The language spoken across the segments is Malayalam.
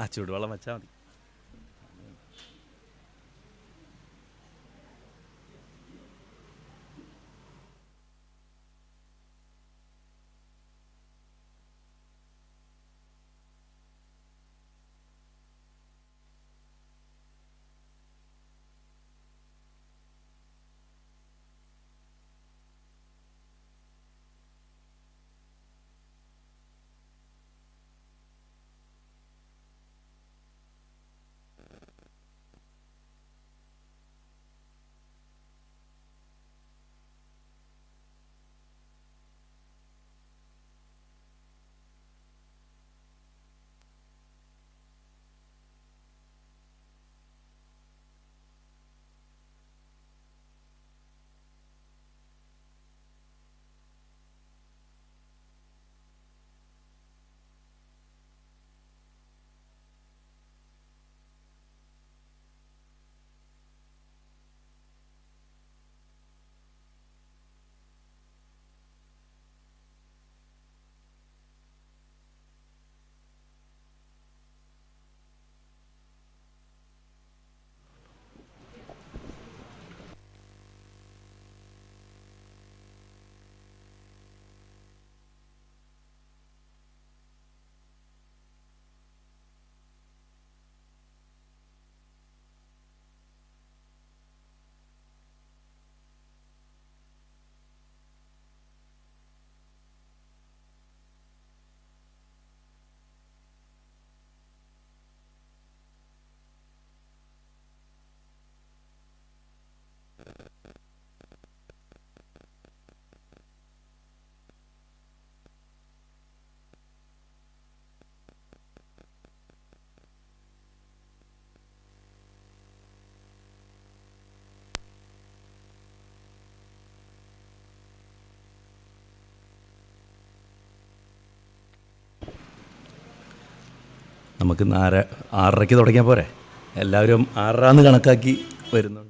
ആ ചൂടുവെള്ളം വെച്ചാൽ മതി നമുക്ക് നാര ആറരയ്ക്ക് തുടങ്ങിയാൽ പോരെ എല്ലാവരും ആറര കണക്കാക്കി വരുന്നുണ്ട്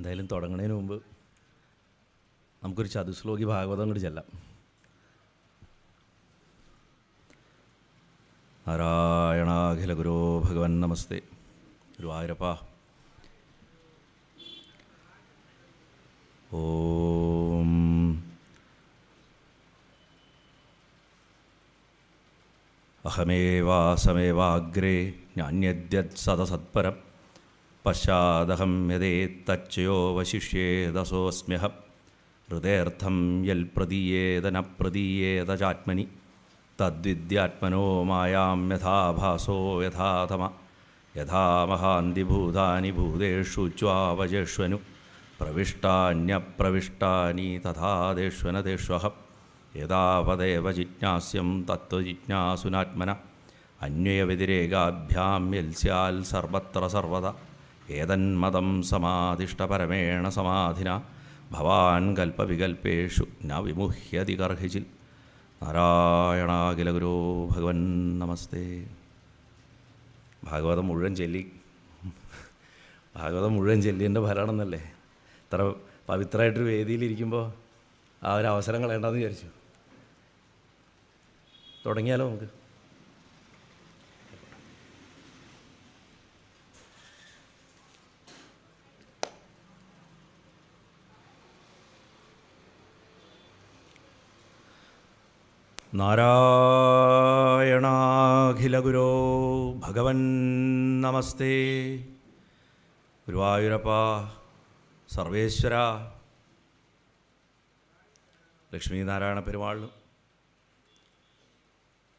എന്തായാലും തുടങ്ങുന്നതിന് മുമ്പ് നമുക്കൊരു ചതുശ്ലോകി ഭാഗവതം കൂടി ചെല്ലാം നാരായണാഖില ഗുരോ ഭഗവൻ നമസ്തേ ഗുരുവായൂരപ്പ ഓം അഹമേവാസമേവാഗ്രേ ഞാന്യദ്യത് സദസത്പരം പശ്ചാദഹം യഥേ തച്ചയോ വശിഷ്യേതസോസ്മ്യഹ ഹൃദയർത്ഥം യൽ പ്രതീയേതന പ്രതീയേത ചാത്മനി തദ്വിദ്യാത്മനോ മായാം യഥാഭാസോ യഥാതമ യഥാ മഹാന്തി ഭൂതാനി ഭൂതേഷു ച്വാവജേഷ്വനു പ്രവിഷ്ടാന്യപ്രവിഷ്ടാനി തഥാദേഷ്വനദേഷ്വഹ യഥാവദേവ ജിജ്ഞാസ്യം തത്വജിജ്ഞാസുനാത്മന അന്വയവ്യതിരേകാഭ്യാം യൽസ്യാൽ സർവത്ര സർവത ഏതന്മതം സമാധിഷ്ടപരമേണ സമാധിന ഭവാൻ കൽപ്പവികൽപ്പേഷു ന വിമുഹ്യതി കർഹിച്ചിൽ നാരായണാഖില ഗുരു ഭഗവൻ നമസ്തേ ഭാഗവതം മുഴുവൻ ചൊല്ലി ഭാഗവതം മുഴുവൻ ചൊല്ലിൻ്റെ ഫലമാണെന്നല്ലേ ഇത്ര പവിത്രമായിട്ടൊരു വേദിയിലിരിക്കുമ്പോൾ ആ ഒരു അവസരം കളയേണ്ടെന്ന് വിചാരിച്ചു തുടങ്ങിയാലോ നമുക്ക് നാരായണാഖിലഗുരോ ഭഗവൻ നമസ്തേ ഗുരുവായൂരപ്പ സർവേശ്വര ലക്ഷ്മീനാരായണ പെരുമാൾ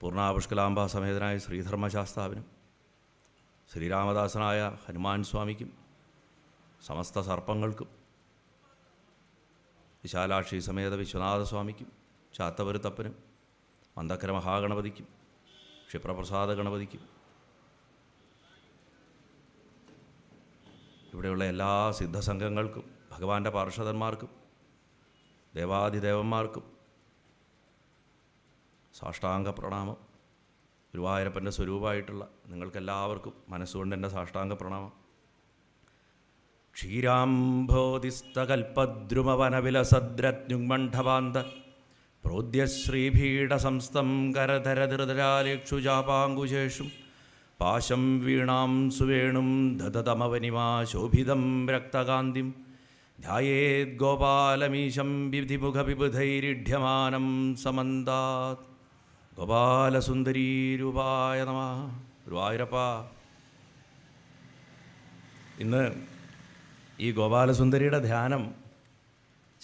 പൂർണ്ണാപുഷ്കലാംബ സമേതനായ ശ്രീധർമ്മശാസ്താവിനും ശ്രീരാമദാസനായ ഹനുമാൻ സ്വാമിക്കും സമസ്ത സർപ്പങ്ങൾക്കും വിശാലാക്ഷി സമേത വിശ്വനാഥസ്വാമിക്കും ചാത്തവരുത്തപ്പനും മന്ദക്കര മഹാഗണപതിക്കും ക്ഷിപ്രപ്രസാദ ഗണപതിക്കും ഇവിടെയുള്ള എല്ലാ സിദ്ധസംഘങ്ങൾക്കും ഭഗവാന്റെ പാർഷദന്മാർക്കും ദേവാദിദേവന്മാർക്കും സാഷ്ടാംഗ പ്രണാമം ഗുരുവായൂരപ്പൻ്റെ സ്വരൂപമായിട്ടുള്ള നിങ്ങൾക്കെല്ലാവർക്കും മനസ്സുകൊണ്ട് എൻ്റെ സാഷ്ടാംഗ പ്രണാമം ക്ഷീരാംഭോതിസ്തകൽപദ്രുമവനവിലസദ്രജ്ഞുമണ്ഡവാന്ത പ്രോദ്യശ്രീഭീഡസംസ്തം കരധരധൃതരാലേക്ഷുജാപാങ്കുശേഷും പാശം വീണാം സുവേണും ദദതമവനിമാ ശോഭിതം രക്തകാന്തിം ധ്യായേത് ഗോപാലമീശം വിധിമുഖപിബുധൈരിഢ്യമാനം സമന്താത് ഗോപാലസുന്ദരീരുപായ നമ ഗുരുവായൂരപ്പ ഇന്ന് ഈ ഗോപാലസുന്ദരിയുടെ ധ്യാനം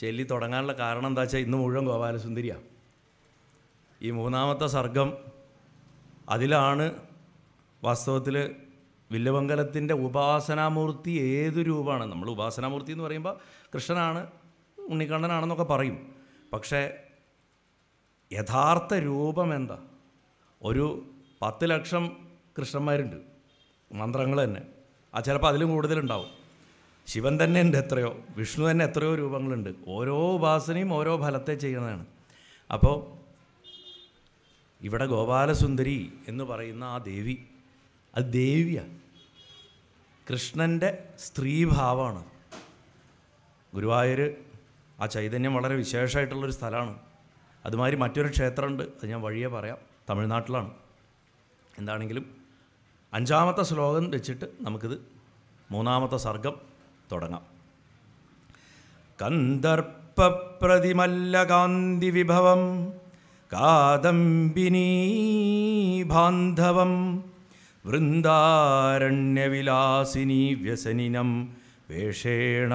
ചെല്ലി തുടങ്ങാനുള്ള കാരണം എന്താ വെച്ചാൽ ഇന്ന് മുഴുവൻ ഗോപാലസുന്ദരിയാണ് ഈ മൂന്നാമത്തെ സർഗം അതിലാണ് വാസ്തവത്തിൽ വില്ലമംഗലത്തിൻ്റെ ഉപാസനാമൂർത്തി ഏത് രൂപമാണ് നമ്മൾ ഉപാസനാമൂർത്തി എന്ന് പറയുമ്പോൾ കൃഷ്ണനാണ് ഉണ്ണിക്കണ്ണനാണെന്നൊക്കെ പറയും പക്ഷേ യഥാർത്ഥ രൂപം എന്താ ഒരു പത്ത് ലക്ഷം കൃഷ്ണന്മാരുണ്ട് മന്ത്രങ്ങൾ തന്നെ അത് ചിലപ്പോൾ അതിലും കൂടുതലുണ്ടാവും ശിവൻ തന്നെ ഉണ്ട് എത്രയോ വിഷ്ണു തന്നെ എത്രയോ രൂപങ്ങളുണ്ട് ഓരോ ഉപാസനയും ഓരോ ഫലത്തെ ചെയ്യുന്നതാണ് അപ്പോൾ ഇവിടെ ഗോപാലസുന്ദരി എന്ന് പറയുന്ന ആ ദേവി അത് ദേവിയാണ് കൃഷ്ണൻ്റെ സ്ത്രീഭാവമാണ് ഗുരുവായൂർ ആ ചൈതന്യം വളരെ വിശേഷമായിട്ടുള്ളൊരു സ്ഥലമാണ് അതുമാതിരി മറ്റൊരു ക്ഷേത്രമുണ്ട് അത് ഞാൻ വഴിയേ പറയാം തമിഴ്നാട്ടിലാണ് എന്താണെങ്കിലും അഞ്ചാമത്തെ ശ്ലോകം വെച്ചിട്ട് നമുക്കിത് മൂന്നാമത്തെ സർഗം തുടങ്ങാം കന്ദർപ്പപ്രതിമല്ല കാന്തി വിഭവം കാദംബിനീ ബാന്ധവം വൃന്ദാരണ്യവിലാസിനി വ്യസനിനം വേഷേണഭൂഷാമയം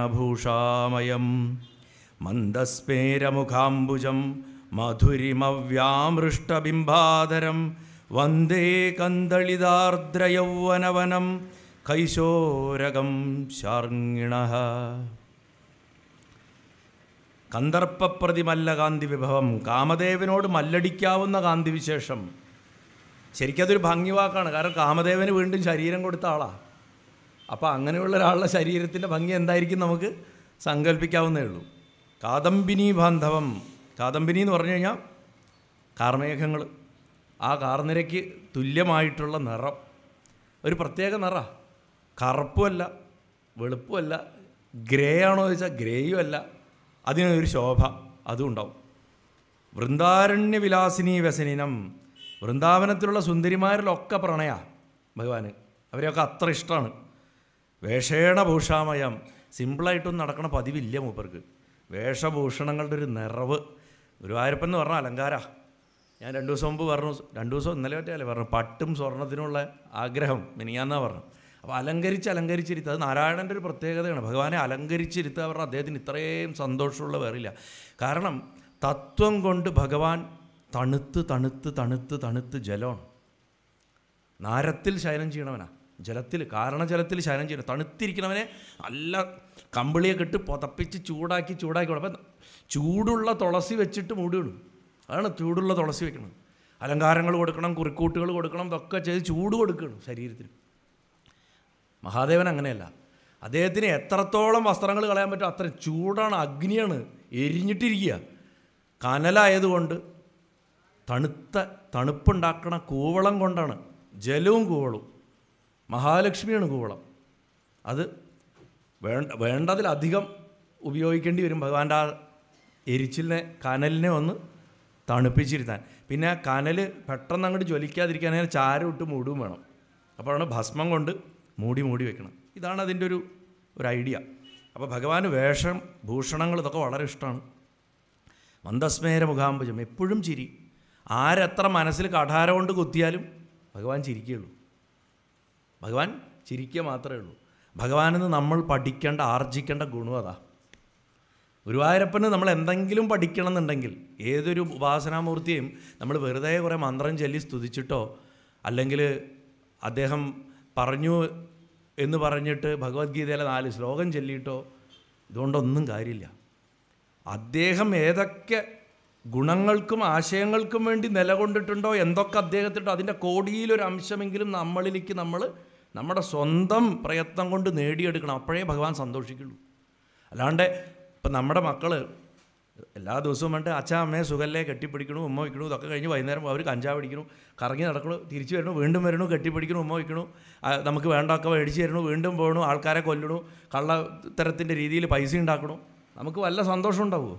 മന്ദസ്മേരമുഖാംബുജം മധുരിമവ്യാമൃഷ്ടബിംബാധരം വന്ദേ കन्दलिदार्द्रयौवनवनं കൈശോരകം ശാർങ്ങിണ കന്ദർപ്പപ്രതി കാന്തി വിഭവം കാമദേവനോട് മല്ലടിക്കാവുന്ന കാന്തി വിശേഷം അതൊരു ഭംഗി വാക്കാണ് കാരണം കാമദേവന് വീണ്ടും ശരീരം കൊടുത്ത ആളാണ് അപ്പോൾ അങ്ങനെയുള്ള ഒരാളുടെ ശരീരത്തിൻ്റെ ഭംഗി എന്തായിരിക്കും നമുക്ക് സങ്കല്പിക്കാവുന്നേ ഉള്ളൂ കാദംബിനി ബാന്ധവം കാദംബിനി എന്ന് പറഞ്ഞു കഴിഞ്ഞാൽ കാർമേഘങ്ങൾ ആ കാർനിരയ്ക്ക് തുല്യമായിട്ടുള്ള നിറം ഒരു പ്രത്യേക നിറമാണ് കറുപ്പുമല്ല വെളുപ്പുമല്ല ഗ്രേ ആണോ ചോദിച്ചാൽ ഗ്രേയും അല്ല അതിനൊരു ശോഭ അതും ഉണ്ടാവും വൃന്ദാരണ്യ വിലാസിനി വ്യസനിനം വൃന്ദാവനത്തിലുള്ള സുന്ദരിമാരിലൊക്കെ പ്രണയ ഭഗവാന് അവരെയൊക്കെ അത്ര ഇഷ്ടമാണ് വേഷേണ ഭൂഷാമയം സിമ്പിളായിട്ടൊന്നും നടക്കണ പതിവില്ല മൂപ്പർക്ക് വേഷഭൂഷണങ്ങളുടെ ഒരു നിറവ് ഗുരുവായൂരപ്പൻ എന്ന് പറഞ്ഞാൽ അലങ്കാര ഞാൻ രണ്ട് ദിവസം മുമ്പ് പറഞ്ഞു രണ്ട് ദിവസം ഇന്നലെ പറ്റിയാലേ പറഞ്ഞു പട്ടും സ്വർണത്തിനുമുള്ള ആഗ്രഹം മിനിയാന്നാ പറഞ്ഞു അപ്പോൾ അലങ്കരിച്ച് അലങ്കരിച്ചിരുത്തുക അത് നാരായണൻ്റെ ഒരു പ്രത്യേകതയാണ് ഭഗവാനെ അലങ്കരിച്ചിരുത്തുക പറഞ്ഞാൽ അദ്ദേഹത്തിന് ഇത്രയും സന്തോഷമുള്ള വേറില്ല കാരണം തത്വം കൊണ്ട് ഭഗവാൻ തണുത്ത് തണുത്ത് തണുത്ത് തണുത്ത് ജലമാണ് നാരത്തിൽ ശയനം ചെയ്യണവനാ ജലത്തിൽ കാരണജലത്തിൽ ശയനം ചെയ്യണം തണുത്തിരിക്കണവനെ നല്ല കമ്പിളിയെ കെട്ട് പുതപ്പിച്ച് ചൂടാക്കി ചൂടാക്കി അപ്പം ചൂടുള്ള തുളസി വെച്ചിട്ട് മൂടിയിടും അതാണ് ചൂടുള്ള തുളസി വെക്കണം അലങ്കാരങ്ങൾ കൊടുക്കണം കുറിക്കൂട്ടുകൾ കൊടുക്കണം ഇതൊക്കെ ചെയ്ത് ചൂട് കൊടുക്കണം ശരീരത്തിന് മഹാദേവൻ അങ്ങനെയല്ല അദ്ദേഹത്തിന് എത്രത്തോളം വസ്ത്രങ്ങൾ കളയാൻ പറ്റും അത്ര ചൂടാണ് അഗ്നിയാണ് എരിഞ്ഞിട്ടിരിക്കുക കനലായതുകൊണ്ട് തണുത്ത തണുപ്പുണ്ടാക്കണ കൂവളം കൊണ്ടാണ് ജലവും കൂവളവും മഹാലക്ഷ്മിയാണ് കൂവളം അത് വേണ്ട വേണ്ടതിലധികം ഉപയോഗിക്കേണ്ടി വരും ഭഗവാൻ്റെ ആ എരിച്ചിലിനെ കനലിനെ ഒന്ന് തണുപ്പിച്ചിരുത്താൻ പിന്നെ ആ കനൽ പെട്ടെന്ന് അങ്ങോട്ട് ജ്വലിക്കാതിരിക്കാൻ ചാരം ഇട്ട് മൂടും വേണം അപ്പോഴാണ് ഭസ്മം കൊണ്ട് മൂടി മൂടി വെക്കണം ഇതാണ് അതിൻ്റെ ഒരു ഒരു ഐഡിയ അപ്പോൾ ഭഗവാന് വേഷം ഭൂഷണങ്ങൾ ഇതൊക്കെ വളരെ ഇഷ്ടമാണ് മന്ദസ്മേര മുഖാംബുജം എപ്പോഴും ചിരി ആരെത്ര മനസ്സിൽ കഠാര കൊണ്ട് കുത്തിയാലും ഭഗവാൻ ചിരിക്കുകയുള്ളൂ ഭഗവാൻ ചിരിക്കുക മാത്രമേ ഉള്ളൂ ഭഗവാനെന്ന് നമ്മൾ പഠിക്കേണ്ട ആർജിക്കേണ്ട ഗുണം അതാ ഗുരുവായൂരപ്പന് നമ്മൾ എന്തെങ്കിലും പഠിക്കണം എന്നുണ്ടെങ്കിൽ ഏതൊരു ഉപാസനാമൂർത്തിയും നമ്മൾ വെറുതെ കുറേ മന്ത്രം ചൊല്ലി സ്തുതിച്ചിട്ടോ അല്ലെങ്കിൽ അദ്ദേഹം പറഞ്ഞു എന്ന് പറഞ്ഞിട്ട് ഭഗവത്ഗീതയിലെ നാല് ശ്ലോകം ചൊല്ലിയിട്ടോ ഇതുകൊണ്ടൊന്നും കാര്യമില്ല അദ്ദേഹം ഏതൊക്കെ ഗുണങ്ങൾക്കും ആശയങ്ങൾക്കും വേണ്ടി നിലകൊണ്ടിട്ടുണ്ടോ എന്തൊക്കെ അദ്ദേഹത്തിട്ടോ അതിൻ്റെ കോടിയിലൊരു അംശമെങ്കിലും നമ്മളിലേക്ക് നമ്മൾ നമ്മുടെ സ്വന്തം പ്രയത്നം കൊണ്ട് നേടിയെടുക്കണം അപ്പോഴേ ഭഗവാൻ സന്തോഷിക്കുള്ളൂ അല്ലാണ്ട് ഇപ്പം നമ്മുടെ മക്കൾ എല്ലാ ദിവസവും വേണ്ട അച്ഛ അമ്മയെ സുഖല്ലേ കെട്ടിപ്പിടിക്കണു ഉമ്മ വയ്ക്കണു ഇതൊക്കെ കഴിഞ്ഞ് വൈകുന്നേരം അവർ കഞ്ചാവ് പിടിക്കണു കറങ്ങി നടക്കണു തിരിച്ചു വരണു വീണ്ടും വരണു കെട്ടിപ്പിടിക്കണു ഉമ്മ വയ്ക്കണു നമുക്ക് വേണ്ടൊക്കെ മേടിച്ചു തരണു വീണ്ടും പോകണു ആൾക്കാരെ കൊല്ലണു തരത്തിൻ്റെ രീതിയിൽ പൈസ ഉണ്ടാക്കണു നമുക്ക് വല്ല സന്തോഷം ഉണ്ടാവുമോ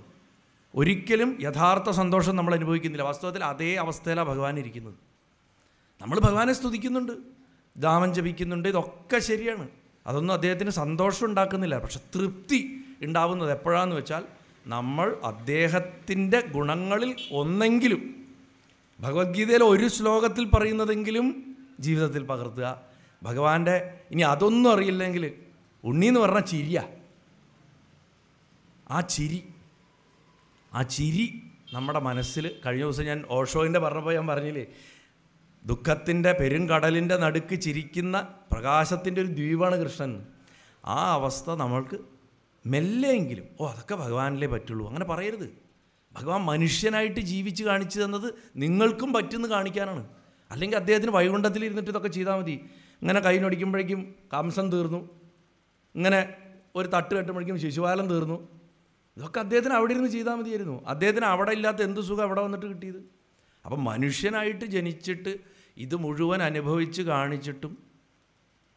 ഒരിക്കലും യഥാർത്ഥ സന്തോഷം നമ്മൾ അനുഭവിക്കുന്നില്ല വാസ്തവത്തിൽ അതേ അവസ്ഥയിലാണ് ഭഗവാൻ ഇരിക്കുന്നത് നമ്മൾ ഭഗവാനെ സ്തുതിക്കുന്നുണ്ട് ദാമം ജപിക്കുന്നുണ്ട് ഇതൊക്കെ ശരിയാണ് അതൊന്നും അദ്ദേഹത്തിന് സന്തോഷം ഉണ്ടാക്കുന്നില്ല പക്ഷെ തൃപ്തി ഉണ്ടാവുന്നത് എപ്പോഴാണെന്ന് വെച്ചാൽ നമ്മൾ അദ്ദേഹത്തിൻ്റെ ഗുണങ്ങളിൽ ഒന്നെങ്കിലും ഭഗവത്ഗീതയിലെ ഒരു ശ്ലോകത്തിൽ പറയുന്നതെങ്കിലും ജീവിതത്തിൽ പകർത്തുക ഭഗവാന്റെ ഇനി അതൊന്നും അറിയില്ലെങ്കിൽ ഉണ്ണി എന്ന് പറഞ്ഞാൽ ചിരിയ ആ ചിരി ആ ചിരി നമ്മുടെ മനസ്സിൽ കഴിഞ്ഞ ദിവസം ഞാൻ ഓഷോയിൻ്റെ പറഞ്ഞപ്പോൾ ഞാൻ പറഞ്ഞില്ലേ ദുഃഖത്തിൻ്റെ പെരുങ്കടലിൻ്റെ നടുക്ക് ചിരിക്കുന്ന പ്രകാശത്തിൻ്റെ ഒരു ദ്വീപാണ് കൃഷ്ണൻ ആ അവസ്ഥ നമ്മൾക്ക് മെല്ലെയെങ്കിലും ഓ അതൊക്കെ ഭഗവാനിലേ പറ്റുള്ളൂ അങ്ങനെ പറയരുത് ഭഗവാൻ മനുഷ്യനായിട്ട് ജീവിച്ച് കാണിച്ചു തന്നത് നിങ്ങൾക്കും പറ്റുന്നു കാണിക്കാനാണ് അല്ലെങ്കിൽ അദ്ദേഹത്തിന് വൈകുണ്ഠത്തിൽ ഇരുന്നിട്ട് ഇതൊക്കെ ചെയ്താൽ മതി ഇങ്ങനെ കൈനൊടിക്കുമ്പോഴേക്കും കാംസം തീർന്നു ഇങ്ങനെ ഒരു തട്ട് കെട്ടുമ്പോഴേക്കും ശിശുപാലം തീർന്നു ഇതൊക്കെ അദ്ദേഹത്തിന് അവിടെ ഇരുന്ന് ചെയ്താൽ മതിയായിരുന്നു അദ്ദേഹത്തിന് അവിടെ ഇല്ലാത്ത എന്ത് സുഖം അവിടെ വന്നിട്ട് കിട്ടിയത് അപ്പം മനുഷ്യനായിട്ട് ജനിച്ചിട്ട് ഇത് മുഴുവൻ അനുഭവിച്ച് കാണിച്ചിട്ടും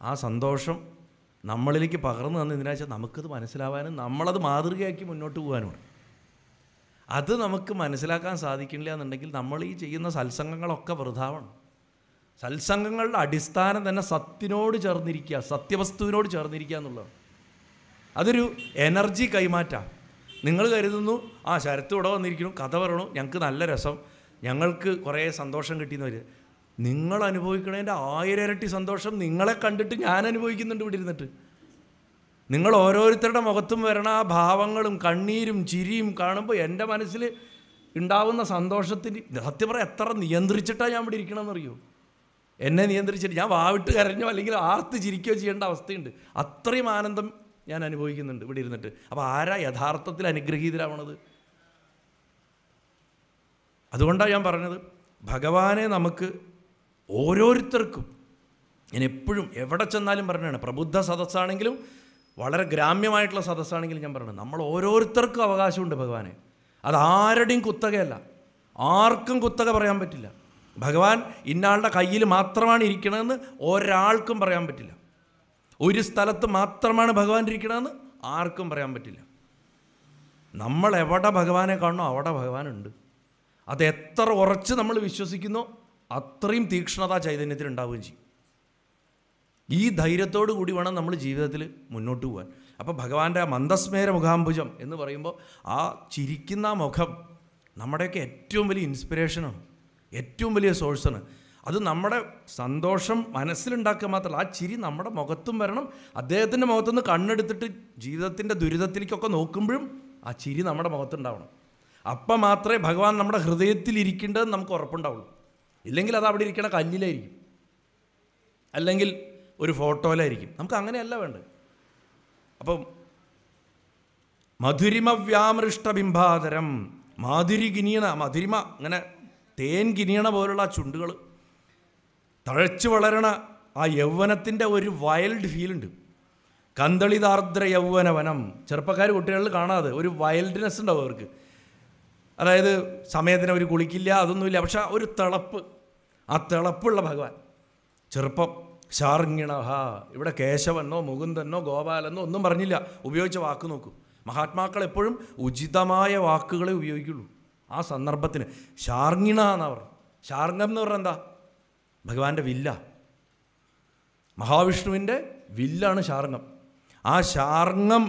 ആ സന്തോഷം നമ്മളിലേക്ക് പകർന്നു തന്ന വെച്ചാൽ നമുക്കത് മനസ്സിലാവാനും നമ്മളത് മാതൃകയാക്കി മുന്നോട്ട് പോകാനുമാണ് അത് നമുക്ക് മനസ്സിലാക്കാൻ സാധിക്കില്ല എന്നുണ്ടെങ്കിൽ നമ്മൾ ഈ ചെയ്യുന്ന സത്സംഗങ്ങളൊക്കെ വൃഥാവാണ് സത്സംഗങ്ങളുടെ അടിസ്ഥാനം തന്നെ സത്തിനോട് ചേർന്നിരിക്കുക സത്യവസ്തുവിനോട് ചേർന്നിരിക്കുക എന്നുള്ളതാണ് അതൊരു എനർജി കൈമാറ്റാം നിങ്ങൾ കരുതുന്നു ആ ശരത്ത് ഇവിടെ വന്നിരിക്കുന്നു കഥ പറയണു ഞങ്ങൾക്ക് നല്ല രസം ഞങ്ങൾക്ക് കുറേ സന്തോഷം കിട്ടിയെന്ന് വരിക നിങ്ങൾ അനുഭവിക്കണേൻ്റെ ആയിരം ഇരട്ടി സന്തോഷം നിങ്ങളെ കണ്ടിട്ട് ഞാൻ അനുഭവിക്കുന്നുണ്ട് ഇവിടെ ഇരുന്നിട്ട് നിങ്ങൾ ഓരോരുത്തരുടെ മുഖത്തും വരണ ആ ഭാവങ്ങളും കണ്ണീരും ചിരിയും കാണുമ്പോൾ എൻ്റെ മനസ്സിൽ ഉണ്ടാവുന്ന സന്തോഷത്തിന് സത്യം പറയാം എത്ര നിയന്ത്രിച്ചിട്ടാണ് ഞാൻ ഇവിടെ ഇരിക്കണമെന്നറിയോ എന്നെ നിയന്ത്രിച്ചിട്ട് ഞാൻ വാവിട്ട് കരഞ്ഞോ അല്ലെങ്കിൽ ആർത്ത് ചിരിക്കുകയോ ചെയ്യേണ്ട അവസ്ഥയുണ്ട് അത്രയും ആനന്ദം ഞാൻ അനുഭവിക്കുന്നുണ്ട് ഇവിടെ ഇരുന്നിട്ട് അപ്പോൾ ആരാ യഥാർത്ഥത്തിൽ അനുഗ്രഹീതരാവണത് അതുകൊണ്ടാണ് ഞാൻ പറഞ്ഞത് ഭഗവാനെ നമുക്ക് ഓരോരുത്തർക്കും ഞാൻ എപ്പോഴും എവിടെ ചെന്നാലും പറഞ്ഞാണ് പ്രബുദ്ധ സദസ്സാണെങ്കിലും വളരെ ഗ്രാമ്യമായിട്ടുള്ള സദസ്സാണെങ്കിലും ഞാൻ പറയുന്നത് നമ്മൾ ഓരോരുത്തർക്കും അവകാശമുണ്ട് ഭഗവാനെ അത് ആരുടെയും കുത്തകയല്ല ആർക്കും കുത്തക പറയാൻ പറ്റില്ല ഭഗവാൻ ഇന്നാളുടെ കയ്യിൽ മാത്രമാണ് ഇരിക്കണമെന്ന് ഒരാൾക്കും പറയാൻ പറ്റില്ല ഒരു സ്ഥലത്ത് മാത്രമാണ് ഭഗവാൻ ഇരിക്കണമെന്ന് ആർക്കും പറയാൻ പറ്റില്ല നമ്മൾ എവിടെ ഭഗവാനെ കാണണോ അവിടെ ഭഗവാനുണ്ട് അത് എത്ര ഉറച്ച് നമ്മൾ വിശ്വസിക്കുന്നോ അത്രയും തീക്ഷ്ണത ചൈതന്യത്തിൽ ഉണ്ടാവുകയും ചെയ്യും ഈ ധൈര്യത്തോടു കൂടി വേണം നമ്മൾ ജീവിതത്തിൽ മുന്നോട്ട് പോകാൻ അപ്പോൾ ഭഗവാന്റെ ആ മന്ദസ്മേര മുഖാംബുജം എന്ന് പറയുമ്പോൾ ആ ചിരിക്കുന്ന മുഖം നമ്മുടെയൊക്കെ ഏറ്റവും വലിയ ഇൻസ്പിറേഷനാണ് ഏറ്റവും വലിയ സോഴ്സാണ് അത് നമ്മുടെ സന്തോഷം മനസ്സിലുണ്ടാക്കുക മാത്രമല്ല ആ ചിരി നമ്മുടെ മുഖത്തും വരണം അദ്ദേഹത്തിൻ്റെ മുഖത്തുനിന്ന് കണ്ണെടുത്തിട്ട് ജീവിതത്തിൻ്റെ ദുരിതത്തിലേക്കൊക്കെ നോക്കുമ്പോഴും ആ ചിരി നമ്മുടെ മുഖത്തുണ്ടാവണം അപ്പം മാത്രമേ ഭഗവാൻ നമ്മുടെ ഹൃദയത്തിലിരിക്കേണ്ടതെന്ന് നമുക്ക് ഉറപ്പുണ്ടാവുള്ളൂ ഇല്ലെങ്കിൽ അത് അവിടെ ഇരിക്കണ കഞ്ഞിലായിരിക്കും അല്ലെങ്കിൽ ഒരു ഫോട്ടോയിലായിരിക്കും നമുക്ക് അങ്ങനെയല്ല വേണ്ടത് അപ്പം മധുരിമ വ്യാമൃഷ്ട ബിംബാതരം മാധുരി ഗിനിയണ മധുരിമ അങ്ങനെ തേൻ ഗിനിയണ പോലുള്ള ആ ചുണ്ടുകൾ തഴച്ചു വളരണ ആ യൗവനത്തിൻ്റെ ഒരു വൈൽഡ് ഫീലുണ്ട് കന്തളിതാർദ്ര യൗവനവനം ചെറുപ്പക്കാർ കുട്ടികളിൽ കാണാതെ ഒരു വൈൽഡ്നെസ് ഉണ്ടാവും അവർക്ക് അതായത് സമയത്തിന് അവർ കുളിക്കില്ല അതൊന്നുമില്ല പക്ഷെ ഒരു തിളപ്പ് ആ തിളപ്പുള്ള ഭഗവാൻ ചെറുപ്പം ശാർങ്ങിണഹ ഇവിടെ കേശവനോ മുകുന്ദനോ ഗോപാലെന്നോ ഒന്നും പറഞ്ഞില്ല ഉപയോഗിച്ച വാക്ക് നോക്കൂ മഹാത്മാക്കൾ എപ്പോഴും ഉചിതമായ വാക്കുകളെ ഉപയോഗിക്കുള്ളൂ ആ സന്ദർഭത്തിന് ശാർങ്ങിണ എന്നാ പറഞ്ഞു ശാർങ്കം എന്ന് പറഞ്ഞാൽ എന്താ ഭഗവാന്റെ വില്ല മഹാവിഷ്ണുവിൻ്റെ വില്ലാണ് ശാർങ്കം ആ ശാർങ്കം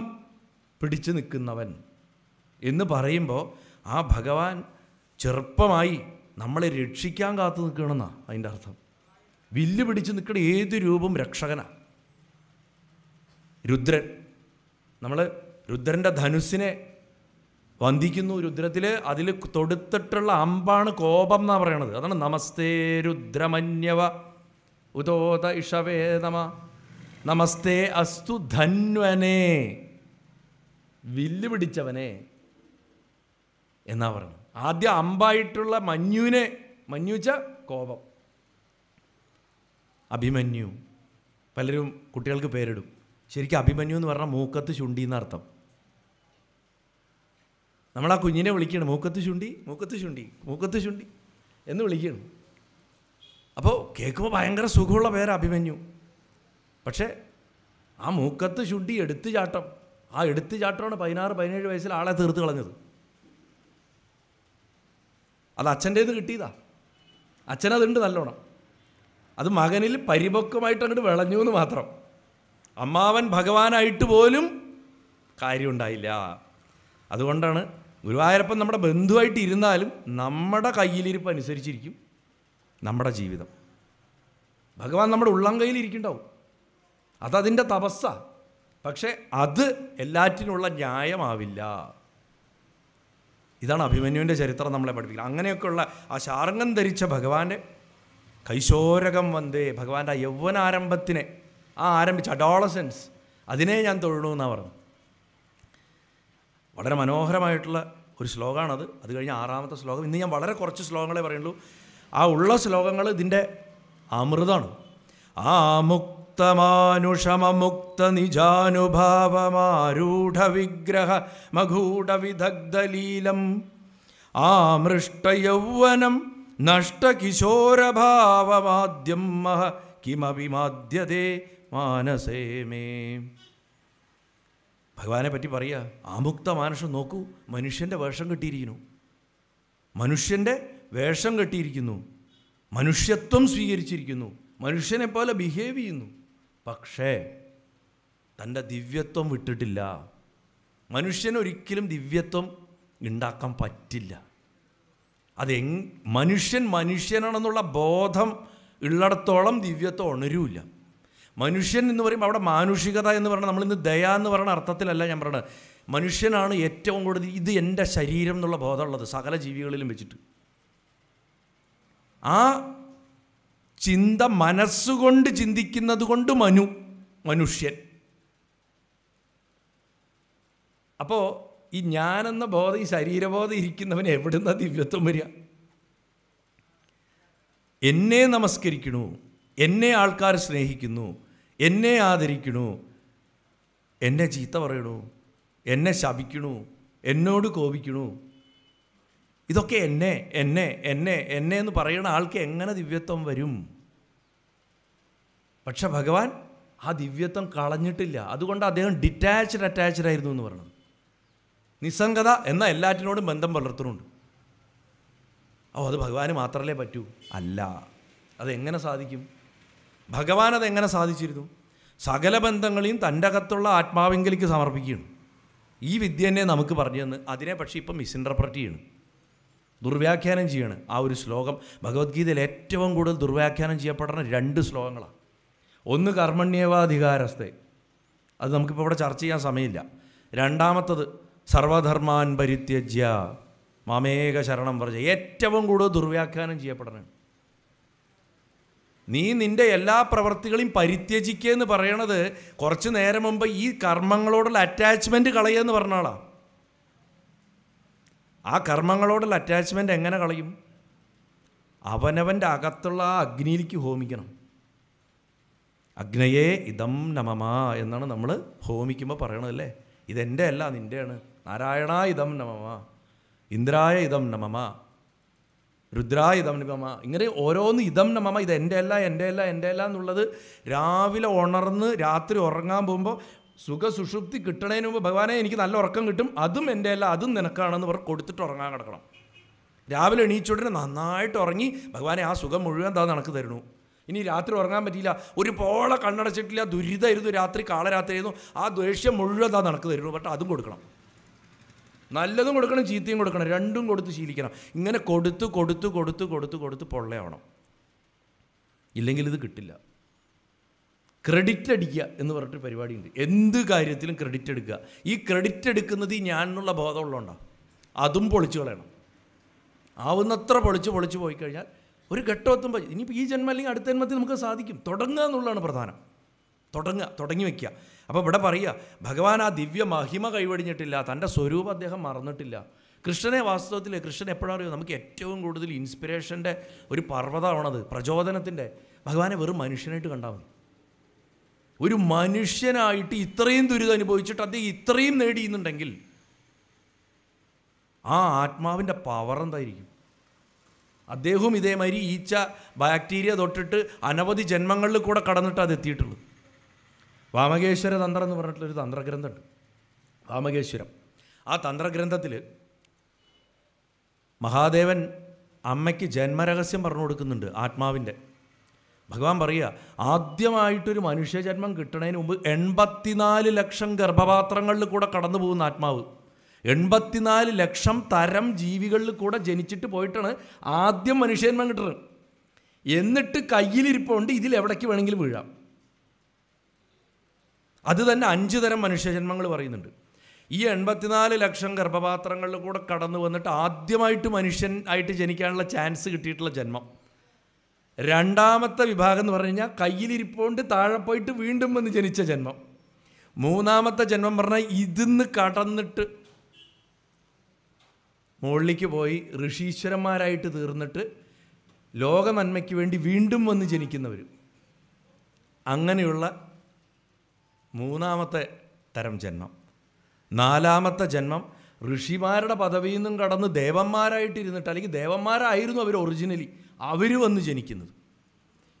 പിടിച്ചു നിൽക്കുന്നവൻ എന്ന് പറയുമ്പോൾ ആ ഭഗവാൻ ചെറുപ്പമായി നമ്മളെ രക്ഷിക്കാൻ കാത്തു നിൽക്കണമെന്നാ അതിൻ്റെ അർത്ഥം വില്ല് പിടിച്ച് നിൽക്കുന്ന ഏത് രൂപം രക്ഷകനാ രുദ്രൻ നമ്മൾ രുദ്രൻ്റെ ധനുസിനെ വന്ദിക്കുന്നു രുദ്രത്തിൽ അതിൽ തൊടുത്തിട്ടുള്ള അമ്പാണ് കോപം എന്നാണ് പറയണത് അതാണ് നമസ്തേ രുദ്രമന്യവ ഉദോത ഇഷവേ നമ നമസ്തേ അസ്തു ധന്വനെ വില്ല് പിടിച്ചവനെ എന്നാ പറഞ്ഞു ആദ്യം അമ്പായിട്ടുള്ള മഞ്ഞുവിനെ മഞ്ഞുവെച്ച കോപം അഭിമന്യു പലരും കുട്ടികൾക്ക് പേരിടും ശരിക്കും അഭിമന്യു എന്ന് പറഞ്ഞാൽ മൂക്കത്ത് ചുണ്ടി എന്നർത്ഥം നമ്മൾ ആ കുഞ്ഞിനെ വിളിക്കണം മൂക്കത്ത് ചുണ്ടി മൂക്കത്ത് ചുണ്ടി മൂക്കത്ത് ചുണ്ടി എന്ന് വിളിക്കണം അപ്പോൾ കേൾക്കുമ്പോൾ ഭയങ്കര സുഖമുള്ള പേര് അഭിമന്യു പക്ഷേ ആ മൂക്കത്ത് ചുണ്ടി എടുത്തു ചാട്ടം ആ എടുത്തു ചാട്ടമാണ് പതിനാറ് പതിനേഴ് വയസ്സിൽ ആളെ തീർത്ത് കളഞ്ഞത് അത് അച്ഛൻ്റേത് കിട്ടിയതാ അച്ഛനതുണ്ട് നല്ലോണം അത് മകനിൽ പരിപക്വമായിട്ട് അങ്ങോട്ട് വിളഞ്ഞു എന്ന് മാത്രം അമ്മാവൻ ഭഗവാനായിട്ട് പോലും കാര്യമുണ്ടായില്ല അതുകൊണ്ടാണ് ഗുരുവായൂരപ്പൻ നമ്മുടെ ബന്ധുവായിട്ട് ഇരുന്നാലും നമ്മുടെ കയ്യിലിരിപ്പ് അനുസരിച്ചിരിക്കും നമ്മുടെ ജീവിതം ഭഗവാൻ നമ്മുടെ ഉള്ളം കയ്യിലിരിക്കുന്നുണ്ടാവും അതതിൻ്റെ തപസ്സാണ് പക്ഷേ അത് എല്ലാറ്റിനുള്ള ന്യായമാവില്ല ഇതാണ് അഭിമന്യുവിൻ്റെ ചരിത്രം നമ്മളെ പഠിപ്പിക്കുന്നത് അങ്ങനെയൊക്കെയുള്ള ആ ശാർങ്കം ധരിച്ച ഭഗവാന്റെ കൈശോരകം വന്ദേ ഭഗവാന്റെ ആ യൗവനാരംഭത്തിനെ ആ ആരംഭിച്ച അഡോളസൻസ് അതിനെ ഞാൻ തൊഴണു എന്നാണ് പറഞ്ഞു വളരെ മനോഹരമായിട്ടുള്ള ഒരു ശ്ലോകമാണത് അത് കഴിഞ്ഞ് ആറാമത്തെ ശ്ലോകം ഇന്ന് ഞാൻ വളരെ കുറച്ച് ശ്ലോകങ്ങളെ പറയുള്ളൂ ആ ഉള്ള ശ്ലോകങ്ങൾ ഇതിൻ്റെ അമൃതമാണ് ആ മുക്ത മുക്തമാനുഷമമുക്തനിജാനുഭാവമാരൂഢവിഗ്രഹ മഗൂഢവിദഗ്ധലീലം ആമൃഷ്ടയൗവനം നഷ്ടകിശോരഭാവമാദ്യം മഹ കിമഭിമാദ്യതേ മാനസേ മേ ഭഗവാനെ പറ്റി പറയുക ആമുക്ത മാനുഷം നോക്കൂ മനുഷ്യൻ്റെ വേഷം കെട്ടിയിരിക്കുന്നു മനുഷ്യൻ്റെ വേഷം കെട്ടിയിരിക്കുന്നു മനുഷ്യത്വം സ്വീകരിച്ചിരിക്കുന്നു മനുഷ്യനെ പോലെ ബിഹേവ് ചെയ്യുന്നു പക്ഷേ തൻ്റെ ദിവ്യത്വം വിട്ടിട്ടില്ല മനുഷ്യനൊരിക്കലും ദിവ്യത്വം ഉണ്ടാക്കാൻ പറ്റില്ല അത് മനുഷ്യൻ മനുഷ്യനാണെന്നുള്ള ബോധം ഉള്ളിടത്തോളം ദിവ്യത്വം ഉണരൂല്ല മനുഷ്യൻ എന്ന് പറയുമ്പോൾ അവിടെ മാനുഷികത എന്ന് പറഞ്ഞാൽ നമ്മളിന്ന് ദയ എന്ന് പറയുന്ന അർത്ഥത്തിലല്ല ഞാൻ പറയുന്നത് മനുഷ്യനാണ് ഏറ്റവും കൂടുതൽ ഇത് എൻ്റെ ശരീരം എന്നുള്ള ബോധമുള്ളത് സകല ജീവികളിലും വെച്ചിട്ട് ആ ചിന്ത മനസ്സുകൊണ്ട് ചിന്തിക്കുന്നത് കൊണ്ട് മനു മനുഷ്യൻ അപ്പോൾ ഈ ഞാനെന്ന ബോധം ഈ ശരീരബോധം ഇരിക്കുന്നവൻ എവിടുന്ന ദിവ്യത്വം വരിക എന്നെ നമസ്കരിക്കണു എന്നെ ആൾക്കാർ സ്നേഹിക്കുന്നു എന്നെ ആദരിക്കണു എന്നെ ചീത്ത പറയണു എന്നെ ശപിക്കണു എന്നോട് കോപിക്കണു ഇതൊക്കെ എന്നെ എന്നെ എന്നെ എന്നെ എന്ന് പറയുന്ന ആൾക്ക് എങ്ങനെ ദിവ്യത്വം വരും പക്ഷെ ഭഗവാൻ ആ ദിവ്യത്വം കളഞ്ഞിട്ടില്ല അതുകൊണ്ട് അദ്ദേഹം ഡിറ്റാച്ച്ഡ് അറ്റാച്ച്ഡ് ആയിരുന്നു എന്ന് പറയുന്നത് നിസ്സംഗത എന്ന എല്ലാറ്റിനോടും ബന്ധം പുലർത്തുന്നുണ്ട് ഓ അത് ഭഗവാന് മാത്രമല്ലേ പറ്റൂ അല്ല അതെങ്ങനെ സാധിക്കും ഭഗവാൻ അതെങ്ങനെ സാധിച്ചിരുന്നു സകല ബന്ധങ്ങളെയും തൻ്റെ അകത്തുള്ള ആത്മാവെങ്കിലേക്ക് സമർപ്പിക്കുകയാണ് ഈ വിദ്യ തന്നെ നമുക്ക് പറഞ്ഞു തന്ന് അതിനെ പക്ഷേ ഇപ്പം മിസ്ഇൻറ്റർപ്രറ്റ് ചെയ്യണം ദുർവ്യാഖ്യാനം ചെയ്യാണ് ആ ഒരു ശ്ലോകം ഭഗവത്ഗീതയിൽ ഏറ്റവും കൂടുതൽ ദുർവ്യാഖ്യാനം ചെയ്യപ്പെടുന്ന രണ്ട് ശ്ലോകങ്ങളാണ് ഒന്ന് കർമ്മണ്യവാധികാരസ്ഥെ അത് നമുക്കിപ്പോൾ ഇവിടെ ചർച്ച ചെയ്യാൻ സമയമില്ല രണ്ടാമത്തത് സർവധർമാൻ പരിത്യജ്യ മാമേക ശരണം പറഞ്ഞ ഏറ്റവും കൂടുതൽ ദുർവ്യാഖ്യാനം ചെയ്യപ്പെടണം നീ നിൻ്റെ എല്ലാ പ്രവൃത്തികളെയും പരിത്യജിക്കുക എന്ന് പറയണത് കുറച്ച് നേരം മുമ്പ് ഈ കർമ്മങ്ങളോടുള്ള അറ്റാച്ച്മെൻറ്റ് കളയുക എന്ന് പറഞ്ഞാളാണ് ആ കർമ്മങ്ങളോടുള്ള അറ്റാച്ച്മെൻ്റ് എങ്ങനെ കളയും അവനവൻ്റെ അകത്തുള്ള ആ അഗ്നിയിലേക്ക് ഹോമിക്കണം അഗ്നയെ ഇതം നമമാ എന്നാണ് നമ്മൾ ഹോമിക്കുമ്പോൾ പറയണതല്ലേ ഇതെൻ്റെ അല്ല നിൻ്റെയാണ് നാരായണ ഇതം നമമാ ഇന്ദ്രായ ഇതം നമമ രുദ്രായ ഇതം നമമ ഇങ്ങനെ ഓരോന്ന് ഇതം നമമ ഇത് എൻ്റെ അല്ല എൻ്റെ അല്ല എൻ്റെ അല്ല എന്നുള്ളത് രാവിലെ ഉണർന്ന് രാത്രി ഉറങ്ങാൻ പോകുമ്പോൾ സുഖസുഷുപ്തി കിട്ടണതിന് മുമ്പ് ഭഗവാനെ എനിക്ക് നല്ല ഉറക്കം കിട്ടും അതും എൻ്റെ അല്ല അതും നിനക്കാണെന്ന് പറഞ്ഞ് കൊടുത്തിട്ട് ഉറങ്ങാൻ കിടക്കണം രാവിലെ എണീച്ചുടനെ നന്നായിട്ട് ഉറങ്ങി ഭഗവാനെ ആ സുഖം മുഴുവൻ താ നടക്ക് തരുന്നു ഇനി രാത്രി ഉറങ്ങാൻ പറ്റിയില്ല ഒരു പോളെ കണ്ണടച്ചിട്ടില്ല ദുരിതമായിരുന്നു രാത്രി ആയിരുന്നു ആ ദ്വേഷ്യം മുഴുവൻ താ നടക്ക് തരുന്നു പക്ഷെ അതും കൊടുക്കണം നല്ലതും കൊടുക്കണം ചീത്തയും കൊടുക്കണം രണ്ടും കൊടുത്ത് ശീലിക്കണം ഇങ്ങനെ കൊടുത്ത് കൊടുത്ത് കൊടുത്ത് കൊടുത്ത് കൊടുത്ത് പൊള്ളയാവണം ഇല്ലെങ്കിൽ ഇത് കിട്ടില്ല ക്രെഡിറ്റ് അടിക്കുക എന്ന് പറഞ്ഞിട്ട് പരിപാടിയുണ്ട് എന്ത് കാര്യത്തിലും ക്രെഡിറ്റ് എടുക്കുക ഈ ക്രെഡിറ്റ് എടുക്കുന്നത് ഈ ഞാൻ എന്നുള്ള ബോധമുള്ളതുകൊണ്ടാണ് അതും പൊളിച്ചു കളയണം ആവുന്നത്ര പൊളിച്ച് പൊളിച്ച് പോയി കഴിഞ്ഞാൽ ഒരു ഘട്ടം എത്തുമ്പോൾ ഇനിയിപ്പോൾ ഈ ജന്മം അല്ലെങ്കിൽ അടുത്ത ജന്മത്തിൽ നമുക്ക് സാധിക്കും തുടങ്ങുക എന്നുള്ളതാണ് പ്രധാനം തുടങ്ങുക തുടങ്ങി വയ്ക്കുക അപ്പോൾ ഇവിടെ പറയുക ഭഗവാൻ ആ ദിവ്യ മഹിമ കൈവടിഞ്ഞിട്ടില്ല തൻ്റെ സ്വരൂപം അദ്ദേഹം മറന്നിട്ടില്ല കൃഷ്ണനെ വാസ്തവത്തിൽ കൃഷ്ണൻ എപ്പോഴാണ് അറിയുമോ നമുക്ക് ഏറ്റവും കൂടുതൽ ഇൻസ്പിറേഷൻ്റെ ഒരു പർവ്വതമാണത് പ്രചോദനത്തിൻ്റെ ഭഗവാനെ വെറും മനുഷ്യനായിട്ട് കണ്ടാൽ മതി ഒരു മനുഷ്യനായിട്ട് ഇത്രയും ദുരിതം അനുഭവിച്ചിട്ട് അദ്ദേഹം ഇത്രയും നേടിയുന്നുണ്ടെങ്കിൽ ആ ആത്മാവിൻ്റെ പവർ എന്തായിരിക്കും അദ്ദേഹവും ഇതേമാതിരി ഈച്ച ബാക്ടീരിയ തൊട്ടിട്ട് അനവധി ജന്മങ്ങളിൽ കൂടെ കടന്നിട്ട് അത് എത്തിയിട്ടുള്ളത് വാമകേശ്വര തന്ത്രം എന്ന് പറഞ്ഞിട്ടുള്ളൊരു തന്ത്രഗ്രന്ഥമുണ്ട് വാമകേശ്വരം ആ തന്ത്രഗ്രന്ഥത്തിൽ മഹാദേവൻ അമ്മയ്ക്ക് ജന്മരഹസ്യം പറഞ്ഞു കൊടുക്കുന്നുണ്ട് ആത്മാവിൻ്റെ ഭഗവാൻ പറയുക ആദ്യമായിട്ടൊരു മനുഷ്യജന്മം കിട്ടുന്നതിന് മുമ്പ് എൺപത്തിനാല് ലക്ഷം ഗർഭപാത്രങ്ങളിൽ കൂടെ കടന്നു പോകുന്ന ആത്മാവ് എൺപത്തിനാല് ലക്ഷം തരം ജീവികളിൽ കൂടെ ജനിച്ചിട്ട് പോയിട്ടാണ് ആദ്യം മനുഷ്യജന്മം കിട്ടുന്നത് എന്നിട്ട് കയ്യിലിരിപ്പുണ്ട് ഇതിൽ എവിടേക്ക് വേണമെങ്കിലും വീഴാം അത് തന്നെ അഞ്ച് തരം മനുഷ്യജന്മങ്ങൾ പറയുന്നുണ്ട് ഈ എൺപത്തിനാല് ലക്ഷം ഗർഭപാത്രങ്ങളിൽ കൂടെ കടന്നു വന്നിട്ട് ആദ്യമായിട്ട് മനുഷ്യൻ ആയിട്ട് ജനിക്കാനുള്ള ചാൻസ് കിട്ടിയിട്ടുള്ള ജന്മം രണ്ടാമത്തെ വിഭാഗം എന്ന് പറഞ്ഞു കഴിഞ്ഞാൽ കയ്യിലിരിപ്പോണ്ട് താഴെ പോയിട്ട് വീണ്ടും വന്ന് ജനിച്ച ജന്മം മൂന്നാമത്തെ ജന്മം പറഞ്ഞാൽ ഇതിന്ന് കടന്നിട്ട് മുകളിലേക്ക് പോയി ഋഷീശ്വരന്മാരായിട്ട് തീർന്നിട്ട് ലോക നന്മയ്ക്ക് വേണ്ടി വീണ്ടും വന്ന് ജനിക്കുന്നവർ അങ്ങനെയുള്ള മൂന്നാമത്തെ തരം ജന്മം നാലാമത്തെ ജന്മം ഋഷിമാരുടെ പദവിയിൽ നിന്നും കടന്ന് ദേവന്മാരായിട്ടിരുന്നിട്ട് അല്ലെങ്കിൽ ദേവന്മാരായിരുന്നു അവർ ഒറിജിനലി അവർ വന്ന് ജനിക്കുന്നത്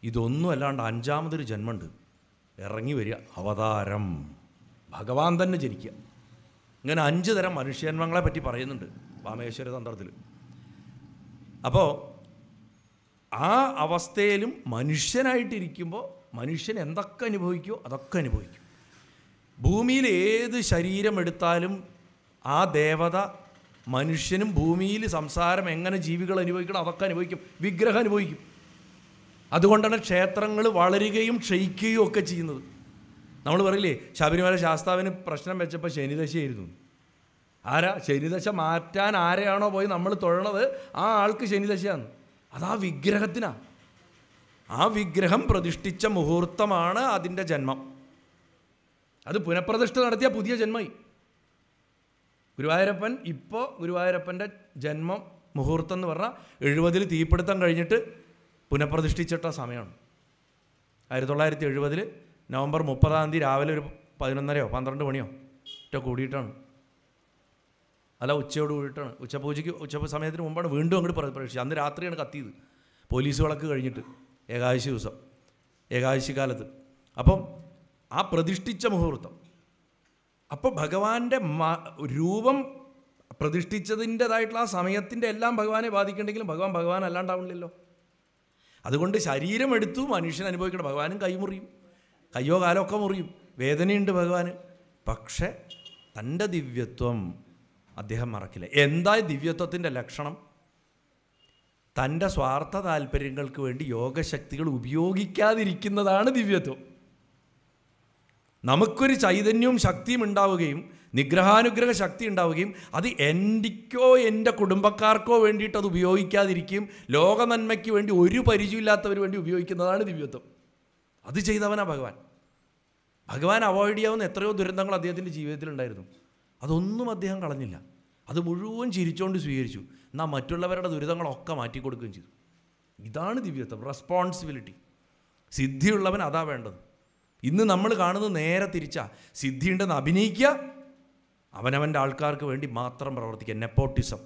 ഇതൊന്നും അല്ലാണ്ട് അഞ്ചാമതൊരു ജന്മമുണ്ട് ഇറങ്ങി വരിക അവതാരം ഭഗവാൻ തന്നെ ജനിക്കുക ഇങ്ങനെ അഞ്ച് തരം മനുഷ്യന്മങ്ങളെ പറ്റി പറയുന്നുണ്ട് വാമേശ്വര തന്ത്രത്തിൽ അപ്പോൾ ആ അവസ്ഥയിലും മനുഷ്യനായിട്ടിരിക്കുമ്പോൾ മനുഷ്യൻ എന്തൊക്കെ അനുഭവിക്കുമോ അതൊക്കെ അനുഭവിക്കും ഭൂമിയിൽ ഏത് ശരീരം ആ ദേവത മനുഷ്യനും ഭൂമിയിൽ സംസാരം എങ്ങനെ ജീവികൾ അനുഭവിക്കണം അതൊക്കെ അനുഭവിക്കും വിഗ്രഹം അനുഭവിക്കും അതുകൊണ്ടാണ് ക്ഷേത്രങ്ങൾ വളരുകയും ക്ഷയിക്കുകയും ഒക്കെ ചെയ്യുന്നത് നമ്മൾ പറയില്ലേ ശബരിമല ശാസ്താവിന് പ്രശ്നം വെച്ചപ്പോൾ ശനിദശയായിരുന്നു ആരാ ശനിദശ മാറ്റാൻ ആരെയാണോ പോയി നമ്മൾ തൊഴണത് ആ ആൾക്ക് ശനിദശയാണ് അതാ വിഗ്രഹത്തിനാണ് ആ വിഗ്രഹം പ്രതിഷ്ഠിച്ച മുഹൂർത്തമാണ് അതിൻ്റെ ജന്മം അത് പുനഃപ്രതിഷ്ഠ നടത്തിയ പുതിയ ജന്മമായി ഗുരുവായൂരപ്പൻ ഇപ്പോൾ ഗുരുവായൂരപ്പൻ്റെ ജന്മം മുഹൂർത്തം എന്ന് പറഞ്ഞാൽ എഴുപതിൽ തീപിടുത്തം കഴിഞ്ഞിട്ട് പുനഃപ്രതിഷ്ഠിച്ചിട്ട സമയമാണ് ആയിരത്തി തൊള്ളായിരത്തി എഴുപതിൽ നവംബർ മുപ്പതാം തീയതി രാവിലെ ഒരു പതിനൊന്നരയോ പന്ത്രണ്ട് മണിയോ ഒറ്റ കൂടിയിട്ടാണ് അല്ല ഉച്ചയോട് കൂടിയിട്ടാണ് ഉച്ചപൂജയ്ക്ക് ഉച്ച സമയത്തിന് മുമ്പാണ് വീണ്ടും അങ്ങോട്ട് പ്രവേശിച്ചത് അന്ന് രാത്രിയാണ് കത്തിയത് പോലീസ് വിളക്ക് കഴിഞ്ഞിട്ട് ഏകാദശി ദിവസം ഏകാദശി കാലത്ത് അപ്പം ആ പ്രതിഷ്ഠിച്ച മുഹൂർത്തം അപ്പോൾ ഭഗവാന്റെ രൂപം പ്രതിഷ്ഠിച്ചതിൻ്റെതായിട്ടുള്ള ആ സമയത്തിൻ്റെ എല്ലാം ഭഗവാനെ ബാധിക്കണ്ടെങ്കിലും ഭഗവാൻ ഭഗവാൻ അല്ലാണ്ടാവണില്ലല്ലോ അതുകൊണ്ട് ശരീരം എടുത്തു മനുഷ്യൻ അനുഭവിക്കണം ഭഗവാനും കൈമുറിയും കയ്യോ കാലോ ഒക്കെ മുറിയും വേദനയുണ്ട് ഭഗവാന് പക്ഷേ തൻ്റെ ദിവ്യത്വം അദ്ദേഹം മറക്കില്ല എന്താ ദിവ്യത്വത്തിൻ്റെ ലക്ഷണം തൻ്റെ സ്വാർത്ഥ താല്പര്യങ്ങൾക്ക് വേണ്ടി യോഗശക്തികൾ ഉപയോഗിക്കാതിരിക്കുന്നതാണ് ദിവ്യത്വം നമുക്കൊരു ചൈതന്യവും ശക്തിയും ഉണ്ടാവുകയും നിഗ്രഹാനുഗ്രഹ ശക്തി ഉണ്ടാവുകയും അത് എൻ്റെക്കോ എൻ്റെ കുടുംബക്കാർക്കോ വേണ്ടിയിട്ട് അത് ഉപയോഗിക്കാതിരിക്കും ലോക നന്മയ്ക്ക് വേണ്ടി ഒരു പരിചയമില്ലാത്തവർ വേണ്ടി ഉപയോഗിക്കുന്നതാണ് ദിവ്യത്വം അത് ചെയ്തവനാ ഭഗവാൻ ഭഗവാൻ അവോയ്ഡ് ചെയ്യാവുന്ന എത്രയോ ദുരന്തങ്ങൾ അദ്ദേഹത്തിൻ്റെ ജീവിതത്തിലുണ്ടായിരുന്നു അതൊന്നും അദ്ദേഹം കളഞ്ഞില്ല അത് മുഴുവൻ ചിരിച്ചുകൊണ്ട് സ്വീകരിച്ചു എന്നാൽ മറ്റുള്ളവരുടെ ദുരിതങ്ങളൊക്കെ മാറ്റി കൊടുക്കുകയും ചെയ്തു ഇതാണ് ദിവ്യത്വം റെസ്പോൺസിബിലിറ്റി സിദ്ധിയുള്ളവൻ അതാ വേണ്ടത് ഇന്ന് നമ്മൾ കാണുന്നത് നേരെ തിരിച്ചാ സിദ്ധിയുണ്ടെന്ന് അഭിനയിക്കുക അവനവൻ്റെ ആൾക്കാർക്ക് വേണ്ടി മാത്രം പ്രവർത്തിക്കുക നെപ്പോട്ടിസം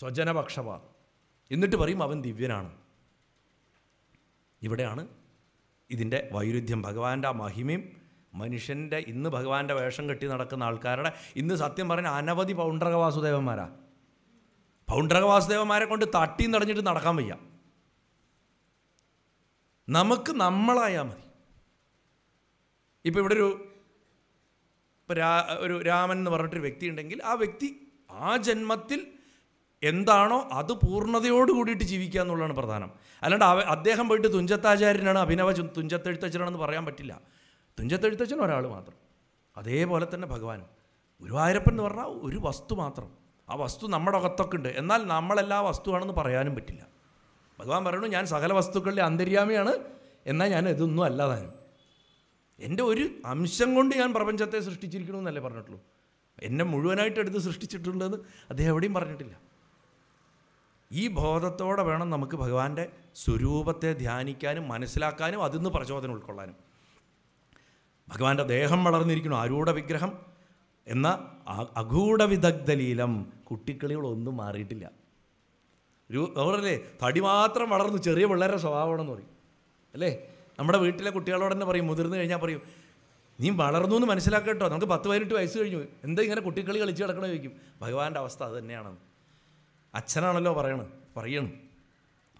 സ്വജനപക്ഷപാതം എന്നിട്ട് പറയും അവൻ ദിവ്യനാണ് ഇവിടെയാണ് ഇതിൻ്റെ വൈരുദ്ധ്യം ഭഗവാന്റെ ആ മഹിമയും മനുഷ്യൻ്റെ ഇന്ന് ഭഗവാന്റെ വേഷം കെട്ടി നടക്കുന്ന ആൾക്കാരുടെ ഇന്ന് സത്യം പറഞ്ഞ അനവധി പൗണ്ഡ്രക വാസുദേവന്മാരാ കൊണ്ട് തട്ടി തടഞ്ഞിട്ട് നടക്കാൻ വയ്യ നമുക്ക് നമ്മളായാൽ മതി ഇപ്പോൾ ഇവിടെ ഒരു രാ ഒരു രാമൻ എന്ന് പറഞ്ഞിട്ടൊരു വ്യക്തി ഉണ്ടെങ്കിൽ ആ വ്യക്തി ആ ജന്മത്തിൽ എന്താണോ അത് പൂർണ്ണതയോട് കൂടിയിട്ട് ജീവിക്കുക എന്നുള്ളതാണ് പ്രധാനം അല്ലാണ്ട് അവ അദ്ദേഹം പോയിട്ട് തുഞ്ചത്താചാര്യനാണ് അഭിനവ തുഞ്ചത്തെഴുത്തച്ഛനാണെന്ന് പറയാൻ പറ്റില്ല തുഞ്ചത്തെഴുത്തച്ഛൻ ഒരാൾ മാത്രം അതേപോലെ തന്നെ ഭഗവാൻ ഗുരുവായൂരപ്പൻ എന്ന് പറഞ്ഞാൽ ഒരു വസ്തു മാത്രം ആ വസ്തു നമ്മുടെ അകത്തൊക്കെ ഉണ്ട് എന്നാൽ നമ്മളെല്ലാ വസ്തുവാണെന്ന് പറയാനും പറ്റില്ല ഭഗവാൻ പറയുന്നു ഞാൻ സകല വസ്തുക്കളുടെ അന്തര്യാമിയാണ് എന്നാൽ ഞാൻ ഇതൊന്നും അല്ലാതാനും എൻ്റെ ഒരു അംശം കൊണ്ട് ഞാൻ പ്രപഞ്ചത്തെ എന്നല്ലേ പറഞ്ഞിട്ടുള്ളൂ എന്നെ മുഴുവനായിട്ട് എടുത്ത് സൃഷ്ടിച്ചിട്ടുണ്ടെന്ന് അദ്ദേഹം എവിടെയും പറഞ്ഞിട്ടില്ല ഈ ബോധത്തോടെ വേണം നമുക്ക് ഭഗവാന്റെ സ്വരൂപത്തെ ധ്യാനിക്കാനും മനസ്സിലാക്കാനും അതിൽ നിന്ന് പ്രചോദനം ഉൾക്കൊള്ളാനും ഭഗവാന്റെ ദേഹം വളർന്നിരിക്കണം ആരൂഢ വിഗ്രഹം എന്ന അഗൂഢവിദഗ്ധലീലം വിദഗ്ധലീലം കുട്ടിക്കളികളൊന്നും മാറിയിട്ടില്ല ഒരു അവരല്ലേ തടി മാത്രം വളർന്നു ചെറിയ പിള്ളേരുടെ സ്വഭാവമാണെന്ന് പറയും അല്ലേ നമ്മുടെ വീട്ടിലെ കുട്ടികളോട് തന്നെ പറയും മുതിർന്നു കഴിഞ്ഞാൽ പറയും നീ വളർന്നു എന്ന് മനസ്സിലാക്കട്ടോ നമുക്ക് പത്ത് പതിനെട്ട് വയസ്സ് കഴിഞ്ഞു എന്താ ഇങ്ങനെ കുട്ടികളി കളിച്ച് കിടക്കണ ചോദിക്കും ഭഗവാന്റെ അവസ്ഥ അത് തന്നെയാണെന്ന് അച്ഛനാണല്ലോ പറയണം പറയണം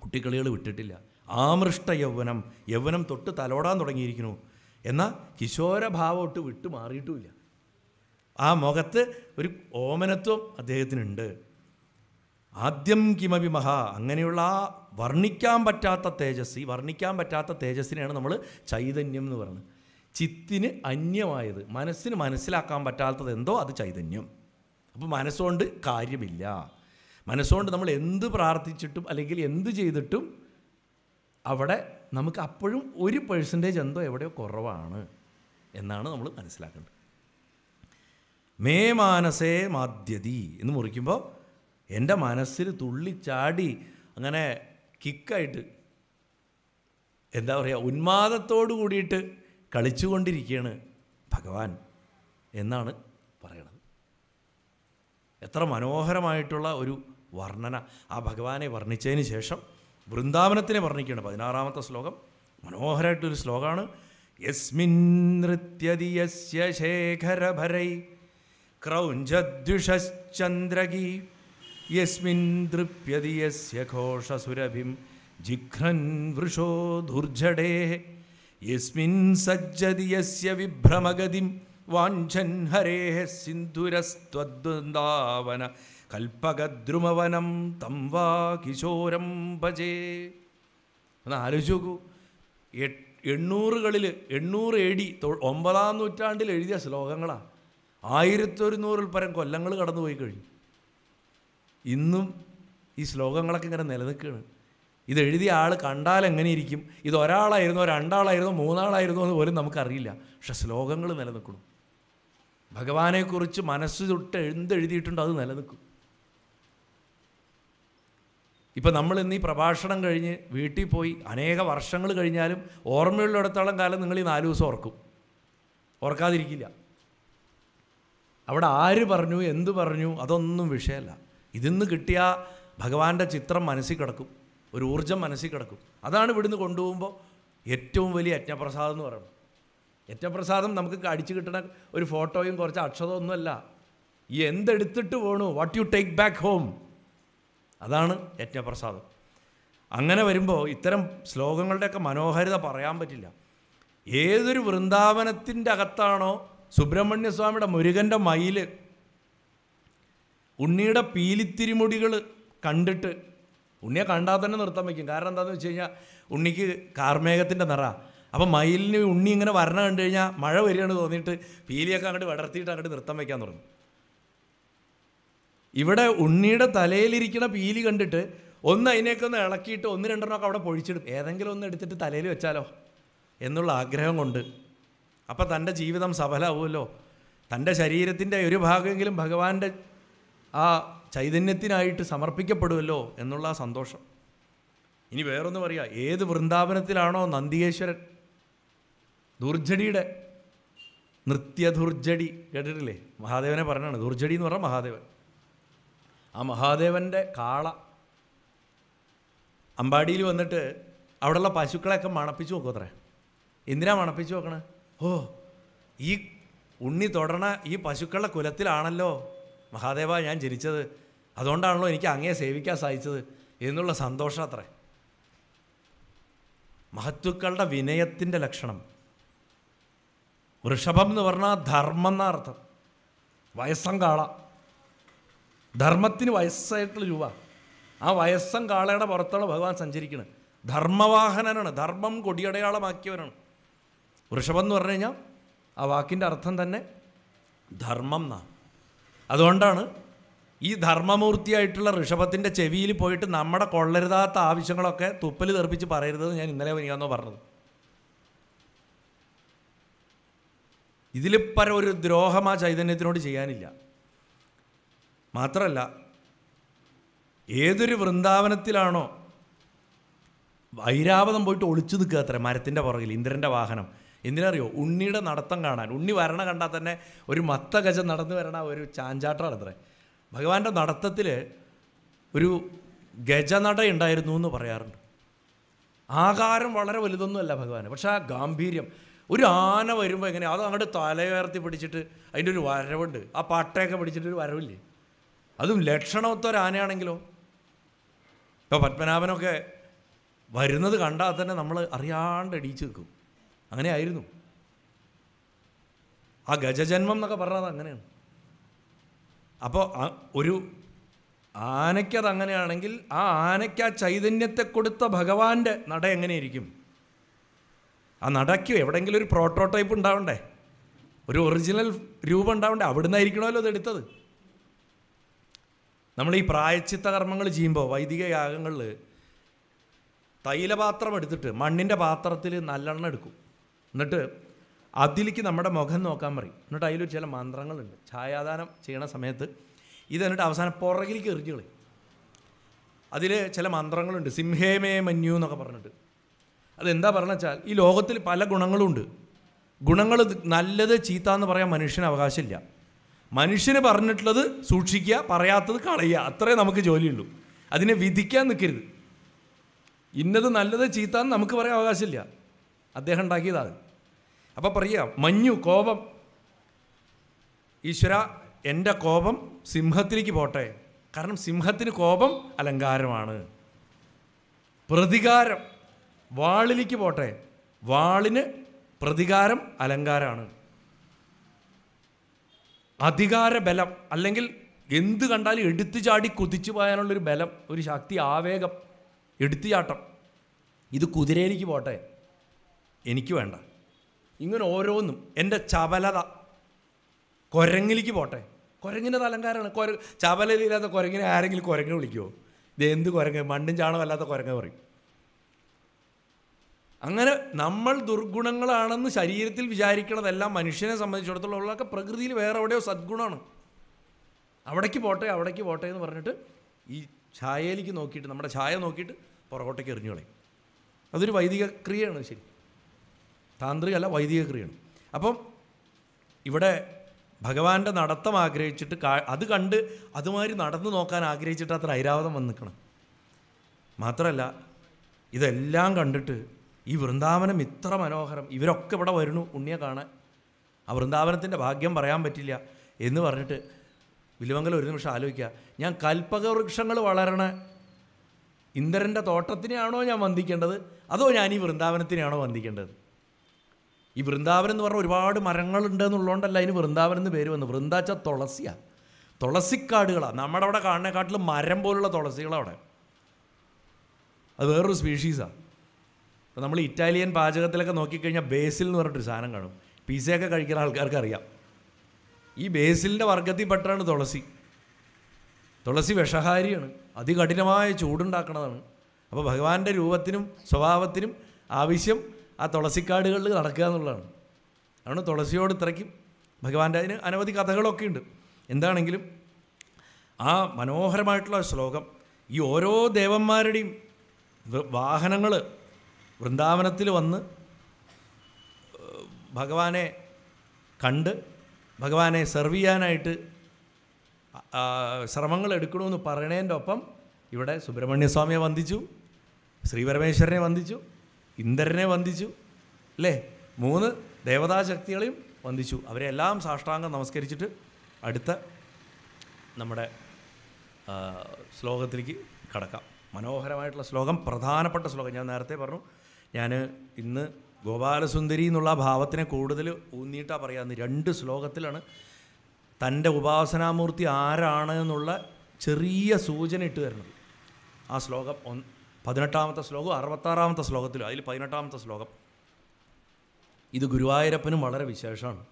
കുട്ടിക്കളികൾ വിട്ടിട്ടില്ല ആമൃഷ്ട യൗവനം യൗവനം തൊട്ട് തലോടാൻ തുടങ്ങിയിരിക്കുന്നു എന്നാൽ കിശോരഭാവമൊട്ട് വിട്ടു മാറിയിട്ടുമില്ല ആ മുഖത്ത് ഒരു ഓമനത്വം അദ്ദേഹത്തിനുണ്ട് ആദ്യം കിമവി മഹ അങ്ങനെയുള്ള ആ വർണ്ണിക്കാൻ പറ്റാത്ത തേജസ് ഈ വർണ്ണിക്കാൻ പറ്റാത്ത തേജസ്സിനെയാണ് നമ്മൾ ചൈതന്യം എന്ന് പറയുന്നത് ചിത്തിന് അന്യമായത് മനസ്സിന് മനസ്സിലാക്കാൻ പറ്റാത്തത് എന്തോ അത് ചൈതന്യം അപ്പോൾ മനസ്സുകൊണ്ട് കാര്യമില്ല മനസ്സുകൊണ്ട് നമ്മൾ എന്ത് പ്രാർത്ഥിച്ചിട്ടും അല്ലെങ്കിൽ എന്ത് ചെയ്തിട്ടും അവിടെ നമുക്ക് അപ്പോഴും ഒരു പേഴ്സൻറ്റേജ് എന്തോ എവിടെയോ കുറവാണ് എന്നാണ് നമ്മൾ മനസ്സിലാക്കേണ്ടത് മേ മാനസേ മാധ്യതി എന്ന് മുറിക്കുമ്പോൾ എൻ്റെ മനസ്സിൽ തുള്ളിച്ചാടി അങ്ങനെ കിക്കായിട്ട് എന്താ പറയുക ഉന്മാദത്തോടു കൂടിയിട്ട് കളിച്ചുകൊണ്ടിരിക്കുകയാണ് ഭഗവാൻ എന്നാണ് പറയണത് എത്ര മനോഹരമായിട്ടുള്ള ഒരു വർണ്ണന ആ ഭഗവാനെ വർണ്ണിച്ചതിന് ശേഷം വൃന്ദാവനത്തിനെ വർണ്ണിക്കുകയാണ് പതിനാറാമത്തെ ശ്ലോകം മനോഹരമായിട്ടൊരു ശ്ലോകമാണ് യസ്മിൻ നൃത്യതിയസ്യ ശേഖരഭരൈ ക്രൗഞ്ചദ്വിഷന്ദ്രകീ യസ്മിൻ ദൃപ്യതി യസ്യ ഘോഷസുരഭിം വൃഷോ ദുർജടേ യസ്മിൻ സജ്ജതി യഭ്രമഗതിം വിഭ്രമഗതിം വാഞ്ചൻ ഹരേ സിന്ധുരസ്ത്വദ്വന്ദാവന കൽപ്പകദ്രുമവനം തം വാ കിശോരം ഭജേ ഒന്ന് ആലോചിച്ച് എണ്ണൂറുകളിൽ എണ്ണൂറ് എ ഡി ഒമ്പതാം നൂറ്റാണ്ടിൽ എഴുതിയ ശ്ലോകങ്ങളാണ് ആയിരത്തൊരുന്നൂറിൽ പരം കൊല്ലങ്ങൾ കടന്നുപോയി കഴിഞ്ഞു ഇന്നും ഈ ശ്ലോകങ്ങളൊക്കെ ഇങ്ങനെ നിലനിൽക്കുകയാണ് ഇത് എഴുതിയ ആൾ കണ്ടാൽ എങ്ങനെ ഇരിക്കും ഇത് ഒരാളായിരുന്നോ രണ്ടാളായിരുന്നോ മൂന്നാളായിരുന്നോ എന്ന് പോലും നമുക്കറിയില്ല പക്ഷെ ശ്ലോകങ്ങൾ നിലനിൽക്കണം ഭഗവാനെക്കുറിച്ച് മനസ്സ് തൊട്ട് എന്ത് എഴുതിയിട്ടുണ്ടോ അത് നിലനിൽക്കും ഇപ്പം നമ്മൾ ഇന്ന് ഈ പ്രഭാഷണം കഴിഞ്ഞ് വീട്ടിൽ പോയി അനേക വർഷങ്ങൾ കഴിഞ്ഞാലും ഓർമ്മയുള്ളിടത്തോളം കാലം നിങ്ങൾ ഈ നാല് ദിവസം ഓർക്കും ഓർക്കാതിരിക്കില്ല അവിടെ ആര് പറഞ്ഞു എന്ത് പറഞ്ഞു അതൊന്നും വിഷയമല്ല ഇതിന്ന് കിട്ടിയ ഭഗവാന്റെ ചിത്രം മനസ്സിൽ കിടക്കും ഒരു ഊർജം മനസ്സിൽ കിടക്കും അതാണ് ഇവിടുന്ന് കൊണ്ടുപോകുമ്പോൾ ഏറ്റവും വലിയ യജ്ഞപ്രസാദം എന്ന് പറയുന്നത് യജ്ഞപ്രസാദം നമുക്ക് അടിച്ചു കിട്ടണ ഒരു ഫോട്ടോയും കുറച്ച് അക്ഷരവും ഒന്നുമല്ല ഈ എന്തെടുത്തിട്ട് പോണു what you take back home അതാണ് യജ്ഞപ്രസാദം അങ്ങനെ വരുമ്പോൾ ഇത്തരം ശ്ലോകങ്ങളുടെയൊക്കെ മനോഹരിത പറയാൻ പറ്റില്ല ഏതൊരു വൃന്ദാവനത്തിൻ്റെ അകത്താണോ സുബ്രഹ്മണ്യസ്വാമിയുടെ മുരുകൻ്റെ മയിൽ ഉണ്ണിയുടെ പീലിത്തിരിമുടികൾ കണ്ടിട്ട് ഉണ്ണിയെ കണ്ടാൽ തന്നെ നിർത്താൻ വയ്ക്കും കാരണം എന്താണെന്ന് വെച്ച് കഴിഞ്ഞാൽ ഉണ്ണിക്ക് കാർമേഘത്തിൻ്റെ നിറ അപ്പം മയിലിന് ഉണ്ണി ഇങ്ങനെ വരണം കണ്ടു കഴിഞ്ഞാൽ മഴ വരികയാണ് തോന്നിയിട്ട് പീലിയൊക്കെ അങ്ങോട്ട് വിടർത്തിയിട്ട് അങ്ങോട്ട് നിർത്താൻ വയ്ക്കാൻ തുടങ്ങും ഇവിടെ ഉണ്ണിയുടെ തലയിലിരിക്കുന്ന പീലി കണ്ടിട്ട് ഒന്ന് അതിനെയൊക്കെ ഒന്ന് ഇളക്കിയിട്ട് ഒന്ന് രണ്ടെണ്ണമൊക്കെ അവിടെ പൊഴിച്ചിടും ഏതെങ്കിലും ഒന്ന് എടുത്തിട്ട് തലയിൽ വെച്ചാലോ എന്നുള്ള ആഗ്രഹം കൊണ്ട് അപ്പം തൻ്റെ ജീവിതം സഫലമാവുമല്ലോ തൻ്റെ ശരീരത്തിൻ്റെ ഒരു ഭാഗമെങ്കിലും ഭഗവാന്റെ ആ ചൈതന്യത്തിനായിട്ട് സമർപ്പിക്കപ്പെടുമല്ലോ എന്നുള്ള സന്തോഷം ഇനി വേറൊന്നും പറയാം ഏത് വൃന്ദാവനത്തിലാണോ നന്ദികേശ്വരൻ ദുർജടിയുടെ നൃത്യദുർജടി കേട്ടിട്ടില്ലേ മഹാദേവനെ പറഞ്ഞാണ് ദുർജടി എന്ന് പറഞ്ഞാൽ മഹാദേവൻ ആ മഹാദേവൻ്റെ കാള അമ്പാടിയിൽ വന്നിട്ട് അവിടെയുള്ള പശുക്കളെയൊക്കെ മണപ്പിച്ചു നോക്കും അത്രേ എന്തിനാ മണപ്പിച്ചു നോക്കണേ ഓ ഈ ഉണ്ണി തുടർന്ന ഈ പശുക്കളുടെ കുലത്തിലാണല്ലോ മഹാദേവ ഞാൻ ജനിച്ചത് അതുകൊണ്ടാണല്ലോ എനിക്ക് അങ്ങയെ സേവിക്കാൻ സാധിച്ചത് എന്നുള്ള സന്തോഷം അത്രേ മഹത്വക്കളുടെ വിനയത്തിൻ്റെ ലക്ഷണം വൃഷഭം എന്ന് പറഞ്ഞാൽ ധർമ്മം എന്നർത്ഥം വയസ്സം കാള ധർമ്മത്തിന് വയസ്സായിട്ടുള്ള രൂപ ആ വയസ്സം കാളയുടെ പുറത്തുള്ള ഭഗവാൻ സഞ്ചരിക്കുന്നത് ധർമ്മവാഹനനാണ് ധർമ്മം കൊടിയടയാളമാക്കിയവനാണ് വൃഷഭം എന്ന് പറഞ്ഞു കഴിഞ്ഞാൽ ആ വാക്കിൻ്റെ അർത്ഥം തന്നെ ധർമ്മം എന്നാണ് അതുകൊണ്ടാണ് ഈ ധർമ്മമൂർത്തിയായിട്ടുള്ള ഋഷഭത്തിൻ്റെ ചെവിയിൽ പോയിട്ട് നമ്മുടെ കൊള്ളരുതാത്ത ആവശ്യങ്ങളൊക്കെ തുപ്പൽ തെറിപ്പിച്ച് പറയരുതെന്ന് ഞാൻ ഇന്നലെ വരികയെന്നോ പറഞ്ഞത് ഇതിൽ പര ഒരു ദ്രോഹം ആ ചൈതന്യത്തിനോട് ചെയ്യാനില്ല മാത്രമല്ല ഏതൊരു വൃന്ദാവനത്തിലാണോ ഐരാവതം പോയിട്ട് ഒളിച്ചു നിൽക്കുക അത്ര മരത്തിൻ്റെ പുറകിൽ ഇന്ദ്രൻ്റെ വാഹനം എന്തിനറിയോ ഉണ്ണിയുടെ നടത്തം കാണാൻ ഉണ്ണി വരണ കണ്ടാൽ തന്നെ ഒരു മത്ത ഗജം നടന്നു വരണ ഒരു ചാഞ്ചാട്ടാണ് അത്ര ഭഗവാന്റെ നടത്തത്തിൽ ഒരു ഗജനട ഉണ്ടായിരുന്നു എന്ന് പറയാറുണ്ട് ആകാരം വളരെ വലുതൊന്നുമല്ല ഭഗവാൻ പക്ഷെ ആ ഗാംഭീര്യം ഒരു ആന വരുമ്പോൾ എങ്ങനെ അത് അങ്ങോട്ട് തലയുയർത്തി പിടിച്ചിട്ട് അതിൻ്റെ ഒരു വരവുണ്ട് ആ പാട്ടയൊക്കെ പിടിച്ചിട്ട് ഒരു വരവില്ലേ അതും ലക്ഷണമൊത്ത ആനയാണെങ്കിലോ ഇപ്പോൾ പത്മനാഭനൊക്കെ വരുന്നത് കണ്ടാൽ തന്നെ നമ്മൾ അറിയാണ്ട് അടിച്ചു നിൽക്കും അങ്ങനെ ആയിരുന്നു ആ ഗജജന്മം എന്നൊക്കെ പറഞ്ഞത് അങ്ങനെയാണ് അപ്പോൾ ഒരു ആനയ്ക്കത് അങ്ങനെയാണെങ്കിൽ ആ ആനയ്ക്ക് ആ ചൈതന്യത്തെ കൊടുത്ത ഭഗവാന്റെ നട എങ്ങനെയിരിക്കും ആ നടയ്ക്ക് എവിടെയെങ്കിലും ഒരു പ്രോട്ടോടൈപ്പ് ഉണ്ടാവണ്ടേ ഒരു ഒറിജിനൽ രൂപം ഉണ്ടാവണ്ടേ അവിടുന്ന് അത് എടുത്തത് നമ്മൾ ഈ പ്രായച്ചിത്ത കർമ്മങ്ങൾ ചെയ്യുമ്പോൾ വൈദിക യാഗങ്ങളിൽ തൈലപാത്രം എടുത്തിട്ട് മണ്ണിൻ്റെ പാത്രത്തിൽ നല്ലെണ്ണ എടുക്കും എന്നിട്ട് അതിലേക്ക് നമ്മുടെ മുഖം നോക്കാൻ പറയും എന്നിട്ട് അതിലൊരു ചില മന്ത്രങ്ങളുണ്ട് ഛായാദാനം ചെയ്യണ സമയത്ത് ഇത് എന്നിട്ട് അവസാനം പുറകിലേക്ക് എറിഞ്ഞു കളയും അതിൽ ചില മന്ത്രങ്ങളുണ്ട് സിംഹേമേ മഞ്ഞു എന്നൊക്കെ പറഞ്ഞിട്ട് അതെന്താ പറഞ്ഞാൽ ഈ ലോകത്തിൽ പല ഗുണങ്ങളുണ്ട് ഗുണങ്ങൾ നല്ലത് ചീത്ത എന്ന് പറയാൻ മനുഷ്യന് അവകാശമില്ല മനുഷ്യന് പറഞ്ഞിട്ടുള്ളത് സൂക്ഷിക്കുക പറയാത്തത് കളയുക അത്രേ നമുക്ക് ജോലിയുള്ളൂ അതിനെ വിധിക്കാൻ നിൽക്കരുത് ഇന്നത് നല്ലത് ചീത്ത എന്ന് നമുക്ക് പറയാൻ അവകാശമില്ല അദ്ദേഹം ഉണ്ടാക്കിയതാണ് അപ്പം പറയുക മഞ്ഞു കോപം ഈശ്വര എൻ്റെ കോപം സിംഹത്തിലേക്ക് പോട്ടെ കാരണം സിംഹത്തിന് കോപം അലങ്കാരമാണ് പ്രതികാരം വാളിലേക്ക് പോട്ടെ വാളിന് പ്രതികാരം അലങ്കാരമാണ് അധികാര ബലം അല്ലെങ്കിൽ എന്ത് കണ്ടാലും എടുത്തു ചാടി കുതിച്ചു പോകാനുള്ളൊരു ബലം ഒരു ശക്തി ആവേഗം എടുത്തു ചാട്ടം ഇത് കുതിരയിലേക്ക് പോട്ടെ എനിക്ക് വേണ്ട ഇങ്ങനെ ഓരോന്നും എൻ്റെ ചപലത കൊരങ്ങിലേക്ക് പോട്ടെ കുരങ്ങിൻ്റെ അലങ്കാരമാണ് കുര ചപലയില്ലാത്ത കുരങ്ങിനെ ആരെങ്കിലും കുരങ്ങിനെ വിളിക്കുമോ ഇത് എന്ത് കുരങ്ങ് മണ്ണും ചാണമല്ലാത്ത കുരങ്ങ് പറയും അങ്ങനെ നമ്മൾ ദുർഗുണങ്ങളാണെന്ന് ശരീരത്തിൽ വിചാരിക്കണതെല്ലാം മനുഷ്യനെ സംബന്ധിച്ചിടത്തോളം ഉള്ളതൊക്കെ പ്രകൃതിയിൽ വേറെ എവിടെയോ സദ്ഗുണമാണ് അവിടേക്ക് പോട്ടെ അവിടേക്ക് പോട്ടെ എന്ന് പറഞ്ഞിട്ട് ഈ ഛായയിലേക്ക് നോക്കിയിട്ട് നമ്മുടെ ഛായ നോക്കിയിട്ട് പുറകോട്ടേക്ക് എറിഞ്ഞു കളയും അതൊരു വൈദിക ക്രിയയാണ് ശരി താന്ത്രികല്ല വൈദിക ക്രിയയാണ് അപ്പം ഇവിടെ ഭഗവാന്റെ നടത്തം ആഗ്രഹിച്ചിട്ട് അത് കണ്ട് അതുമാതിരി നടന്നു നോക്കാൻ ആഗ്രഹിച്ചിട്ട് അത്ര ഐരാവതം വന്ന് നിൽക്കണം മാത്രമല്ല ഇതെല്ലാം കണ്ടിട്ട് ഈ വൃന്ദാവനം ഇത്ര മനോഹരം ഇവരൊക്കെ ഇവിടെ വരുന്നു ഉണ്ണിയെ കാണാൻ ആ വൃന്ദാവനത്തിൻ്റെ ഭാഗ്യം പറയാൻ പറ്റില്ല എന്ന് പറഞ്ഞിട്ട് വിലുവങ്കൽ ഒരു നിമിഷം ആലോചിക്കുക ഞാൻ കൽപ്പകവൃക്ഷങ്ങൾ വളരണ ഇന്ദ്രൻ്റെ തോട്ടത്തിനെയാണോ ഞാൻ വന്ദിക്കേണ്ടത് അതോ ഞാൻ ഈ വൃന്ദാവനത്തിനെയാണോ വന്ദിക്കേണ്ടത് ഈ വൃന്ദാവനം എന്ന് പറഞ്ഞാൽ ഒരുപാട് മരങ്ങളുണ്ട് എന്നുള്ളതുകൊണ്ടല്ല അതിന് വൃന്ദാവനം എന്ന് പേര് വന്നു വൃന്ദാച്ച തുളസിയാണ് തുളസിക്കാടുകളാണ് നമ്മുടെ അവിടെ കാണുന്നേക്കാട്ടിലും മരം പോലുള്ള തുളസികളവിടെ അത് വേറൊരു സ്പീഷീസാണ് അപ്പോൾ നമ്മൾ ഇറ്റാലിയൻ പാചകത്തിലൊക്കെ നോക്കിക്കഴിഞ്ഞാൽ ബേസിൽ എന്ന് പറഞ്ഞിട്ടൊരു സാധനം കാണും പിസയൊക്കെ കഴിക്കുന്ന ആൾക്കാർക്ക് അറിയാം ഈ ബേസിലിൻ്റെ പെട്ടാണ് തുളസി തുളസി വിഷഹാരിയാണ് അതികഠിനമായ ചൂടുണ്ടാക്കുന്നതാണ് അപ്പോൾ ഭഗവാന്റെ രൂപത്തിനും സ്വഭാവത്തിനും ആവശ്യം ആ തുളസിക്കാടുകളിൽ നടക്കുക എന്നുള്ളതാണ് അതുകൊണ്ട് തുളസിയോട് ഇത്രയ്ക്കും ഭഗവാന്റെ അതിന് അനവധി കഥകളൊക്കെ ഉണ്ട് എന്താണെങ്കിലും ആ മനോഹരമായിട്ടുള്ള ശ്ലോകം ഈ ഓരോ ദേവന്മാരുടെയും വാഹനങ്ങൾ വൃന്ദാവനത്തിൽ വന്ന് ഭഗവാനെ കണ്ട് ഭഗവാനെ സെർവ് ചെയ്യാനായിട്ട് ശ്രമങ്ങൾ എടുക്കണമെന്ന് പറയണേൻ്റെ ഒപ്പം ഇവിടെ സുബ്രഹ്മണ്യസ്വാമിയെ വന്ദിച്ചു ശ്രീപരമേശ്വരനെ വന്ദിച്ചു ഇന്ദ്രനെ വന്ദിച്ചു അല്ലേ മൂന്ന് ദേവതാശക്തികളെയും വന്ദിച്ചു അവരെല്ലാം സാഷ്ടാംഗം നമസ്കരിച്ചിട്ട് അടുത്ത നമ്മുടെ ശ്ലോകത്തിലേക്ക് കടക്കാം മനോഹരമായിട്ടുള്ള ശ്ലോകം പ്രധാനപ്പെട്ട ശ്ലോകം ഞാൻ നേരത്തെ പറഞ്ഞു ഞാൻ ഇന്ന് ഗോപാലസുന്ദരി എന്നുള്ള ഭാവത്തിനെ കൂടുതൽ ഊന്നിയിട്ടാണ് പറയാമെന്ന് രണ്ട് ശ്ലോകത്തിലാണ് തൻ്റെ ഉപാസനാമൂർത്തി ആരാണ് എന്നുള്ള ചെറിയ സൂചന ഇട്ട് തരുന്നത് ആ ശ്ലോകം പതിനെട്ടാമത്തെ ശ്ലോകം അറുപത്താറാമത്തെ ശ്ലോകത്തിലും അതിൽ പതിനെട്ടാമത്തെ ശ്ലോകം ഇത് ഗുരുവായൂരപ്പനും വളരെ വിശേഷമാണ്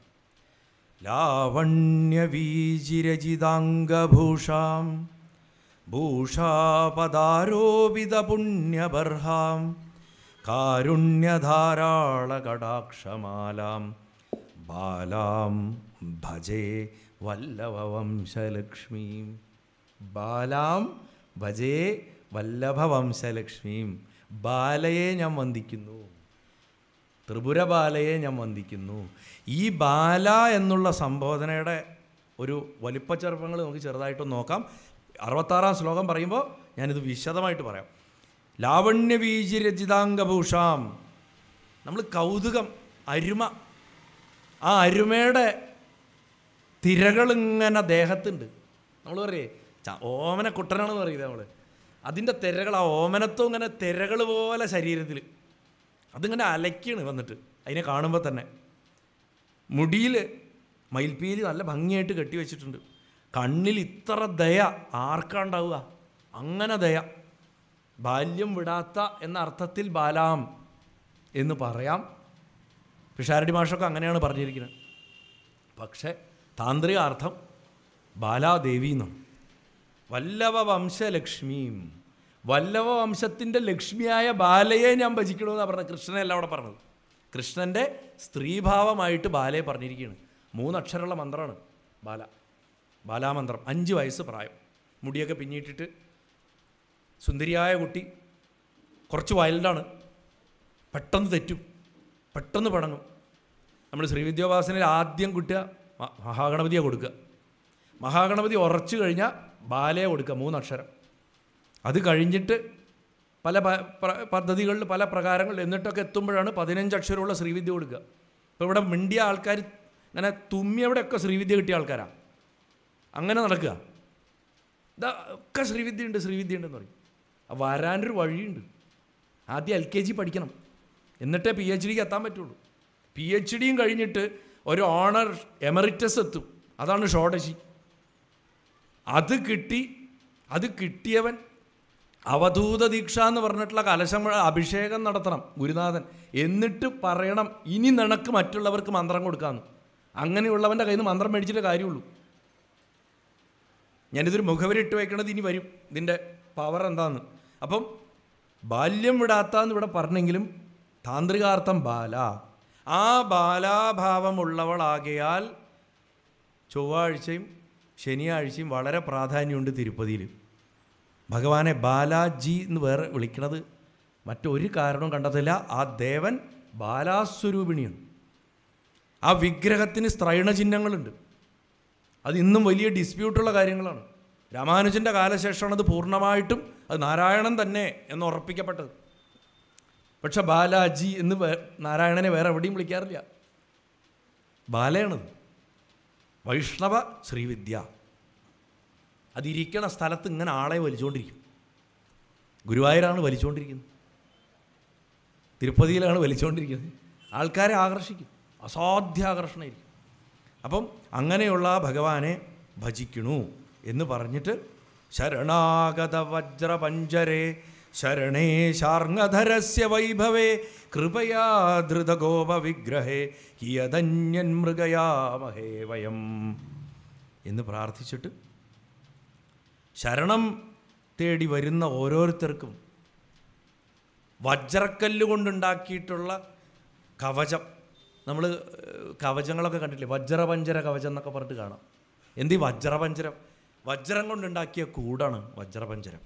പുണ്യബർഹാം കാരുണ്യധാരാള കാരുണ്യധാരാളകടാക്ഷമാലാം ബാലാം ഭജേ വല്ലവംശലക്ഷ്മീം ബാലാം ഭജേ വല്ലഭ വംശലക്ഷ്മിയും ബാലയെ ഞാൻ വന്ദിക്കുന്നു ത്രിപുര ബാലയെ ഞാൻ വന്ദിക്കുന്നു ഈ ബാല എന്നുള്ള സംബോധനയുടെ ഒരു വലിപ്പച്ചെറുപ്പങ്ങൾ നമുക്ക് ചെറുതായിട്ട് നോക്കാം അറുപത്താറാം ശ്ലോകം പറയുമ്പോൾ ഞാനിത് വിശദമായിട്ട് പറയാം ലാവണ്യബീജിരചിതാംഗഭൂഷാം നമ്മൾ കൗതുകം അരുമ ആ അരുമയുടെ തിരകളിങ്ങനെ ദേഹത്തുണ്ട് നമ്മൾ പറയേ ഓമന കുട്ടനാണെന്ന് പറയില്ലേ നമ്മൾ അതിൻ്റെ തിരകൾ ആ ഓമനത്വം ഇങ്ങനെ തിരകൾ പോലെ ശരീരത്തിൽ അതിങ്ങനെ അലക്കാണ് വന്നിട്ട് അതിനെ കാണുമ്പോൾ തന്നെ മുടിയിൽ മയിൽപ്പീലി നല്ല ഭംഗിയായിട്ട് കെട്ടി വെച്ചിട്ടുണ്ട് കണ്ണിൽ ഇത്ര ദയ ആർക്കാണ്ടാവുക അങ്ങനെ ദയ ബാല്യം വിടാത്ത എന്ന അർത്ഥത്തിൽ ബാലാം എന്ന് പറയാം പിഷാരടി മാഷൊക്കെ അങ്ങനെയാണ് പറഞ്ഞിരിക്കുന്നത് പക്ഷേ താന്ത്രിക അർത്ഥം ബാലാദേവി എന്നാണ് വല്ലവ വംശലക്ഷ്മിയും വല്ലവ വംശത്തിൻ്റെ ലക്ഷ്മിയായ ബാലയെ ഞാൻ ഭജിക്കണമെന്നാണ് പറഞ്ഞത് കൃഷ്ണനല്ല അവിടെ പറഞ്ഞത് കൃഷ്ണൻ്റെ സ്ത്രീഭാവമായിട്ട് ബാലയെ പറഞ്ഞിരിക്കുകയാണ് മൂന്നക്ഷരമുള്ള മന്ത്രമാണ് ബാല ബാലാമന്ത്രം അഞ്ച് വയസ്സ് പ്രായം മുടിയൊക്കെ പിന്നിട്ടിട്ട് സുന്ദരിയായ കുട്ടി കുറച്ച് വയലിലാണ് പെട്ടെന്ന് തെറ്റും പെട്ടെന്ന് പടങ്ങും നമ്മൾ ശ്രീവിദ്യോപാസനയിൽ ആദ്യം കിട്ടുക മഹാഗണപതിയെ കൊടുക്കുക മഹാഗണപതി ഉറച്ചു കഴിഞ്ഞാൽ ബാലയെ കൊടുക്കുക മൂന്നക്ഷരം അത് കഴിഞ്ഞിട്ട് പല പദ്ധതികളിൽ പല പ്രകാരങ്ങളിൽ എന്നിട്ടൊക്കെ എത്തുമ്പോഴാണ് പതിനഞ്ച് അക്ഷരമുള്ള ശ്രീവിദ്യ കൊടുക്കുക ഇപ്പോൾ ഇവിടെ മിണ്ടിയ ആൾക്കാർ ഇങ്ങനെ തുമ്മിയവിടെയൊക്കെ ശ്രീവിദ്യ കിട്ടിയ ആൾക്കാരാണ് അങ്ങനെ നടക്കുക ഇതാ ഒക്കെ ശ്രീവിദ്യ ഉണ്ട് ശ്രീവിദ്യ ഉണ്ടെന്ന് പറയും വരാനൊരു വഴിയുണ്ട് ആദ്യം എൽ കെ ജി പഠിക്കണം എന്നിട്ടേ പി എച്ച് ഡിക്ക് എത്താൻ പറ്റുള്ളൂ പി എച്ച് ഡിയും കഴിഞ്ഞിട്ട് ഒരു ഓണർ എമറിറ്റസ് എത്തും അതാണ് ഷോഡശി അത് കിട്ടി അത് കിട്ടിയവൻ അവധൂത ദീക്ഷ എന്ന് പറഞ്ഞിട്ടുള്ള കലശം അഭിഷേകം നടത്തണം ഗുരുനാഥൻ എന്നിട്ട് പറയണം ഇനി നിനക്ക് മറ്റുള്ളവർക്ക് മന്ത്രം കൊടുക്കാമെന്ന് അങ്ങനെയുള്ളവൻ്റെ കയ്യിൽ നിന്ന് മന്ത്രം മേടിച്ചിട്ട് കാര്യമുള്ളൂ ഞാനിതൊരു മുഖവരിട്ട് വയ്ക്കണത് ഇനി വരും ഇതിൻ്റെ പവർ എന്താന്ന് അപ്പം ബാല്യം വിടാത്താന്ന് ഇവിടെ പറഞ്ഞെങ്കിലും താന്ത്രികാർത്ഥം ബാല ആ ബാലാഭാവമുള്ളവളാകയാൽ ചൊവ്വാഴ്ചയും ശനിയാഴ്ചയും വളരെ പ്രാധാന്യമുണ്ട് തിരുപ്പതിയിൽ ഭഗവാനെ ബാലാജി എന്ന് വേറെ വിളിക്കണത് മറ്റൊരു കാരണവും കണ്ടതില്ല ആ ദേവൻ ബാലാസ്വരൂപിണിയാണ് ആ വിഗ്രഹത്തിന് സ്ത്രൈണചിഹ്നങ്ങളുണ്ട് അത് ഇന്നും വലിയ ഡിസ്പ്യൂട്ടുള്ള കാര്യങ്ങളാണ് രാമാനുജൻ്റെ കാലശേഷമാണ് അത് പൂർണ്ണമായിട്ടും അത് നാരായണൻ തന്നെ എന്ന് ഉറപ്പിക്കപ്പെട്ടത് പക്ഷെ ബാലാജി എന്ന് നാരായണനെ വേറെ എവിടെയും വിളിക്കാറില്ല ബാലയാണത് വൈഷ്ണവ ശ്രീവിദ്യ അതിരിക്കണ സ്ഥലത്ത് ഇങ്ങനെ ആളെ വലിച്ചുകൊണ്ടിരിക്കും ഗുരുവായൂരാണ് വലിച്ചുകൊണ്ടിരിക്കുന്നത് തിരുപ്പതിയിലാണ് വലിച്ചുകൊണ്ടിരിക്കുന്നത് ആൾക്കാരെ ആകർഷിക്കും അസാധ്യ അപ്പം അങ്ങനെയുള്ള ഭഗവാനെ ഭജിക്കണു എന്ന് പറഞ്ഞിട്ട് ശരണാഗത വജ്രപഞ്ചരേ ശരണേ ശാർങ്ങധരസ്യ വൈഭവേ കൃപയാ വിഗ്രഹേ കിയതന്യൻ മൃഗയാമഹേ വയം എന്ന് പ്രാർത്ഥിച്ചിട്ട് ശരണം തേടി വരുന്ന ഓരോരുത്തർക്കും വജ്രക്കല്ല് കൊണ്ടുണ്ടാക്കിയിട്ടുള്ള കവചം നമ്മൾ കവചങ്ങളൊക്കെ കണ്ടിട്ടില്ലേ വജ്രപഞ്ചര കവചം എന്നൊക്കെ പറഞ്ഞിട്ട് കാണാം എന്ത് വജ്രപഞ്ചരം വജ്രം കൊണ്ടുണ്ടാക്കിയ കൂടാണ് വജ്രപഞ്ചരം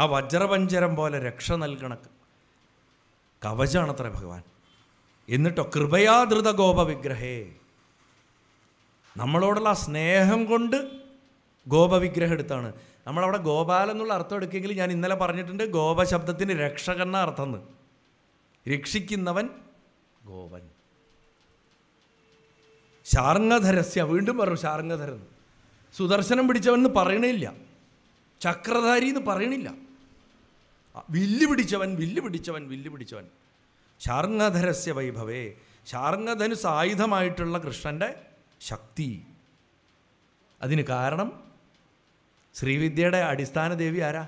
ആ വജ്രപഞ്ചരം പോലെ രക്ഷ നൽകണക്ക് കവചാണത്രേ ഭഗവാൻ എന്നിട്ടോ കൃപയാധൃത വിഗ്രഹേ നമ്മളോടുള്ള സ്നേഹം കൊണ്ട് ഗോപവിഗ്രഹം എടുത്താണ് നമ്മളവിടെ ഗോപാലം എന്നുള്ള അർത്ഥം എടുക്കുമെങ്കിൽ ഞാൻ ഇന്നലെ പറഞ്ഞിട്ടുണ്ട് ഗോപശബ്ദത്തിന് രക്ഷകെന്ന അർത്ഥം എന്ന് രക്ഷിക്കുന്നവൻ ഗോപൻ ശാർങ്ങധരസ്യ വീണ്ടും പറഞ്ഞു ശാർങ്ങധരൻ സുദർശനം പിടിച്ചവൻ എന്ന് പറയണില്ല ചക്രധാരി എന്ന് പറയണില്ല വില്ല് പിടിച്ചവൻ വില്ല് പിടിച്ചവൻ വില്ല് പിടിച്ചവൻ ശാർങ്ങധരസ്യ വൈഭവേ ശാർങ്ങധനു സായുധമായിട്ടുള്ള കൃഷ്ണൻ്റെ ശക്തി അതിന് കാരണം ശ്രീവിദ്യയുടെ അടിസ്ഥാന ദേവി ആരാ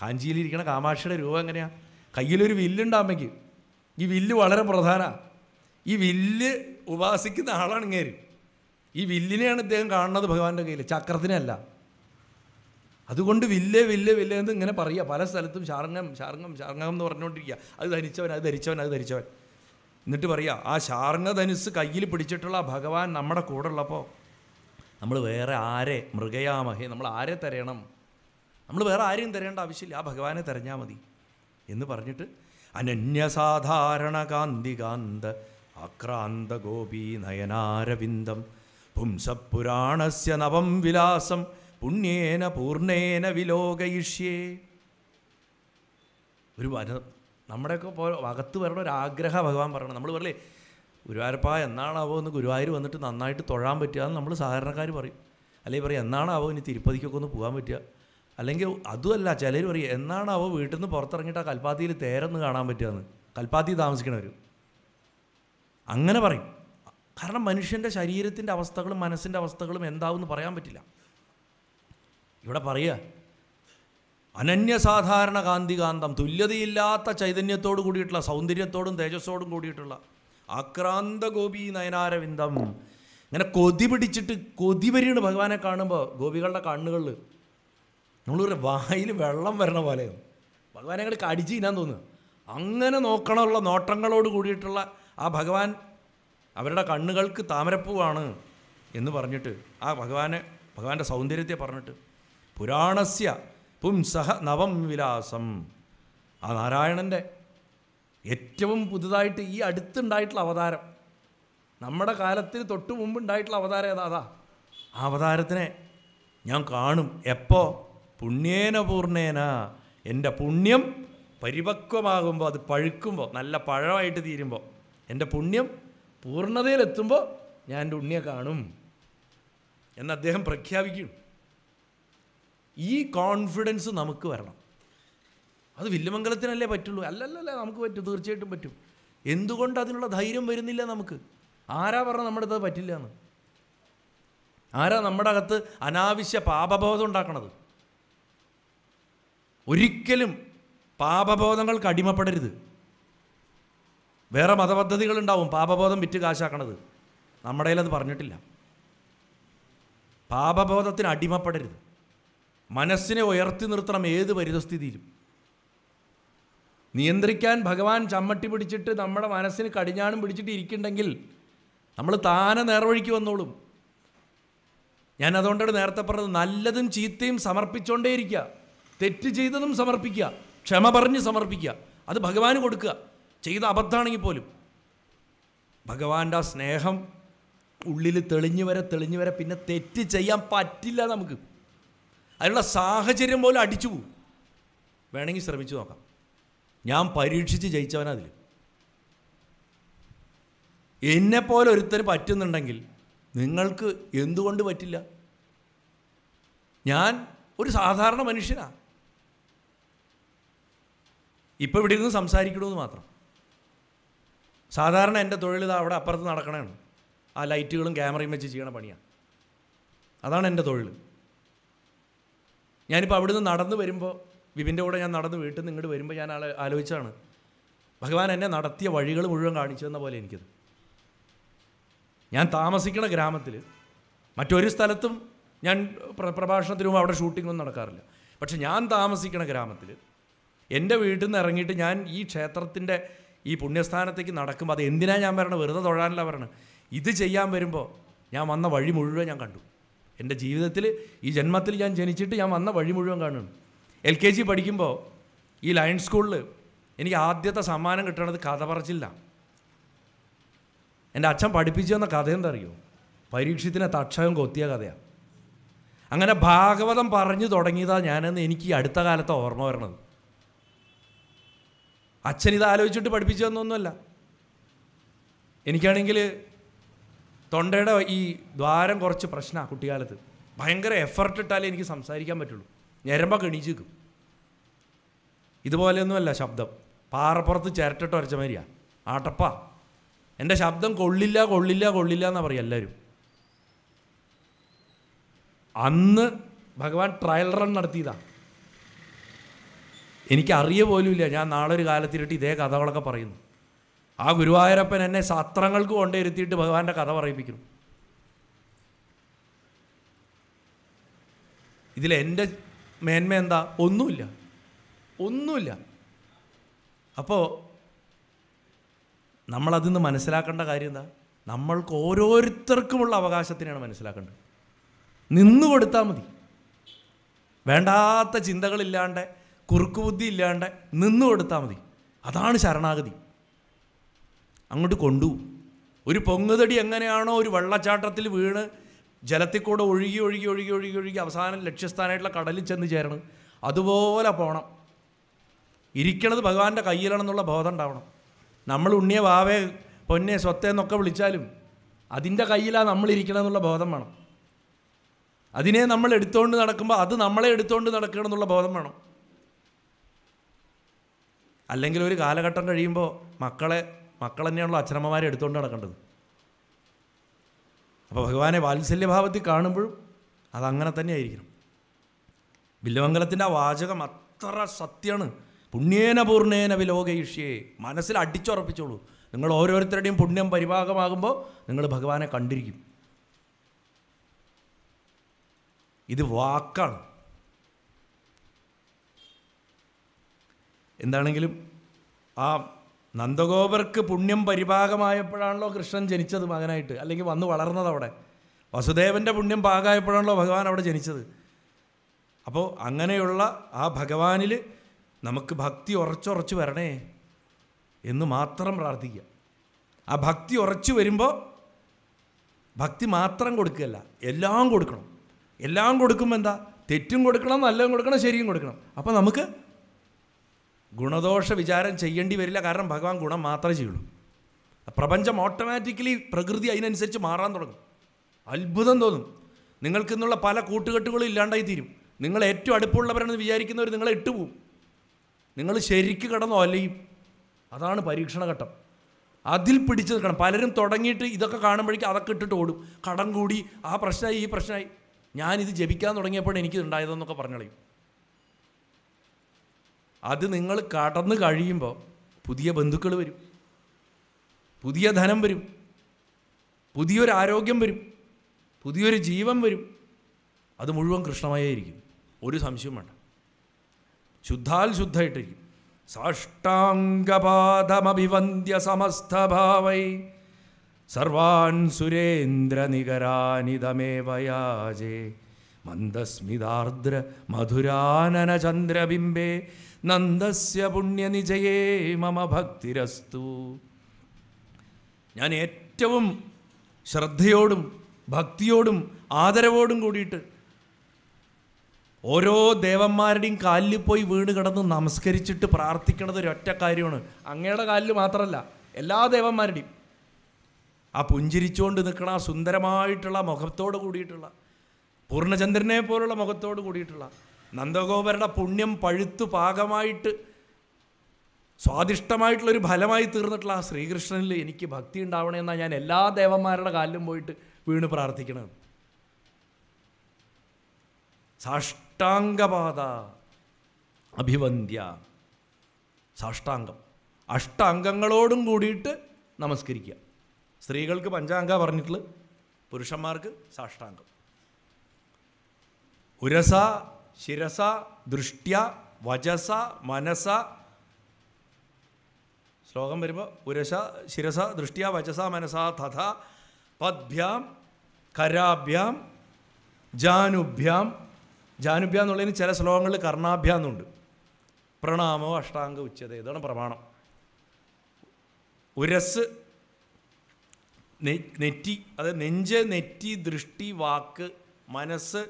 കാഞ്ചിയിലിരിക്കണ കാമാക്ഷിയുടെ രൂപം എങ്ങനെയാ കയ്യിലൊരു വില്ലുണ്ട് അമ്മയ്ക്ക് ഈ വില്ല് വളരെ പ്രധാനമാണ് ഈ വില്ല് ഉപാസിക്കുന്ന ആളാണ് ഇങ്ങേര് ഈ വില്ലിനെയാണ് ഇദ്ദേഹം കാണുന്നത് ഭഗവാന്റെ കയ്യിൽ ചക്രത്തിനല്ല അതുകൊണ്ട് വില്ലേ വില്ലേ വില്ലേ എന്ന് ഇങ്ങനെ പറയുക പല സ്ഥലത്തും ശാർങ്ങം ശാർങ്ങം ശാർങ്ങം എന്ന് പറഞ്ഞുകൊണ്ടിരിക്കുക അത് ധരിച്ചവൻ അത് ധരിച്ചവൻ അത് ധരിച്ചവൻ എന്നിട്ട് പറയുക ആ ശാർങ്ങ ധനുസ് കയ്യിൽ പിടിച്ചിട്ടുള്ള ഭഗവാൻ നമ്മുടെ കൂടെ ഉള്ളപ്പോൾ നമ്മൾ വേറെ ആരെ മൃഗയാമഹേ നമ്മൾ ആരെ തരയണം നമ്മൾ വേറെ ആരെയും തരേണ്ട ആവശ്യമില്ല ആ ഭഗവാനെ തെരഞ്ഞാൽ മതി എന്ന് പറഞ്ഞിട്ട് അനന്യസാധാരണ കാന്തികാന്ത ആക്രാന്ത ഗോപി നയനാരവിന്ദം പുംസപുരാണസ്യ നവം വിലാസം പുണ്യേന പൂർണ്ണേന വിലോകയിഷ്യേ ഒരു വന നമ്മുടെയൊക്കെ പോ അകത്ത് വരണ ഒരു ആഗ്രഹം ഭഗവാൻ പറയണം നമ്മൾ പറയലേ ഗുരുവായൂരപ്പ എന്നാണാവോ എന്ന് ഗുരുവായൂർ വന്നിട്ട് നന്നായിട്ട് തൊഴാൻ പറ്റുക എന്ന് നമ്മൾ സാധാരണക്കാർ പറയും അല്ലെങ്കിൽ പറയും എന്നാണാവോ ഇനി തിരുപ്പതിക്കൊക്കെ ഒന്ന് പോകാൻ പറ്റുക അല്ലെങ്കിൽ അതുമല്ല ചിലർ പറയും എന്നാണാവോ വീട്ടിൽ നിന്ന് പുറത്തിറങ്ങിയിട്ട് ആ കൽപ്പാത്തിയിൽ തേരെന്ന് കാണാൻ പറ്റുകയെന്ന് കൽപ്പാത്തി താമസിക്കണവർ അങ്ങനെ പറയും കാരണം മനുഷ്യൻ്റെ ശരീരത്തിൻ്റെ അവസ്ഥകളും മനസ്സിൻ്റെ അവസ്ഥകളും എന്താവും എന്ന് പറയാൻ പറ്റില്ല ഇവിടെ പറയുക അനന്യസാധാരണ കാന്തികാന്തം തുല്യതയില്ലാത്ത ചൈതന്യത്തോട് കൂടിയിട്ടുള്ള സൗന്ദര്യത്തോടും തേജസ്സോടും കൂടിയിട്ടുള്ള ആക്രാന്ത ഗോപി നയനാരവിന്ദം ഇങ്ങനെ കൊതി പിടിച്ചിട്ട് കൊതി വരികയാണ് ഭഗവാനെ കാണുമ്പോൾ ഗോപികളുടെ കണ്ണുകളിൽ നമ്മളിവിടെ വായിൽ വെള്ളം വരണ പോലെയാണ് ഭഗവാനെ അങ്ങോട്ട് കടിച്ച് തിന്നാൻ തോന്നുന്നു അങ്ങനെ നോക്കണമുള്ള നോട്ടങ്ങളോട് കൂടിയിട്ടുള്ള ആ ഭഗവാൻ അവരുടെ കണ്ണുകൾക്ക് താമരപ്പൂവാണ് എന്ന് പറഞ്ഞിട്ട് ആ ഭഗവാനെ ഭഗവാന്റെ സൗന്ദര്യത്തെ പറഞ്ഞിട്ട് പുരാണസ്യ പുംസഹ നവം വിലാസം ആ നാരായണൻ്റെ ഏറ്റവും പുതുതായിട്ട് ഈ അടുത്തുണ്ടായിട്ടുള്ള അവതാരം നമ്മുടെ കാലത്തിന് മുമ്പ് ഉണ്ടായിട്ടുള്ള അവതാരം ഏതാ അതാ ആ അവതാരത്തിനെ ഞാൻ കാണും എപ്പോൾ പുണ്യേന പൂർണ്ണേന എൻ്റെ പുണ്യം പരിപക്വമാകുമ്പോൾ അത് പഴുക്കുമ്പോൾ നല്ല പഴമായിട്ട് തീരുമ്പോൾ എൻ്റെ പുണ്യം പൂർണ്ണതയിലെത്തുമ്പോൾ ഞാൻ എൻ്റെ ഉണ്ണിയെ കാണും എന്ന് അദ്ദേഹം പ്രഖ്യാപിക്കും ഈ കോൺഫിഡൻസ് നമുക്ക് വരണം അത് വില്ലുമംഗലത്തിനല്ലേ പറ്റുള്ളൂ അല്ലല്ലല്ല നമുക്ക് പറ്റും തീർച്ചയായിട്ടും പറ്റും എന്തുകൊണ്ട് അതിനുള്ള ധൈര്യം വരുന്നില്ല നമുക്ക് ആരാ പറഞ്ഞ നമ്മുടെ അടുത്ത് പറ്റില്ല എന്ന് ആരാ നമ്മുടെ അകത്ത് അനാവശ്യ പാപബോധം ഉണ്ടാക്കണത് ഒരിക്കലും പാപബോധങ്ങൾക്ക് അടിമപ്പെടരുത് വേറെ ഉണ്ടാവും പാപബോധം വിറ്റ് കാശാക്കണത് നമ്മുടെ അത് പറഞ്ഞിട്ടില്ല പാപബോധത്തിന് അടിമപ്പെടരുത് മനസ്സിനെ ഉയർത്തി നിർത്തണം ഏത് പരിതസ്ഥിതിയിലും നിയന്ത്രിക്കാൻ ഭഗവാൻ ചമ്മട്ടി പിടിച്ചിട്ട് നമ്മുടെ മനസ്സിന് കടിഞ്ഞാണും പിടിച്ചിട്ട് ഇരിക്കുന്നുണ്ടെങ്കിൽ നമ്മൾ താനെ നേർവഴിക്ക് വന്നോളും ഞാൻ അതുകൊണ്ടാണ് നേരത്തെ പറഞ്ഞത് നല്ലതും ചീത്തയും സമർപ്പിച്ചുകൊണ്ടേയിരിക്കുക തെറ്റ് ചെയ്തതും സമർപ്പിക്കുക ക്ഷമ പറഞ്ഞ് സമർപ്പിക്കുക അത് ഭഗവാന് കൊടുക്കുക ചെയ്ത അബദ്ധമാണെങ്കിൽ പോലും ഭഗവാന്റെ ആ സ്നേഹം ഉള്ളിൽ തെളിഞ്ഞു വരെ തെളിഞ്ഞു വരെ പിന്നെ തെറ്റ് ചെയ്യാൻ പറ്റില്ല നമുക്ക് അതിനുള്ള സാഹചര്യം പോലും അടിച്ചു പോവും വേണമെങ്കിൽ ശ്രമിച്ചു നോക്കാം ഞാൻ പരീക്ഷിച്ച് ജയിച്ചവനാ അതിൽ എന്നെപ്പോലെ ഒരുത്തന് പറ്റുന്നുണ്ടെങ്കിൽ നിങ്ങൾക്ക് എന്തുകൊണ്ട് പറ്റില്ല ഞാൻ ഒരു സാധാരണ മനുഷ്യനാണ് ഇപ്പോൾ ഇവിടെ ഇരുന്ന് സംസാരിക്കണമെന്ന് മാത്രം സാധാരണ എൻ്റെ തൊഴിൽ അവിടെ അപ്പുറത്ത് നടക്കണതാണ് ആ ലൈറ്റുകളും ക്യാമറയും വെച്ച് ചെയ്യണ പണിയാണ് അതാണ് എൻ്റെ തൊഴിൽ ഞാനിപ്പോൾ അവിടുന്ന് നടന്നു വരുമ്പോൾ വിപിൻ്റെ കൂടെ ഞാൻ നടന്ന് വീട്ടിൽ നിന്ന് ഇങ്ങോട്ട് വരുമ്പോൾ ഞാൻ ആലോചിച്ചാണ് ഭഗവാൻ എന്നെ നടത്തിയ വഴികൾ മുഴുവൻ കാണിച്ചു തന്ന പോലെ എനിക്കത് ഞാൻ താമസിക്കണ ഗ്രാമത്തിൽ മറ്റൊരു സ്ഥലത്തും ഞാൻ പ്രഭാഷണത്തിനും അവിടെ ഷൂട്ടിങ്ങൊന്നും നടക്കാറില്ല പക്ഷെ ഞാൻ താമസിക്കണ ഗ്രാമത്തിൽ എൻ്റെ വീട്ടിൽ നിന്ന് ഇറങ്ങിയിട്ട് ഞാൻ ഈ ക്ഷേത്രത്തിൻ്റെ ഈ പുണ്യസ്ഥാനത്തേക്ക് നടക്കുമ്പോൾ അത് എന്തിനാണ് ഞാൻ വരണം വെറുതെ തൊഴാനല്ല പറയണത് ഇത് ചെയ്യാൻ വരുമ്പോൾ ഞാൻ വന്ന വഴി മുഴുവൻ ഞാൻ കണ്ടു എൻ്റെ ജീവിതത്തിൽ ഈ ജന്മത്തിൽ ഞാൻ ജനിച്ചിട്ട് ഞാൻ വന്ന വഴി മുഴുവൻ കാണുന്നു എൽ കെ ജി പഠിക്കുമ്പോൾ ഈ ലയൺ സ്കൂളിൽ എനിക്ക് ആദ്യത്തെ സമ്മാനം കിട്ടണത് കഥ പറച്ചില്ല എൻ്റെ അച്ഛൻ പഠിപ്പിച്ചു തന്ന കഥ എന്താ അറിയോ പരീക്ഷത്തിന് തക്ഷകം കൊത്തിയ കഥയാണ് അങ്ങനെ ഭാഗവതം പറഞ്ഞു തുടങ്ങിയതാണ് ഞാനെന്ന് എനിക്ക് ഈ അടുത്ത കാലത്ത് ഓർമ്മ വരണത് അച്ഛൻ ഇത് ആലോചിച്ചിട്ട് പഠിപ്പിച്ചു തന്നൊന്നുമല്ല എനിക്കാണെങ്കിൽ തൊണ്ടയുടെ ഈ ദ്വാരം കുറച്ച് പ്രശ്നമാണ് കുട്ടിക്കാലത്ത് ഭയങ്കര എഫർട്ട് ഇട്ടാലേ എനിക്ക് സംസാരിക്കാൻ പറ്റുള്ളൂ ഞരമ്പൊക്കെ എണീച്ച് ഇതുപോലെയൊന്നുമല്ല ശബ്ദം പാറപ്പുറത്ത് ചിരട്ടിട്ട് ഒരച്ച മാതിരിയാണ് ആട്ടപ്പ എൻ്റെ ശബ്ദം കൊള്ളില്ല കൊള്ളില്ല കൊള്ളില്ല എന്നാണ് പറയുക എല്ലാവരും അന്ന് ഭഗവാൻ ട്രയൽ റൺ നടത്തിയതാണ് എനിക്കറിയ പോലുമില്ല ഞാൻ നാളെ ഒരു കാലത്തിരിട്ട് ഇതേ കഥകളൊക്കെ പറയുന്നു ആ ഗുരുവായൂരപ്പൻ എന്നെ സത്രങ്ങൾക്ക് കൊണ്ടിരുത്തിയിട്ട് ഭഗവാന്റെ കഥ പറയിപ്പിക്കുന്നു ഇതിൽ എൻ്റെ മേന്മ എന്താ ഒന്നുമില്ല ഒന്നുമില്ല അപ്പോൾ നിന്ന് മനസ്സിലാക്കേണ്ട കാര്യം എന്താ നമ്മൾക്ക് ഓരോരുത്തർക്കുമുള്ള അവകാശത്തിനെയാണ് മനസ്സിലാക്കേണ്ടത് നിന്നു കൊടുത്താൽ മതി വേണ്ടാത്ത ചിന്തകളില്ലാണ്ട് കുറുക്കുബുദ്ധി ഇല്ലാണ്ട് നിന്നു കൊടുത്താൽ മതി അതാണ് ശരണാഗതി അങ്ങോട്ട് കൊണ്ടുപോകും ഒരു പൊങ്ങുതടി എങ്ങനെയാണോ ഒരു വെള്ളച്ചാട്ടത്തിൽ വീണ് ജലത്തിൽ കൂടെ ഒഴുകി ഒഴുകി ഒഴുകി ഒഴുകി ഒഴുകി അവസാനം ലക്ഷ്യസ്ഥാനമായിട്ടുള്ള കടലിൽ ചെന്ന് ചേരണം അതുപോലെ പോകണം ഇരിക്കണത് ഭഗവാന്റെ കയ്യിലാണെന്നുള്ള ബോധം ഉണ്ടാവണം നമ്മൾ ഉണ്ണിയ വാവേ പൊന്നെ സ്വത്തേന്നൊക്കെ വിളിച്ചാലും അതിൻ്റെ കയ്യിലാണ് നമ്മൾ എന്നുള്ള ബോധം വേണം അതിനെ നമ്മൾ എടുത്തുകൊണ്ട് നടക്കുമ്പോൾ അത് നമ്മളെ എടുത്തുകൊണ്ട് നടക്കണം എന്നുള്ള ബോധം വേണം അല്ലെങ്കിൽ ഒരു കാലഘട്ടം കഴിയുമ്പോൾ മക്കളെ മക്കൾ തന്നെയാണല്ലോ അച്ഛനമ്മമാരെ എടുത്തുകൊണ്ട് നടക്കേണ്ടത് അപ്പോൾ ഭഗവാനെ വാത്സല്യഭാവത്തിൽ കാണുമ്പോഴും അതങ്ങനെ തന്നെ ആയിരിക്കണം ബില്ലമംഗലത്തിൻ്റെ ആ വാചകം അത്ര സത്യമാണ് പുണ്യേന പൂർണ്ണേന വിലോകയിഷ്യേ മനസ്സിൽ അടിച്ചുറപ്പിച്ചോളൂ നിങ്ങൾ ഓരോരുത്തരുടെയും പുണ്യം പരിഭാഗമാകുമ്പോൾ നിങ്ങൾ ഭഗവാനെ കണ്ടിരിക്കും ഇത് വാക്കാണ് എന്താണെങ്കിലും ആ നന്ദഗോപർക്ക് പുണ്യം പരിഭാഗമായപ്പോഴാണല്ലോ കൃഷ്ണൻ ജനിച്ചത് മകനായിട്ട് അല്ലെങ്കിൽ വന്ന് വളർന്നത് അവിടെ വസുദേവൻ്റെ പുണ്യം പാകമായപ്പോഴാണല്ലോ ഭഗവാൻ അവിടെ ജനിച്ചത് അപ്പോൾ അങ്ങനെയുള്ള ആ ഭഗവാനിൽ നമുക്ക് ഭക്തി ഉറച്ചുറച്ച് വരണേ എന്ന് മാത്രം പ്രാർത്ഥിക്കുക ആ ഭക്തി ഉറച്ചു വരുമ്പോൾ ഭക്തി മാത്രം കൊടുക്കുകയല്ല എല്ലാം കൊടുക്കണം എല്ലാം കൊടുക്കുമ്പോൾ എന്താ തെറ്റും കൊടുക്കണം നല്ലതും കൊടുക്കണം ശരിയും കൊടുക്കണം അപ്പോൾ നമുക്ക് ഗുണദോഷ വിചാരം ചെയ്യേണ്ടി വരില്ല കാരണം ഭഗവാൻ ഗുണം മാത്രമേ ചെയ്യുള്ളൂ പ്രപഞ്ചം ഓട്ടോമാറ്റിക്കലി പ്രകൃതി അതിനനുസരിച്ച് മാറാൻ തുടങ്ങും അത്ഭുതം തോന്നും നിങ്ങൾക്ക് ഇന്നുള്ള പല കൂട്ടുകെട്ടുകളും ഇല്ലാണ്ടായി തീരും നിങ്ങൾ ഏറ്റവും അടുപ്പമുള്ളവരാണെന്ന് വിചാരിക്കുന്നവർ നിങ്ങളെ ഇട്ടുപോകും നിങ്ങൾ ശരിക്ക് കിടന്നോ അല്ലയും അതാണ് പരീക്ഷണ ഘട്ടം അതിൽ പിടിച്ചു നിൽക്കണം പലരും തുടങ്ങിയിട്ട് ഇതൊക്കെ കാണുമ്പോഴേക്കും അതൊക്കെ ഇട്ടിട്ട് ഓടും കടം കൂടി ആ പ്രശ്നമായി ഈ പ്രശ്നമായി ഞാനിത് ജപിക്കാൻ തുടങ്ങിയപ്പോൾ എനിക്കിത് ഉണ്ടായതെന്നൊക്കെ പറഞ്ഞളയും അത് നിങ്ങൾ കടന്നു കഴിയുമ്പോൾ പുതിയ ബന്ധുക്കൾ വരും പുതിയ ധനം വരും പുതിയൊരു ആരോഗ്യം വരും പുതിയൊരു ജീവൻ വരും അത് മുഴുവൻ കൃഷ്ണമായിരിക്കും ഒരു സംശയവും വേണ്ട ശുദ്ധാൽ ശുദ്ധമായിട്ടിരിക്കും സാഷ്ടാംഗപാദമഭിവന്ദ്യ സമസ്തഭാവൈ സർവാൻ സുരേന്ദ്രനികരാനിതമേവയാജേ മന്ദസ്മിതാർദ്ര മധുരാനനചന്ദ്രബിംബേ നന്ദസ്യ പുണ്യനിജയേ മമ ഭക്തിരസ്തു ഞാൻ ഏറ്റവും ശ്രദ്ധയോടും ഭക്തിയോടും ആദരവോടും കൂടിയിട്ട് ഓരോ ദേവന്മാരുടെയും കാലിൽ പോയി വീണ് കിടന്ന് നമസ്കരിച്ചിട്ട് പ്രാർത്ഥിക്കണത് ഒരൊറ്റ കാര്യമാണ് അങ്ങയുടെ കാലിൽ മാത്രമല്ല എല്ലാ ദേവന്മാരുടെയും ആ പുഞ്ചിരിച്ചുകൊണ്ട് നിൽക്കണ ആ സുന്ദരമായിട്ടുള്ള മുഖത്തോട് കൂടിയിട്ടുള്ള പൂർണ്ണചന്ദ്രനെ പോലുള്ള മുഖത്തോട് കൂടിയിട്ടുള്ള നന്ദഗോപരുടെ പുണ്യം പഴുത്തു പാകമായിട്ട് സ്വാദിഷ്ടമായിട്ടുള്ളൊരു ഫലമായി തീർന്നിട്ടുള്ള ആ ശ്രീകൃഷ്ണനിൽ എനിക്ക് ഭക്തി ഉണ്ടാവണമെന്നാണ് ഞാൻ എല്ലാ ദേവന്മാരുടെ കാലിലും പോയിട്ട് വീണ് പ്രാർത്ഥിക്കണത് സാഷ്ടാംഗപാത അഭിവന്ധ്യ സാഷ്ടാംഗം അഷ്ടാംഗങ്ങളോടും കൂടിയിട്ട് നമസ്കരിക്കുക സ്ത്രീകൾക്ക് പഞ്ചാംഗ പറഞ്ഞിട്ടുള്ളത് പുരുഷന്മാർക്ക് സാഷ്ടാംഗം ഉരസ ശിരസ ദൃഷ്ട്യ വചസ മനസ ശ്ലോകം വരുമ്പോൾ ഉരശ ശിരസ ദൃഷ്ട്യ വചസ മനസ തഥ പദ്ഭ്യാം കരാഭ്യാം ജാനുഭ്യാം ജാനുഭ്യാം എന്നുള്ളതിന് ചില ശ്ലോകങ്ങളിൽ കർണാഭ്യ എന്നുണ്ട് പ്രണാമോ അഷ്ടാംഗ ഉച്ചത ഇതാണ് പ്രമാണം ഉരസ് നെറ്റി അതായത് നെഞ്ച് നെറ്റി ദൃഷ്ടി വാക്ക് മനസ്സ്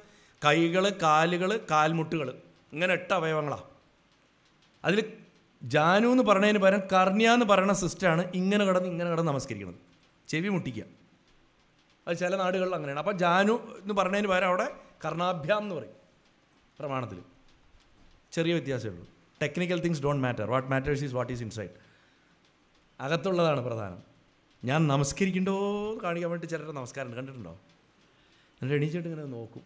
കൈകൾ കാലുകൾ കാൽമുട്ടുകൾ ഇങ്ങനെ എട്ട് അവയവങ്ങളാണ് അതിൽ ജാനു എന്ന് പറഞ്ഞതിന് പകരം കർണിയ എന്ന് പറയുന്ന സിസ്റ്റാണ് ഇങ്ങനെ കിടന്ന് ഇങ്ങനെ കിടന്ന് നമസ്കരിക്കുന്നത് ചെവി മുട്ടിക്കുക അത് ചില നാടുകളിൽ അങ്ങനെയാണ് അപ്പോൾ ജാനു എന്ന് പറഞ്ഞതിന് പകരം അവിടെ കർണാഭ്യാം എന്ന് പറയും പ്രമാണത്തിൽ ചെറിയ വ്യത്യാസമേ ഉള്ളൂ technical things don't matter what matters is what is inside അകത്തുള്ളതാണ് പ്രധാനം ഞാൻ നമസ്കരിക്കണ്ടോ എന്ന് കാണിക്കാൻ വേണ്ടി ചിലരുടെ നമസ്കാരം കണ്ടിട്ടുണ്ടോ എന്നിട്ട് എണീച്ചിട്ട് ഇങ്ങനെ നോക്കും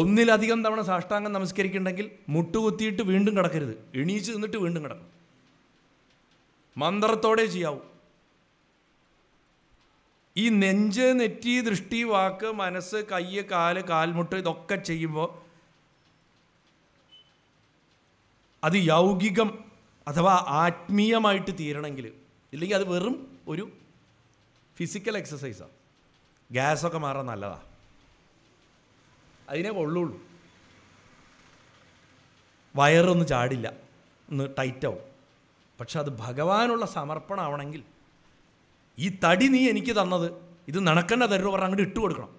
ഒന്നിലധികം തവണ സാഷ്ടാംഗം നമസ്കരിക്കണമെങ്കിൽ മുട്ടുകുത്തിയിട്ട് വീണ്ടും കിടക്കരുത് എണീച്ച് നിന്നിട്ട് വീണ്ടും കിടക്കണം മന്ത്രത്തോടെ ചെയ്യാവൂ ഈ നെഞ്ച് നെറ്റി ദൃഷ്ടി വാക്ക് മനസ്സ് കയ്യ് കാല് കാൽമുട്ട് ഇതൊക്കെ ചെയ്യുമ്പോൾ അത് യൗകികം അഥവാ ആത്മീയമായിട്ട് തീരണമെങ്കിൽ ഇല്ലെങ്കിൽ അത് വെറും ഒരു ഫിസിക്കൽ എക്സസൈസാണ് ഗ്യാസൊക്കെ മാറാൻ നല്ലതാണ് അതിനെ കൊള്ളുള്ളൂ വയറൊന്നും ചാടില്ല ഒന്ന് ടൈറ്റാവും പക്ഷെ അത് ഭഗവാനുള്ള സമർപ്പണമാവണമെങ്കിൽ ഈ തടി നീ എനിക്ക് തന്നത് ഇത് നടക്കണ്ട തരുമോ പറഞ്ഞ് അങ്ങോട്ട് ഇട്ട് കൊടുക്കണം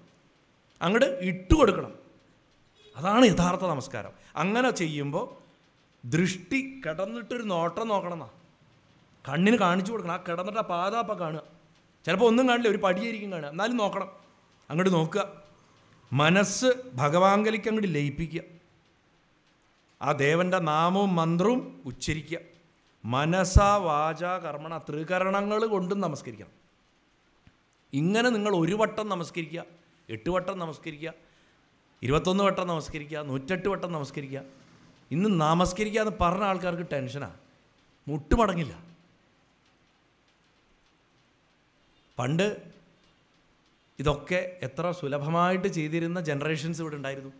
അങ്ങോട്ട് ഇട്ട് കൊടുക്കണം അതാണ് യഥാർത്ഥ നമസ്കാരം അങ്ങനെ ചെയ്യുമ്പോൾ ദൃഷ്ടി കിടന്നിട്ടൊരു നോട്ടം നോക്കണമെന്നാ കണ്ണിന് കാണിച്ചു കൊടുക്കണം ആ കിടന്നിട്ട് ആ പാതാപ്പ കാണുക ചിലപ്പോൾ ഒന്നും കാണില്ല ഒരു പടിയായിരിക്കും കാണുക എന്നാലും നോക്കണം അങ്ങോട്ട് നോക്കുക മനസ്സ് ഭഗവാങ്കലിക്ക് അങ്ങോട്ട് ലയിപ്പിക്കുക ആ ദേവൻ്റെ നാമവും മന്ത്രവും ഉച്ചരിക്കുക മനസ വാച കർമ്മണ ത്രികരണങ്ങൾ കൊണ്ടും നമസ്കരിക്കണം ഇങ്ങനെ നിങ്ങൾ ഒരു വട്ടം നമസ്കരിക്കുക എട്ട് വട്ടം നമസ്കരിക്കുക ഇരുപത്തൊന്ന് വട്ടം നമസ്കരിക്കുക നൂറ്റെട്ട് വട്ടം നമസ്കരിക്കുക ഇന്ന് നമസ്കരിക്കുക എന്ന് പറഞ്ഞ ആൾക്കാർക്ക് ടെൻഷനാണ് മുട്ടുമടങ്ങില്ല പണ്ട് ഇതൊക്കെ എത്ര സുലഭമായിട്ട് ചെയ്തിരുന്ന ജനറേഷൻസ് ഇവിടെ ഉണ്ടായിരുന്നു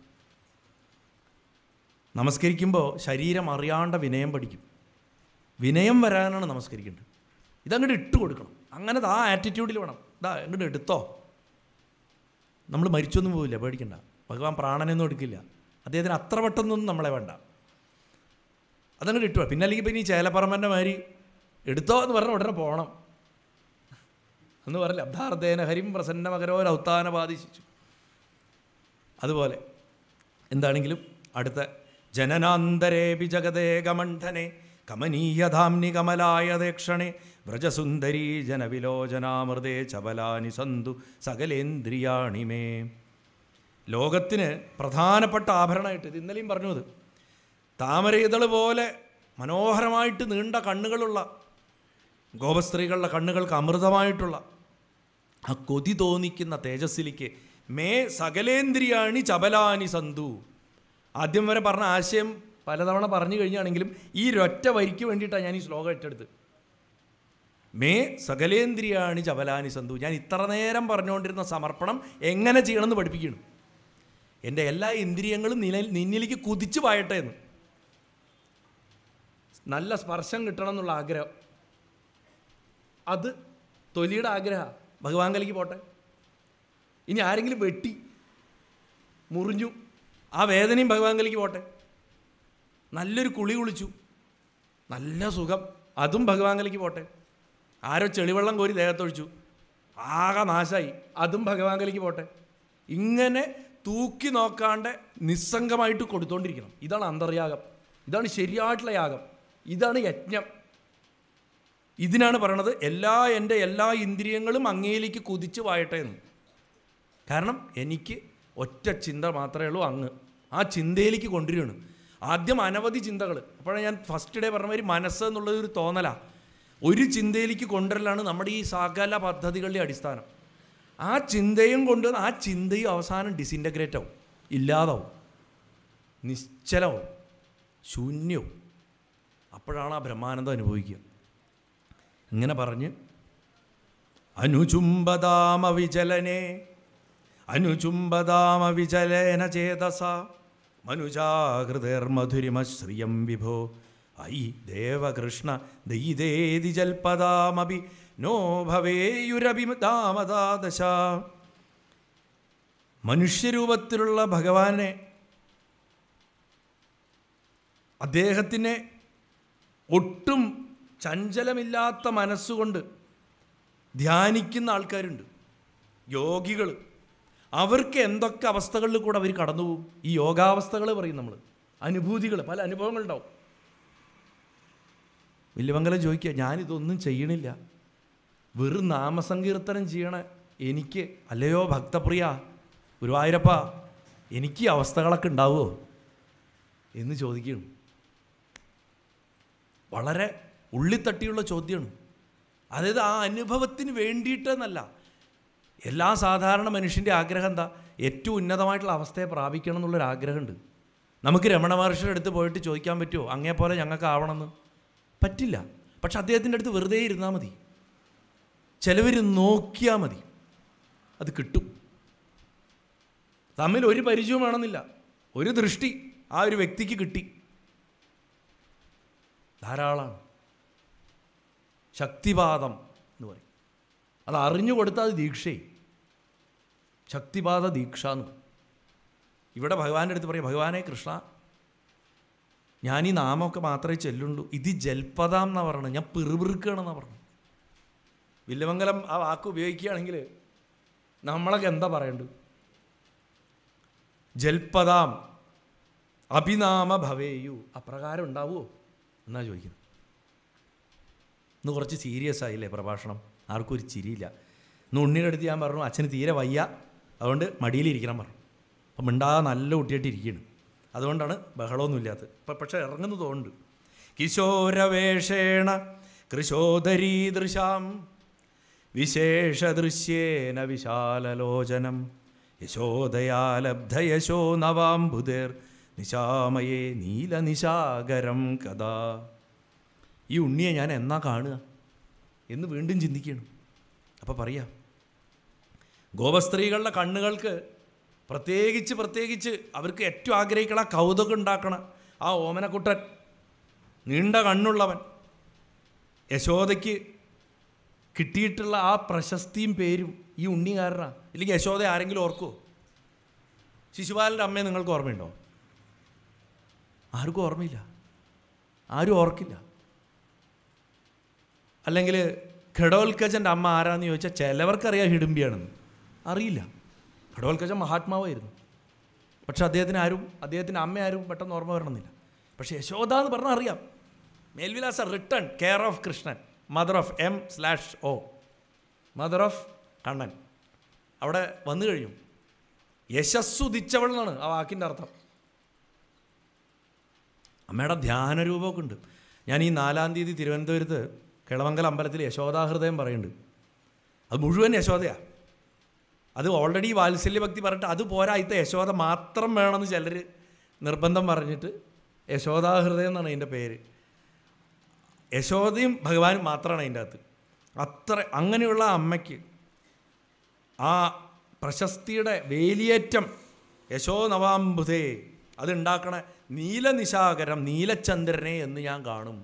നമസ്കരിക്കുമ്പോൾ ശരീരം അറിയാണ്ട വിനയം പഠിക്കും വിനയം വരാനാണ് നമസ്കരിക്കേണ്ടത് ഇതങ്ങോട്ട് ഇട്ട് കൊടുക്കണം അങ്ങനെ ആ ആറ്റിറ്റ്യൂഡിൽ വേണം ഇതാ എങ്ങോട്ട് എടുത്തോ നമ്മൾ മരിച്ചൊന്നും പോവില്ല പേടിക്കണ്ട ഭഗവാൻ പ്രാണനൊന്നും എടുക്കില്ല അദ്ദേഹത്തിന് അത്ര പെട്ടെന്നൊന്നും നമ്മളെ വേണ്ട അതങ്ങോട്ട് ഇട്ടുക പിന്നെ അല്ലെങ്കിൽ പിന്നെ ഈ ചേലപ്പറമ്പൻ്റെ മാതിരി എടുത്തോ എന്ന് പറഞ്ഞാൽ ഉടനെ പോകണം എന്ന് പറഞ്ഞില്ല അബ്ദാർദ്ദേന ഹരിം പ്രസന്നമകരോ ലൗത്താന ബാധിച്ചു അതുപോലെ എന്താണെങ്കിലും അടുത്ത ജനനാന്തരേപി ജഗദേകമണ്ഠനെ കമനീയധാംനി കമലായ ദേക്ഷണേ വ്രജസുന്ദരീ ജനവിലോചനാമൃതേ ചബലാനി സന്തു സകലേന്ദ്രിയാണിമേ ലോകത്തിന് പ്രധാനപ്പെട്ട ആഭരണമായിട്ട് ഇത് ഇന്നലെയും പറഞ്ഞു അത് താമരയിതൾ പോലെ മനോഹരമായിട്ട് നീണ്ട കണ്ണുകളുള്ള ഗോപസ്ത്രീകളുടെ കണ്ണുകൾക്ക് അമൃതമായിട്ടുള്ള ആ കൊതി തോന്നിക്കുന്ന തേജസ്സിലേക്ക് മേ സകലേന്ദ്രിയാണി ചപലാനി സന്തു ആദ്യം വരെ പറഞ്ഞ ആശയം പലതവണ പറഞ്ഞു കഴിഞ്ഞാണെങ്കിലും ഈ ഒറ്റ വരിക്ക് വേണ്ടിയിട്ടാണ് ഞാൻ ഈ ശ്ലോകം ഏറ്റെടുത്ത് മേ സകലേന്ദ്രിയാണി ചപലാനി സന്തു ഞാൻ ഇത്ര നേരം പറഞ്ഞുകൊണ്ടിരുന്ന സമർപ്പണം എങ്ങനെ ചെയ്യണമെന്ന് പഠിപ്പിക്കണം എൻ്റെ എല്ലാ ഇന്ദ്രിയങ്ങളും നില നിന്നിലേക്ക് കുതിച്ചു പായട്ടെ എന്ന് നല്ല സ്പർശം കിട്ടണം എന്നുള്ള ആഗ്രഹം അത് തൊലിയുടെ ആഗ്രഹമാണ് ഭഗവാങ്കലിക്ക് പോട്ടെ ഇനി ആരെങ്കിലും വെട്ടി മുറിഞ്ഞു ആ വേദനയും ഭഗവാങ്കലിക്ക് പോട്ടെ നല്ലൊരു കുളി കുളിച്ചു നല്ല സുഖം അതും ഭഗവാങ്കലിക്ക് പോട്ടെ ആരോ ചെളിവെള്ളം കോരി ദേഹത്തൊഴിച്ചു ആകെ നാശായി അതും ഭഗവാങ്കലിക്ക് പോട്ടെ ഇങ്ങനെ തൂക്കി നോക്കാണ്ട് നിസ്സംഗമായിട്ട് കൊടുത്തോണ്ടിരിക്കണം ഇതാണ് അന്തർയാഗം ഇതാണ് ശരിയായിട്ടുള്ള യാഗം ഇതാണ് യജ്ഞം ഇതിനാണ് പറയണത് എല്ലാ എൻ്റെ എല്ലാ ഇന്ദ്രിയങ്ങളും അങ്ങയിലേക്ക് കുതിച്ച് വായട്ടെ എന്ന് കാരണം എനിക്ക് ഒറ്റ ചിന്ത മാത്രമേ ഉള്ളൂ അങ്ങ് ആ ചിന്തയിലേക്ക് കൊണ്ടുവരികയാണ് ആദ്യം അനവധി ചിന്തകൾ അപ്പോഴാണ് ഞാൻ ഫസ്റ്റ് ഡേ പറഞ്ഞ മാതിരി മനസ്സ് എന്നുള്ളത് ഒരു തോന്നലാണ് ഒരു ചിന്തയിലേക്ക് കൊണ്ടുവരലാണ് നമ്മുടെ ഈ സകല പദ്ധതികളുടെ അടിസ്ഥാനം ആ ചിന്തയും കൊണ്ടുവന്ന് ആ ചിന്തയും അവസാനം ഡിസിൻറ്റഗ്രേറ്റ് ആവും ഇല്ലാതാവും നിശ്ചലവും ശൂന്യവും അപ്പോഴാണ് ആ ബ്രഹ്മാനന്ദം അനുഭവിക്കുക ഇങ്ങനെ പറഞ്ഞ് അനുചുംബദാമ വിചലേന ചേതസ മനുജാകൃതിർമധുരിമശ്രിയം വിഭോ ഐ ദേവകൃഷ്ണ ദയിതേതി ജൽപദാമഭി നോ ഭവേയുരഭിതാമതാദശ മനുഷ്യരൂപത്തിലുള്ള ഭഗവാനെ അദ്ദേഹത്തിനെ ഒട്ടും ചഞ്ചലമില്ലാത്ത മനസ്സുകൊണ്ട് ധ്യാനിക്കുന്ന ആൾക്കാരുണ്ട് യോഗികൾ അവർക്ക് എന്തൊക്കെ അവസ്ഥകളിൽ കൂടെ അവർ കടന്നു പോകും ഈ യോഗാവസ്ഥകൾ പറയും നമ്മൾ അനുഭൂതികൾ പല അനുഭവങ്ങളുണ്ടാവും വില്ലുമംഗലം ചോദിക്കുക ഞാനിതൊന്നും ചെയ്യണില്ല വെറും നാമസങ്കീർത്തനം ചെയ്യണ എനിക്ക് അല്ലയോ ഭക്തപ്രിയ ഗുരുവായൂരപ്പ എനിക്ക് അവസ്ഥകളൊക്കെ ഉണ്ടാവുമോ എന്ന് ചോദിക്കണം വളരെ ഉള്ളിത്തട്ടിയുള്ള ചോദ്യമാണ് അതായത് ആ അനുഭവത്തിന് വേണ്ടിയിട്ടെന്നല്ല എല്ലാ സാധാരണ മനുഷ്യൻ്റെ ആഗ്രഹം എന്താ ഏറ്റവും ഉന്നതമായിട്ടുള്ള അവസ്ഥയെ പ്രാപിക്കണം എന്നുള്ളൊരു ആഗ്രഹമുണ്ട് നമുക്ക് രമണ മഹർഷിയുടെ അടുത്ത് പോയിട്ട് ചോദിക്കാൻ പറ്റുമോ അങ്ങേ പോലെ ഞങ്ങൾക്ക് ആവണമെന്ന് പറ്റില്ല പക്ഷെ അദ്ദേഹത്തിൻ്റെ അടുത്ത് വെറുതെ ഇരുന്നാൽ മതി ചിലവർ നോക്കിയാൽ മതി അത് കിട്ടും തമ്മിൽ ഒരു പരിചയവും വേണമെന്നില്ല ഒരു ദൃഷ്ടി ആ ഒരു വ്യക്തിക്ക് കിട്ടി ധാരാളമാണ് ശക്തിപാതം എന്ന് പറയും അത് അറിഞ്ഞു കൊടുത്താൽ അത് ദീക്ഷയും ശക്തിപാത ദീക്ഷ എന്ന് പറയും ഇവിടെ ഭഗവാന്റെ അടുത്ത് പറയും ഭഗവാനെ കൃഷ്ണ ഞാൻ ഈ നാമമൊക്കെ മാത്രമേ ചെല്ലുള്ളൂ ഇത് ജൽപദാം എന്നാണ് പറയുന്നത് ഞാൻ പിറുപിറുക്കുകയാണെന്നാണ് പറഞ്ഞു വില്ലമംഗലം ആ വാക്ക് ഉപയോഗിക്കുകയാണെങ്കിൽ നമ്മളൊക്കെ എന്താ പറയേണ്ടത് ജൽപദാം അഭിനാമ ഭവേയു അപ്രകാരം ഉണ്ടാവുമോ എന്നാ ചോദിക്കുന്നത് ഇന്ന് കുറച്ച് സീരിയസ് ആയില്ലേ പ്രഭാഷണം ആർക്കും ഒരു ചിരിയില്ല ഇന്ന് ഉണ്ണിയുടെ അടുത്ത് ഞാൻ പറഞ്ഞു അച്ഛന് തീരെ വയ്യ അതുകൊണ്ട് മടിയിലിരിക്കണം പറഞ്ഞു അപ്പം മിണ്ടാ നല്ല കുട്ടിയായിട്ട് ഇരിക്കുന്നു അതുകൊണ്ടാണ് ബഹളമൊന്നുമില്ലാത്തത് ഇപ്പം പക്ഷേ തോണ്ട് കിശോരവേഷേണ കൃശോദരീദൃശാം വിശേഷദൃശ്യേന വിശാലലോചനം യശോ നവാംബുധേർ നിശാമയേ നീലനിശാകരം കഥാ ഈ ഉണ്ണിയെ ഞാൻ എന്നാ കാണുക എന്ന് വീണ്ടും ചിന്തിക്കണം അപ്പോൾ പറയാം ഗോപസ്ത്രീകളുടെ കണ്ണുകൾക്ക് പ്രത്യേകിച്ച് പ്രത്യേകിച്ച് അവർക്ക് ഏറ്റവും ആഗ്രഹിക്കണ കൗതുകം ഉണ്ടാക്കണ ആ ഓമനക്കുട്ടൻ നീണ്ട കണ്ണുള്ളവൻ യശോദയ്ക്ക് കിട്ടിയിട്ടുള്ള ആ പ്രശസ്തിയും പേരും ഈ ഉണ്ണി കാരണമാണ് ഇല്ലെങ്കിൽ യശോദ ആരെങ്കിലും ഓർക്കുമോ ശിശുപാലൻ്റെ അമ്മയെ നിങ്ങൾക്ക് ഓർമ്മയുണ്ടോ ആർക്കും ഓർമ്മയില്ല ആരും ഓർക്കില്ല അല്ലെങ്കിൽ ഘടോൽക്കജൻ്റെ അമ്മ ആരാന്ന് ചോദിച്ചാൽ ചിലവർക്കറിയാം ഹിഡുംബിയാണെന്ന് അറിയില്ല ഘടോൽക്കജൻ മഹാത്മാവായിരുന്നു പക്ഷെ അദ്ദേഹത്തിന് ആരും അദ്ദേഹത്തിൻ്റെ അമ്മ ആരും പെട്ടെന്ന് ഓർമ്മ വരണമെന്നില്ല പക്ഷേ യശോദ എന്ന് പറഞ്ഞാൽ അറിയാം മേൽവിലാസ return care of Krishnan mother of M slash O mother of Kannan അവിടെ വന്നു കഴിയും യശസ്സുദിച്ചവൾ എന്നാണ് ആ വാക്കിൻ്റെ അർത്ഥം അമ്മയുടെ ധ്യാനരൂപമൊക്കെ ഉണ്ട് ഞാൻ ഈ നാലാം തീയതി തിരുവനന്തപുരത്ത് കേളമംഗല അമ്പലത്തിൽ യശോദാഹൃദയം പറയുന്നുണ്ട് അത് മുഴുവൻ യശോദയാണ് അത് ഓൾറെഡി വാത്സല്യഭക്തി പറഞ്ഞിട്ട് അത് പോരാ ഇത്ത യശോദ മാത്രം വേണമെന്ന് ചിലർ നിർബന്ധം പറഞ്ഞിട്ട് യശോദാഹൃദയം എന്നാണ് അതിൻ്റെ പേര് യശോദയും ഭഗവാനും മാത്രമാണ് അതിൻ്റെ അകത്ത് അത്ര അങ്ങനെയുള്ള അമ്മയ്ക്ക് ആ പ്രശസ്തിയുടെ വേലിയേറ്റം യശോ നവാംബുധേ അതുണ്ടാക്കണ നീലനിശാകരം നീലചന്ദ്രനെ എന്ന് ഞാൻ കാണും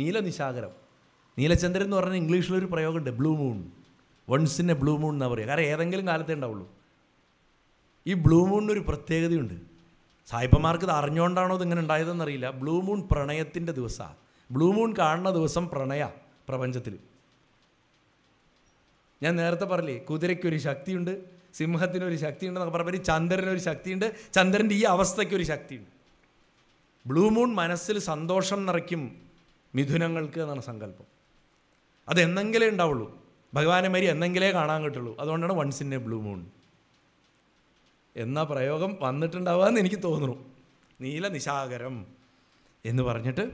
നീലനിശാകരം നീലചന്ദ്രൻ എന്ന് പറഞ്ഞാൽ ഇംഗ്ലീഷിലൊരു പ്രയോഗമുണ്ട് blue moon once in a blue moon എന്നാണ് പറയുക കാരണം ഏതെങ്കിലും കാലത്തേ ഉണ്ടാവുള്ളൂ ഈ ബ്ലൂ മൂണിനൊരു പ്രത്യേകതയുണ്ട് സായിപ്പന്മാർക്ക് ഇത് അറിഞ്ഞുകൊണ്ടാണോ ഇതിങ്ങനെ ഉണ്ടായതെന്നറിയില്ല ബ്ലൂ മൂൺ പ്രണയത്തിൻ്റെ ദിവസമാണ് ബ്ലൂ മൂൺ കാണുന്ന ദിവസം പ്രണയ പ്രപഞ്ചത്തിൽ ഞാൻ നേരത്തെ പറഞ്ഞില്ലേ കുതിരയ്ക്കൊരു ശക്തിയുണ്ട് സിംഹത്തിനൊരു ശക്തിയുണ്ടെന്നൊക്കെ പറഞ്ഞപ്പോൾ ചന്ദ്രനൊരു ശക്തിയുണ്ട് ചന്ദ്രൻ്റെ ഈ അവസ്ഥയ്ക്കൊരു ശക്തിയുണ്ട് ബ്ലൂ മൂൺ മനസ്സിൽ സന്തോഷം നിറയ്ക്കും മിഥുനങ്ങൾക്ക് എന്നാണ് സങ്കല്പം അത് എന്നെങ്കിലേ ഉണ്ടാവുള്ളൂ ഭഗവാനെ മരി എന്നെങ്കിലേ കാണാൻ കിട്ടുള്ളൂ അതുകൊണ്ടാണ് once in a blue moon എന്ന പ്രയോഗം വന്നിട്ടുണ്ടാവുകയെന്ന് എനിക്ക് തോന്നുന്നു നീല നിശാകരം എന്ന് പറഞ്ഞിട്ട്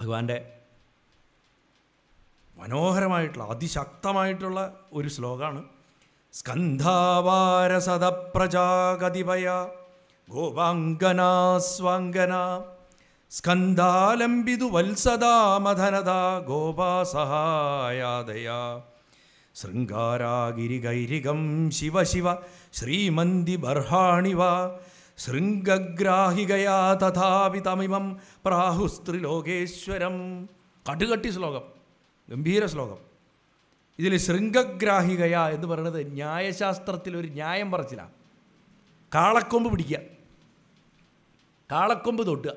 ഭഗവാന്റെ മനോഹരമായിട്ടുള്ള അതിശക്തമായിട്ടുള്ള ഒരു ശ്ലോകമാണ് സ്കന്ധാവാരസദപ്രജാഗതിപയ ഗോപാംഗന സ്വാംഗന സ്കന്ധാലംബിതു വത്സദാമധനത ഗോപാസഹായാദയാ ശൃംഗാരാഗിരികൈരികം ശിവ ശിവ ശ്രീമന്തി ബർഹാണിവ ശൃംഗഗ്രാഹികയാ തഥാപി തമിമം പ്രാഹുസ്ത്രിലോകേശ്വരം കടുകട്ടി ശ്ലോകം ഗംഭീര ശ്ലോകം ഇതിൽ ശൃംഗഗ്രാഹികയ എന്ന് പറയുന്നത് ന്യായശാസ്ത്രത്തിൽ ഒരു ന്യായം പറച്ചിലാണ് കാളക്കൊമ്പ് പിടിക്കുക കാളക്കൊമ്പ് തൊട്ടുക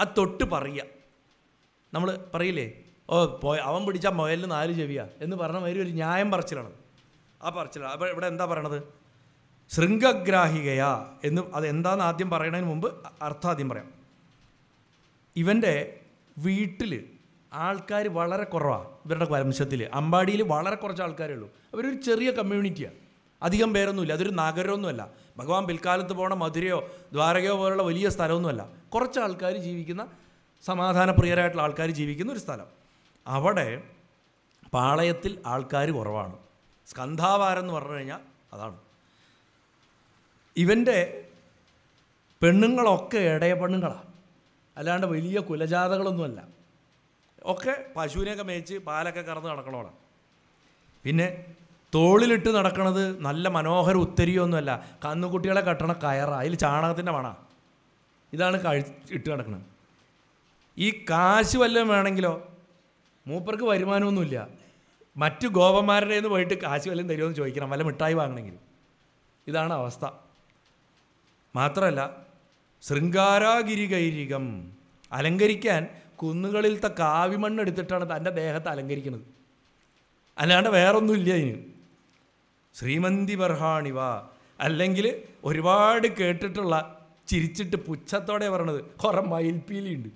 ആ തൊട്ട് പറയുക നമ്മൾ പറയില്ലേ ഓ പോയ അവൻ പിടിച്ച മൊയലിന് നാല് ചെവിയാ എന്ന് പറഞ്ഞ മാതിരി ഒരു ന്യായം പറച്ചിലാണ് ആ പറച്ചിലാണ് അപ്പോൾ ഇവിടെ എന്താ പറയണത് ശൃംഗഗ്രാഹികയാ എന്ന് അതെന്താണെന്ന് ആദ്യം പറയണതിന് മുമ്പ് അർത്ഥം ആദ്യം പറയാം ഇവൻ്റെ വീട്ടിൽ ആൾക്കാർ വളരെ കുറവാണ് ഇവരുടെ വംശത്തിൽ അമ്പാടിയിൽ വളരെ കുറച്ച് ആൾക്കാരേ ഉള്ളൂ അവരൊരു ചെറിയ കമ്മ്യൂണിറ്റിയാണ് അധികം പേരൊന്നുമില്ല അതൊരു നഗരമൊന്നുമല്ല ഭഗവാൻ പിൽക്കാലത്ത് പോണ മധുരയോ ദ്വാരകയോ പോലുള്ള വലിയ സ്ഥലമൊന്നുമല്ല കുറച്ച് ആൾക്കാർ ജീവിക്കുന്ന സമാധാനപ്രിയരായിട്ടുള്ള ആൾക്കാർ ജീവിക്കുന്ന ഒരു സ്ഥലം അവിടെ പാളയത്തിൽ ആൾക്കാർ കുറവാണ് സ്കന്ധാവാരം എന്ന് പറഞ്ഞു കഴിഞ്ഞാൽ അതാണ് ഇവൻ്റെ പെണ്ണുങ്ങളൊക്കെ ഇടയ പെണ്ണുങ്ങളാണ് അല്ലാണ്ട് വലിയ കുലജാതകളൊന്നുമല്ല ഒക്കെ പശുവിനെയൊക്കെ മേച്ച് പാലൊക്കെ കറന്ന് നടക്കണോടാണ് പിന്നെ തോളിലിട്ട് നടക്കണത് നല്ല മനോഹര ഉത്തരിയൊന്നുമല്ല കന്നുകുട്ടികളെ കെട്ടണ കയറാണ് അതിൽ ചാണകത്തിൻ്റെ മണമാണ് ഇതാണ് കഴി ഇട്ട് കിടക്കുന്നത് ഈ കാശ് വല്ലതും വേണമെങ്കിലോ മൂപ്പർക്ക് വരുമാനമൊന്നുമില്ല മറ്റു ഗോപന്മാരുടെ നിന്ന് പോയിട്ട് കാശ് വല്ലതും തരുമെന്ന് ചോദിക്കണം വല്ല മിഠായി വാങ്ങണമെങ്കിൽ ഇതാണ് അവസ്ഥ മാത്രമല്ല ശൃംഗാരാഗിരി കൈരികം അലങ്കരിക്കാൻ കുന്നുകളിലത്തെ കാവിമണ്ണ് എടുത്തിട്ടാണ് തൻ്റെ ദേഹത്തെ അലങ്കരിക്കുന്നത് അല്ലാണ്ട് വേറൊന്നുമില്ല അതിന് ശ്രീമന്തി ബർഹാണിവ അല്ലെങ്കിൽ ഒരുപാട് കേട്ടിട്ടുള്ള ചിരിച്ചിട്ട് പുച്ഛത്തോടെ പറഞ്ഞത് മയിൽപ്പീലി ഉണ്ട്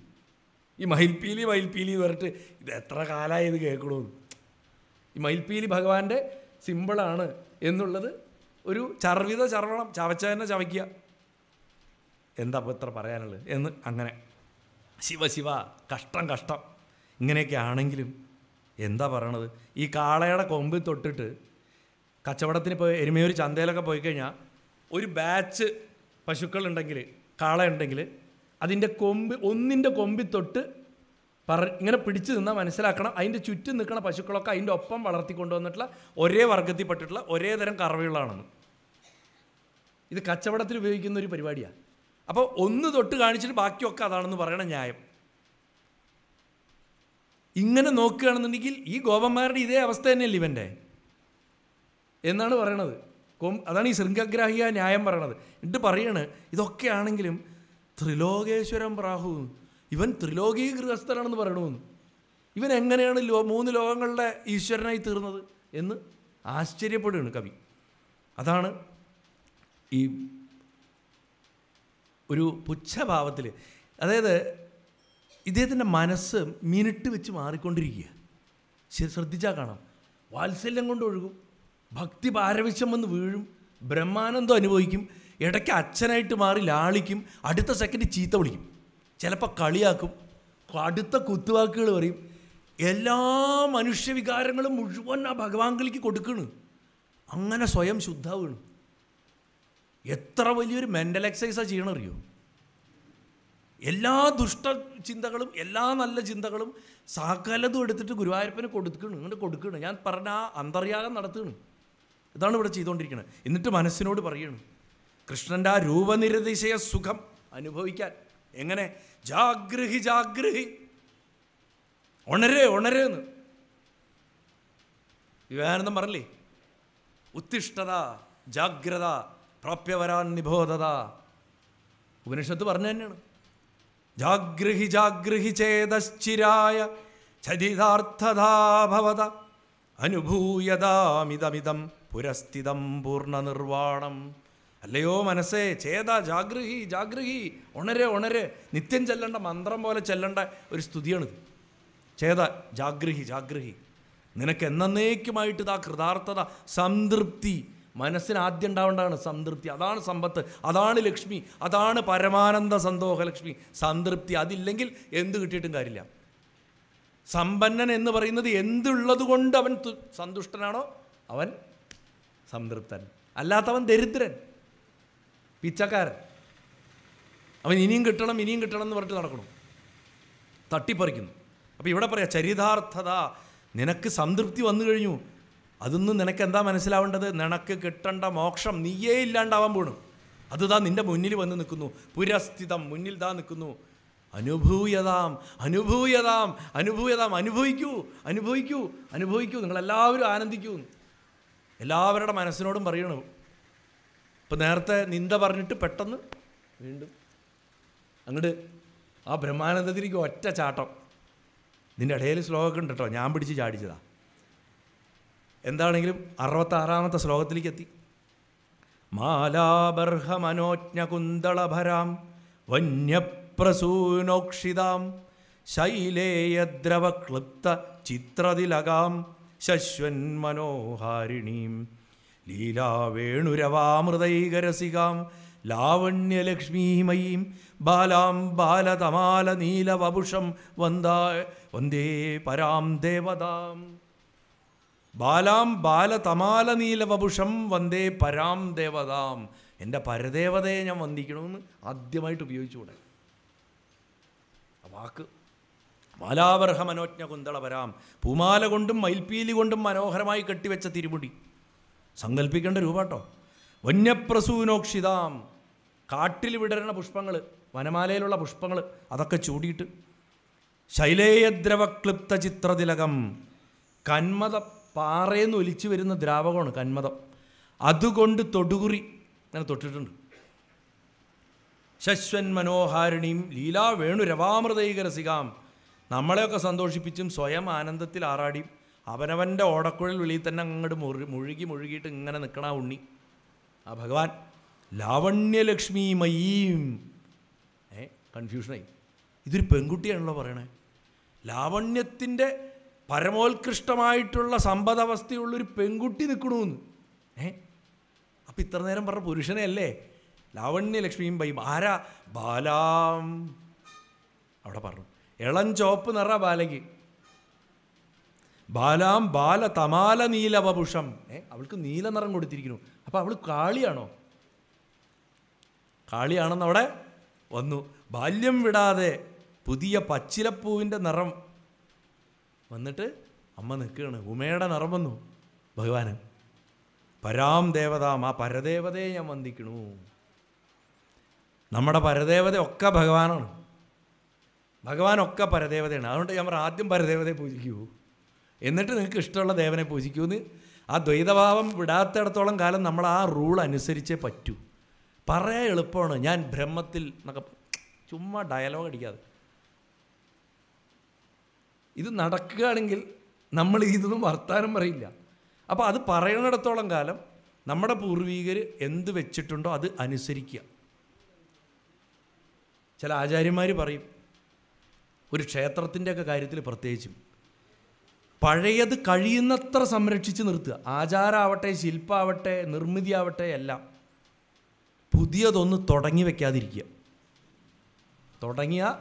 ഈ മയിൽപ്പീലി മയിൽപ്പീലി എന്ന് പറഞ്ഞിട്ട് ഇത് എത്ര കാലമായി ഇത് കേൾക്കണമെന്ന് ഈ മയിൽപ്പീലി ഭഗവാന്റെ സിമ്പിളാണ് എന്നുള്ളത് ഒരു ചർവിത ചർവണം ചവച്ച തന്നെ ചവയ്ക്കുക എന്താ അപ്പോൾ ഇത്ര പറയാനുള്ളത് എന്ന് അങ്ങനെ ശിവ ശിവ കഷ്ടം കഷ്ടം ഇങ്ങനെയൊക്കെ ആണെങ്കിലും എന്താ പറയണത് ഈ കാളയുടെ കൊമ്പിൽ തൊട്ടിട്ട് കച്ചവടത്തിന് പോയി എരുമയൊരു ചന്തയിലൊക്കെ പോയി കഴിഞ്ഞാൽ ഒരു ബാച്ച് പശുക്കളുണ്ടെങ്കിൽ കാളയുണ്ടെങ്കിൽ അതിൻ്റെ കൊമ്പ് ഒന്നിൻ്റെ കൊമ്പി തൊട്ട് പറ ഇങ്ങനെ പിടിച്ചു നിന്നാൽ മനസ്സിലാക്കണം അതിൻ്റെ ചുറ്റും നിൽക്കുന്ന പശുക്കളൊക്കെ അതിൻ്റെ ഒപ്പം കൊണ്ടുവന്നിട്ടുള്ള ഒരേ വർഗത്തിൽപ്പെട്ടിട്ടുള്ള ഒരേ തരം കറവകളാണെന്ന് ഇത് കച്ചവടത്തിൽ ഉപയോഗിക്കുന്ന ഒരു പരിപാടിയാണ് അപ്പോൾ ഒന്ന് തൊട്ട് കാണിച്ചിട്ട് ബാക്കിയൊക്കെ അതാണെന്ന് പറയണ ന്യായം ഇങ്ങനെ നോക്കുകയാണെന്നുണ്ടെങ്കിൽ ഈ ഗോപന്മാരുടെ ഇതേ അവസ്ഥ തന്നെയല്ലേ ഇവൻ്റെ എന്നാണ് പറയണത് അപ്പം അതാണ് ഈ ശൃംഖഗ്രാഹിക ന്യായം പറയണത് എന്നിട്ട് പറയാണ് ഇതൊക്കെയാണെങ്കിലും ത്രിലോകേശ്വരം പ്രാഹു ഇവൻ ത്രിലോകീ ഗൃഹസ്ഥനാണെന്ന് പറയണമെന്ന് ഇവൻ എങ്ങനെയാണ് ലോ മൂന്ന് ലോകങ്ങളുടെ ഈശ്വരനായി തീർന്നത് എന്ന് ആശ്ചര്യപ്പെടുകയാണ് കവി അതാണ് ഈ ഒരു പുച്ഛഭാവത്തിൽ അതായത് ഇദ്ദേഹത്തിൻ്റെ മനസ്സ് മിനിറ്റ് വെച്ച് മാറിക്കൊണ്ടിരിക്കുക ശ്രദ്ധിച്ചാൽ കാണാം വാത്സല്യം കൊണ്ട് ഒഴുകും ഭക്തി പാരവശ്യം വന്ന് വീഴും ബ്രഹ്മാനന്ദം അനുഭവിക്കും ഇടയ്ക്ക് അച്ഛനായിട്ട് മാറി ലാളിക്കും അടുത്ത സെക്കൻഡ് ചീത്ത വിളിക്കും ചിലപ്പോൾ കളിയാക്കും അടുത്ത കുത്തുവാക്കുകൾ പറയും എല്ലാ മനുഷ്യവികാരങ്ങളും മുഴുവൻ ആ ഭഗവാൻകളിക്ക് കൊടുക്കണു അങ്ങനെ സ്വയം ശുദ്ധാവുകയാണ് എത്ര വലിയൊരു മെൻ്റൽ എക്സസൈസാണ് ചെയ്യണറിയോ എല്ലാ ദുഷ്ട ചിന്തകളും എല്ലാ നല്ല ചിന്തകളും സകലതും എടുത്തിട്ട് ഗുരുവായൂരപ്പന് കൊടുക്കണു ഇങ്ങോട്ട് കൊടുക്കണു ഞാൻ പറഞ്ഞ ആ അന്തർയാഗം നടത്തുകയാണ് ഇതാണ് ഇവിടെ ചെയ്തുകൊണ്ടിരിക്കുന്നത് എന്നിട്ട് മനസ്സിനോട് പറയണം കൃഷ്ണൻ്റെ ആ രൂപനിരതിശയ സുഖം അനുഭവിക്കാൻ എങ്ങനെ ജാഗ്രഹി ജാഗ്രഹി ഉണരേ ഉണരേന്ന് വിവേകാനന്ദം പറഞ്ഞില്ലേ ഉത്തിഷ്ഠത ജാഗ്രത പ്രാപ്യവരാൻ നിബോധത ഉപനിഷത്ത് പറഞ്ഞു തന്നെയാണ് ജാഗ്രഹി ജാഗ്രഹി ചേതശ്ചിരായ ചരിതാർത്ഥതാഭവത ഭവത അനുഭൂയതാമിതമിതം പുരസ്ഥിതം നിർവാണം അല്ലയോ മനസ്സേ ചേത ജാഗ്രഹി ജാഗ്രഹി ഉണരെ ഉണരെ നിത്യം ചെല്ലേണ്ട മന്ത്രം പോലെ ചെല്ലേണ്ട ഒരു സ്തുതിയാണിത് ചേത ജാഗ്രഹി ജാഗ്രഹി നിനക്ക് എന്നേക്കുമായിട്ട് ഇതാ കൃതാർത്ഥത സംതൃപ്തി മനസ്സിന് ആദ്യം ഉണ്ടാവേണ്ടതാണ് സംതൃപ്തി അതാണ് സമ്പത്ത് അതാണ് ലക്ഷ്മി അതാണ് പരമാനന്ദ സന്തോഷ ലക്ഷ്മി സംതൃപ്തി അതില്ലെങ്കിൽ എന്ത് കിട്ടിയിട്ടും കാര്യമില്ല സമ്പന്നൻ എന്ന് പറയുന്നത് എന്തുള്ളത് കൊണ്ട് അവൻ സന്തുഷ്ടനാണോ അവൻ സംതൃപ്തൻ അല്ലാത്തവൻ ദരിദ്രൻ പിച്ചക്കാരൻ അവൻ ഇനിയും കിട്ടണം ഇനിയും കിട്ടണം എന്ന് പറഞ്ഞിട്ട് നടക്കണം തട്ടിപ്പറിക്കുന്നു അപ്പോൾ ഇവിടെ പറയാം ചരിതാർത്ഥത നിനക്ക് സംതൃപ്തി വന്നു കഴിഞ്ഞു അതൊന്നും നിനക്ക് എന്താ മനസ്സിലാവേണ്ടത് നിനക്ക് കിട്ടേണ്ട മോക്ഷം നീയേ ഇല്ലാണ്ടാവാൻ പോണു അതുതാ നിൻ്റെ മുന്നിൽ വന്ന് നിൽക്കുന്നു പുരസ്ഥിതം മുന്നിൽ ദാ നിൽക്കുന്നു അനുഭൂയതാം അനുഭൂയതാം അനുഭൂയതാം അനുഭവിക്കൂ അനുഭവിക്കൂ അനുഭവിക്കൂ നിങ്ങളെല്ലാവരും ആനന്ദിക്കൂ എല്ലാവരുടെ മനസ്സിനോടും പറയണു ഇപ്പം നേരത്തെ നിന്ദ പറഞ്ഞിട്ട് പെട്ടെന്ന് വീണ്ടും അങ്ങോട്ട് ആ ബ്രഹ്മാനന്ദത്തിലേക്ക് ഒറ്റ ചാട്ടം നിന്റെ ഇടയിൽ ശ്ലോകമൊക്കെ ഉണ്ട് കേട്ടോ ഞാൻ പിടിച്ച് ചാടിച്ചതാ എന്താണെങ്കിലും അറുപത്താറാമത്തെ ശ്ലോകത്തിലേക്ക് എത്തി മാലാബർഹമനോജ്ഞകുന്തളഭരാം വന്യപ്രസൂനോക്ഷിതാം ശൈലേയദ്രവക്ലിപ്ത ചിത്രതിലകാം ശശ്വന്മനോഹാരിണീം ലീലാവേണുരവാമൃതൈകരസികാം ലാവണ്യലക്ഷ്മീമയീം ബാലാം ബാലതമാല നീലവപുഷം വന്ദാ വന്ദേ പരാം ദേവതാം ബാലാം ബാലതമാല നീലവപുഷം വന്ദേ പരാം ദേവതാം എൻ്റെ പരദേവതയെ ഞാൻ വന്ദിക്കണമെന്ന് ആദ്യമായിട്ട് ഉപയോഗിച്ചുകൂടെ വാക്ക് മാലാവർഹ മനോജ്ഞ കുന്തളപരാം പൂമാല കൊണ്ടും മയിൽപ്പീലി കൊണ്ടും മനോഹരമായി കെട്ടിവെച്ച തിരുമുടി സങ്കല്പിക്കേണ്ട രൂപാട്ടോ വന്യപ്രസൂനോക്ഷിതാം കാട്ടിൽ വിടരുന്ന പുഷ്പങ്ങൾ വനമാലയിലുള്ള പുഷ്പങ്ങൾ അതൊക്കെ ചൂടിയിട്ട് ശൈലേയദ്രവക്ലിപ്ത ചിത്രതിലകം കന്മത പാറയെന്ന് ഒലിച്ചു വരുന്ന ദ്രാവകമാണ് കന്മതം അതുകൊണ്ട് തൊടുകുറി അങ്ങനെ തൊട്ടിട്ടുണ്ട് ശശ്വൻ മനോഹാരിണിയും ലീലാ വേണു രവാമൃതൈകരസികാം നമ്മളെയൊക്കെ സന്തോഷിപ്പിച്ചും സ്വയം ആനന്ദത്തിൽ ആറാടിയും അവനവൻ്റെ ഓടക്കുഴൽ വെളിയിൽ തന്നെ അങ്ങോട്ട് മുറി മുഴുകി മുഴുകിയിട്ട് ഇങ്ങനെ നിൽക്കണ ഉണ്ണി ആ ഭഗവാൻ ലാവണ്യലക്ഷ്മി മയീം ഏ കൺഫ്യൂഷനായി ഇതൊരു പെൺകുട്ടിയാണല്ലോ പറയണേ ലാവണ്യത്തിൻ്റെ പരമോത്കൃഷ്ടമായിട്ടുള്ള സമ്പദവസ്ഥയുള്ളൊരു പെൺകുട്ടി നിൽക്കണമെന്ന് ഏ അപ്പം ഇത്ര നേരം പറഞ്ഞ പുരുഷനെ അല്ലേ ലാവണ്യലക്ഷ്മിയും ബൈ ആരാ ബാലാം അവിടെ പറഞ്ഞു ഇളം ചോപ്പ് നിറ ബാലകി ബാലാം ബാല തമാല നീലവപുഷം ഏ അവൾക്ക് നീല നിറം കൊടുത്തിരിക്കുന്നു അപ്പോൾ അവൾ കാളിയാണോ കാളിയാണെന്ന് അവിടെ വന്നു ബാല്യം വിടാതെ പുതിയ പച്ചിലപ്പൂവിൻ്റെ നിറം വന്നിട്ട് അമ്മ നിൽക്കുകയാണ് ഉമയുടെ നിറം വന്നു ഭഗവാന് പരാം ദേവതാം ആ പരദേവതയെ ഞാൻ വന്ദിക്കണു നമ്മുടെ പരദേവതയൊക്കെ ഭഗവാനാണ് ഭഗവാനൊക്കെ പരദേവതയാണ് അതുകൊണ്ട് ഞാൻ ആദ്യം പരദേവതയെ പൂജിക്കൂ എന്നിട്ട് നിങ്ങൾക്ക് ഇഷ്ടമുള്ള ദേവനെ പൂജിക്കൂ എന്ന് ആ ദ്വൈതഭാവം വിടാത്തിടത്തോളം കാലം നമ്മൾ ആ റൂൾ അനുസരിച്ചേ പറ്റൂ പറയാൻ എളുപ്പമാണ് ഞാൻ ബ്രഹ്മത്തിൽ എന്നൊക്കെ ചുമ്മാ ഡയലോഗ് അടിക്കാതെ ഇത് നടക്കുകയാണെങ്കിൽ നമ്മൾ ഇതൊന്നും വർത്താനം പറയില്ല അപ്പോൾ അത് പറയുന്നിടത്തോളം കാലം നമ്മുടെ പൂർവീകർ എന്ത് വെച്ചിട്ടുണ്ടോ അത് അനുസരിക്കുക ചില ആചാര്യന്മാർ പറയും ഒരു ക്ഷേത്രത്തിൻ്റെയൊക്കെ കാര്യത്തിൽ പ്രത്യേകിച്ചും പഴയത് കഴിയുന്നത്ര സംരക്ഷിച്ച് നിർത്തുക ആചാരമാവട്ടെ ശില്പമാവട്ടെ ആവട്ടെ എല്ലാം പുതിയതൊന്ന് തുടങ്ങി വെക്കാതിരിക്കുക തുടങ്ങിയാൽ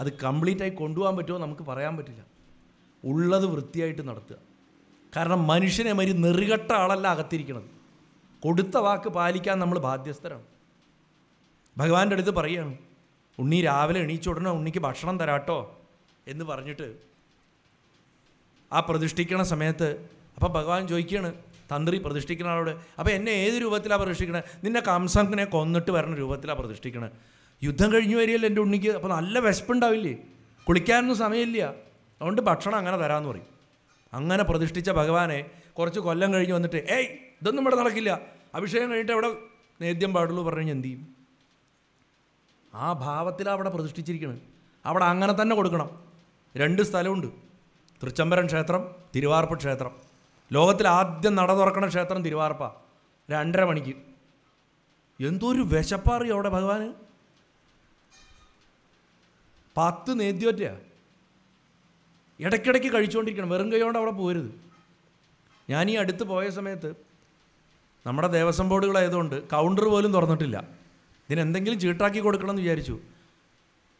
അത് കംപ്ലീറ്റ് ആയി കൊണ്ടുപോകാൻ പറ്റുമോ നമുക്ക് പറയാൻ പറ്റില്ല ഉള്ളത് വൃത്തിയായിട്ട് നടത്തുക കാരണം മനുഷ്യനെ മരി നെറുകെട്ട ആളല്ല അകത്തിരിക്കണത് കൊടുത്ത വാക്ക് പാലിക്കാൻ നമ്മൾ ബാധ്യസ്ഥരാണ് ഭഗവാന്റെ അടുത്ത് പറയുകയാണ് ഉണ്ണി രാവിലെ എണീച്ച ഉടനെ ഉണ്ണിക്ക് ഭക്ഷണം തരാട്ടോ എന്ന് പറഞ്ഞിട്ട് ആ പ്രതിഷ്ഠിക്കണ സമയത്ത് അപ്പം ഭഗവാൻ ചോദിക്കുകയാണ് തന്ത്രി പ്രതിഷ്ഠിക്കുന്ന ആളോട് അപ്പോൾ എന്നെ ഏത് രൂപത്തിലാണ് പ്രതിഷ്ഠിക്കണേ നിന്നെ കംസനെ കൊന്നിട്ട് വരുന്ന രൂപത്തിലാണ് പ്രതിഷ്ഠിക്കണേ യുദ്ധം കഴിഞ്ഞു വരികയല്ലേ എൻ്റെ ഉണ്ണിക്ക് അപ്പോൾ നല്ല വിശപ്പുണ്ടാവില്ലേ കുളിക്കാനൊന്നും സമയമില്ല അതുകൊണ്ട് ഭക്ഷണം അങ്ങനെ തരാമെന്ന് പറയും അങ്ങനെ പ്രതിഷ്ഠിച്ച ഭഗവാനെ കുറച്ച് കൊല്ലം കഴിഞ്ഞ് വന്നിട്ട് ഏയ് ഇതൊന്നും ഇവിടെ നടക്കില്ല അഭിഷേകം കഴിഞ്ഞിട്ട് എവിടെ നേദ്യം പാടുള്ളൂ പറഞ്ഞു എന്ത് ചെയ്യും ആ ഭാവത്തിലാണ് അവിടെ പ്രതിഷ്ഠിച്ചിരിക്കുന്നത് അവിടെ അങ്ങനെ തന്നെ കൊടുക്കണം രണ്ട് സ്ഥലമുണ്ട് തൃച്ചംബരം ക്ഷേത്രം തിരുവാർപ്പ് ക്ഷേത്രം ലോകത്തിൽ ആദ്യം നട തുറക്കണ ക്ഷേത്രം തിരുവാർപ്പ രണ്ടര മണിക്ക് എന്തോ ഒരു വിശപ്പാറിയോ അവിടെ ഭഗവാന് പത്ത് നേദ്യോറ്റയാ ഇടയ്ക്കിടയ്ക്ക് കഴിച്ചുകൊണ്ടിരിക്കണം വെറും കൈകൊണ്ട് അവിടെ പോരുത് ഞാൻ ഈ അടുത്ത് പോയ സമയത്ത് നമ്മുടെ ദേവസ്വം ബോർഡുകളായതുകൊണ്ട് കൗണ്ടർ പോലും തുറന്നിട്ടില്ല ഇതിനെന്തെങ്കിലും ചീട്ടാക്കി കൊടുക്കണം എന്ന് വിചാരിച്ചു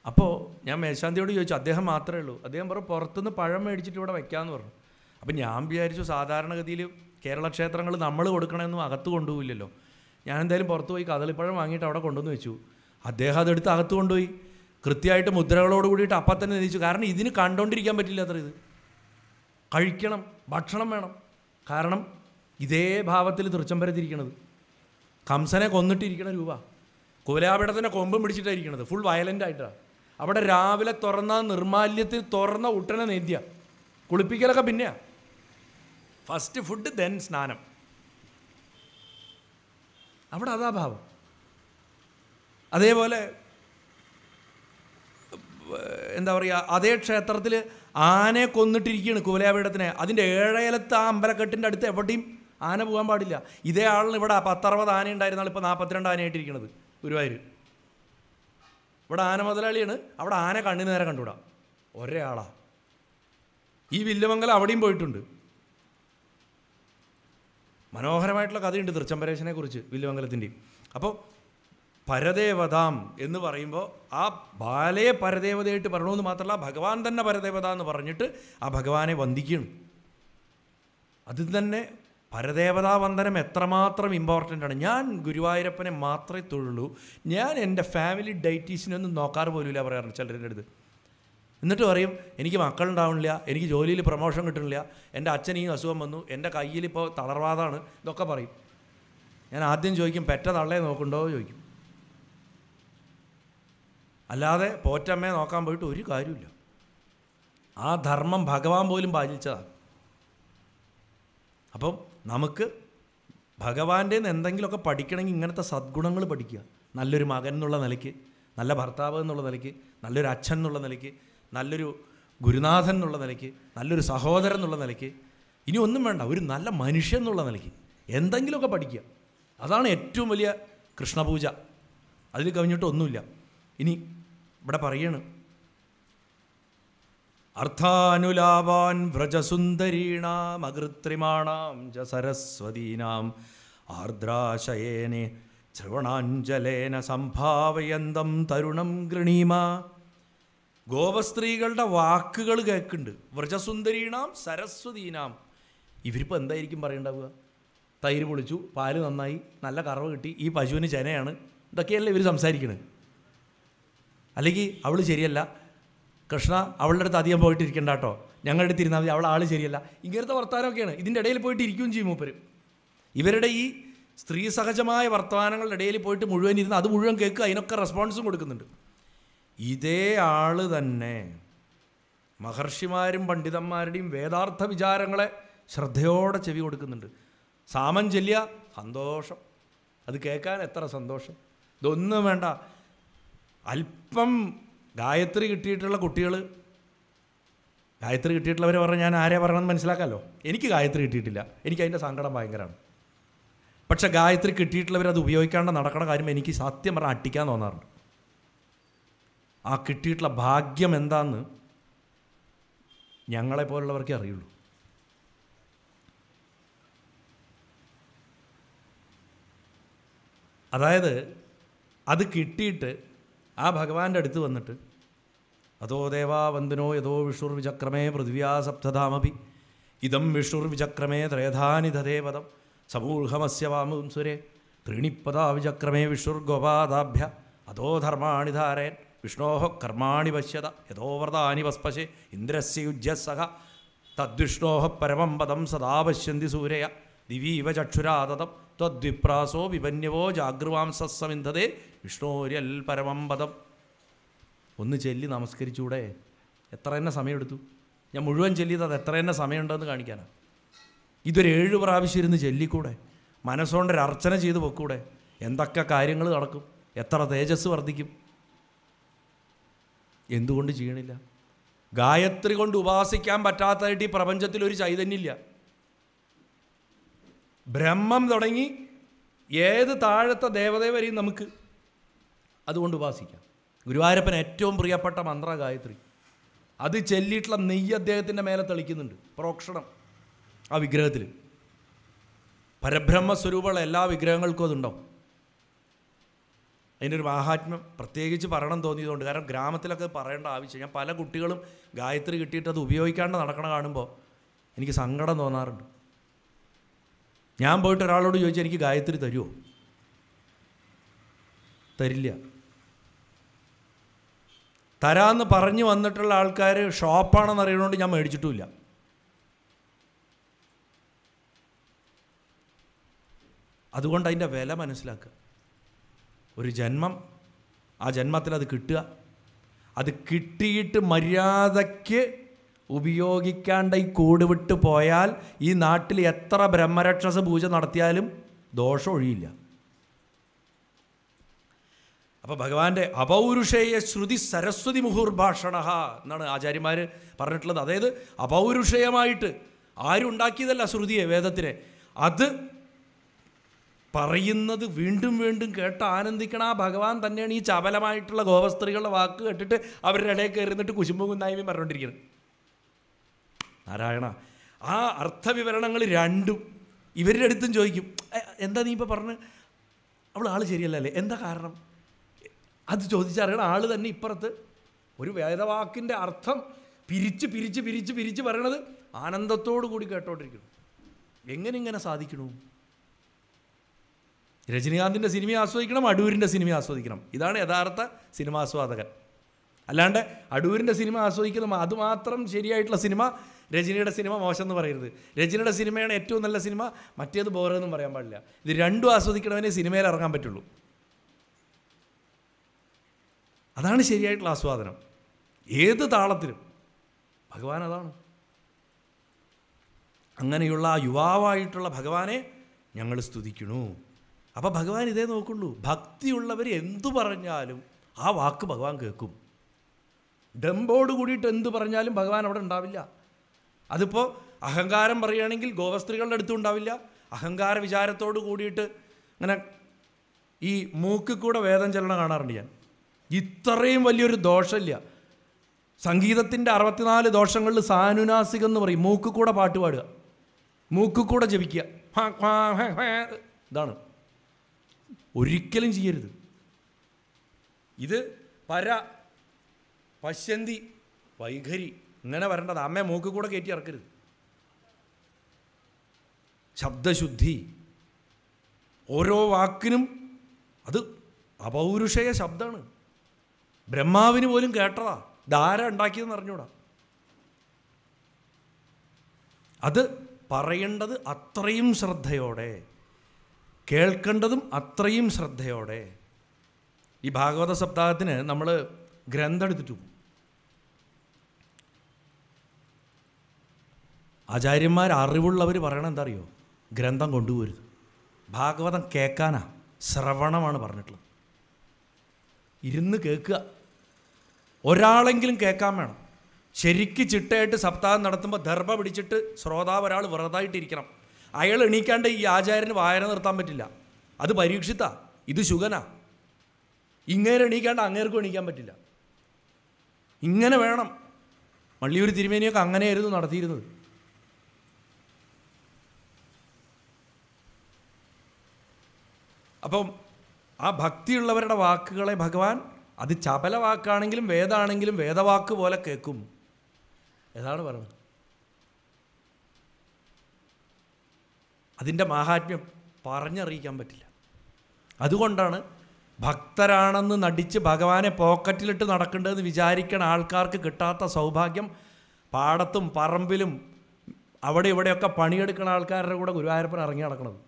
അപ്പോൾ ഞാൻ മേശാന്തിയോട് ചോദിച്ചു അദ്ദേഹം മാത്രമേ ഉള്ളൂ അദ്ദേഹം പറഞ്ഞു പുറത്തുനിന്ന് പഴം മേടിച്ചിട്ട് ഇവിടെ വയ്ക്കാമെന്ന് പറഞ്ഞു അപ്പം ഞാൻ വിചാരിച്ചു സാധാരണഗതിയിൽ കേരള ക്ഷേത്രങ്ങൾ നമ്മൾ കൊടുക്കണമെന്നും അകത്ത് കൊണ്ടുപോയില്ലല്ലോ ഞാൻ എന്തായാലും പുറത്ത് പോയി കദളിപ്പഴം വാങ്ങിയിട്ട് അവിടെ കൊണ്ടുവന്ന് വെച്ചു അദ്ദേഹം അതെടുത്ത് അകത്ത് കൊണ്ടുപോയി കൃത്യമായിട്ട് മുദ്രകളോട് കൂടിയിട്ട് അപ്പം തന്നെ നിന്നിച്ചു കാരണം ഇതിന് കണ്ടുകൊണ്ടിരിക്കാൻ പറ്റില്ല അത്ര ഇത് കഴിക്കണം ഭക്ഷണം വേണം കാരണം ഇതേ ഭാവത്തിൽ തൃച്ചംബരത്തിരിക്കണത് കംസനെ കൊന്നിട്ടിരിക്കണ രൂപ കുവലാപിടത്തിൻ്റെ കൊമ്പും പിടിച്ചിട്ടായിരിക്കണത് ഫുൾ വയലൻ്റ് ആയിട്ടാണ് അവിടെ രാവിലെ തുറന്ന നിർമാല്യത്തിൽ തുറന്ന ഉട്ടനെ നേദ്യ കുളിപ്പിക്കലൊക്കെ പിന്നെയാ ഫസ്റ്റ് ഫുഡ് ദെൻ സ്നാനം അവിടെ അതാ ഭാവം അതേപോലെ എന്താ പറയുക അതേ ക്ഷേത്രത്തിൽ ആനയെ കൊന്നിട്ടിരിക്കുകയാണ് കുവലയാപീഠത്തിനെ അതിൻ്റെ ഏഴയലത്ത് ആ അമ്പലക്കെട്ടിൻ്റെ അടുത്ത് എവിടെയും ആന പോകാൻ പാടില്ല ഇതേ ആളിന് ഇവിടെ പത്തറുപത് ആന ഉണ്ടായിരുന്നാൽ ഇപ്പോൾ നാൽപ്പത്തിരണ്ട് ആനയായിട്ടിരിക്കുന്നത് ഗുരുവായൂർ ഇവിടെ ആന മുതലാളിയാണ് അവിടെ ആന കണ്ണിന് നേരെ കണ്ടുവിടാം ഒരാളാ ഈ വില്ലുമംഗലം അവിടെയും പോയിട്ടുണ്ട് മനോഹരമായിട്ടുള്ള കഥയുണ്ട് തൃച്ചംബരേശനെ കുറിച്ച് വില്ലുമംഗലത്തിൻ്റെയും അപ്പോൾ പരദേവതാം എന്ന് പറയുമ്പോൾ ആ ബാലയെ പരദേവതയായിട്ട് പറയണമെന്ന് മാത്രമല്ല ഭഗവാൻ തന്നെ പരദേവത എന്ന് പറഞ്ഞിട്ട് ആ ഭഗവാനെ വന്ദിക്കണം അതിൽ തന്നെ പരദേവതാ വന്ദനം എത്രമാത്രം ഇമ്പോർട്ടൻ്റ് ആണ് ഞാൻ ഗുരുവായൂരപ്പനെ മാത്രമേ തൊഴുള്ളൂ ഞാൻ എൻ്റെ ഫാമിലി ഡൈറ്റീസിനൊന്നും നോക്കാറ് പോലുമില്ല പറയാറുണ്ട് ചിലരുടെ അടുത്ത് എന്നിട്ട് പറയും എനിക്ക് മക്കളുണ്ടാവുന്നില്ല എനിക്ക് ജോലിയിൽ പ്രൊമോഷൻ കിട്ടുന്നില്ല എൻ്റെ അച്ഛൻ ഈ അസുഖം വന്നു എൻ്റെ കയ്യിൽ ഇപ്പോൾ തളർവാദമാണ് ഇതൊക്കെ പറയും ഞാൻ ആദ്യം ചോദിക്കും പെറ്റ തള്ളയെ നോക്കുന്നുണ്ടോ ചോദിക്കും അല്ലാതെ പോറ്റമ്മയെ നോക്കാൻ പോയിട്ട് ഒരു കാര്യമില്ല ആ ധർമ്മം ഭഗവാൻ പോലും പാലിച്ചതാണ് അപ്പം നമുക്ക് ഭഗവാന്റെ നിന്ന് എന്തെങ്കിലുമൊക്കെ പഠിക്കണമെങ്കിൽ ഇങ്ങനത്തെ സദ്ഗുണങ്ങൾ പഠിക്കുക നല്ലൊരു മകൻ എന്നുള്ള നിലയ്ക്ക് നല്ല ഭർത്താവ് എന്നുള്ള നിലയ്ക്ക് നല്ലൊരു അച്ഛൻ എന്നുള്ള നിലയ്ക്ക് നല്ലൊരു ഗുരുനാഥൻ എന്നുള്ള നിലയ്ക്ക് നല്ലൊരു സഹോദരൻ എന്നുള്ള നിലയ്ക്ക് ഇനി ഒന്നും വേണ്ട ഒരു നല്ല മനുഷ്യൻ എന്നുള്ള നിലയ്ക്ക് എന്തെങ്കിലുമൊക്കെ പഠിക്കുക അതാണ് ഏറ്റവും വലിയ കൃഷ്ണപൂജ അതിൽ കവിഞ്ഞിട്ടൊന്നുമില്ല ഇനി ഇവിടെ പറയാണ് അർത്ഥാനുലാപാൻ വ്രജസുന്ദരീണാം അകൃത്രിമാണാം ച സരസ്വതീനാം ആർദ്രാശയേനെ ശ്രവണാഞ്ജലേന സംഭാവയന്തം തരുണം ഗൃണീമ ഗോപസ്ത്രീകളുടെ വാക്കുകൾ കേൾക്കുന്നുണ്ട് വ്രജസുന്ദരീണാം സരസ്വതീനാം ഇവരിപ്പോൾ എന്തായിരിക്കും പറയണ്ടാവുക തൈര് പൊളിച്ചു പാല് നന്നായി നല്ല കറവ് കിട്ടി ഈ പശുവിന് ചെനയാണ് ഇതൊക്കെയല്ലേ ഇവർ സംസാരിക്കുന്നത് അല്ലെങ്കിൽ അവൾ ശരിയല്ല കൃഷ്ണ അവളുടെ അടുത്ത് അധികം പോയിട്ടിരിക്കണ്ട കേട്ടോ ഞങ്ങളുടെ അടുത്ത് ഇരുന്നാൽ മതി അവൾ ആൾ ശരിയല്ല ഇങ്ങനത്തെ വർത്തമാനമൊക്കെയാണ് ഇതിൻ്റെ ഇടയിൽ പോയിട്ട് ഇരിക്കുകയും ചെയ്യും മൂപ്പര് ഇവരുടെ ഈ സ്ത്രീ സഹജമായ വർത്തമാനങ്ങളുടെ ഇടയിൽ പോയിട്ട് മുഴുവൻ ഇരുന്ന് അത് മുഴുവൻ കേൾക്കുക അതിനൊക്കെ റെസ്പോൺസും കൊടുക്കുന്നുണ്ട് ഇതേ ആൾ തന്നെ മഹർഷിമാരും പണ്ഡിതന്മാരുടെയും വേദാർത്ഥ വിചാരങ്ങളെ ശ്രദ്ധയോടെ ചെവി കൊടുക്കുന്നുണ്ട് സാമൻ ചെല്ലിയ സന്തോഷം അത് കേൾക്കാൻ എത്ര സന്തോഷം ഇതൊന്നും വേണ്ട അല്പം ഗായത്രി കിട്ടിയിട്ടുള്ള കുട്ടികൾ ഗായത്രി കിട്ടിയിട്ടുള്ളവർ പറഞ്ഞാൽ ഞാൻ ആരെ പറയണമെന്ന് മനസ്സിലാക്കാമല്ലോ എനിക്ക് ഗായത്രി കിട്ടിയിട്ടില്ല എനിക്ക് അതിൻ്റെ സങ്കടം ഭയങ്കരമാണ് പക്ഷെ ഗായത്രി കിട്ടിയിട്ടുള്ളവർ അത് ഉപയോഗിക്കാണ്ട് നടക്കണ കാര്യം എനിക്ക് സത്യം പറഞ്ഞാൽ അട്ടിക്കാൻ തോന്നാറുണ്ട് ആ കിട്ടിയിട്ടുള്ള ഭാഗ്യം എന്താന്ന് ഞങ്ങളെപ്പോലുള്ളവർക്കേ അറിയുള്ളൂ അതായത് അത് കിട്ടിയിട്ട് ആ ഭഗവാന്റെ അടുത്ത് വന്നിട്ട് അതോ ദേവാ വന്ദനോ യഥോ വിഷ്ണുർ വിചക്രമേ പൃഥ്വിയാ സപ്തധാമപി ഇതം വിഷ്ണുർ വിചക്രമേ ത്രയധാനി തഥേപദം സമൂഹമസ്യ വാമംസുരേ ത്രീണിപ്പതാ വിചക്രമേ വിഷുർഗോപാദാഭ്യ അതോ ധർമാണി ധാരയൻ വിഷ്ണോഹ കർമാണി പശ്യത യഥോവ്രതാനി വസ്പശേ ഇന്ദ്രസ്യ യുജ്യസഹ തദ്വിഷ്ണോഹ പരമം പദം സദാ പശ്യന്തി സൂരയ ദിവീവ ചക്ഷുരാതതം ത്വദ്വിപ്രാസോ വിപന്യവോ ജാഗ്രവാംസസമിന്ധതേ വിഷ്ണോര്യൽ പരമം പദം ഒന്ന് ചെല്ലി നമസ്കരിച്ചൂടെ എത്ര തന്നെ സമയമെടുത്തു ഞാൻ മുഴുവൻ ചെല്ലിയത് അത് എത്ര തന്നെ സമയമുണ്ടെന്ന് കാണിക്കാനാണ് ഇതൊരു ഏഴ് പ്രാവശ്യം ഇരുന്ന് ചെല്ലിക്കൂടെ മനസ്സുകൊണ്ട് ഒരു അർച്ചന ചെയ്ത് പൊക്കൂടെ എന്തൊക്കെ കാര്യങ്ങൾ നടക്കും എത്ര തേജസ് വർദ്ധിക്കും എന്തുകൊണ്ട് ചെയ്യണില്ല ഗായത്രി കൊണ്ട് ഉപാസിക്കാൻ പറ്റാത്തതായിട്ട് ഈ പ്രപഞ്ചത്തിൽ ഒരു ചൈതന്യമില്ല ബ്രഹ്മം തുടങ്ങി ഏത് താഴത്തെ ദേവതയെ വരെയും നമുക്ക് അതുകൊണ്ട് ഉപാസിക്കാം ഗുരുവായൂരപ്പൻ ഏറ്റവും പ്രിയപ്പെട്ട മന്ത്ര ഗായത്രി അത് ചെല്ലിയിട്ടുള്ള നെയ്യ് അദ്ദേഹത്തിൻ്റെ മേലെ തെളിക്കുന്നുണ്ട് പ്രോക്ഷണം ആ വിഗ്രഹത്തിൽ പരബ്രഹ്മസ്വരൂപമുള്ള എല്ലാ വിഗ്രഹങ്ങൾക്കും അതുണ്ടാവും അതിൻ്റെ ഒരു മഹാത്മ്യം പ്രത്യേകിച്ച് പറയണം തോന്നിയതുകൊണ്ട് കാരണം ഗ്രാമത്തിലൊക്കെ പറയേണ്ട ആവശ്യം ഞാൻ പല കുട്ടികളും ഗായത്രി കിട്ടിയിട്ട് അത് ഉപയോഗിക്കാണ്ട് നടക്കണ കാണുമ്പോൾ എനിക്ക് സങ്കടം തോന്നാറുണ്ട് ഞാൻ പോയിട്ട് ഒരാളോട് ചോദിച്ചാൽ എനിക്ക് ഗായത്രി തരുമോ തരില്ല തരാമെന്ന് പറഞ്ഞു വന്നിട്ടുള്ള ആൾക്കാർ ഷോപ്പാണെന്ന് അറിയണോണ്ട് ഞാൻ മേടിച്ചിട്ടുമില്ല അതുകൊണ്ട് അതിൻ്റെ വില മനസ്സിലാക്കുക ഒരു ജന്മം ആ ജന്മത്തിൽ അത് കിട്ടുക അത് കിട്ടിയിട്ട് മര്യാദയ്ക്ക് ഉപയോഗിക്കാണ്ട് ഈ കൂട് വിട്ട് പോയാൽ ഈ നാട്ടിൽ എത്ര ബ്രഹ്മരക്ഷസ പൂജ നടത്തിയാലും ദോഷം ഒഴിയില്ല അപ്പോൾ ഭഗവാന്റെ അപൗരുഷേയ ശ്രുതി സരസ്വതി മുഹുർഭാഷണ എന്നാണ് ആചാര്യന്മാർ പറഞ്ഞിട്ടുള്ളത് അതായത് അപൗരുഷേയമായിട്ട് ആരും ഉണ്ടാക്കിയതല്ല ശ്രുതിയെ വേദത്തിനെ അത് പറയുന്നത് വീണ്ടും വീണ്ടും കേട്ട് ആനന്ദിക്കണ ആ ഭഗവാൻ തന്നെയാണ് ഈ ചപലമായിട്ടുള്ള ഗോപസ്ത്രീകളുടെ വാക്ക് കേട്ടിട്ട് അവരുടെ ഇടയിൽ കയറിന്നിട്ട് കുശുമ്പും കുന്നായ്മയും പറഞ്ഞുകൊണ്ടിരിക്കുന്നത് നാരായണ ആ അർത്ഥവിവരണങ്ങൾ രണ്ടും ഇവരുടെ അടുത്തും ചോദിക്കും എന്താ നീ ഇപ്പോൾ പറഞ്ഞ് അവൾ ആൾ ശരിയല്ല അല്ലേ എന്താ കാരണം അത് ചോദിച്ചറിയണം ആൾ തന്നെ ഇപ്പുറത്ത് ഒരു വേദവാക്കിൻ്റെ അർത്ഥം പിരിച്ച് പിരിച്ച് പിരിച്ച് പിരിച്ച് പറയണത് ആനന്ദത്തോടു കൂടി കേട്ടോണ്ടിരിക്കുന്നു എങ്ങനെ ഇങ്ങനെ സാധിക്കണു രജനീകാന്തിൻ്റെ സിനിമ ആസ്വദിക്കണം അടൂരിൻ്റെ സിനിമ ആസ്വദിക്കണം ഇതാണ് യഥാർത്ഥ സിനിമാസ്വാദകൻ അല്ലാണ്ട് അടൂരിൻ്റെ സിനിമ ആസ്വദിക്കുന്ന അതുമാത്രം ശരിയായിട്ടുള്ള സിനിമ രജനിയുടെ സിനിമ മോശം എന്ന് പറയരുത് രജനിയുടെ സിനിമയാണ് ഏറ്റവും നല്ല സിനിമ മറ്റേത് ബോറെന്നും പറയാൻ പാടില്ല ഇത് രണ്ടും ആസ്വദിക്കണമെന്നേ സിനിമയിൽ ഇറങ്ങാൻ പറ്റുള്ളൂ അതാണ് ശരിയായിട്ടുള്ള ആസ്വാദനം ഏത് താളത്തിലും ഭഗവാൻ അതാണ് അങ്ങനെയുള്ള യുവാവായിട്ടുള്ള ഭഗവാനെ ഞങ്ങൾ സ്തുതിക്കുന്നു അപ്പോൾ ഭഗവാൻ ഇതേ നോക്കുള്ളൂ ഭക്തിയുള്ളവർ എന്തു പറഞ്ഞാലും ആ വാക്ക് ഭഗവാൻ കേൾക്കും ഡംബോട് കൂടിയിട്ട് എന്തു പറഞ്ഞാലും ഭഗവാൻ അവിടെ ഉണ്ടാവില്ല അതിപ്പോൾ അഹങ്കാരം പറയുകയാണെങ്കിൽ ഗോവസ്ത്രീകളുടെ അടുത്തും ഉണ്ടാവില്ല അഹങ്കാര വിചാരത്തോട് കൂടിയിട്ട് അങ്ങനെ ഈ മൂക്കിൽ കൂടെ വേദം ചലനം കാണാറുണ്ട് ഞാൻ ഇത്രയും വലിയൊരു ദോഷമില്ല സംഗീതത്തിൻ്റെ അറുപത്തിനാല് ദോഷങ്ങളിൽ സാനുനാസികം എന്ന് പറയും മൂക്കിൽ കൂടെ പാട്ട് പാടുക മൂക്കിൽ കൂടെ ജപിക്കുക ഇതാണ് ഒരിക്കലും ചെയ്യരുത് ഇത് പര പശ്യന്തി വൈഖരി ഇങ്ങനെ വരേണ്ടത് അമ്മയെ മൂക്കിൽ കൂടെ കയറ്റി ഇറക്കരുത് ശബ്ദശുദ്ധി ഓരോ വാക്കിനും അത് അപൗരുഷയ ശബ്ദമാണ് ബ്രഹ്മാവിന് പോലും കേട്ടതാ ധാര ഉണ്ടാക്കിയതെന്ന് അറിഞ്ഞൂടാ അത് പറയേണ്ടത് അത്രയും ശ്രദ്ധയോടെ കേൾക്കേണ്ടതും അത്രയും ശ്രദ്ധയോടെ ഈ ഭാഗവത സപ്താഹത്തിന് നമ്മൾ ഗ്രന്ഥം എടുത്തിട്ട് പോകും ആചാര്യന്മാർ അറിവുള്ളവർ പറയണ എന്താ അറിയോ ഗ്രന്ഥം കൊണ്ടുപോരുത് ഭാഗവതം കേൾക്കാനാ ശ്രവണമാണ് പറഞ്ഞിട്ടുള്ളത് ഇരുന്ന് കേൾക്കുക ഒരാളെങ്കിലും കേൾക്കാൻ വേണം ശരിക്ക് ചിട്ടയായിട്ട് സപ്താഹം നടത്തുമ്പോൾ ദർഭ പിടിച്ചിട്ട് ശ്രോതാവ് ഒരാൾ വെറുതായിട്ടിരിക്കണം അയാൾ എണീക്കാണ്ട് ഈ ആചാര്യന് വായന നിർത്താൻ പറ്റില്ല അത് പരീക്ഷിത്താ ഇത് ശുഖനാ ഇങ്ങേരെ എണീക്കാണ്ട് അങ്ങേർക്കും എണീക്കാൻ പറ്റില്ല ഇങ്ങനെ വേണം വള്ളിയൂർ തിരുമേനിയൊക്കെ അങ്ങനെയായിരുന്നു നടത്തിയിരുന്നത് അപ്പം ആ ഭക്തിയുള്ളവരുടെ വാക്കുകളെ ഭഗവാൻ അത് ചപല വാക്കാണെങ്കിലും വേദാണെങ്കിലും വേദവാക്ക് പോലെ കേൾക്കും ഏതാണ് പറഞ്ഞത് അതിൻ്റെ മാഹാത്മ്യം പറഞ്ഞറിയിക്കാൻ പറ്റില്ല അതുകൊണ്ടാണ് ഭക്തരാണെന്ന് നടിച്ച് ഭഗവാനെ പോക്കറ്റിലിട്ട് നടക്കേണ്ടതെന്ന് വിചാരിക്കണ ആൾക്കാർക്ക് കിട്ടാത്ത സൗഭാഗ്യം പാടത്തും പറമ്പിലും അവിടെ ഇവിടെയൊക്കെ പണിയെടുക്കുന്ന ആൾക്കാരുടെ കൂടെ ഗുരുവായൂരപ്പൻ ഇറങ്ങി നടക്കണത്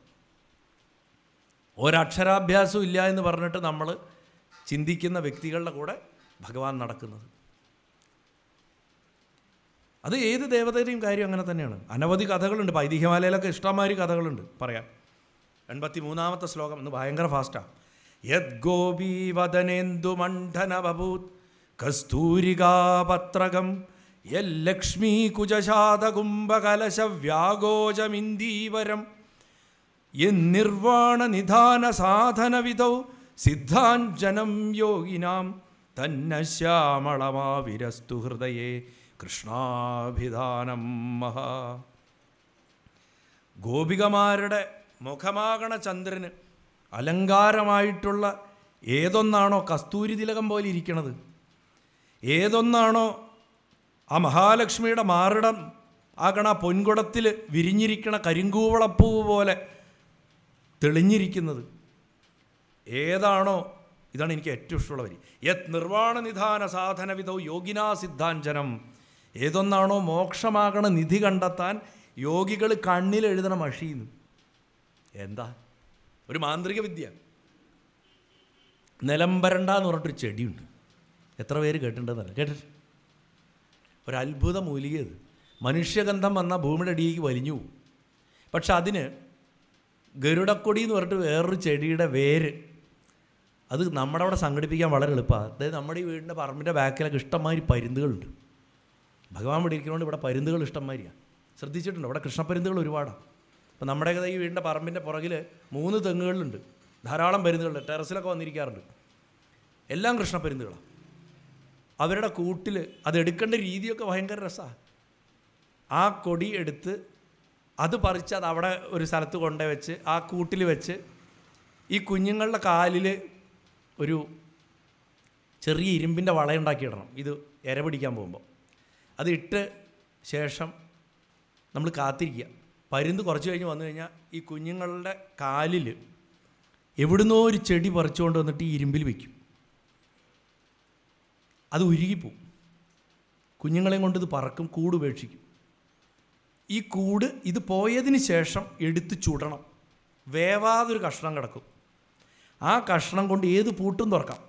ഒരക്ഷരാഭ്യാസവും ഇല്ല എന്ന് പറഞ്ഞിട്ട് നമ്മൾ ചിന്തിക്കുന്ന വ്യക്തികളുടെ കൂടെ ഭഗവാൻ നടക്കുന്നത് അത് ഏത് ദേവതയുടെയും കാര്യം അങ്ങനെ തന്നെയാണ് അനവധി കഥകളുണ്ട് ഐതിഹ്യമാലയിലൊക്കെ ഇഷ്ടമാതിരി കഥകളുണ്ട് പറയാം എൺപത്തി മൂന്നാമത്തെ ശ്ലോകം ഇന്ന് ഭയങ്കര ഫാസ്റ്റാണ് യത് ഗോപി വദനേന്ദു മണ്ഡന ബഭൂത് കസ്തൂരികാപത്രകം യല്ലക്ഷ്മീ എന്നിർവാണ നിധാന സാധനവിധൗ സിദ്ധാഞ്ജനം യോഗിനാം തന്ന വിരസ്തു ഹൃദയേ കൃഷ്ണാഭിധാനം മഹാ ഗോപികമാരുടെ മുഖമാകണ ചന്ദ്രന് അലങ്കാരമായിട്ടുള്ള ഏതൊന്നാണോ കസ്തൂരി തിലകം പോലെ ഇരിക്കണത് ഏതൊന്നാണോ ആ മഹാലക്ഷ്മിയുടെ മാറിടം ആകണ പൊൻകുടത്തിൽ വിരിഞ്ഞിരിക്കണ കരിങ്കൂവളപ്പൂവ് പോലെ തെളിഞ്ഞിരിക്കുന്നത് ഏതാണോ ഇതാണ് എനിക്ക് ഏറ്റവും ഇഷ്ടമുള്ള വരി യത് നിർവാണ നിധാന സാധനവിധോ യോഗിനാ സിദ്ധാഞ്ജനം ഏതൊന്നാണോ മോക്ഷമാകണ നിധി കണ്ടെത്താൻ യോഗികൾ കണ്ണിൽ എഴുതണ മഷീന്ന് എന്താ ഒരു മാന്ത്രിക വിദ്യ നിലംബരണ്ട എന്ന് പറഞ്ഞിട്ടൊരു ചെടിയുണ്ട് എത്ര പേര് കേട്ടിട്ടുണ്ടെന്നല്ല കേട്ടിട്ട് ഒരത്ഭുത മൂലികത് മനുഷ്യഗന്ധം വന്ന ഭൂമിയുടെ അടിയിലേക്ക് വലിഞ്ഞു പോകും പക്ഷെ അതിന് ഗരുഡക്കൊടി എന്ന് പറഞ്ഞിട്ട് വേറൊരു ചെടിയുടെ വേര് അത് നമ്മുടെ അവിടെ സംഘടിപ്പിക്കാൻ വളരെ എളുപ്പമാണ് അതായത് നമ്മുടെ ഈ വീടിൻ്റെ പറമ്പിൻ്റെ ബാക്കിലൊക്കെ ഇഷ്ടംമാതിരി പരുന്തുകളുണ്ട് ഭഗവാൻ പിടിക്കുന്നതുകൊണ്ട് ഇവിടെ പരുന്തുകൾ ഇഷ്ടംമാതിരിയാണ് ശ്രദ്ധിച്ചിട്ടുണ്ട് ഇവിടെ കൃഷ്ണപ്പരുന്തുകൾ ഒരുപാടാണ് അപ്പോൾ നമ്മുടെ ഈ വീടിൻ്റെ പറമ്പിൻ്റെ പുറകിൽ മൂന്ന് തെങ്ങുകളുണ്ട് ധാരാളം പരുന്തുകളുണ്ട് ടെറസിലൊക്കെ വന്നിരിക്കാറുണ്ട് എല്ലാം കൃഷ്ണപ്പരുന്തുകളാണ് അവരുടെ കൂട്ടിൽ അത് രീതിയൊക്കെ ഭയങ്കര രസമാണ് ആ കൊടി എടുത്ത് അത് പറിച്ച് അത് അവിടെ ഒരു സ്ഥലത്ത് കൊണ്ടേ വെച്ച് ആ കൂട്ടിൽ വെച്ച് ഈ കുഞ്ഞുങ്ങളുടെ കാലിൽ ഒരു ചെറിയ ഇരുമ്പിൻ്റെ വളയുണ്ടാക്കിയിടണം ഇത് ഇര പിടിക്കാൻ പോകുമ്പോൾ അത് ഇട്ട് ശേഷം നമ്മൾ കാത്തിരിക്കുക പരുന്ന് കുറച്ച് കഴിഞ്ഞ് വന്നു കഴിഞ്ഞാൽ ഈ കുഞ്ഞുങ്ങളുടെ കാലിൽ എവിടുന്നോ ഒരു ചെടി പറിച്ചുകൊണ്ട് വന്നിട്ട് ഈ ഇരുമ്പിൽ വയ്ക്കും അത് ഉരുകിപ്പോവും കുഞ്ഞുങ്ങളെയും കൊണ്ട് ഇത് പറക്കും കൂടുപേക്ഷിക്കും ഈ കൂട് ഇത് പോയതിന് ശേഷം എടുത്ത് ചുടണം വേവാതൊരു കഷ്ണം കിടക്കും ആ കഷ്ണം കൊണ്ട് ഏത് പൂട്ടും തുറക്കാം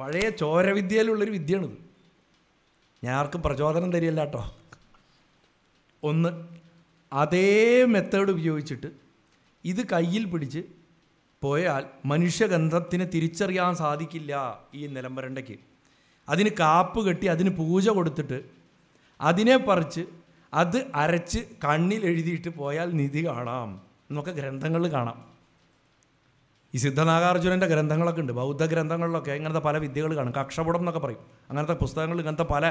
പഴയ ചോരവിദ്യയിലുള്ളൊരു വിദ്യയാണിത് ഞാൻ ആർക്കും പ്രചോദനം തരികയല്ല കേട്ടോ ഒന്ന് അതേ മെത്തേഡ് ഉപയോഗിച്ചിട്ട് ഇത് കയ്യിൽ പിടിച്ച് പോയാൽ മനുഷ്യഗന്ധത്തിനെ തിരിച്ചറിയാൻ സാധിക്കില്ല ഈ നിലംബരണ്ടയ്ക്ക് അതിന് കാപ്പ് കെട്ടി അതിന് പൂജ കൊടുത്തിട്ട് അതിനെ പറിച്ച് അത് അരച്ച് കണ്ണിൽ എഴുതിയിട്ട് പോയാൽ നിധി കാണാം എന്നൊക്കെ ഗ്രന്ഥങ്ങളിൽ കാണാം ഈ സിദ്ധനാഗാർജുനൻ്റെ ഗ്രന്ഥങ്ങളൊക്കെ ഉണ്ട് ബൗദ്ധ ഗ്രന്ഥങ്ങളിലൊക്കെ ഇങ്ങനത്തെ പല വിദ്യകൾ കാണും കക്ഷപുടം എന്നൊക്കെ പറയും അങ്ങനത്തെ പുസ്തകങ്ങൾ ഇങ്ങനത്തെ പല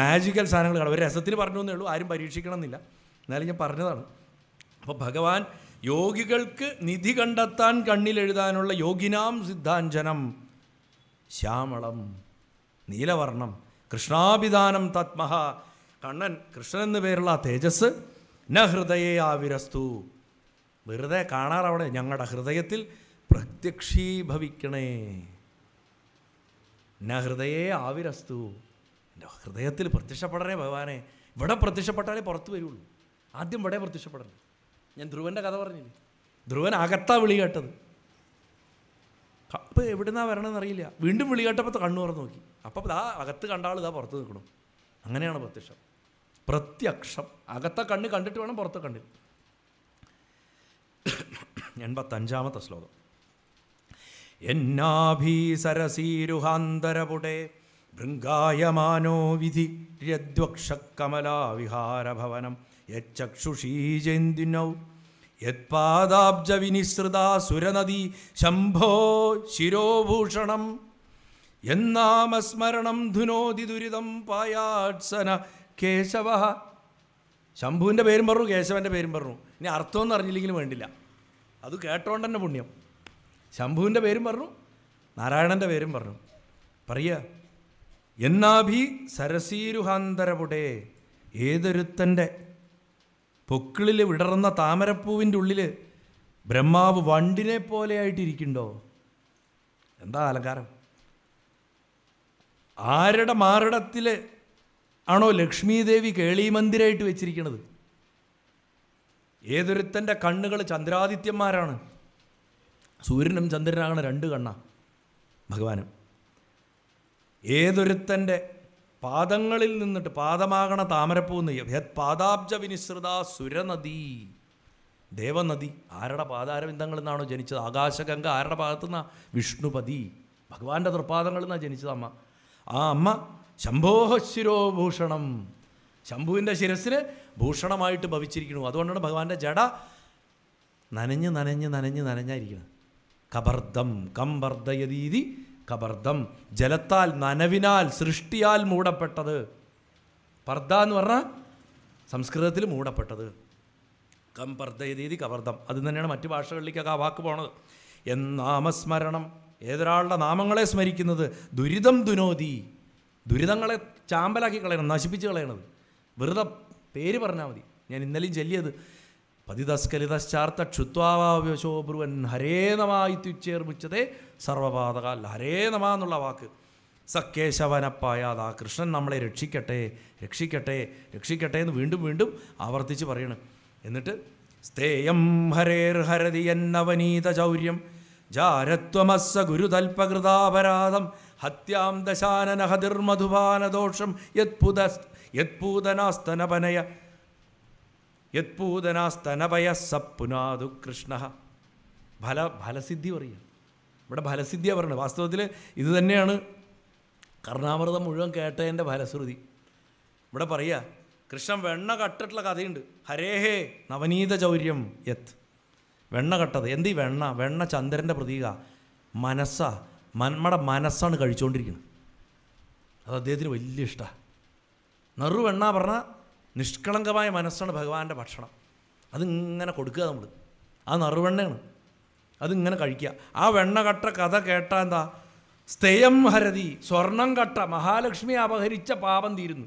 മാജിക്കൽ സാധനങ്ങൾ കാണും ഒരു രസത്തിന് പറഞ്ഞു എന്നേ ഉള്ളൂ ആരും എന്നില്ല എന്നാലും ഞാൻ പറഞ്ഞതാണ് അപ്പോൾ ഭഗവാൻ യോഗികൾക്ക് നിധി കണ്ടെത്താൻ കണ്ണിലെഴുതാനുള്ള യോഗിനാം സിദ്ധാഞ്ജനം ശ്യാമളം നീലവർണം കൃഷ്ണാഭിധാനം തത്മഹ കണ്ണൻ കൃഷ്ണൻ എന്ന് പേരുള്ള തേജസ് ന ഹൃദയേ ആവിരസ്തു വെറുതെ കാണാറവിടെ ഞങ്ങളുടെ ഹൃദയത്തിൽ പ്രത്യക്ഷീഭവിക്കണേ ന ഹൃദയേ ആവിരസ്തു എൻ്റെ ഹൃദയത്തിൽ പ്രത്യക്ഷപ്പെടണേ ഭഗവാനെ ഇവിടെ പ്രത്യക്ഷപ്പെട്ടാലേ പുറത്ത് വരുള്ളൂ ആദ്യം ഇവിടെ പ്രത്യക്ഷപ്പെടണം ഞാൻ ധ്രുവൻ്റെ കഥ പറഞ്ഞില്ലേ ധ്രുവൻ അകത്താ വിളി കേട്ടത് അപ്പോൾ എവിടുന്നാ വരണമെന്ന് വീണ്ടും വിളി കേട്ടപ്പോൾ കണ്ണു തുറന്ന് നോക്കി അപ്പോൾ ഇതാ അകത്ത് കണ്ട ഇതാ പുറത്ത് നിൽക്കണം അങ്ങനെയാണ് പ്രത്യക്ഷം പ്രത്യക്ഷം അകത്തെ കണ്ണ് കണ്ടിട്ട് വേണം പുറത്തെ കണ്ണിൽ എൺപത്തഞ്ചാമത്തെ ശ്ലോകം എന്നാഭീസരസീരുഹാന്തരപുടെ ഭൃങ്കായമാനോ വിധി രദ്വക്ഷക്കമലാവിഹാരഭവനം യത്പാദാബ്ജ യത്പാദാബ്ജവിനിസൃതാ സുരനദി ശംഭോ ശിരോഭൂഷണം എന്നാമസ്മരണം ധുനോതി ദുരിതം പായാട്സന കേശവ ശംഭുവിൻ്റെ പേരും പറഞ്ഞു കേശവൻ്റെ പേരും പറഞ്ഞു ഇനി അർത്ഥമൊന്നും അറിഞ്ഞില്ലെങ്കിലും വേണ്ടില്ല അത് കേട്ടോണ്ട് തന്നെ പുണ്യം ശംഭുവിൻ്റെ പേരും പറഞ്ഞു നാരായണൻ്റെ പേരും പറഞ്ഞു പറയ എന്നാഭി സരസീരുഹാന്തരപുടേ ഏതൊരുത്തൻ്റെ പൊക്കിളിൽ വിടർന്ന താമരപ്പൂവിൻ്റെ ഉള്ളിൽ ബ്രഹ്മാവ് വണ്ടിനെ പോലെയായിട്ടിരിക്കുന്നുണ്ടോ എന്താ അലങ്കാരം ആരുടെ മാറിടത്തിൽ ആണോ ലക്ഷ്മി ദേവി കേളി മന്ദിരമായിട്ട് വെച്ചിരിക്കുന്നത് ഏതൊരുത്തൻ്റെ കണ്ണുകൾ ചന്ദ്രാദിത്യന്മാരാണ് സൂര്യനും ചന്ദ്രനാകണ രണ്ട് കണ്ണാ ഭഗവാനും ഏതൊരുത്തൻ്റെ പാദങ്ങളിൽ നിന്നിട്ട് പാദമാകണ താമരപ്പൂന്ന് യത് പാദാബ്ജ വിനിസൃത സുരനദി ദേവനദി ആരുടെ പാദാരവിന്ദങ്ങളിൽ നിന്നാണോ ജനിച്ചത് ആകാശഗംഗ ആരുടെ ഭാഗത്തു നിന്നാണ് വിഷ്ണുപതി ഭഗവാന്റെ തൃപ്പാദങ്ങളിൽ നിന്നാണ് ജനിച്ചത് അമ്മ ആ അമ്മ ശംഭോഹ ശിരോഭൂഷണം ശംഭുവിൻ്റെ ശിരസ്സിന് ഭൂഷണമായിട്ട് ഭവിച്ചിരിക്കുന്നു അതുകൊണ്ടാണ് ഭഗവാന്റെ ജട നനഞ്ഞ് നനഞ്ഞ് നനഞ്ഞ് നനഞ്ഞായിരിക്കുന്നത് കബർദം കംബർദയതീതി കബർദം ജലത്താൽ നനവിനാൽ സൃഷ്ടിയാൽ മൂടപ്പെട്ടത് പർദ്ദ എന്ന് പറഞ്ഞാൽ സംസ്കൃതത്തിൽ മൂടപ്പെട്ടത് കംപർദ്ദയതീതി കബർദം അത് തന്നെയാണ് മറ്റു ഭാഷകളിലേക്കൊക്കെ ആ വാക്ക് പോണത് എന്നാമസ്മരണം ഏതൊരാളുടെ നാമങ്ങളെ സ്മരിക്കുന്നത് ദുരിതം ദുനോതി ദുരിതങ്ങളെ ചാമ്പലാക്കി കളയണം നശിപ്പിച്ച് കളയണത് വെറുതെ പേര് പറഞ്ഞാൽ മതി ഞാൻ ഇന്നലെയും ചൊല്ലിയത് പതിതസ്കലിതശ്ചാർത്ത ക്ഷുത്വാവശോപുരുവൻ ഹരേ നമായിത്യുച്ചേർമിച്ചതേ സർവപാതകാൽ ഹരേ നമ എന്നുള്ള വാക്ക് സക്കേശവനപ്പായാതാ കൃഷ്ണൻ നമ്മളെ രക്ഷിക്കട്ടെ രക്ഷിക്കട്ടെ രക്ഷിക്കട്ടെ എന്ന് വീണ്ടും വീണ്ടും ആവർത്തിച്ച് പറയണം എന്നിട്ട് സ്തേയം ഹരേർ ഹരതി എന്നവനീത ചൗര്യം ജാരത്വമസ്സ ഗുരുതൽപകൃതാപരാധം ഹത്യാം ദോഷം യത്പുത യത്പൂതനാസ്തനപനയ യത്പൂതനാസ്തനപയ സപ്പുനാദു കൃഷ്ണ ഫല ഫലസിദ്ധി പറയുക ഇവിടെ ഫലസിദ്ധിയാണ് പറയുന്നത് വാസ്തവത്തിൽ ഇത് തന്നെയാണ് കർണാമൃതം മുഴുവൻ കേട്ടതിൻ്റെ ഫലശ്രുതി ഇവിടെ പറയുക കൃഷ്ണൻ വെണ്ണ കട്ടിട്ടുള്ള കഥയുണ്ട് ഹരേഹേ നവനീത ചൗര്യം യത്ത് വെണ്ണ കട്ടത് എന്ത് വെണ്ണ വെണ്ണ ചന്ദ്രൻ്റെ പ്രതീക മനസ്സാ നമ്മുടെ മനസ്സാണ് കഴിച്ചുകൊണ്ടിരിക്കുന്നത് അത് അദ്ദേഹത്തിന് വലിയ ഇഷ്ടമാണ് നെറുവെണ്ണ പറഞ്ഞാൽ നിഷ്കളങ്കമായ മനസ്സാണ് ഭഗവാന്റെ ഭക്ഷണം അതിങ്ങനെ കൊടുക്കുക നമ്മൾ ആ നെറുവെണ്ണയാണ് അതിങ്ങനെ കഴിക്കുക ആ വെണ്ണ കട്ട കഥ കേട്ടാൽ എന്താ സ്ഥേയം ഹരതി സ്വർണം കട്ട മഹാലക്ഷ്മി അപഹരിച്ച പാപം തീരുന്നു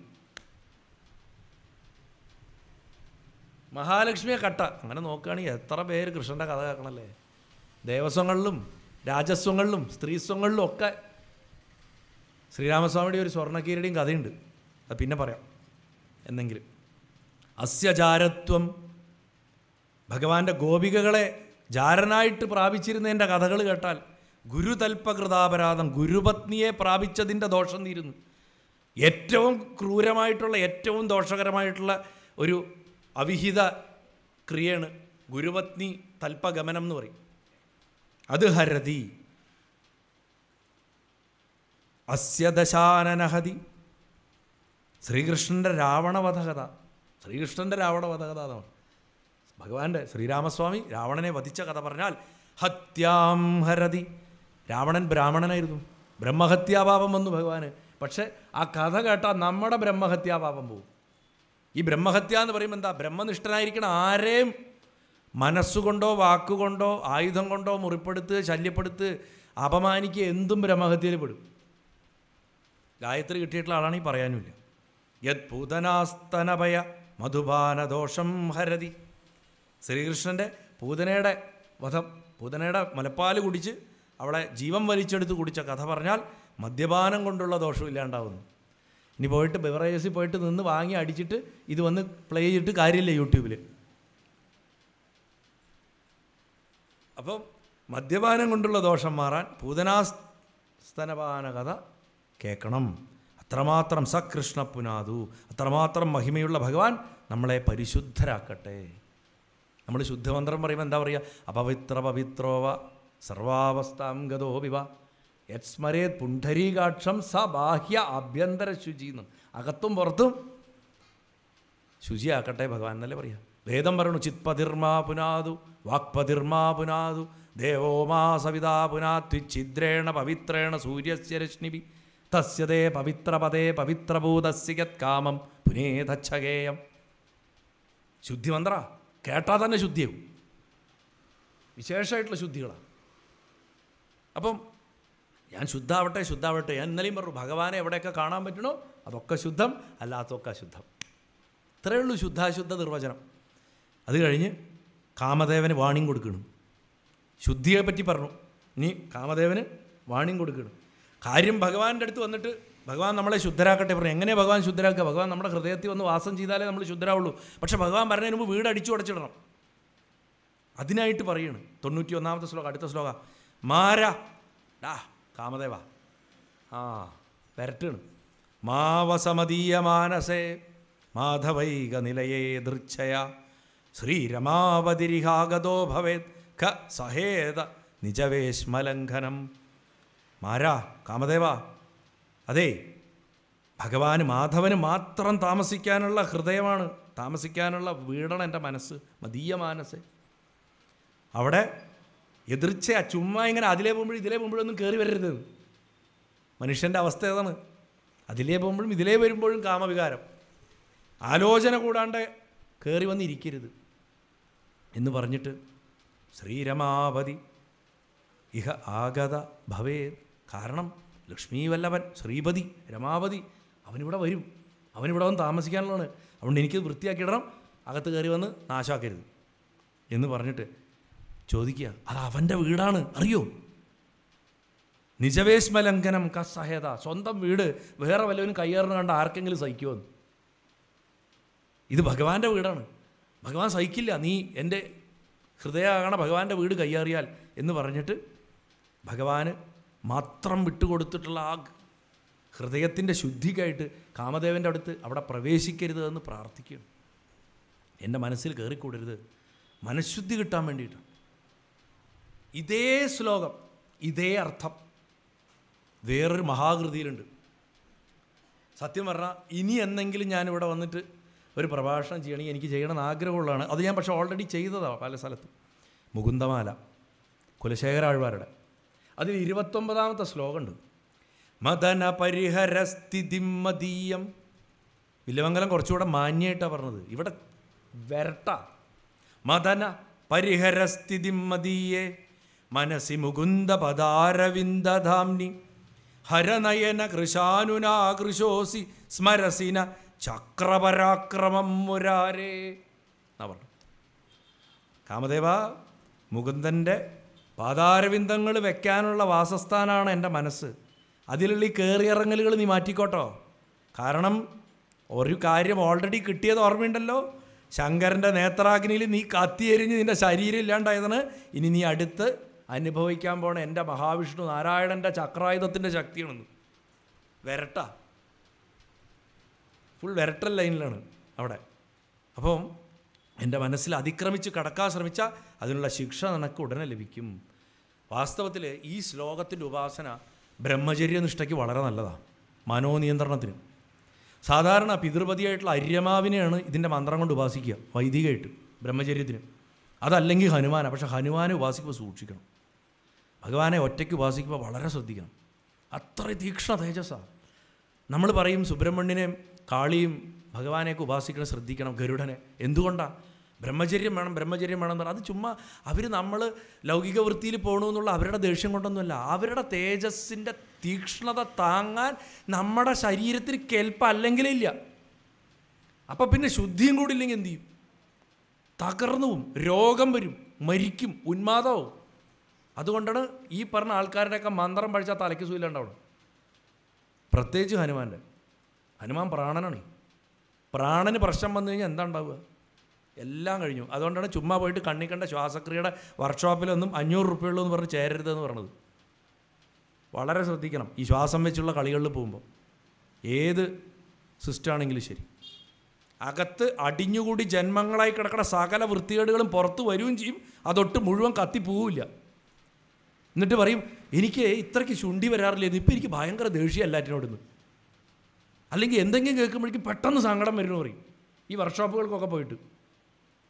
മഹാലക്ഷ്മിയെ കട്ട അങ്ങനെ നോക്കുകയാണെങ്കിൽ എത്ര പേര് കൃഷ്ണൻ്റെ കഥ കേൾക്കണല്ലേ ദേവസ്വങ്ങളിലും രാജസ്വങ്ങളിലും സ്ത്രീസ്വങ്ങളിലും ഒക്കെ ശ്രീരാമസ്വാമിയുടെ ഒരു സ്വർണ്ണക്കീരടിയും കഥയുണ്ട് അത് പിന്നെ പറയാം എന്നെങ്കിലും അസ്യജാരത്വം ഭഗവാന്റെ ഗോപികകളെ ജാരനായിട്ട് പ്രാപിച്ചിരുന്നതിൻ്റെ കഥകൾ കേട്ടാൽ ഗുരുതൽപകൃതാപരാധം ഗുരുപത്നിയെ പ്രാപിച്ചതിൻ്റെ ദോഷം തീരുന്നു ഏറ്റവും ക്രൂരമായിട്ടുള്ള ഏറ്റവും ദോഷകരമായിട്ടുള്ള ഒരു അവിഹിത ക്രിയയാണ് ഗുരുപത്നി തൽപഗമനം എന്ന് പറയും അത് ഹരതി ദശാനനഹതി ശ്രീകൃഷ്ണൻ്റെ രാവണവധകഥ ശ്രീകൃഷ്ണൻ്റെ രാവണവധകഥ എന്ന് ഭഗവാന്റെ ശ്രീരാമസ്വാമി രാവണനെ വധിച്ച കഥ പറഞ്ഞാൽ ഹത്യാം ഹരതി രാവണൻ ബ്രാഹ്മണനായിരുന്നു ബ്രഹ്മഹത്യാഭാവം വന്നു ഭഗവാന് പക്ഷേ ആ കഥ കേട്ടാൽ നമ്മുടെ ബ്രഹ്മഹത്യാഭാവം പോകും ഈ ബ്രഹ്മഹത്യ എന്ന് പറയുമ്പോൾ എന്താ ബ്രഹ്മനിഷ്ഠനായിരിക്കണം ആരെയും മനസ്സുകൊണ്ടോ വാക്കുകൊണ്ടോ ആയുധം കൊണ്ടോ മുറിപ്പെടുത്ത് ശല്യപ്പെടുത്ത് അപമാനിക്കുക എന്തും ബ്രഹ്മഹത്യയിൽ പെടും ഗായത്രി കിട്ടിയിട്ടുള്ള ആളാണ് ഈ പറയാനുമില്ല യത് പൂതനാസ്തനഭയ മധുപാനദോഷം ഹരതി ശ്രീകൃഷ്ണൻ്റെ പൂതനയുടെ വധം പൂതനയുടെ മുലപ്പാൽ കുടിച്ച് അവളെ ജീവൻ വലിച്ചെടുത്ത് കുടിച്ച കഥ പറഞ്ഞാൽ മദ്യപാനം കൊണ്ടുള്ള ദോഷം ഇല്ലാണ്ടാവുന്നു ഇനി പോയിട്ട് ബെവറേജസിൽ പോയിട്ട് നിന്ന് വാങ്ങി അടിച്ചിട്ട് ഇത് വന്ന് പ്ലേ ചെയ്തിട്ട് കാര്യമില്ല യൂട്യൂബിൽ അപ്പം മദ്യപാനം കൊണ്ടുള്ള ദോഷം മാറാൻ പൂതനാസ്തനപാന കഥ കേൾക്കണം അത്രമാത്രം സകൃഷ്ണ പുനാതു അത്രമാത്രം മഹിമയുള്ള ഭഗവാൻ നമ്മളെ പരിശുദ്ധരാക്കട്ടെ നമ്മൾ ശുദ്ധമന്ത്രം പറയുമ്പോൾ എന്താ പറയുക അപവിത്ര പവിത്രോവ സർവാവസ്ഥാംഗതോ വിവ യത്സ്മരേത് പുണ്ഠരീകാക്ഷം സ ബാഹ്യ ആഭ്യന്തര ശുചി എന്ന് അകത്തും പുറത്തും ശുചിയാക്കട്ടെ ഭഗവാൻ എന്നല്ലേ പറയുക വേദം പറയണു ചിത്പതിർമാ പുനാതു വാക്പതിർമാപുനാതു പുനാതു സവിതാ പുനാത്വിഛിദ്രേണ പവിത്രേണ സൂര്യസ്യ രശ്മിബി തസ്യതേ പവിത്രപദേ പവിത്രഭൂതസ്യ യത്കാമം പുനേതച്ഛകേയം മന്ത്ര കേട്ടാൽ തന്നെ ശുദ്ധിയാവും വിശേഷമായിട്ടുള്ള ശുദ്ധികളാണ് അപ്പം ഞാൻ ശുദ്ധാവട്ടെ ശുദ്ധാവട്ടെ ഞാൻ ഇന്നലെയും പറഞ്ഞു ഭഗവാനെ എവിടെയൊക്കെ കാണാൻ പറ്റണോ അതൊക്കെ ശുദ്ധം അല്ലാത്തൊക്കെ അശുദ്ധം ഇത്രയേ ഉള്ളൂ ശുദ്ധാശുദ്ധ നിർവചനം അത് കഴിഞ്ഞ് കാമദേവന് വാണിംഗ് കൊടുക്കണം ശുദ്ധിയെ പറ്റി പറഞ്ഞു ഇനി കാമദേവന് വാണിംഗ് കൊടുക്കണം കാര്യം ഭഗവാന്റെ അടുത്ത് വന്നിട്ട് ഭഗവാൻ നമ്മളെ ശുദ്ധരാക്കട്ടെ പറഞ്ഞു എങ്ങനെ ഭഗവാൻ ശുദ്ധരാക്കുക ഭഗവാൻ നമ്മുടെ ഹൃദയത്തിൽ വന്ന് വാസം ചെയ്താലേ നമ്മൾ ശുദ്ധരാവുള്ളൂ പക്ഷേ ഭഗവാൻ പറഞ്ഞതിന് മുമ്പ് വീട് അടിച്ചു അടച്ചിടണം അതിനായിട്ട് പറയുന്നു തൊണ്ണൂറ്റി ഒന്നാമത്തെ ശ്ലോകം അടുത്ത ശ്ലോക മാര ഡാ കാമദേവ ആ വരട്ടാണ് മാവസമതീയ മാനസേ മാധവൈക നിലയേ ദൃച്ഛയ ശ്രീരമാവതിരിഹാഗതോ ഭവേത് ഖ സഹേത നിജവേശ്മലംഘനം മാരാ കാമദേവ അതെ ഭഗവാന് മാധവന് മാത്രം താമസിക്കാനുള്ള ഹൃദയമാണ് താമസിക്കാനുള്ള വീടണ എൻ്റെ മനസ്സ് മതീയ മാനസ് അവിടെ എതിർച്ച ചുമ്മാ ഇങ്ങനെ അതിലേ പോകുമ്പോഴും ഇതിലേ പോകുമ്പോഴൊന്നും കയറി വരരുത് മനുഷ്യൻ്റെ അവസ്ഥ ഏതാണ് അതിലേ പോകുമ്പോഴും ഇതിലേ വരുമ്പോഴും കാമവികാരം ആലോചന കൂടാണ്ട് കയറി വന്നിരിക്കരുത് എന്ന് പറഞ്ഞിട്ട് ശ്രീരമാവതി ഇഹ ആഗത ഭവേ കാരണം ലക്ഷ്മി വല്ലവൻ ശ്രീപതി രമാവതി അവനിവിടെ വരും അവനിവിടെ വന്ന് താമസിക്കാനുള്ളതാണ് അതുകൊണ്ട് എനിക്കത് വൃത്തിയാക്കിയിടണം അകത്ത് കയറി വന്ന് നാശാക്കരുത് എന്ന് പറഞ്ഞിട്ട് ചോദിക്കുക അത് അവൻ്റെ വീടാണ് അറിയോ നിജവേശ്മലംഘനം കസഹേത സ്വന്തം വീട് വേറെ വല്ലവനും കയ്യേറിന് കണ്ട ആർക്കെങ്കിലും സഹിക്കുമെന്ന് ഇത് ഭഗവാന്റെ വീടാണ് ഭഗവാൻ സഹിക്കില്ല നീ എൻ്റെ ഹൃദയാകണ ഭഗവാന്റെ വീട് കൈയാറിയാൽ എന്ന് പറഞ്ഞിട്ട് ഭഗവാന് മാത്രം വിട്ടുകൊടുത്തിട്ടുള്ള ആ ഹൃദയത്തിൻ്റെ ശുദ്ധിക്കായിട്ട് കാമദേവൻ്റെ അടുത്ത് അവിടെ പ്രവേശിക്കരുത് എന്ന് പ്രാർത്ഥിക്കുകയാണ് എൻ്റെ മനസ്സിൽ കയറിക്കൂടരുത് മനഃശുദ്ധി കിട്ടാൻ വേണ്ടിയിട്ടാണ് ഇതേ ശ്ലോകം ഇതേ അർത്ഥം വേറൊരു മഹാകൃതിയിലുണ്ട് സത്യം പറഞ്ഞാൽ ഇനി എന്തെങ്കിലും ഞാനിവിടെ വന്നിട്ട് ഒരു പ്രഭാഷണം ചെയ്യണമെങ്കിൽ എനിക്ക് ചെയ്യണമെന്ന് ആഗ്രഹമുള്ളതാണ് അത് ഞാൻ പക്ഷേ ഓൾറെഡി ചെയ്തതാണ് പല സ്ഥലത്തും മുകുന്ദമാല കുലശേഖര ആഴ്വാരുടെ അതിൽ ഇരുപത്തൊമ്പതാമത്തെ ശ്ലോകമുണ്ട് മദന പരിഹരസ്ഥിതിം മതീയം വില്യമംഗലം കുറച്ചുകൂടെ മാന്യായിട്ടാണ് പറഞ്ഞത് ഇവിടെ വരട്ട മദന പരിഹരസ്ഥിതിം മതീയെ മനസി മുകുന്ദ പദാരവിന്ദധാംനി ഹരനയന കൃശാനുനാകൃശോസി സ്മരസിന ചക്രപരാക്രമം മുരാരേ എന്നാ പറഞ്ഞു കാമദേവ മുകുന്ദൻ്റെ പാതാരവിന്ദങ്ങൾ വെക്കാനുള്ള വാസസ്ഥാനാണ് എൻ്റെ മനസ്സ് അതിലുള്ള ഈ കയറിയിറങ്ങലുകൾ നീ മാറ്റിക്കോട്ടോ കാരണം ഒരു കാര്യം ഓൾറെഡി കിട്ടിയത് ഓർമ്മയുണ്ടല്ലോ ശങ്കരൻ്റെ നേത്രാഗ്നിയിൽ നീ കത്തിയെരിഞ്ഞ് നിൻ്റെ ശരീരം ഇല്ലാണ്ടായതിന് ഇനി നീ അടുത്ത് അനുഭവിക്കാൻ പോണ എൻ്റെ മഹാവിഷ്ണു നാരായണൻ്റെ ചക്രായുധത്തിൻ്റെ ശക്തിയാണെന്ന് വരട്ടാ ഫുൾ വെരട്ടൽ ലൈനിലാണ് അവിടെ അപ്പം എൻ്റെ മനസ്സിൽ അതിക്രമിച്ച് കടക്കാൻ ശ്രമിച്ച അതിനുള്ള ശിക്ഷ നിനക്ക് ഉടനെ ലഭിക്കും വാസ്തവത്തിൽ ഈ ശ്ലോകത്തിൻ്റെ ഉപാസന ബ്രഹ്മചര്യനിഷ്ഠയ്ക്ക് വളരെ നല്ലതാണ് മനോനിയന്ത്രണത്തിന് സാധാരണ പിതൃപതിയായിട്ടുള്ള അര്യമാവിനെയാണ് ഇതിൻ്റെ മന്ത്രം കൊണ്ട് ഉപാസിക്കുക വൈദികമായിട്ട് ബ്രഹ്മചര്യത്തിന് അതല്ലെങ്കിൽ ഹനുമാന പക്ഷേ ഹനുമാനെ ഉപാസിക്കുമ്പോൾ സൂക്ഷിക്കണം ഭഗവാനെ ഒറ്റയ്ക്ക് ഉപാസിക്കുമ്പോൾ വളരെ ശ്രദ്ധിക്കണം അത്ര തീക്ഷ്ണ തേജസ്സാണ് നമ്മൾ പറയും സുബ്രഹ്മണ്യനെയും കാളിയും ഭഗവാനെയൊക്കെ ഉപാസിക്കണം ശ്രദ്ധിക്കണം ഗരുഡനെ എന്തുകൊണ്ടാണ് ബ്രഹ്മചര്യം വേണം ബ്രഹ്മചര്യം വേണം എന്ന് പറഞ്ഞാൽ അത് ചുമ്മാ അവർ നമ്മൾ ലൗകിക വൃത്തിയിൽ പോകണമെന്നുള്ള അവരുടെ ദേഷ്യം കൊണ്ടൊന്നുമല്ല അവരുടെ തേജസ്സിൻ്റെ തീക്ഷ്ണത താങ്ങാൻ നമ്മുടെ ശരീരത്തിന് കേൾപ്പ് അല്ലെങ്കിലും ഇല്ല അപ്പം പിന്നെ ശുദ്ധിയും കൂടി ഇല്ലെങ്കിൽ എന്തു ചെയ്യും തകർന്നുവും രോഗം വരും മരിക്കും ഉന്മാദവും അതുകൊണ്ടാണ് ഈ പറഞ്ഞ ആൾക്കാരുടെയൊക്കെ മന്ത്രം പഴിച്ചാൽ തലയ്ക്ക് സൂയിലുണ്ടാവണം പ്രത്യേകിച്ച് ഹനുമാൻ്റെ ഹനുമാൻ പ്രാണനാണ് പ്രാണന് പ്രശ്നം വന്നു കഴിഞ്ഞാൽ എന്താ ഉണ്ടാവുക എല്ലാം കഴിഞ്ഞു അതുകൊണ്ടാണ് ചുമ്മാ പോയിട്ട് കണ്ണി കണ്ട ശ്വാസക്രിയയുടെ വർക്ക്ഷോപ്പിലൊന്നും അഞ്ഞൂറ് റുപ്യുള്ളൂ എന്ന് പറഞ്ഞ് ചേരരുതെന്ന് പറഞ്ഞത് വളരെ ശ്രദ്ധിക്കണം ഈ ശ്വാസം വെച്ചുള്ള കളികളിൽ പോകുമ്പോൾ ഏത് സിസ്റ്റാണെങ്കിലും ശരി അകത്ത് അടിഞ്ഞുകൂടി ജന്മങ്ങളായി കിടക്കുന്ന സകല വൃത്തികേടുകളും പുറത്ത് വരികയും ചെയ്യും അതൊട്ട് മുഴുവൻ കത്തിപ്പോവില്ല എന്നിട്ട് പറയും എനിക്ക് ഇത്രയ്ക്ക് ശുണ്ടി വരാറില്ല ഇപ്പം എനിക്ക് ഭയങ്കര ദേഷ്യം എല്ലാറ്റിനോടൊന്നും അല്ലെങ്കിൽ എന്തെങ്കിലും കേൾക്കുമ്പോഴേക്കും പെട്ടെന്ന് സങ്കടം വരുന്നു പറയും ഈ വർക്ക്ഷോപ്പുകൾക്കൊക്കെ പോയിട്ട്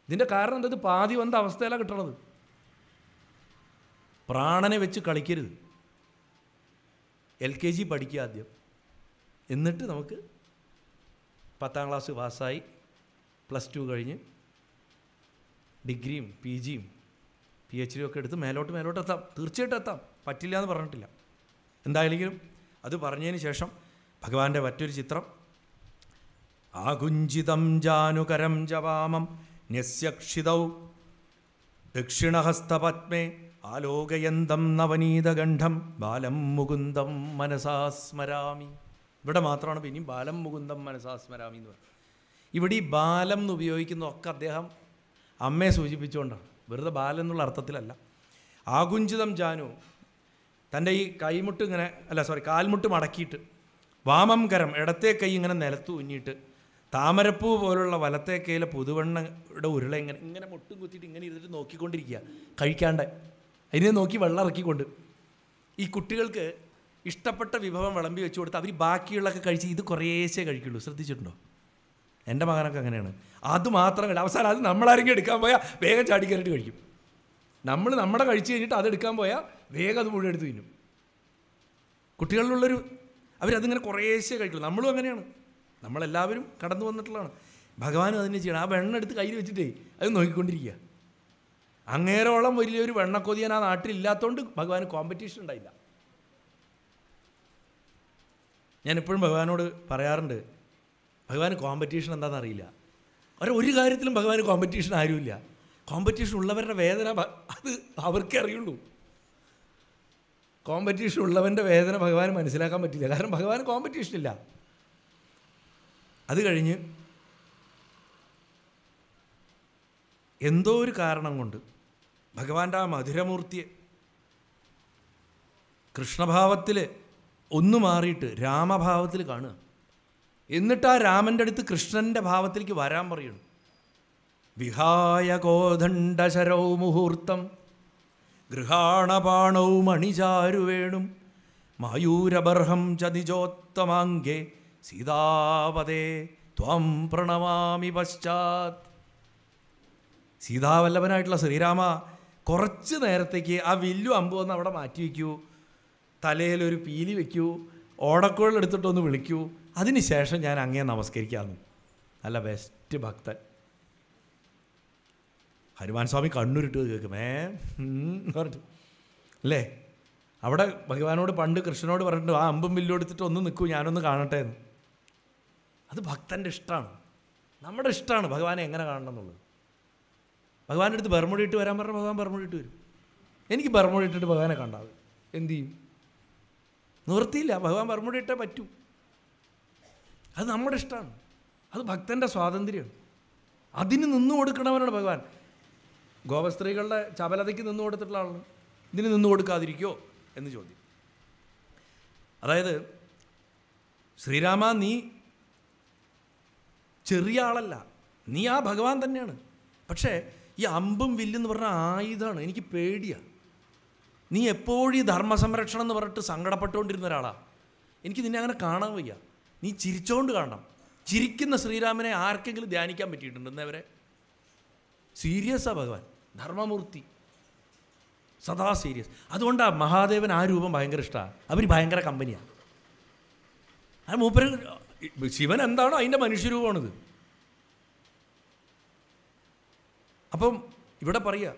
ഇതിൻ്റെ കാരണം എന്തത് പാതി വന്ന അവസ്ഥയിലാണ് കിട്ടണത് പ്രാണനെ വെച്ച് കളിക്കരുത് എൽ കെ ജി പഠിക്കുക ആദ്യം എന്നിട്ട് നമുക്ക് പത്താം ക്ലാസ് പാസ്സായി പ്ലസ് ടു കഴിഞ്ഞ് ഡിഗ്രിയും പി ജിയും പി എച്ച് ഡിയും ഒക്കെ എടുത്ത് മേലോട്ട് മേലോട്ട് എത്താം തീർച്ചയായിട്ടും എത്താം പറ്റില്ല എന്ന് പറഞ്ഞിട്ടില്ല എന്തായാലും അത് പറഞ്ഞതിന് ശേഷം ഭഗവാന്റെ മറ്റൊരു ചിത്രം ആകുഞ്ചിതം ജാനുകരം ജവാമം ന്യസ്യക്ഷിതൗ ദക്ഷിണഹസ്തപത്മേ ആലോകയന്തം നവനീതഗണ്ഠം ബാലം മുകുന്ദം മനസാസ്മരാമി ഇവിടെ മാത്രമാണ് പിന്നെ ബാലം മുകുന്ദം മനസാസ്മരാമി എന്ന് പറയുന്നത് ഇവിടെ ഈ ബാലം എന്ന് ഉപയോഗിക്കുന്നതൊക്കെ അദ്ദേഹം അമ്മയെ സൂചിപ്പിച്ചുകൊണ്ടാണ് വെറുതെ ബാലം എന്നുള്ള അർത്ഥത്തിലല്ല ആകുഞ്ചിതം ജാനു തൻ്റെ ഈ കൈമുട്ട് ഇങ്ങനെ അല്ല സോറി കാൽമുട്ട് മടക്കിയിട്ട് വാമം കരം ഇടത്തെ കൈ ഇങ്ങനെ നിലത്ത് ഊഞ്ഞിട്ട് താമരപ്പൂ പോലുള്ള വലത്തെ കൈയിലെ പുതുവെണ്ണയുടെ ഉരുള ഇങ്ങനെ ഇങ്ങനെ മുട്ടും കുത്തിയിട്ട് ഇങ്ങനെ ഇരുന്നിട്ട് നോക്കിക്കൊണ്ടിരിക്കുക കഴിക്കാണ്ട് അതിനെ നോക്കി വെള്ളം ഇറക്കിക്കൊണ്ട് ഈ കുട്ടികൾക്ക് ഇഷ്ടപ്പെട്ട വിഭവം വിളമ്പി വെച്ച് കൊടുത്ത് അവർ ബാക്കിയുള്ളൊക്കെ കഴിച്ച് ഇത് കുറേശ്ശേ കഴിക്കുള്ളൂ ശ്രദ്ധിച്ചിട്ടുണ്ടോ എൻ്റെ മകനൊക്കെ അങ്ങനെയാണ് അത് മാത്രമല്ല അവസാനം അത് നമ്മളാരെങ്കിലും എടുക്കാൻ പോയാൽ വേഗം ചാടിക്കയറിട്ട് കഴിക്കും നമ്മൾ നമ്മുടെ കഴിച്ച് കഴിഞ്ഞിട്ട് അത് എടുക്കാൻ പോയാൽ വേഗം അത് മുഴുവൻ എടുത്ത് തിന്നും കുട്ടികളിലുള്ളൊരു അവരതിങ്ങനെ കുറേശ്ശേ കഴിക്കുള്ളൂ നമ്മളും അങ്ങനെയാണ് നമ്മളെല്ലാവരും കടന്നു വന്നിട്ടുള്ളതാണ് ഭഗവാനും അതിനെ ചെയ്യണം ആ വെണ്ണ എടുത്ത് കയ്യിൽ വെച്ചിട്ടേ അത് നോക്കിക്കൊണ്ടിരിക്കുക അങ്ങേരോളം വലിയൊരു വെണ്ണക്കൊതിയാൻ ആ നാട്ടിലില്ലാത്തതുകൊണ്ട് ഭഗവാൻ കോമ്പറ്റീഷൻ ഉണ്ടായില്ല എപ്പോഴും ഭഗവാനോട് പറയാറുണ്ട് ഭഗവാൻ കോമ്പറ്റീഷൻ എന്താണെന്ന് അറിയില്ല അവർ ഒരു കാര്യത്തിലും ഭഗവാൻ കോമ്പറ്റീഷൻ ആരുമില്ല കോമ്പറ്റീഷൻ ഉള്ളവരുടെ വേദന അത് അവർക്കേ അറിയുള്ളൂ കോമ്പറ്റീഷൻ ഉള്ളവൻ്റെ വേദന ഭഗവാൻ മനസ്സിലാക്കാൻ പറ്റില്ല കാരണം ഭഗവാൻ കോമ്പറ്റീഷനില്ല ഇല്ല അത് കഴിഞ്ഞ് എന്തോ ഒരു കാരണം കൊണ്ട് ഭഗവാന്റെ ആ മധുരമൂർത്തിയെ കൃഷ്ണഭാവത്തിൽ ഒന്ന് മാറിയിട്ട് രാമഭാവത്തിൽ കാണുക എന്നിട്ട് ആ രാമൻ്റെ അടുത്ത് കൃഷ്ണൻ്റെ ഭാവത്തിലേക്ക് വരാൻ പറയുന്നു വിഹായ കോദണ്ഡശരോ മുഹൂർത്തം ഗൃഹാണപാണൗ മണിചാരുവേണും മായൂരബർഹം ചതിജോത്തമാംഗേ സീതാപദേ ത്വം പ്രണമാമി പശ്ചാത് സീതാവല്ലഭനായിട്ടുള്ള ശ്രീരാമ കുറച്ച് നേരത്തേക്ക് ആ വില്ലു അമ്പു ഒന്ന് അവിടെ മാറ്റി വയ്ക്കൂ തലയിലൊരു പീലി വയ്ക്കൂ ഓടക്കുഴൽ എടുത്തിട്ടൊന്ന് വിളിക്കൂ അതിനുശേഷം ഞാൻ അങ്ങേ നമസ്കരിക്കാമെന്ന് നല്ല ബെസ്റ്റ് ഭക്തൻ ഹനുമാൻ സ്വാമി കണ്ണുരുട്ട് കേൾക്കുമേ പറഞ്ഞു അല്ലേ അവിടെ ഭഗവാനോട് പണ്ട് കൃഷ്ണനോട് പറഞ്ഞിട്ട് ആ അമ്പും വില്ലും എടുത്തിട്ട് ഒന്ന് നിൽക്കൂ ഞാനൊന്ന് കാണട്ടെ എന്ന് അത് ഭക്തൻ്റെ ഇഷ്ടമാണ് നമ്മുടെ ഇഷ്ടമാണ് ഭഗവാനെ എങ്ങനെ കാണണം എന്നുള്ളത് ഭഗവാൻ്റെ അടുത്ത് ബർമുടിയിട്ട് വരാൻ പറഞ്ഞാൽ ഭഗവാൻ ബർമുടിയിട്ട് വരും എനിക്ക് ബർമുടിയിട്ടിട്ട് ഭഗവാനെ കണ്ടാതെ എന്ത് ചെയ്യും നിവൃത്തിയില്ല ഭഗവാൻ ബർമുടിയിട്ടേ പറ്റൂ അത് നമ്മുടെ ഇഷ്ടമാണ് അത് ഭക്തൻ്റെ സ്വാതന്ത്ര്യമാണ് അതിന് നിന്നു കൊടുക്കണവനാണ് ഭഗവാൻ ഗോപസ്ത്രീകളുടെ ചപലതയ്ക്ക് നിന്ന് കൊടുത്തിട്ടുള്ള ആളാണ് ഇതിന് നിന്ന് കൊടുക്കാതിരിക്കോ എന്ന് ചോദ്യം അതായത് ശ്രീരാമ നീ ചെറിയ ആളല്ല നീ ആ ഭഗവാൻ തന്നെയാണ് പക്ഷേ ഈ അമ്പും വില്ലെന്ന് പറഞ്ഞ ആയുധമാണ് എനിക്ക് പേടിയാണ് നീ എപ്പോഴും ഈ ധർമ്മസംരക്ഷണം എന്ന് പറഞ്ഞിട്ട് സങ്കടപ്പെട്ടുകൊണ്ടിരുന്ന ഒരാളാണ് എനിക്ക് നിന്നെ അങ്ങനെ കാണാൻ വയ്യ നീ ചിരിച്ചോണ്ട് കാണണം ചിരിക്കുന്ന ശ്രീരാമനെ ആർക്കെങ്കിലും ധ്യാനിക്കാൻ പറ്റിയിട്ടുണ്ടെന്നേ അവരെ സീരിയസാണ് ഭഗവാൻ ധർമ്മമൂർത്തി സദാ സീരിയസ് അതുകൊണ്ടാണ് മഹാദേവൻ ആ രൂപം ഭയങ്കര ഇഷ്ടമാണ് അവർ ഭയങ്കര കമ്പനിയാണ് ആ മൂപ്പര് ശിവൻ എന്താണോ അതിൻ്റെ മനുഷ്യരൂപമാണിത് അപ്പം ഇവിടെ പറയുക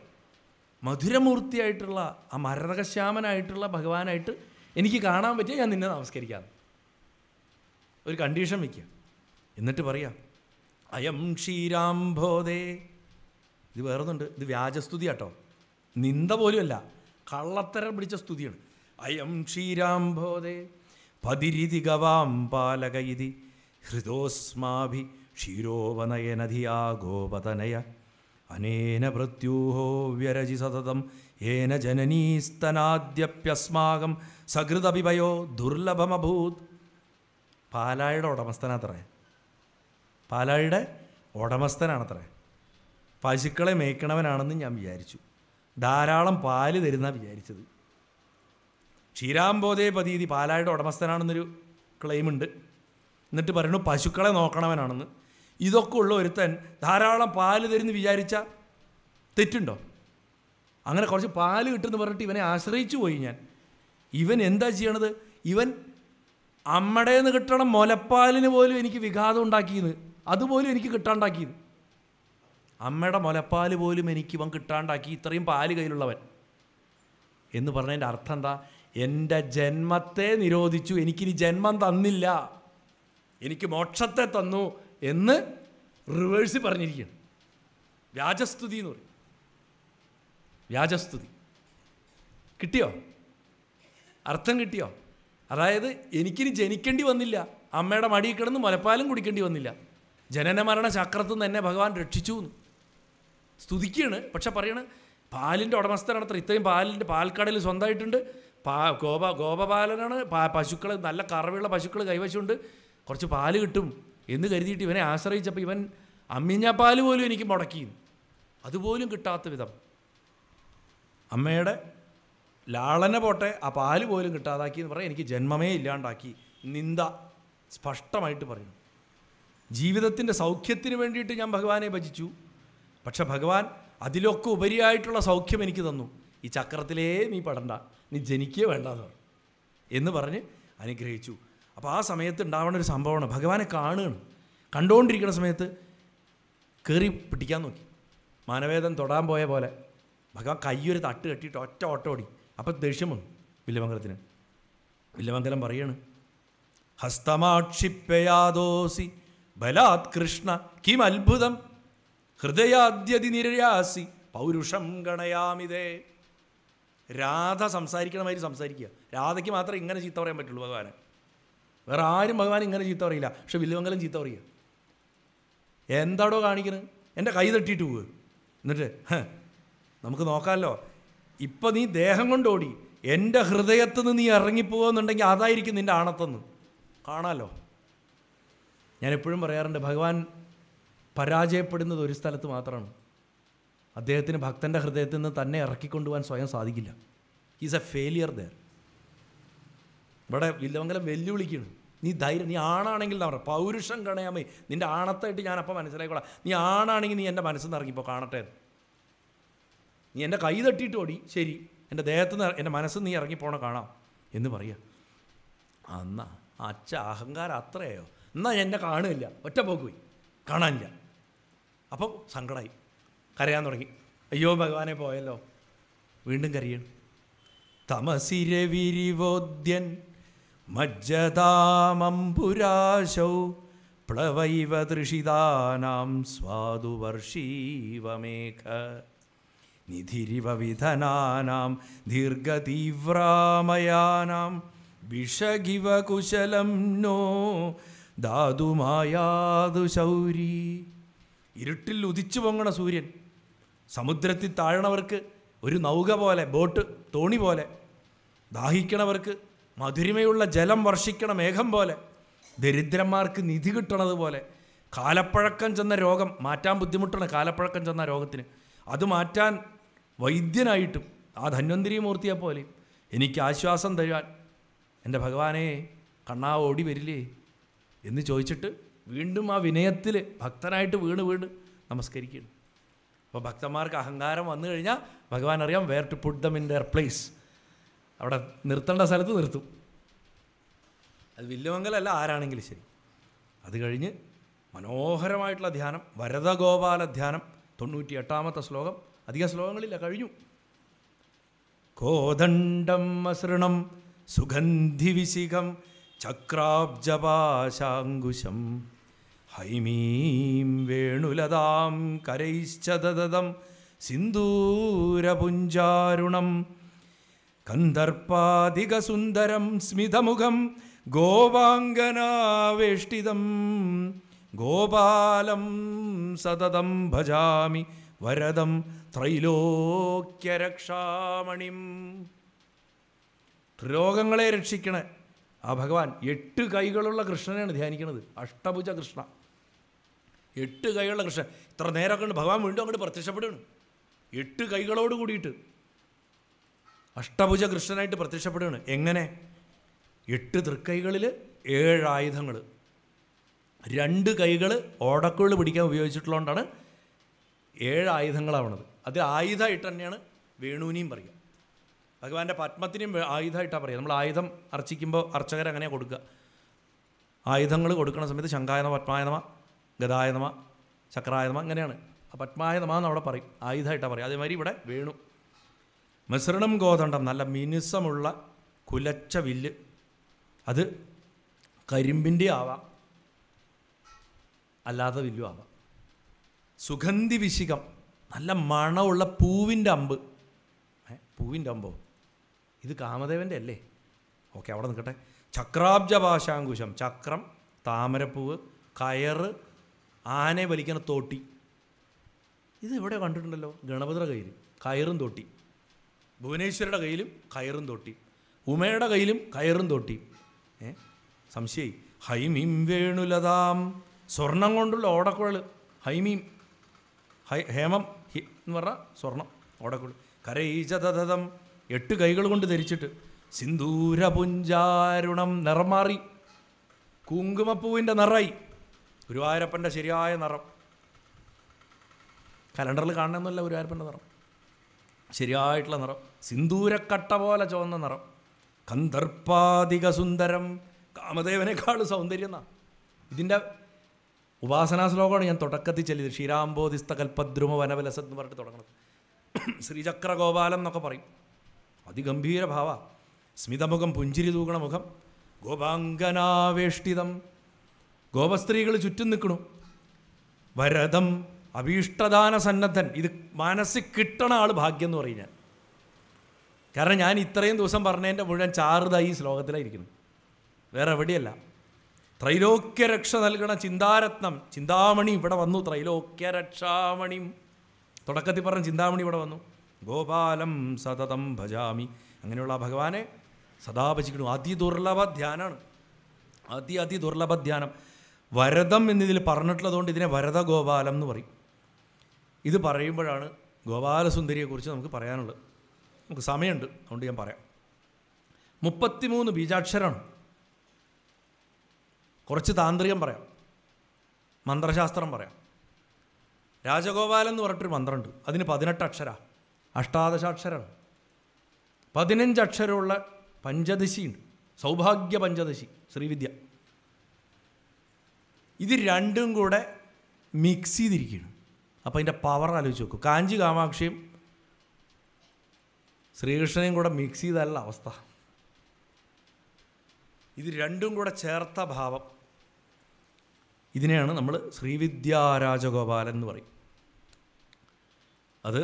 മധുരമൂർത്തിയായിട്ടുള്ള ആ മരതകശ്യാമനായിട്ടുള്ള ഭഗവാനായിട്ട് എനിക്ക് കാണാൻ പറ്റിയ ഞാൻ നിന്നെ നമസ്കരിക്കാം ഒരു കണ്ടീഷൻ വയ്ക്കുക എന്നിട്ട് പറയാം അയം ക്ഷീരാംഭോദേ ഇത് വേറൊന്നുണ്ട് ഇത് വ്യാജസ്തുതി കേട്ടോ നിന്ദ പോലുമല്ല കള്ളത്തരം പിടിച്ച സ്തുതിയാണ് അയം ക്ഷീരാംബോധേ പതിരിതി ഗവാം പാലക ഇതി ഹൃദോസ്മാഭി ക്ഷീരോപനയനധിയാ ഗോപതനയ അനേന പ്രത്യൂഹോ വ്യരജി സതതം ഏന ജനനീസ്തനാദ്യപ്യസ്മാകം സകൃതഭിഭയോ ദുർലഭമഭൂത് പാലായുടെ ഉടമസ്ഥനാത്രേ പാലായുടെ ഉടമസ്ഥനാണത്രേ പശുക്കളെ മേയ്ക്കണവനാണെന്ന് ഞാൻ വിചാരിച്ചു ധാരാളം പാല് തരുന്ന വിചാരിച്ചത് പതി പതീതി പാലായുടെ ഉടമസ്ഥനാണെന്നൊരു ക്ലെയിമുണ്ട് എന്നിട്ട് പറയുന്നു പശുക്കളെ നോക്കണവനാണെന്ന് ഇതൊക്കെ ഉള്ള ഒരുത്തൻ ധാരാളം പാല് തരുന്ന് വിചാരിച്ച തെറ്റുണ്ടോ അങ്ങനെ കുറച്ച് പാല് കിട്ടുമെന്ന് പറഞ്ഞിട്ട് ഇവനെ ആശ്രയിച്ചു പോയി ഞാൻ ഇവൻ എന്താ ചെയ്യണത് ഇവൻ അമ്മടേന്ന് കിട്ടണം മുലപ്പാലിന് പോലും എനിക്ക് വിഘാതം ഉണ്ടാക്കിയത് അതുപോലും എനിക്ക് കിട്ടാണ്ടാക്കിയത് അമ്മയുടെ മുലപ്പാൽ പോലും എനിക്ക് ഇവൻ കിട്ടാണ്ടാക്കി ഇത്രയും പാല് കയ്യിലുള്ളവൻ എന്ന് പറഞ്ഞതിൻ്റെ അർത്ഥം എന്താ എൻ്റെ ജന്മത്തെ നിരോധിച്ചു എനിക്കിനി ജന്മം തന്നില്ല എനിക്ക് മോക്ഷത്തെ തന്നു എന്ന് റിവേഴ്സ് പറഞ്ഞിരിക്കുന്നു വ്യാജസ്തുതി എന്ന് പറയും വ്യാജസ്തുതി കിട്ടിയോ അർത്ഥം കിട്ടിയോ അതായത് എനിക്കിനി ജനിക്കേണ്ടി വന്നില്ല അമ്മയുടെ മടിയിൽ കിടന്ന് മുലപ്പാലും കുടിക്കേണ്ടി വന്നില്ല ജനന മരണ ചക്രത്തിൽ നിന്ന് എന്നെ ഭഗവാൻ രക്ഷിച്ചു എന്ന് സ്തുതിക്കുകയാണ് പക്ഷെ പറയണ പാലിൻ്റെ ഉടമസ്ഥനാണ് അത്ര ഇത്രയും പാലിൻ്റെ പാൽക്കടയിൽ സ്വന്തമായിട്ടുണ്ട് പാ ഗോപ ഗോപപാലനാണ് പശുക്കൾ നല്ല കറവുള്ള പശുക്കൾ കൈവശമുണ്ട് കുറച്ച് പാല് കിട്ടും എന്ന് കരുതിയിട്ട് ഇവനെ ആശ്രയിച്ചപ്പോൾ ഇവൻ അമ്മിഞ്ഞ പാൽ പോലും എനിക്ക് മുടക്കി അതുപോലും കിട്ടാത്ത വിധം അമ്മയുടെ ലാളന പോട്ടെ ആ പാല് പോലും കിട്ടാതാക്കി എന്ന് പറയാം എനിക്ക് ജന്മമേ ഇല്ലാണ്ടാക്കി നിന്ദ സ്പഷ്ടമായിട്ട് പറയുന്നു ജീവിതത്തിൻ്റെ സൗഖ്യത്തിന് വേണ്ടിയിട്ട് ഞാൻ ഭഗവാനെ ഭജിച്ചു പക്ഷെ ഭഗവാൻ അതിലൊക്കെ ഉപരിയായിട്ടുള്ള സൗഖ്യം എനിക്ക് തന്നു ഈ ചക്രത്തിലേ നീ പടണ്ട നീ ജനിക്കേ വേണ്ട എന്ന് പറഞ്ഞ് അനുഗ്രഹിച്ചു അപ്പോൾ ആ സമയത്ത് ഉണ്ടാവുന്ന ഒരു സംഭവമാണ് ഭഗവാനെ കാണുകയാണ് കണ്ടുകൊണ്ടിരിക്കുന്ന സമയത്ത് കയറി പിടിക്കാൻ നോക്കി മാനവേദം തൊടാൻ പോയ പോലെ ഭഗവാൻ കൈയൊരു തട്ട് കെട്ടിയിട്ട് ഒറ്റ ഓട്ടം ഓടി അപ്പം ദേഷ്യം വന്നു വില്ലമംഗലത്തിന് വില്ലമംഗലം പറയാണ് ഹസ്തമാക്ഷിപ്പയാദോസി ബലാത് കൃഷ്ണ കിം അത്ഭുതം ഹൃദയാദ്യതി നിരയാസി പൗരുഷം ഗണയാമിതേ രാധ സംസാരിക്കണമാതിരി സംസാരിക്കുക രാധയ്ക്ക് മാത്രമേ ഇങ്ങനെ ചീത്ത പറയാൻ പറ്റുള്ളൂ ഭഗവാനെ വേറെ ആരും ഭഗവാൻ ഇങ്ങനെ ചീത്ത പറയില്ല പക്ഷെ വില്ലുമംഗലം ചീത്ത പറയുക എന്താടോ കാണിക്കുന്നത് എൻ്റെ കൈ തട്ടിയിട്ട് പോവുക എന്നിട്ട് നമുക്ക് നോക്കാമല്ലോ ഇപ്പം നീ ദേഹം കൊണ്ടോടി എൻ്റെ ഹൃദയത്ത് നിന്ന് നീ ഇറങ്ങിപ്പോകുന്നുണ്ടെങ്കിൽ അതായിരിക്കും നിൻ്റെ ആണത്തെന്ന് കാണാമല്ലോ ഞാൻ എപ്പോഴും പറയാറുണ്ട് ഭഗവാൻ പരാജയപ്പെടുന്നത് ഒരു സ്ഥലത്ത് മാത്രമാണ് അദ്ദേഹത്തിന് ഭക്തൻ്റെ ഹൃദയത്തിൽ നിന്ന് തന്നെ ഇറക്കിക്കൊണ്ടുപോകാൻ സ്വയം സാധിക്കില്ല ഈസ് എ ഫെയിലിയർ ദർ ഇവിടെ വില്ലമംഗലം വെല്ലുവിളിക്കുന്നു നീ ധൈര്യം നീ ആണാണെങ്കിൽ എന്താ പറയുക പൗരുഷം കണയാമേ നിൻ്റെ ആണത്തായിട്ട് ഞാൻ അപ്പം മനസ്സിലായിക്കോളാം നീ ആണാണെങ്കിൽ നീ എൻ്റെ മനസ്സിൽ നിന്ന് ഇറങ്ങിപ്പോൾ കാണട്ടെ നീ എൻ്റെ കൈ തട്ടിയിട്ട് ഓടി ശരി എൻ്റെ ദേഹത്ത് നിന്ന് എൻ്റെ മനസ്സിൽ നീ ഇറങ്ങിപ്പോണോ കാണാം എന്ന് പറയുക അന്നാ അച്ഛ അഹങ്കാരം അത്രയോ എന്നാൽ എന്നെ കാണില്ല ഒറ്റ പോക്ക് പോയി കാണാനില്ല അപ്പം സങ്കടമായി കരയാൻ തുടങ്ങി അയ്യോ ഭഗവാനെ പോയല്ലോ വീണ്ടും കരയണം തമസിരവിരിവോദ്യൻ മജ്ജതാമംപുരാശൗ പ്ലവൈവ ദൃഷിതാനാം സ്വാദുവർഷീവമേഘ നിധിരിവ വിധനാനാം ദീർഘതീവ്രാമയാനാം വിഷഗിവ കുശലം നോ ദാതുമായാതു ഇരുട്ടിൽ ഉദിച്ചു പൊങ്ങണ സൂര്യൻ സമുദ്രത്തിൽ താഴണവർക്ക് ഒരു നൗക പോലെ ബോട്ട് തോണി പോലെ ദാഹിക്കണവർക്ക് മധുരിമയുള്ള ജലം വർഷിക്കണ മേഘം പോലെ ദരിദ്രന്മാർക്ക് നിധി കിട്ടണത് പോലെ കാലപ്പഴക്കം ചെന്ന രോഗം മാറ്റാൻ ബുദ്ധിമുട്ടാണ് കാലപ്പഴക്കം ചെന്ന രോഗത്തിന് അത് മാറ്റാൻ വൈദ്യനായിട്ടും ആ ധന്വന്തിരി മൂർത്തിയെ പോലെ എനിക്ക് ആശ്വാസം തരുവാൻ എൻ്റെ ഭഗവാനെ കണ്ണാ ഓടി വരില്ലേ എന്ന് ചോദിച്ചിട്ട് വീണ്ടും ആ വിനയത്തിൽ ഭക്തനായിട്ട് വീണ് വീണ് നമസ്കരിക്കുന്നു അപ്പോൾ ഭക്തന്മാർക്ക് അഹങ്കാരം വന്നു കഴിഞ്ഞാൽ ഭഗവാൻ അറിയാം where to put them in their place അവിടെ നിർത്തേണ്ട സ്ഥലത്ത് നിർത്തും അത് വില്ലുമംഗലല്ല ആരാണെങ്കിലും ശരി അത് കഴിഞ്ഞ് മനോഹരമായിട്ടുള്ള ധ്യാനം വരതഗോപാല ധ്യാനം തൊണ്ണൂറ്റി എട്ടാമത്തെ ശ്ലോകം അധിക ശ്ലോകങ്ങളില്ല കഴിഞ്ഞു കോദണ്ഡം അസൃണം സുഗന്ധിവിശിഖം ചക്രാബ്ജപാശാങ്കുശം ഹൈമീം വേണുലതാം കരൈശ്ചതതം സിന്ദൂരപുഞ്ചാരുണം കന്ദർപ്പാധികസുന്ദരം സ്മിതമുഖം ഗോപാംഗനാവേഷ്ടിതം ഗോപാലം സതതം ഭജാമി വരദം ത്രൈലോക്യരക്ഷാമണിം ത്രിലോകങ്ങളെ രക്ഷിക്കണേ ആ ഭഗവാൻ എട്ട് കൈകളുള്ള കൃഷ്ണനെയാണ് ധ്യാനിക്കുന്നത് അഷ്ടഭുജ കൃഷ്ണ എട്ട് കൈകളുള്ള കൃഷ്ണൻ ഇത്ര നേരമൊക്കെ ഉണ്ട് ഭഗവാൻ വീണ്ടും അങ്ങോട്ട് പ്രത്യക്ഷപ്പെടുകയാണ് എട്ട് കൈകളോട് കൂടിയിട്ട് അഷ്ടഭുജ കൃഷ്ണനായിട്ട് പ്രത്യക്ഷപ്പെടുകയാണ് എങ്ങനെ എട്ട് തൃക്കൈകളിൽ ഏഴായുധങ്ങൾ രണ്ട് കൈകൾ ഓടക്കുഴൽ പിടിക്കാൻ ഉപയോഗിച്ചിട്ടുള്ളതുകൊണ്ടാണ് ഏഴ് ആയുധങ്ങളാവണത് അത് ആയുധമായിട്ട് തന്നെയാണ് വേണുവിനെയും പറയുക ഭഗവാന്റെ പത്മത്തിനെയും ആയുധമായിട്ടാണ് പറയുക നമ്മൾ ആയുധം അർച്ചിക്കുമ്പോൾ അങ്ങനെ കൊടുക്കുക ആയുധങ്ങൾ കൊടുക്കുന്ന സമയത്ത് ശങ്കായനമ പത്മായനമ ഗതായ നമ ചക്രായ നമ അങ്ങനെയാണ് പത്മായ നമ എന്ന് അവിടെ പറയും ആയുധമായിട്ടാണ് പറയും അതേമാതിരി ഇവിടെ വേണു മിശ്രണം ഗോതണ്ടം നല്ല മിനുസമുള്ള കുലച്ച വില്ല് അത് കരിമ്പിൻ്റെ ആവാം അല്ലാത്ത വില്ലു ആവാം സുഗന്ധി വിശികം നല്ല മണമുള്ള പൂവിൻ്റെ അമ്പ് പൂവിൻ്റെ അമ്പോ ഇത് കാമദേവൻ്റെ അല്ലേ ഓക്കെ അവിടെ നിൽക്കട്ടെ ചക്രാബ്ജ പാശാങ്കുശം ചക്രം താമരപ്പൂവ് കയറ് ആനയെ വലിക്കണ തോട്ടി ഇത് എവിടെ കണ്ടിട്ടുണ്ടല്ലോ ഗണപതിയുടെ കയ്യിൽ കയറും തോട്ടി ഭുവനേശ്വരുടെ കയ്യിലും കയറും തോട്ടി ഉമയുടെ കയ്യിലും കയറും തോട്ടി ഏ സംശയി ഹൈമീം വേണുലതാം സ്വർണം കൊണ്ടുള്ള ഓടക്കുഴൽ ഹൈമീം ഹൈ ഹേമം ഹി എന്ന് പറഞ്ഞാൽ സ്വർണം ഓടക്കുഴൽ കരൈചതതം എട്ട് കൈകൾ കൊണ്ട് ധരിച്ചിട്ട് സിന്ദൂരപുഞ്ചാരുണം നിറമാറി കുങ്കുമപ്പൂവിൻ്റെ നിറായി ഗുരുവായൂരപ്പൻ്റെ ശരിയായ നിറം കലണ്ടറിൽ കാണണമെന്നല്ല ഗുരുവായൂരപ്പൻ്റെ നിറം ശരിയായിട്ടുള്ള നിറം സിന്ദൂരക്കട്ട പോലെ ചുവന്ന നിറം കന്ദർപ്പാതിക സുന്ദരം കാമദേവനേക്കാൾ സൗന്ദര്യം എന്നാ ഇതിൻ്റെ ഉപാസനാ ശ്ലോകമാണ് ഞാൻ തുടക്കത്തിൽ ചെല്ലിയത് ശ്രീരാംബോധിസ്ത കൽപ്പദ്രുമ വനവിലസം എന്ന് പറഞ്ഞിട്ട് തുടങ്ങുന്നത് ശ്രീചക്രഗോപാലം എന്നൊക്കെ പറയും അതിഗംഭീര ഭാവ സ്മിതമുഖം പുഞ്ചിരി തൂകണ മുഖം ഗോപാംഗനാവേഷ്ടിതം ഗോപസ്ത്രീകൾ ചുറ്റും നിൽക്കണു വരതം അഭീഷ്ടദാന സന്നദ്ധൻ ഇത് മനസ്സിൽ കിട്ടണ ആൾ ഭാഗ്യം എന്ന് പറയും ഞാൻ കാരണം ഞാൻ ഇത്രയും ദിവസം പറഞ്ഞതിൻ്റെ മുഴുവൻ ചാറുതായി ഈ ശ്ലോകത്തിലായിരിക്കുന്നു വേറെ എവിടെയല്ല ത്രൈലോക്യരക്ഷ നൽകണ ചിന്താരത്നം ചിന്താമണി ഇവിടെ വന്നു ത്രൈലോക്യരക്ഷാമണി തുടക്കത്തിൽ പറഞ്ഞ ചിന്താമണി ഇവിടെ വന്നു ഗോപാലം സതതം ഭജാമി അങ്ങനെയുള്ള ഭഗവാനെ സദാ ഭജിക്കണു അതി ദുർലഭ ധ്യാനമാണ് അതി അതി ദുർലഭ ധ്യാനം വരദം എന്നിതിൽ പറഞ്ഞിട്ടുള്ളതുകൊണ്ട് ഇതിനെ വരദ ഗോപാലം എന്ന് പറയും ഇത് പറയുമ്പോഴാണ് ഗോപാലസുന്ദരിയെക്കുറിച്ച് നമുക്ക് പറയാനുള്ളത് നമുക്ക് സമയമുണ്ട് അതുകൊണ്ട് ഞാൻ പറയാം മുപ്പത്തിമൂന്ന് ബീജാക്ഷരമാണ് കുറച്ച് താന്ത്രികം പറയാം മന്ത്രശാസ്ത്രം പറയാം രാജഗോപാലം എന്ന് പറഞ്ഞിട്ടൊരു മന്ത്രമുണ്ട് അതിന് പതിനെട്ട് അക്ഷര അഷ്ടാദശാക്ഷരാണ് പതിനഞ്ച് അക്ഷരമുള്ള പഞ്ചദശിയുണ്ട് സൗഭാഗ്യ പഞ്ചദശി ശ്രീവിദ്യ ഇത് രണ്ടും കൂടെ മിക്സ് ചെയ്തിരിക്കുകയാണ് അപ്പോൾ അതിൻ്റെ പവർ ആലോചിച്ച് നോക്കും കാഞ്ചി കാമാക്ഷിയും ശ്രീകൃഷ്ണനെയും കൂടെ മിക്സ് ചെയ്തല്ല അവസ്ഥ ഇത് രണ്ടും കൂടെ ചേർത്ത ഭാവം ഇതിനെയാണ് നമ്മൾ ശ്രീവിദ്യാരാജഗോപാലൻ എന്ന് പറയും അത്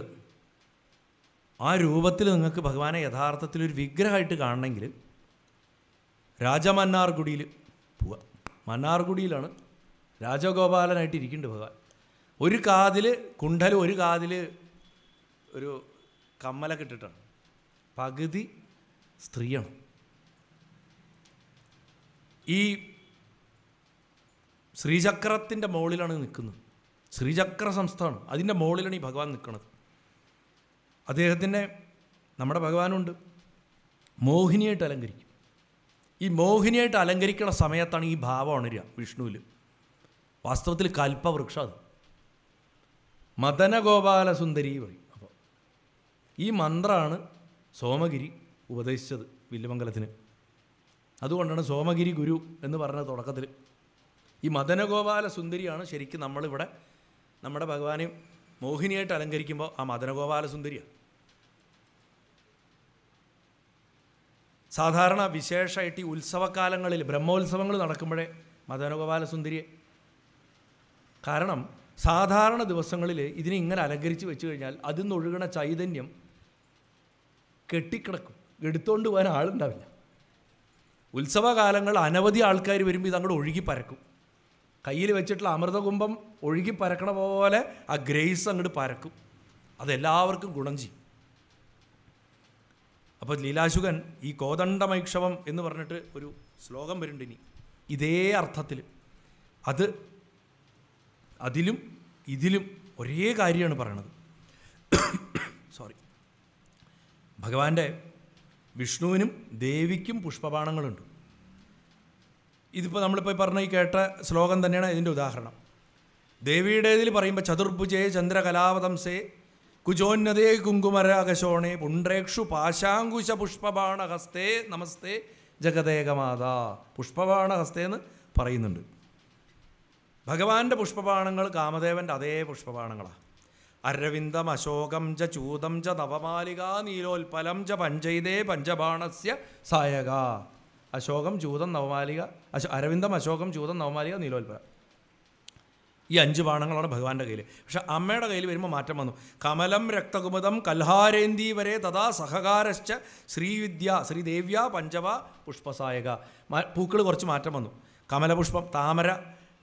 ആ രൂപത്തിൽ നിങ്ങൾക്ക് ഭഗവാനെ യഥാർത്ഥത്തിൽ ഒരു വിഗ്രഹമായിട്ട് കാണണമെങ്കിൽ രാജമന്നാർഗുടിയിൽ പോവുക മന്നാർഗുടിയിലാണ് രാജഗോപാലനായിട്ട് ഇരിക്കുന്നുണ്ട് ഭഗവാൻ ഒരു കാതിൽ കുണ്ടലും ഒരു കാതിൽ ഒരു കമ്മലൊക്കെ ഇട്ടിട്ടാണ് പകുതി സ്ത്രീയാണ് ഈ ശ്രീചക്രത്തിൻ്റെ മുകളിലാണ് നിൽക്കുന്നത് ശ്രീചക്ര സംസ്ഥാനം അതിൻ്റെ മുകളിലാണ് ഈ ഭഗവാൻ നിൽക്കുന്നത് അദ്ദേഹത്തിൻ്റെ നമ്മുടെ ഭഗവാനുണ്ട് മോഹിനിയായിട്ട് അലങ്കരിക്കും ഈ മോഹിനിയായിട്ട് അലങ്കരിക്കുന്ന സമയത്താണ് ഈ ഭാവം ഉണരുക വിഷ്ണുവിൽ വാസ്തവത്തിൽ കൽപ്പവൃക്ഷം അത് മദനഗോപാലസുന്ദരി പറയും അപ്പോൾ ഈ മന്ത്രമാണ് സോമഗിരി ഉപദേശിച്ചത് വില്ലുമംഗലത്തിന് അതുകൊണ്ടാണ് സോമഗിരി ഗുരു എന്ന് പറഞ്ഞ തുടക്കത്തിൽ ഈ മദനഗോപാല സുന്ദരിയാണ് ശരിക്കും നമ്മളിവിടെ നമ്മുടെ ഭഗവാനെ മോഹിനിയായിട്ട് അലങ്കരിക്കുമ്പോൾ ആ മദനഗോപാല സുന്ദരിയാണ് സാധാരണ വിശേഷമായിട്ട് ഈ ഉത്സവകാലങ്ങളിൽ ബ്രഹ്മോത്സവങ്ങൾ നടക്കുമ്പോഴേ മദനഗോപാലസുന്ദരിയെ കാരണം സാധാരണ ദിവസങ്ങളിൽ ഇതിനെ ഇങ്ങനെ അലങ്കരിച്ച് വെച്ച് കഴിഞ്ഞാൽ അതിൽ നിന്നൊഴുകണ ചൈതന്യം കെട്ടിക്കിടക്കും എടുത്തുകൊണ്ട് പോകാൻ ആളുണ്ടാവില്ല ഉത്സവകാലങ്ങൾ അനവധി ആൾക്കാർ വരുമ്പോൾ ഇതങ്ങോട്ട് ഒഴുകി പരക്കും കയ്യിൽ വെച്ചിട്ടുള്ള അമൃതകുംഭം ഒഴുകി പരക്കണ പോലെ ആ ഗ്രേസ് അങ്ങോട്ട് പരക്കും അതെല്ലാവർക്കും ഗുണം ചെയ്യും അപ്പോൾ ലീലാശുകൻ ഈ കോദണ്ഡമൈക്ഷവം എന്ന് പറഞ്ഞിട്ട് ഒരു ശ്ലോകം വരുന്നുണ്ട് ഇനി ഇതേ അർത്ഥത്തിൽ അത് അതിലും ഇതിലും ഒരേ കാര്യമാണ് പറയണത് സോറി ഭഗവാന്റെ വിഷ്ണുവിനും ദേവിക്കും പുഷ്പപാണങ്ങളുണ്ട് ഇതിപ്പോൾ നമ്മളിപ്പോൾ പറഞ്ഞ ഈ കേട്ട ശ്ലോകം തന്നെയാണ് ഇതിൻ്റെ ഉദാഹരണം ദേവിയുടേതിൽ പറയുമ്പോൾ ചതുർഭുജേ ചന്ദ്രകലാവതംസേ കുജോന്നതേ കുങ്കുമരാകശോണേ പുണ്ട്രേക്ഷു പാശാങ്കുശ പുഷ്പബാണഹസ്തേ നമസ്തേ ജഗദേകമാതാ പുഷ്പബാണഹസ്തേ എന്ന് പറയുന്നുണ്ട് ഭഗവാന്റെ പുഷ്പപാണങ്ങൾ കാമദേവൻ്റെ അതേ പുഷ്പപാണങ്ങളാണ് അരവിന്ദം അശോകം ച ചൂതം ച നവമാലിക നീലോൽപലം ച പഞ്ചൈതേ പഞ്ചബാണസ്യ സായക അശോകം ചൂതം നവമാലിക അശോ അരവിന്ദം അശോകം ചൂതം നവമാലിക നീലോൽപലം ഈ അഞ്ച് പാണങ്ങളാണ് ഭഗവാന്റെ കയ്യിൽ പക്ഷെ അമ്മയുടെ കയ്യിൽ വരുമ്പോൾ മാറ്റം വന്നു കമലം രക്തകുമുദം കൽഹാരേന്തി വരെ തഥാ സഹകാരശ്ച ശ്രീവിദ്യ ശ്രീദേവ്യ പഞ്ചവ പുഷ്പസായക പൂക്കൾ കുറച്ച് മാറ്റം വന്നു കമലപുഷ്പം താമര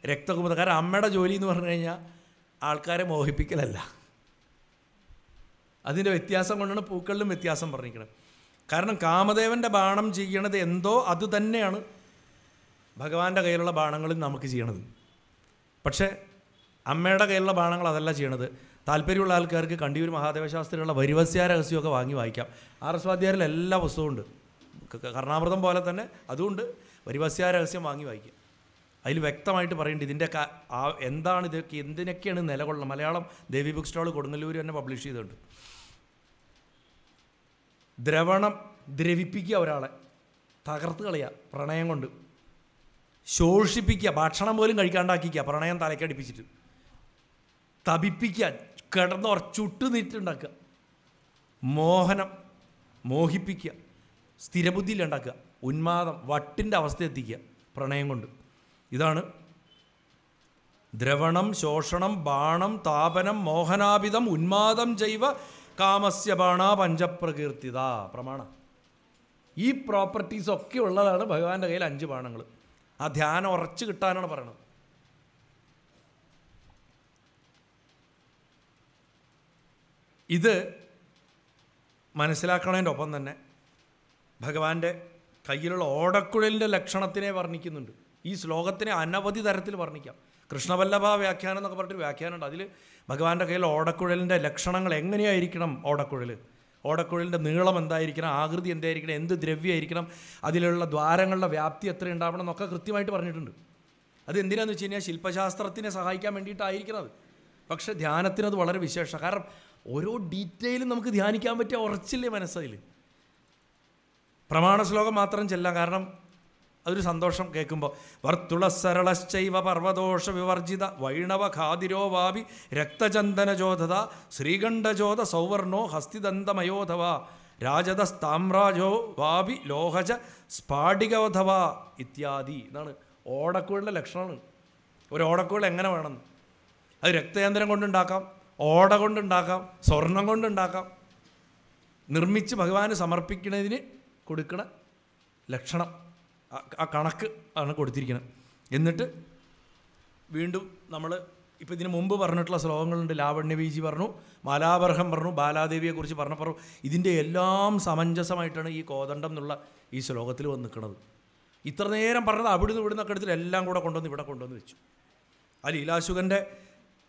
രക്തകുമത കാരണം അമ്മയുടെ ജോലി എന്ന് പറഞ്ഞു കഴിഞ്ഞാൽ ആൾക്കാരെ മോഹിപ്പിക്കലല്ല അതിൻ്റെ വ്യത്യാസം കൊണ്ടാണ് പൂക്കളിലും വ്യത്യാസം പറഞ്ഞിരിക്കുന്നത് കാരണം കാമദേവൻ്റെ ബാണം ചെയ്യണത് എന്തോ അത് തന്നെയാണ് ഭഗവാന്റെ കയ്യിലുള്ള ബാണങ്ങളിൽ നമുക്ക് ചെയ്യണത് പക്ഷേ അമ്മയുടെ കയ്യിലുള്ള ബാണങ്ങൾ അതല്ല ചെയ്യണത് താല്പര്യമുള്ള ആൾക്കാർക്ക് കണ്ടിയൂർ മഹാദേവശാസ്ത്രിയുള്ള വരിവസ്യ രഹസ്യമൊക്കെ വാങ്ങി വായിക്കാം ആർ എസ് വാദ്യാരിൽ എല്ലാ പുസ്തകവും ഉണ്ട് കർണാമൃതം പോലെ തന്നെ അതുകൊണ്ട് വരിവസ്യ രഹസ്യം വാങ്ങി വായിക്കാം അതിൽ വ്യക്തമായിട്ട് പറയുന്നുണ്ട് ഇതിൻ്റെ എന്താണ് ഇതൊക്കെ എന്തിനൊക്കെയാണ് നിലകൊള്ളുന്നത് മലയാളം ദേവി ബുക്ക് സ്റ്റാൾ കൊടുങ്ങല്ലൂർ തന്നെ പബ്ലിഷ് ചെയ്തിട്ടുണ്ട് ദ്രവണം ദ്രവിപ്പിക്കുക ഒരാളെ തകർത്ത് കളയുക പ്രണയം കൊണ്ട് ശോഷിപ്പിക്കുക ഭക്ഷണം പോലും കഴിക്കാണ്ടാക്കിക്കുക പ്രണയം തലക്കടിപ്പിച്ചിട്ട് തപിപ്പിക്കുക കിടന്ന് ഉറച്ചുട്ട് നീറ്റുണ്ടാക്കുക മോഹനം മോഹിപ്പിക്കുക സ്ഥിരബുദ്ധിയിലുണ്ടാക്കുക ഉന്മാദം വട്ടിൻ്റെ അവസ്ഥ എത്തിക്കുക പ്രണയം കൊണ്ട് ഇതാണ് ദ്രവണം ശോഷണം ബാണം താപനം മോഹനാഭിതം ഉന്മാദം ജൈവ കാമസ്യ ബാണ പഞ്ചപ്രകീർത്തിത പ്രമാണ ഈ പ്രോപ്പർട്ടീസ് ഒക്കെ ഉള്ളതാണ് ഭഗവാന്റെ കയ്യിൽ അഞ്ച് ബാണങ്ങൾ ആ ധ്യാനം ഉറച്ചു കിട്ടാനാണ് പറയണത് ഇത് മനസ്സിലാക്കണതിൻ്റെ ഒപ്പം തന്നെ ഭഗവാന്റെ കയ്യിലുള്ള ഓടക്കുഴലിൻ്റെ ലക്ഷണത്തിനെ വർണ്ണിക്കുന്നുണ്ട് ഈ ശ്ലോകത്തിനെ അനവധി തരത്തിൽ വർണ്ണിക്കാം കൃഷ്ണവല്ലഭ വ്യാഖ്യാനം എന്നൊക്കെ പറഞ്ഞിട്ട് വ്യാഖ്യാനമുണ്ട് അതിൽ ഭഗവാന്റെ കയ്യിൽ ഓടക്കുഴലിൻ്റെ ലക്ഷണങ്ങൾ എങ്ങനെയായിരിക്കണം ഓടക്കുഴൽ ഓടക്കുഴലിൻ്റെ നീളം എന്തായിരിക്കണം ആകൃതി എന്തായിരിക്കണം എന്ത് ദ്രവ്യമായിരിക്കണം അതിലുള്ള ദ്വാരങ്ങളുടെ വ്യാപ്തി എത്ര ഉണ്ടാവണം എന്നൊക്കെ കൃത്യമായിട്ട് പറഞ്ഞിട്ടുണ്ട് അത് എന്തിനാന്ന് വെച്ച് കഴിഞ്ഞാൽ ശില്പശാസ്ത്രത്തിനെ സഹായിക്കാൻ അത് പക്ഷേ ധ്യാനത്തിനത് വളരെ വിശേഷമാണ് കാരണം ഓരോ ഡീറ്റെയിലും നമുക്ക് ധ്യാനിക്കാൻ പറ്റിയ ഉറച്ചില്ലേ മനസ്സതിൽ പ്രമാണ ശ്ലോകം മാത്രം ചെല്ലാം കാരണം അതൊരു സന്തോഷം കേൾക്കുമ്പോൾ സരളശ്ചൈവ പർവദോഷ വിവർജിത വൈണവ ഖാതിരോ വാപി രക്തചന്ദനജോധത ശ്രീകണ്ഠജോത സൗവർണോ ഹസ്തിദന്തമയോധവ രാജതസ്താമ്രാജോ വാപി ലോഹജ സ്ഫാടികോധവ ഇത്യാദി എന്നാണ് ഓടക്കുഴലിൻ്റെ ലക്ഷണമാണ് ഒരു ഓടക്കുഴൽ എങ്ങനെ വേണം അത് രക്തചന്ദ്രം കൊണ്ടുണ്ടാക്കാം ഓട കൊണ്ടുണ്ടാക്കാം സ്വർണം കൊണ്ടുണ്ടാക്കാം നിർമ്മിച്ച് ഭഗവാന് സമർപ്പിക്കുന്നതിന് കൊടുക്കണ ലക്ഷണം ആ കണക്ക് ആണ് കൊടുത്തിരിക്കുന്നത് എന്നിട്ട് വീണ്ടും നമ്മൾ ഇപ്പോൾ ഇതിന് മുമ്പ് പറഞ്ഞിട്ടുള്ള ശ്ലോകങ്ങളുണ്ട് ലാവണ്യബീജി പറഞ്ഞു മാലാബർഹം പറഞ്ഞു ബാലാദേവിയെക്കുറിച്ച് പറഞ്ഞു ഇതിൻ്റെ എല്ലാം സമഞ്ജസമായിട്ടാണ് ഈ കോതണ്ടം എന്നുള്ള ഈ ശ്ലോകത്തിൽ വന്ന് നിൽക്കുന്നത് ഇത്ര നേരം പറഞ്ഞത് അവിടുന്ന് ഇവിടെ നിന്നൊക്കെ എടുത്തിൽ എല്ലാം കൂടെ കൊണ്ടുവന്ന് ഇവിടെ കൊണ്ടുവന്ന് വെച്ചു ആ ലീലാശുഖൻ്റെ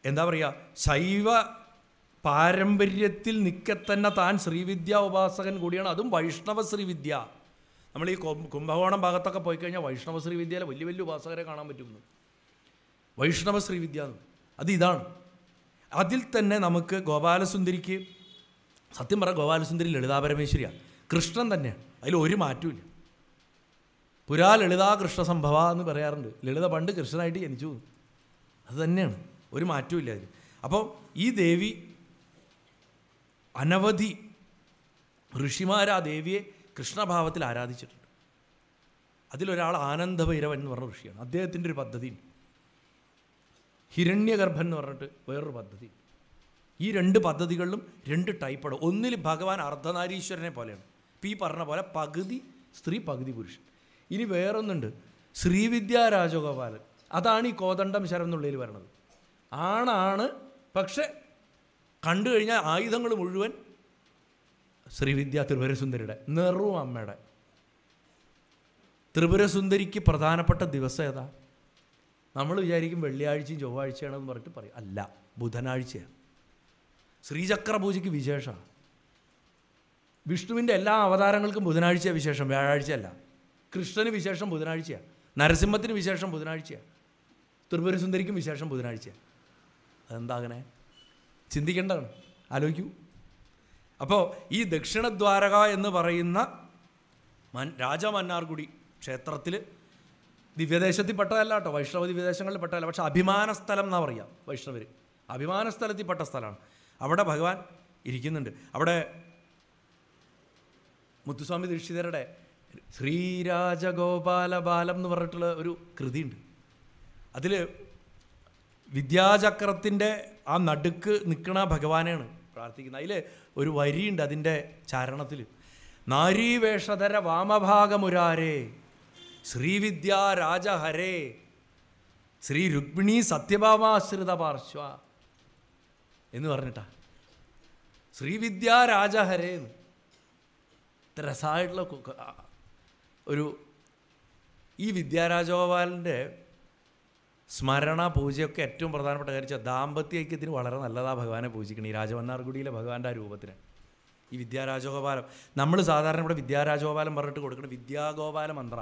എന്താ പറയുക ശൈവ പാരമ്പര്യത്തിൽ നിൽക്കത്തന്നെ തന്നെ താൻ ശ്രീവിദ്യ ഉപാസകൻ കൂടിയാണ് അതും വൈഷ്ണവ ശ്രീവിദ്യ നമ്മൾ ഈ കുംഭകോണം ഭാഗത്തൊക്കെ പോയി കഴിഞ്ഞാൽ വൈഷ്ണവ ശ്രീവിദ്യയിലെ വലിയ വലിയ ഉപാസകരെ കാണാൻ പറ്റുമെന്ന് വൈഷ്ണവ ശ്രീവിദ്യ എന്ന് അത് ഇതാണ് അതിൽ തന്നെ നമുക്ക് ഗോപാലസുന്ദരിക്ക് സത്യം പറ ഗോപാലസുന്ദരി ലളിതാപരമേശ്വരിയാണ് കൃഷ്ണൻ തന്നെയാണ് അതിൽ ഒരു മാറ്റവും പുരാ ലളിതാ കൃഷ്ണസംഭവ എന്ന് പറയാറുണ്ട് ലളിത പണ്ട് കൃഷ്ണനായിട്ട് ജനിച്ചു അത് തന്നെയാണ് ഒരു മാറ്റവും അതിൽ അപ്പോൾ ഈ ദേവി അനവധി ഋഷിമാർ ആ ദേവിയെ കൃഷ്ണഭാവത്തിൽ ആരാധിച്ചിട്ടുണ്ട് അതിലൊരാൾ ആനന്ദഭൈരവൻ എന്ന് പറഞ്ഞ ഋഷിയാണ് അദ്ദേഹത്തിൻ്റെ ഒരു പദ്ധതി ഹിരണ്യഗർഭൻ എന്ന് പറഞ്ഞിട്ട് വേറൊരു പദ്ധതി ഈ രണ്ട് പദ്ധതികളിലും രണ്ട് ടൈപ്പാണ് ഒന്നിൽ ഭഗവാൻ അർദ്ധനാരീശ്വരനെ പോലെയാണ് ഇപ്പം ഈ പറഞ്ഞ പോലെ പകുതി സ്ത്രീ പകുതി പുരുഷൻ ഇനി വേറൊന്നുണ്ട് ശ്രീവിദ്യ രാജഗോപാലൻ അതാണ് ഈ കോദണ്ഡം ശരം എന്നുള്ളതിൽ വരണത് ആണാണ് പക്ഷെ കണ്ടു കഴിഞ്ഞാൽ ആയുധങ്ങൾ മുഴുവൻ ശ്രീവിദ്യ ത്രിപുരസുന്ദരിയുടെ നെറു അമ്മയുടെ ത്രിപുരസുന്ദരിക്ക് പ്രധാനപ്പെട്ട ദിവസം ഏതാ നമ്മൾ വിചാരിക്കും വെള്ളിയാഴ്ചയും ചൊവ്വാഴ്ചയാണെന്ന് പറഞ്ഞിട്ട് പറയും അല്ല ബുധനാഴ്ചയാണ് ശ്രീചക്ര പൂജയ്ക്ക് വിശേഷമാണ് വിഷ്ണുവിൻ്റെ എല്ലാ അവതാരങ്ങൾക്കും ബുധനാഴ്ച വിശേഷം വ്യാഴാഴ്ചയല്ല കൃഷ്ണന് വിശേഷം ബുധനാഴ്ചയാണ് നരസിംഹത്തിന് വിശേഷം ബുധനാഴ്ചയാണ് ത്രിപുരസുന്ദരിക്കും വിശേഷം ബുധനാഴ്ചയാണ് അതെന്താ അങ്ങനെ ചിന്തിക്കേണ്ടതാണ് ആലോചിക്കൂ അപ്പോൾ ഈ ദക്ഷിണദ്വാരക എന്ന് പറയുന്ന മൻ രാജമന്നാർകുടി ക്ഷേത്രത്തിൽ ദിവ്യദേശത്തിൽ പെട്ടതല്ല കേട്ടോ വൈഷ്ണവ ദിവ്യദേശങ്ങളിൽ പെട്ടതല്ല പക്ഷേ അഭിമാന സ്ഥലം എന്നാണ് പറയുക വൈഷ്ണവർ അഭിമാന സ്ഥലത്തിൽ പെട്ട സ്ഥലമാണ് അവിടെ ഭഗവാൻ ഇരിക്കുന്നുണ്ട് അവിടെ മുത്തുസ്വാമി ദീക്ഷിതരുടെ ശ്രീരാജഗോപാല ബാലം എന്ന് പറഞ്ഞിട്ടുള്ള ഒരു കൃതിയുണ്ട് അതിൽ വിദ്യാചക്രത്തിൻ്റെ ആ നടുക്ക് നിൽക്കണ ഭഗവാനാണ് പ്രാർത്ഥിക്കുന്നത് അതിൽ ഒരു വരിയുണ്ട് അതിൻ്റെ ചാരണത്തിൽ നാരീവേഷധര വാമഭാഗമുരാരേ ശ്രീവിദ്യ രാജഹരേ ശ്രീ രുക്മിണി സത്യഭാമാശ്രിത പാർശ്വ എന്ന് പറഞ്ഞിട്ടാ ശ്രീവിദ്യ രാജഹരേ എന്ന് രസമായിട്ടുള്ള ഒരു ഈ വിദ്യാരാജഗോപാലിൻ്റെ സ്മരണ പൂജയൊക്കെ ഏറ്റവും പ്രധാനപ്പെട്ട കാര്യം ദാമ്പത്യ ഐക്യത്തിന് വളരെ നല്ലതാണ് ഭഗവാനെ പൂജിക്കണം ഈ രാജവന്നാർഗുടിയിലെ ഭഗവാന്റെ ആ രൂപത്തിന് ഈ വിദ്യാരാജഗോപാലം നമ്മൾ സാധാരണ ഇവിടെ വിദ്യാരാജഗോപാലം പറഞ്ഞിട്ട് കൊടുക്കണം വിദ്യാഗോപാല മന്ത്ര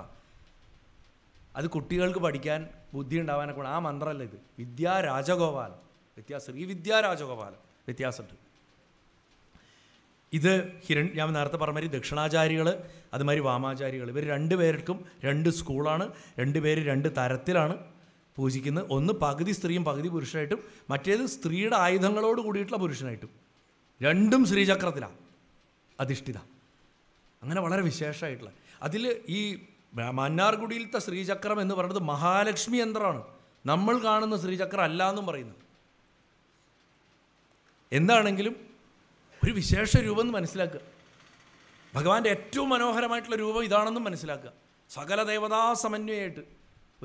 അത് കുട്ടികൾക്ക് പഠിക്കാൻ ബുദ്ധി ഉണ്ടാവാനൊക്കെ ആ മന്ത്രമല്ല ഇത് വിദ്യാരാജഗോപാലം വ്യത്യാസം ഈ വിദ്യാരാജഗോപാലം വ്യത്യാസമുണ്ട് ഇത് ഹിരൺ ഞാൻ നേരത്തെ പറഞ്ഞ ദക്ഷിണാചാരികൾ അതുമാതിരി വാമാചാരികൾ ഇവർ രണ്ട് പേർക്കും രണ്ട് സ്കൂളാണ് രണ്ട് പേര് രണ്ട് തരത്തിലാണ് പൂജിക്കുന്നത് ഒന്ന് പകുതി സ്ത്രീയും പകുതി പുരുഷനായിട്ടും മറ്റേത് സ്ത്രീയുടെ ആയുധങ്ങളോട് കൂടിയിട്ടുള്ള പുരുഷനായിട്ടും രണ്ടും ശ്രീചക്രത്തിലാണ് അധിഷ്ഠിത അങ്ങനെ വളരെ വിശേഷമായിട്ടുള്ള അതിൽ ഈ മന്നാർഗുഡിയിലത്തെ ശ്രീചക്രം എന്ന് പറയുന്നത് മഹാലക്ഷ്മി യന്ത്രമാണ് നമ്മൾ കാണുന്ന ശ്രീചക്രം അല്ല എന്നും പറയുന്നത് എന്താണെങ്കിലും ഒരു വിശേഷ രൂപം എന്ന് മനസ്സിലാക്കുക ഭഗവാന്റെ ഏറ്റവും മനോഹരമായിട്ടുള്ള രൂപം ഇതാണെന്നും മനസ്സിലാക്കുക സകല ദേവതാ സമന്വയമായിട്ട്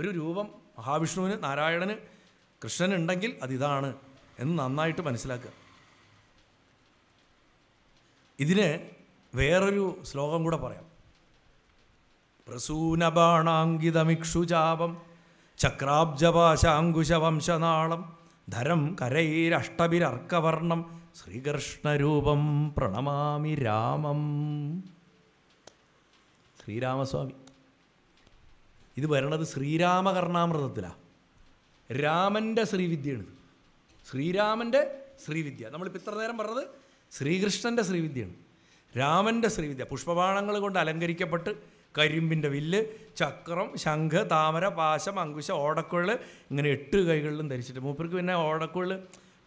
ഒരു രൂപം മഹാവിഷ്ണുവിന് നാരായണന് കൃഷ്ണൻ ഉണ്ടെങ്കിൽ അതിതാണ് എന്ന് നന്നായിട്ട് മനസ്സിലാക്കുക ഇതിന് വേറൊരു ശ്ലോകം കൂടെ പറയാം പ്രസൂനബാണാങ്കിതമിക്ഷുചാപം ചക്രാബ്ജപാശാങ്കുശവംശനാളം ധരം കരൈരഷ്ടബിരർക്കവർണം ശ്രീകൃഷ്ണരൂപം പ്രണമാമി രാമം ശ്രീരാമസ്വാമി ഇത് വരണത് ശ്രീരാമകർണാമൃതത്തിലാണ് രാമൻ്റെ ശ്രീവിദ്യയാണ് ശ്രീരാമൻ്റെ ശ്രീവിദ്യ നമ്മളിപ്പോൾ ഇത്ര നേരം പറഞ്ഞത് ശ്രീകൃഷ്ണൻ്റെ ശ്രീവിദ്യയാണ് രാമൻ്റെ ശ്രീവിദ്യ പുഷ്പബാണങ്ങൾ കൊണ്ട് അലങ്കരിക്കപ്പെട്ട് കരിമ്പിൻ്റെ വില്ല് ചക്രം ശംഖ് താമര പാശം അങ്കുശ ഓടക്കുഴൽ ഇങ്ങനെ എട്ട് കൈകളിലും ധരിച്ചിട്ട് മൂപ്പർക്ക് പിന്നെ ഓടക്കുഴൽ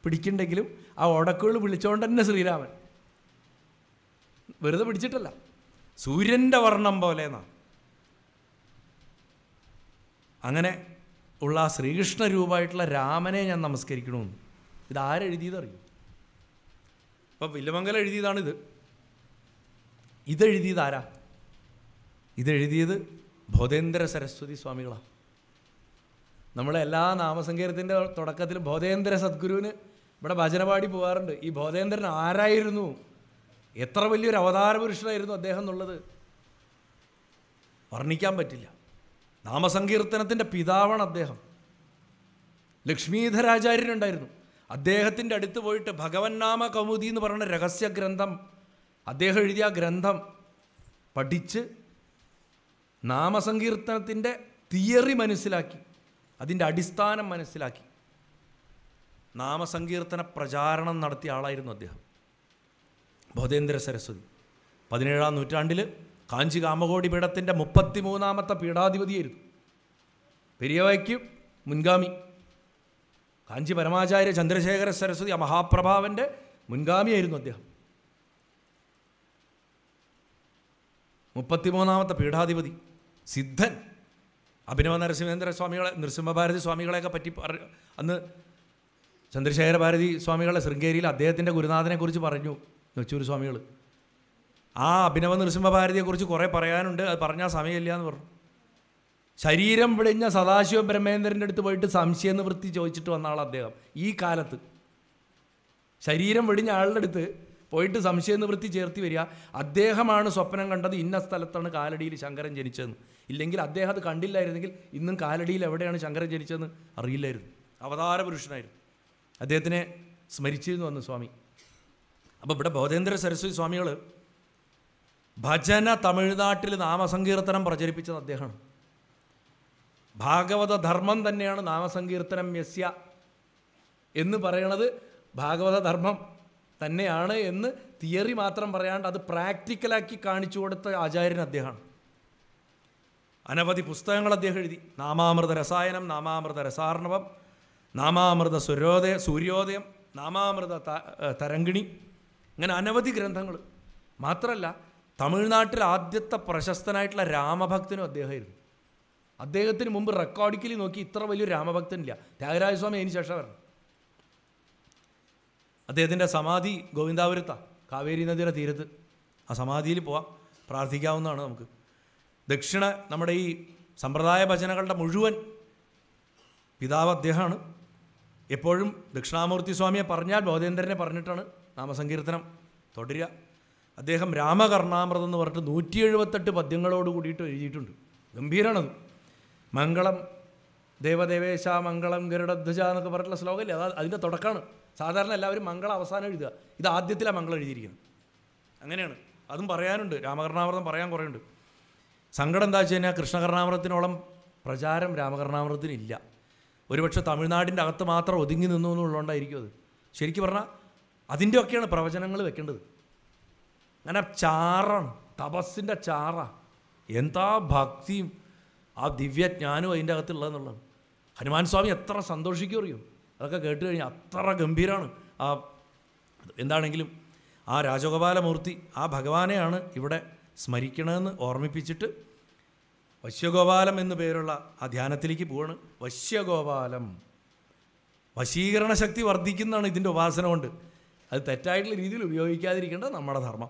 പിടിക്കണ്ടെങ്കിലും ആ ഓടക്കുഴൽ വിളിച്ചുകൊണ്ട് തന്നെ ശ്രീരാമൻ വെറുതെ പിടിച്ചിട്ടല്ല സൂര്യൻ്റെ വർണ്ണം പോലെ എന്നാണ് അങ്ങനെ ഉള്ള ആ ശ്രീകൃഷ്ണ രാമനെ ഞാൻ നമസ്കരിക്കണമെന്ന് ഇതാരെഴുതിയതറിയും ഇപ്പം വില്ലമംഗലം എഴുതിയതാണിത് ഇതെഴുതിയത് ആരാ ഇതെഴുതിയത് ബോധേന്ദ്ര സരസ്വതി സ്വാമികളാണ് നമ്മളെ എല്ലാ നാമസങ്കീർത്തിൻ്റെ തുടക്കത്തിൽ ബോധേന്ദ്ര സദ്ഗുരുവിന് ഇവിടെ ഭജനപാടി പോകാറുണ്ട് ഈ ബോധേന്ദ്രൻ ആരായിരുന്നു എത്ര വലിയൊരു അവതാര പുരുഷനായിരുന്നു അദ്ദേഹം എന്നുള്ളത് വർണ്ണിക്കാൻ പറ്റില്ല നാമസങ്കീർത്തനത്തിൻ്റെ പിതാവാണ് അദ്ദേഹം ലക്ഷ്മീധരാചാര്യനുണ്ടായിരുന്നു അദ്ദേഹത്തിൻ്റെ അടുത്ത് പോയിട്ട് ഭഗവൻ നാമ കൗമുദി എന്ന് പറയുന്ന രഹസ്യ ഗ്രന്ഥം അദ്ദേഹം എഴുതിയ ഗ്രന്ഥം പഠിച്ച് നാമസങ്കീർത്തനത്തിൻ്റെ തിയറി മനസ്സിലാക്കി അതിൻ്റെ അടിസ്ഥാനം മനസ്സിലാക്കി നാമസങ്കീർത്തന പ്രചാരണം നടത്തിയ ആളായിരുന്നു അദ്ദേഹം ബോധേന്ദ്ര സരസ്വതി പതിനേഴാം നൂറ്റാണ്ടിൽ കാഞ്ചി കാമകോടി പീഠത്തിൻ്റെ മൂന്നാമത്തെ പീഠാധിപതിയായിരുന്നു പെരിയവയ്ക്ക് മുൻഗാമി കാഞ്ചി പരമാചാര്യ ചന്ദ്രശേഖര സരസ്വതി ആ മഹാപ്രഭാവൻ്റെ മുൻഗാമിയായിരുന്നു അദ്ദേഹം മുപ്പത്തിമൂന്നാമത്തെ പീഠാധിപതി സിദ്ധൻ അഭിനവ നരസിംഹേന്ദ്ര സ്വാമികളെ നൃസിംഹഭാരതി സ്വാമികളെയൊക്കെ പറ്റി അന്ന് ചന്ദ്രശേഖര ഭാരതി സ്വാമികളെ ശൃംഗേരിയിൽ അദ്ദേഹത്തിൻ്റെ ഗുരുനാഥനെക്കുറിച്ച് പറഞ്ഞു നെച്ചൂർ സ്വാമികൾ ആ അഭിനവ നൃസിംഹഭാരതിയെക്കുറിച്ച് കുറേ പറയാനുണ്ട് അത് പറഞ്ഞാൽ സമയമില്ല എന്ന് പറഞ്ഞു ശരീരം പിടിഞ്ഞ സദാശിവ ബ്രഹ്മേന്ദ്രൻ്റെ അടുത്ത് പോയിട്ട് സംശയം എന്ന് വൃത്തി ചോദിച്ചിട്ട് വന്ന ആൾ അദ്ദേഹം ഈ കാലത്ത് ശരീരം വെടിഞ്ഞ ആളുടെ അടുത്ത് പോയിട്ട് എന്ന് വൃത്തി ചേർത്തി വരിക അദ്ദേഹമാണ് സ്വപ്നം കണ്ടത് ഇന്ന സ്ഥലത്താണ് കാലടിയിൽ ശങ്കരൻ ജനിച്ചതെന്ന് ഇല്ലെങ്കിൽ അദ്ദേഹം അത് കണ്ടില്ലായിരുന്നെങ്കിൽ ഇന്നും കാലടിയിൽ എവിടെയാണ് ശങ്കരൻ ജനിച്ചതെന്ന് അറിയില്ലായിരുന്നു അവതാര പുരുഷനായിരുന്നു അദ്ദേഹത്തിനെ സ്മരിച്ചിരുന്നു വന്ന് സ്വാമി അപ്പോൾ ഇവിടെ ബോധേന്ദ്ര സരസ്വതി സ്വാമികൾ ഭജന തമിഴ്നാട്ടിൽ നാമസങ്കീർത്തനം പ്രചരിപ്പിച്ചത് അദ്ദേഹമാണ് ഭാഗവത ധർമ്മം തന്നെയാണ് നാമസങ്കീർത്തനം യസ്യ എന്ന് പറയണത് ഭാഗവത ധർമ്മം തന്നെയാണ് എന്ന് തിയറി മാത്രം പറയാണ്ട് അത് പ്രാക്ടിക്കലാക്കി കാണിച്ചു കൊടുത്ത ആചാര്യൻ അദ്ദേഹമാണ് അനവധി പുസ്തകങ്ങൾ അദ്ദേഹം എഴുതി നാമാമൃത രസായനം നാമാമൃത രസാർണവം നാമാമൃത സൂര്യോദയ സൂര്യോദയം നാമാമൃത തരങ്കിണി അങ്ങനെ അനവധി ഗ്രന്ഥങ്ങൾ മാത്രമല്ല തമിഴ്നാട്ടിൽ ആദ്യത്തെ പ്രശസ്തനായിട്ടുള്ള രാമഭക്തനും അദ്ദേഹമായിരുന്നു അദ്ദേഹത്തിന് മുമ്പ് റെക്കോർഡിക്കലി നോക്കി ഇത്ര വലിയൊരു രാമഭക്തനില്ല ത്യാഗരാജസ്വാമി അതിന് ശേഷം വരണം അദ്ദേഹത്തിൻ്റെ സമാധി ഗോവിന്ദാപുരത്ത കാവേരി നദിയുടെ തീരത്ത് ആ സമാധിയിൽ പോവാം പ്രാർത്ഥിക്കാവുന്നതാണ് നമുക്ക് ദക്ഷിണ നമ്മുടെ ഈ സമ്പ്രദായ ഭജനകളുടെ മുഴുവൻ പിതാവ് അദ്ദേഹമാണ് എപ്പോഴും ദക്ഷിണാമൂർത്തി സ്വാമിയെ പറഞ്ഞാൽ ബോധേന്ദ്രനെ പറഞ്ഞിട്ടാണ് നാമസങ്കീർത്തനം തുടരുക അദ്ദേഹം രാമകർണാമൃതം എന്ന് പറഞ്ഞിട്ട് നൂറ്റി എഴുപത്തെട്ട് പദ്യങ്ങളോട് കൂടിയിട്ട് എഴുതിയിട്ടുണ്ട് ഗംഭീരമാണത് മംഗളം ദേവദേവേശ മംഗളം ഗരുഡധ്വജ എന്നൊക്കെ പറഞ്ഞിട്ടുള്ള ശ്ലോകമില്ല അതാ അതിൻ്റെ തുടക്കമാണ് സാധാരണ എല്ലാവരും മംഗളം അവസാനം എഴുതുക ഇത് ആദ്യത്തിലാണ് മംഗളം എഴുതിയിരിക്കുന്നത് അങ്ങനെയാണ് അതും പറയാനുണ്ട് രാമകർണാമൃതം പറയാൻ കുറേയുണ്ട് സങ്കടം എന്താ വെച്ച് കഴിഞ്ഞാൽ കൃഷ്ണകർണാമൃതത്തിനോളം പ്രചാരം രാമകർണാമൃതത്തിനില്ല ഒരുപക്ഷെ തമിഴ്നാടിൻ്റെ അകത്ത് മാത്രം ഒതുങ്ങി നിന്നു എന്നുള്ളതുകൊണ്ടായിരിക്കും അത് ശരിക്കും പറഞ്ഞാൽ അതിൻ്റെയൊക്കെയാണ് പ്രവചനങ്ങൾ വെക്കേണ്ടത് അങ്ങനെ ചാറാണ് തപസ്സിൻ്റെ ചാറ എന്താ ഭക്തിയും ആ ദിവ്യജ്ഞാനവും അതിൻ്റെ അകത്തുള്ളതെന്നുള്ളത് ഹനുമാൻ സ്വാമി എത്ര സന്തോഷിക്കും അറിയോ അതൊക്കെ കേട്ട് കഴിഞ്ഞാൽ അത്ര ഗംഭീരമാണ് ആ എന്താണെങ്കിലും ആ രാജഗോപാലമൂർത്തി ആ ഭഗവാനെയാണ് ഇവിടെ സ്മരിക്കണമെന്ന് ഓർമ്മിപ്പിച്ചിട്ട് വശ്യഗോപാലം എന്നു പേരുള്ള ആ ധ്യാനത്തിലേക്ക് പോവാണ് വശ്യഗോപാലം വശീകരണ ശക്തി വർദ്ധിക്കുന്നതാണ് ഇതിൻ്റെ ഉപാസന കൊണ്ട് അത് തെറ്റായിട്ടുള്ള രീതിയിൽ ഉപയോഗിക്കാതിരിക്കേണ്ടത് നമ്മുടെ ധർമ്മം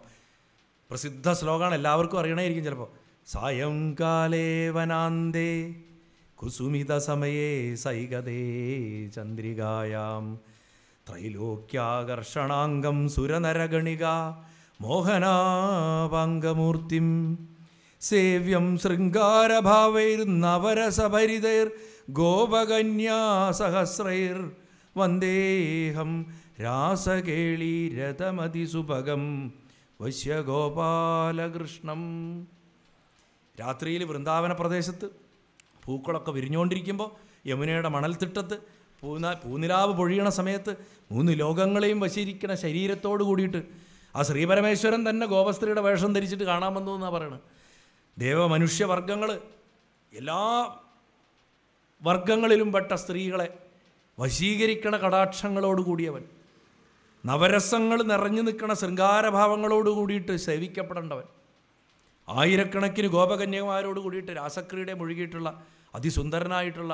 പ്രസിദ്ധ ശ്ലോകമാണ് എല്ലാവർക്കും അറിയണമായിരിക്കും ചിലപ്പോൾ സായം കാലേ വനാന്തേ കുസുമിത സമയേ സൈകതേ ചന്ദ്രികായാം ത്രൈലോക്യാകർഷണാംഗം സുരനരഗണിക മോഹനാപാംഗമൂർത്തിം സേവ്യം ശൃംഗാരഭാവൈർ നവരസഭരിതൈർ ഗോപകന്യാസഹസ്രൈർ വന്ദേഹം രാസകേളി രാസകേളീരഥമതിസുഭകം വശ്യഗോപാലകൃഷ്ണം രാത്രിയിൽ വൃന്ദാവന പ്രദേശത്ത് പൂക്കളൊക്കെ വിരിഞ്ഞുകൊണ്ടിരിക്കുമ്പോൾ യമുനയുടെ മണൽത്തിട്ടത്ത് പൂന പൂനിലാവ് പൊഴിയണ സമയത്ത് മൂന്ന് ലോകങ്ങളെയും വശീരിക്കണ ശരീരത്തോട് കൂടിയിട്ട് ആ ശ്രീപരമേശ്വരൻ തന്നെ ഗോപസ്ത്രീയുടെ വേഷം ധരിച്ചിട്ട് കാണാൻ വന്നു എന്നാണ് പറയുന്നത് ദേവമനുഷ്യവർഗങ്ങൾ എല്ലാ വർഗങ്ങളിലും പെട്ട സ്ത്രീകളെ വശീകരിക്കണ കടാക്ഷങ്ങളോട് കൂടിയവൻ നവരസങ്ങൾ നിറഞ്ഞു നിൽക്കുന്ന ശൃംഗാരഭാവങ്ങളോട് കൂടിയിട്ട് സേവിക്കപ്പെടേണ്ടവൻ ആയിരക്കണക്കിന് ഗോപകന്യമാരോട് കൂടിയിട്ട് രാസക്രിയുടെ മുഴുകിയിട്ടുള്ള അതിസുന്ദരനായിട്ടുള്ള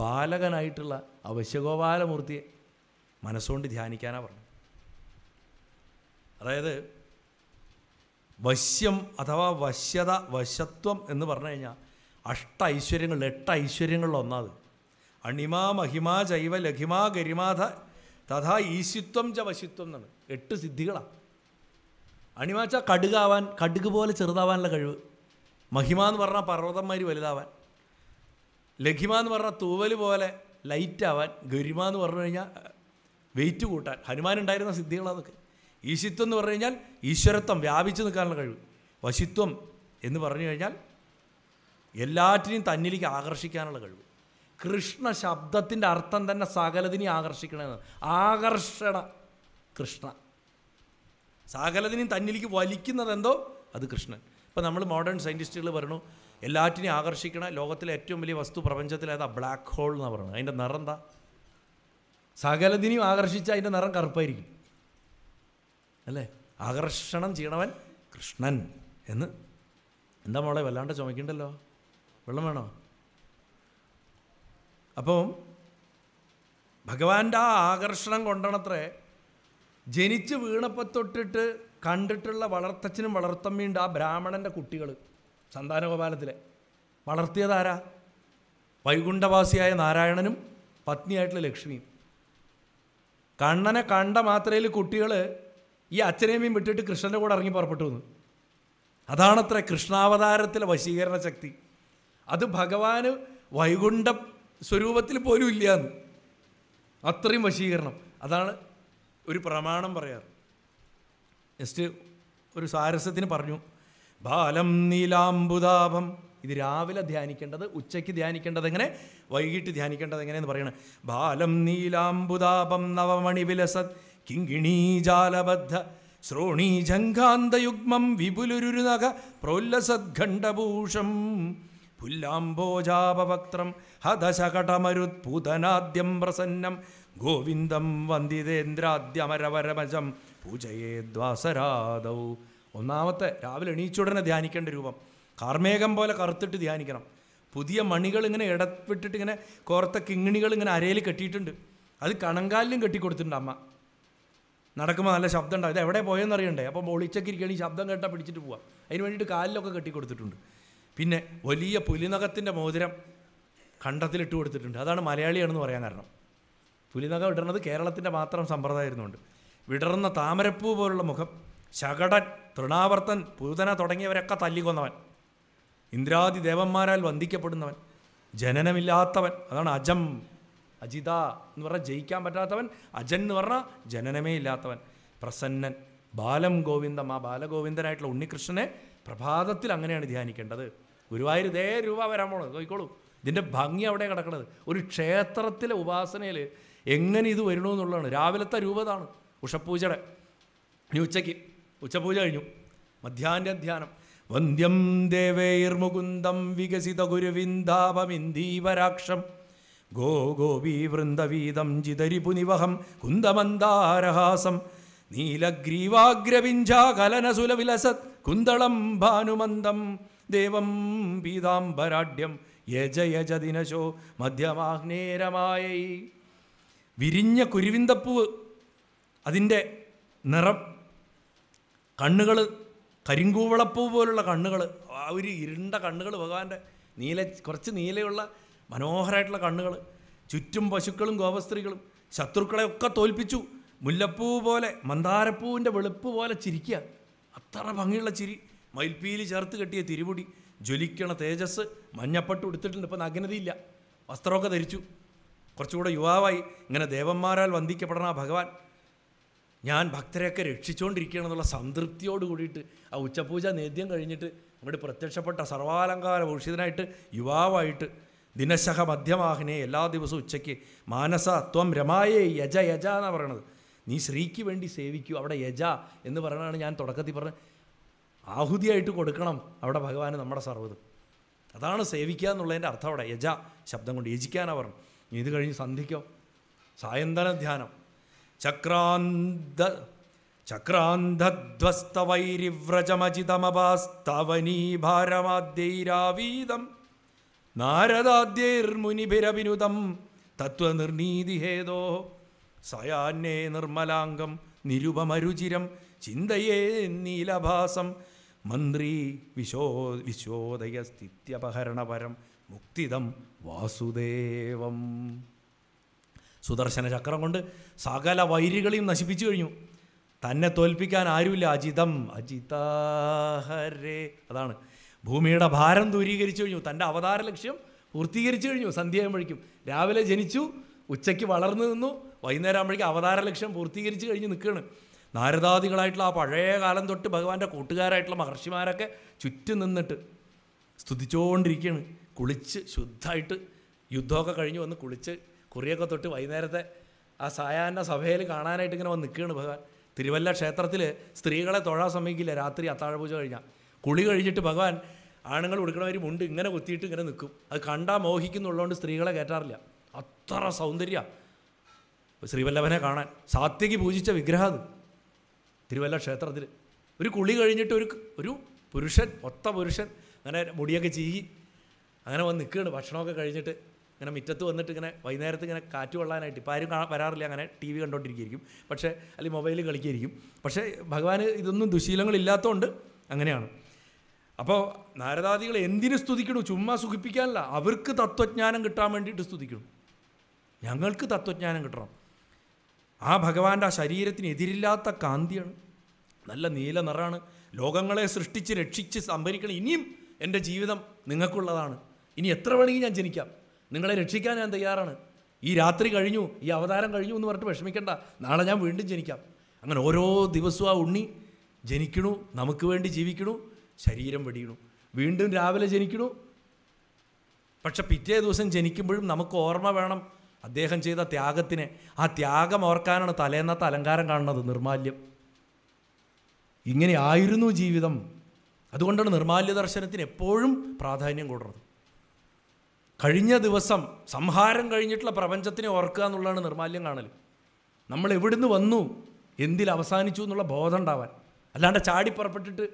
ബാലകനായിട്ടുള്ള അവശ്യഗോപാലമൂർത്തിയെ മനസ്സുകൊണ്ട് ധ്യാനിക്കാനാണ് പറഞ്ഞു അതായത് വശ്യം അഥവാ വശ്യത വശത്വം എന്ന് പറഞ്ഞു കഴിഞ്ഞാൽ അഷ്ട ഐശ്വര്യങ്ങളിൽ എട്ട് ഐശ്വര്യങ്ങളിൽ ഒന്നാത് അണിമ മഹിമ ജൈവ ലഘിമ ഗരിമാധ തഥാ ഈശിത്വം ച വശിത്വം എന്നാണ് എട്ട് സിദ്ധികളാണ് അണിമാച്ച കടുകാവാൻ കടുക് പോലെ ചെറുതാവാനുള്ള കഴിവ് മഹിമ എന്ന് പറഞ്ഞാൽ പർവ്വതന്മാര് വലുതാവാൻ ലഘിമ എന്ന് പറഞ്ഞാൽ തൂവൽ പോലെ ലൈറ്റാവാൻ ഗരിമ എന്ന് പറഞ്ഞു കഴിഞ്ഞാൽ വെയിറ്റ് കൂട്ടാൻ ഹനുമാൻ ഉണ്ടായിരുന്ന സിദ്ധികളതൊക്കെ ഈശിത്വം എന്ന് പറഞ്ഞു കഴിഞ്ഞാൽ ഈശ്വരത്വം വ്യാപിച്ചു നിൽക്കാനുള്ള കഴിവ് വശിത്വം എന്ന് പറഞ്ഞു കഴിഞ്ഞാൽ എല്ലാറ്റിനെയും തന്നിലേക്ക് ആകർഷിക്കാനുള്ള കഴിവ് കൃഷ്ണ ശബ്ദത്തിൻ്റെ അർത്ഥം തന്നെ സകലതിനെ ആകർഷിക്കണമെന്ന് ആകർഷണ കൃഷ്ണ സകലതിനെയും തന്നിലേക്ക് വലിക്കുന്നത് എന്തോ അത് കൃഷ്ണൻ ഇപ്പം നമ്മൾ മോഡേൺ സയൻറ്റിസ്റ്റുകൾ പറഞ്ഞു എല്ലാറ്റിനെയും ആകർഷിക്കണ ലോകത്തിലെ ഏറ്റവും വലിയ വസ്തു പ്രപഞ്ചത്തിലെ അതാ ബ്ലാക്ക് ഹോൾ എന്ന് പറയുന്നത് അതിൻ്റെ നിറം എന്താ സകലതിനെയും ആകർഷിച്ച അതിൻ്റെ നിറം കറുപ്പായിരിക്കും അല്ലേ ആകർഷണം ചെയ്യണവൻ കൃഷ്ണൻ എന്ന് എന്താ മോളെ വല്ലാണ്ട് ചുമക്കണ്ടല്ലോ വെള്ളം വേണോ അപ്പോൾ ഭഗവാന്റെ ആ ആകർഷണം കൊണ്ടണത്രേ ജനിച്ച് വീണപ്പോൾ തൊട്ടിട്ട് കണ്ടിട്ടുള്ള വളർത്തച്ഛനും വളർത്തമ്മയുണ്ട് ആ ബ്രാഹ്മണൻ്റെ കുട്ടികൾ സന്താനഗോപാലത്തിലെ വളർത്തിയതാരാ വൈകുണ്ഠവാസിയായ നാരായണനും പത്നിയായിട്ടുള്ള ലക്ഷ്മിയും കണ്ണനെ കണ്ട മാത്രയിൽ കുട്ടികൾ ഈ അച്ഛനെയും വിട്ടിട്ട് കൃഷ്ണൻ്റെ കൂടെ ഇറങ്ങി പുറപ്പെട്ടു വന്നു അതാണത്ര കൃഷ്ണാവതാരത്തിലെ വശീകരണ ശക്തി അത് ഭഗവാന് വൈകുണ്ഠ സ്വരൂപത്തിൽ പോലും ഇല്ല എന്ന് അത്രയും വശീകരണം അതാണ് ഒരു പ്രമാണം പറയാറ് ജസ്റ്റ് ഒരു സാരസ്യത്തിന് പറഞ്ഞു ബാലം നീലാംബുദാഭം ഇത് രാവിലെ ധ്യാനിക്കേണ്ടത് ഉച്ചയ്ക്ക് ധ്യാനിക്കേണ്ടത് എങ്ങനെ വൈകിട്ട് ധ്യാനിക്കേണ്ടത് എങ്ങനെയെന്ന് പറയണേ ബാലം നീലാംബുദാഭം നവമണി വിലസത് കിങ്കിണീജാലബദ്ധ ശ്രോണീജങ്കാന്തയുഗ്മം വിപുലുരുനക പ്രോല്ലസദ്ഘണ്ഡഭൂഷം പുല്ലാംബോജാപവക്ത്രം ഹതശകടമരുത്പുതനാദ്യം പ്രസന്നം ഗോവിന്ദം വന്ദിതേന്ദ്രാദ്യമരവരമജം പൂജയേദ്വാസരാദൗ ഒന്നാമത്തെ രാവിലെ എണീച്ചുടനെ ധ്യാനിക്കേണ്ട രൂപം കാർമേകം പോലെ കറുത്തിട്ട് ധ്യാനിക്കണം പുതിയ മണികൾ ഇങ്ങനെ ഇടപെട്ടിട്ട് ഇങ്ങനെ കോർത്ത കിങ്ങിണികൾ ഇങ്ങനെ അരയിൽ കെട്ടിയിട്ടുണ്ട് അത് കണങ്കാലിലും കെട്ടിക്കൊടുത്തിട്ടുണ്ട് അമ്മ നടക്കുമ്പോൾ നല്ല ശബ്ദം ഉണ്ടാവും ഇത് എവിടെ പോയെന്ന് അറിയണ്ടേ അപ്പോൾ ഈ ശബ്ദം കേട്ടാൽ പിടിച്ചിട്ട് പോവാം അതിന് വേണ്ടിയിട്ട് കാലിലൊക്കെ കെട്ടിക്കൊടുത്തിട്ടുണ്ട് പിന്നെ വലിയ പുലിനകത്തിൻ്റെ മോതിരം കണ്ടത്തിലിട്ട് കൊടുത്തിട്ടുണ്ട് അതാണ് മലയാളിയാണെന്ന് പറയാൻ കാരണം പുലിനഖം ഇടുന്നത് കേരളത്തിൻ്റെ മാത്രം സമ്പ്രദായമായിരുന്നുണ്ട് വിടർന്ന താമരപ്പൂ പോലുള്ള മുഖം ശകടൻ തൃണാവർത്തൻ പൂതന തുടങ്ങിയവരൊക്കെ തല്ലിക്കൊന്നവൻ ഇന്ദ്രാദി ദേവന്മാരാൽ വന്ദിക്കപ്പെടുന്നവൻ ജനനമില്ലാത്തവൻ അതാണ് അജം അജിത എന്ന് പറഞ്ഞാൽ ജയിക്കാൻ പറ്റാത്തവൻ അജൻ എന്ന് പറഞ്ഞാൽ ജനനമേ ഇല്ലാത്തവൻ പ്രസന്നൻ ബാലം ഗോവിന്ദം ആ ബാലഗോവിന്ദനായിട്ടുള്ള ഉണ്ണികൃഷ്ണനെ പ്രഭാതത്തിൽ അങ്ങനെയാണ് ധ്യാനിക്കേണ്ടത് ഗുരുവായൂർ ഇതേ രൂപ വരാൻ പോണത് നോക്കിക്കോളൂ ഇതിൻ്റെ ഭംഗി അവിടെ കിടക്കണത് ഒരു ക്ഷേത്രത്തിലെ ഉപാസനയിൽ എങ്ങനെ ഇത് വരണമെന്നുള്ളതാണ് രാവിലത്തെ രൂപതാണ് ഉഷപ്പൂജയുടെ ഇനി ഉച്ചയ്ക്ക് ഉച്ചപൂജ കഴിഞ്ഞു മധ്യാന്റെ ധ്യാനം വന്ദ്യം ദേവൈർമുകുന്ദം വികസിത ഗുരുവിന്ദാപമിന്ദീപരാക്ഷം ഗോ ഗോപീവൃന്ദവീതം ജിതരിപുനിവഹം കുന്ദമന്ദാരഹാസം നീലഗ്രീവാഗ്രവിഞ്ചാകലനസുലവിലസത് കുന്തളം ഭാനുമന്ദം ദേവം പീതാംബരാഢ്യം യജ യജ ദിനശോ മധ്യമാഹ്നേരമായി വിരിഞ്ഞ കുരുവിന്തപ്പൂവ് അതിൻ്റെ നിറം കണ്ണുകൾ കരിങ്കൂവളപ്പൂ പോലുള്ള കണ്ണുകൾ ആ ഒരു ഇരുണ്ട കണ്ണുകൾ ഭഗവാന്റെ നീല കുറച്ച് നീലയുള്ള മനോഹരമായിട്ടുള്ള കണ്ണുകൾ ചുറ്റും പശുക്കളും ഗോപസ്ത്രീകളും ഒക്കെ തോൽപ്പിച്ചു മുല്ലപ്പൂ പോലെ മന്ദാരപ്പൂവിൻ്റെ വെളുപ്പ് പോലെ ചിരിക്കുക അത്ര ഭംഗിയുള്ള ചിരി മയിൽപ്പീല് ചേർത്ത് കെട്ടിയ തിരുമുടി ജ്വലിക്കണ തേജസ് മഞ്ഞപ്പട്ട് എടുത്തിട്ടുണ്ട് ഇപ്പം നഗ്നതയില്ല വസ്ത്രമൊക്കെ ധരിച്ചു കുറച്ചുകൂടെ യുവാവായി ഇങ്ങനെ ദേവന്മാരാൽ ആ ഭഗവാൻ ഞാൻ ഭക്തരെയൊക്കെ രക്ഷിച്ചുകൊണ്ടിരിക്കണം എന്നുള്ള സംതൃപ്തിയോട് കൂടിയിട്ട് ആ ഉച്ചപൂജ നേദ്യം കഴിഞ്ഞിട്ട് അങ്ങോട്ട് പ്രത്യക്ഷപ്പെട്ട സർവാലങ്കാര ഭൂഷിതനായിട്ട് യുവാവായിട്ട് ദിനശഹ മധ്യമാഹിനെ എല്ലാ ദിവസവും ഉച്ചയ്ക്ക് മാനസ ത്വം രമായേ യജ യജ എന്നാണ് പറയണത് നീ ശ്രീക്ക് വേണ്ടി സേവിക്കൂ അവിടെ യജ എന്ന് പറയണതാണ് ഞാൻ തുടക്കത്തിൽ പറഞ്ഞത് ആഹുതിയായിട്ട് കൊടുക്കണം അവിടെ ഭഗവാൻ നമ്മുടെ സർവ്വതും അതാണ് സേവിക്കുക എന്നുള്ളതിൻ്റെ അർത്ഥം അവിടെ യജ ശബ്ദം കൊണ്ട് യജിക്കാനാണ് പറഞ്ഞു ഇത് കഴിഞ്ഞ് സന്ധിക്കോ സായന്തന ധ്യാനം ചക്രാന്ത ചക്രാന്ധധ്വസ്തവൈരിവ്രജമചിതമപാസ്തവനീഭാരമാദ്യൈരാവീതം നാരദാദ്യൈർമുനിഭിരഭിനുതം തത്വനിർണീതിഹേതോ സയാന്നേ നിർമ്മലാംഗം നിരുപമരുചിരം ചിന്തയേ നീലഭാസം മന്ത്രി വിശോ വിശോദയ സ്ഥിത്യപഹരണപരം മുക്തിദം വാസുദേവം സുദർശന ചക്രം കൊണ്ട് സകല വൈരികളെയും നശിപ്പിച്ചു കഴിഞ്ഞു തന്നെ തോൽപ്പിക്കാൻ ആരുമില്ല അജിതം അജിതാഹരേ അതാണ് ഭൂമിയുടെ ഭാരം ദൂരീകരിച്ചു കഴിഞ്ഞു തൻ്റെ അവതാര ലക്ഷ്യം പൂർത്തീകരിച്ചു കഴിഞ്ഞു സന്ധ്യയാകുമ്പോഴേക്കും രാവിലെ ജനിച്ചു ഉച്ചയ്ക്ക് വളർന്നു നിന്നു വൈകുന്നേരം ആകുമ്പോഴേക്കും അവതാര ലക്ഷ്യം പൂർത്തീകരിച്ചു കഴിഞ്ഞ് നിൽക്കുകയാണ് നാരദാദികളായിട്ടുള്ള ആ പഴയ കാലം തൊട്ട് ഭഗവാന്റെ കൂട്ടുകാരായിട്ടുള്ള മഹർഷിമാരൊക്കെ ചുറ്റും നിന്നിട്ട് സ്തുതിച്ചുകൊണ്ടിരിക്കുകയാണ് കുളിച്ച് ശുദ്ധമായിട്ട് യുദ്ധമൊക്കെ കഴിഞ്ഞ് വന്ന് കുളിച്ച് കുറിയൊക്കെ തൊട്ട് വൈകുന്നേരത്തെ ആ സായാഹ്ന സഭയിൽ കാണാനായിട്ട് ഇങ്ങനെ വന്ന് നിൽക്കുകയാണ് ഭഗവാൻ തിരുവല്ല ക്ഷേത്രത്തിൽ സ്ത്രീകളെ തൊഴാൻ സമ്മതിക്കില്ല രാത്രി അത്താഴപൂജ കഴിഞ്ഞാൽ കുളി കഴിഞ്ഞിട്ട് ഭഗവാൻ ആണുങ്ങൾ ഉടുക്കണവർ മുണ്ട് ഇങ്ങനെ കുത്തിയിട്ട് ഇങ്ങനെ നിൽക്കും അത് കണ്ടാൽ മോഹിക്കുന്നുള്ളതുകൊണ്ട് സ്ത്രീകളെ കയറ്റാറില്ല അത്ര സൗന്ദര്യ ശ്രീവല്ലഭനെ കാണാൻ സാത്യകി പൂജിച്ച വിഗ്രഹം അത് തിരുവല്ല ക്ഷേത്രത്തിൽ ഒരു കുളി കഴിഞ്ഞിട്ട് ഒരു ഒരു പുരുഷൻ ഒത്ത പുരുഷൻ അങ്ങനെ മുടിയൊക്കെ ചീകി അങ്ങനെ വന്ന് നിൽക്കുകയാണ് ഭക്ഷണമൊക്കെ കഴിഞ്ഞിട്ട് ഇങ്ങനെ മുറ്റത്ത് വന്നിട്ട് ഇങ്ങനെ വൈകുന്നേരത്ത് ഇങ്ങനെ കാറ്റ് കൊള്ളാനായിട്ട് ഇപ്പോൾ ആരും വരാറില്ല അങ്ങനെ ടി വി കണ്ടോണ്ടിരിക്കും പക്ഷേ അല്ലെങ്കിൽ മൊബൈലിൽ കളിക്കായിരിക്കും പക്ഷേ ഭഗവാന് ഇതൊന്നും ദുശീലങ്ങളില്ലാത്തതുകൊണ്ട് അങ്ങനെയാണ് അപ്പോൾ നാരദാദികൾ എന്തിനു സ്തുതിക്കണു ചുമ്മാ സുഖിപ്പിക്കാനല്ല അവർക്ക് തത്വജ്ഞാനം കിട്ടാൻ വേണ്ടിയിട്ട് സ്തുതിക്കണം ഞങ്ങൾക്ക് തത്വജ്ഞാനം കിട്ടണം ആ ഭഗവാന്റെ ആ ശരീരത്തിന് എതിരില്ലാത്ത കാന്തിയാണ് നല്ല നീല നിറാണ് ലോകങ്ങളെ സൃഷ്ടിച്ച് രക്ഷിച്ച് സംഭരിക്കണം ഇനിയും എൻ്റെ ജീവിതം നിങ്ങൾക്കുള്ളതാണ് ഇനി എത്ര വേണമെങ്കിൽ ഞാൻ ജനിക്കാം നിങ്ങളെ രക്ഷിക്കാൻ ഞാൻ തയ്യാറാണ് ഈ രാത്രി കഴിഞ്ഞു ഈ അവതാരം കഴിഞ്ഞു എന്ന് പറഞ്ഞിട്ട് വിഷമിക്കണ്ട നാളെ ഞാൻ വീണ്ടും ജനിക്കാം അങ്ങനെ ഓരോ ദിവസവും ആ ഉണ്ണി ജനിക്കണു നമുക്ക് വേണ്ടി ജീവിക്കണു ശരീരം വെടിയണു വീണ്ടും രാവിലെ ജനിക്കണു പക്ഷെ പിറ്റേ ദിവസം ജനിക്കുമ്പോഴും നമുക്ക് ഓർമ്മ വേണം അദ്ദേഹം ചെയ്ത ത്യാഗത്തിന് ആ ത്യാഗം ഓർക്കാനാണ് തലേന്നത്തെ അലങ്കാരം കാണുന്നത് നിർമാല്യം ഇങ്ങനെ ആയിരുന്നു ജീവിതം അതുകൊണ്ടാണ് നിർമാല്യ ദർശനത്തിന് എപ്പോഴും പ്രാധാന്യം കൂടുന്നത് കഴിഞ്ഞ ദിവസം സംഹാരം കഴിഞ്ഞിട്ടുള്ള പ്രപഞ്ചത്തിനെ ഓർക്കുക എന്നുള്ളതാണ് നിർമാല്യം കാണൽ നമ്മൾ എവിടുന്ന് വന്നു എന്തിൽ അവസാനിച്ചു എന്നുള്ള ബോധം ഉണ്ടാവാൻ അല്ലാണ്ട് ചാടി പുറപ്പെട്ടിട്ട്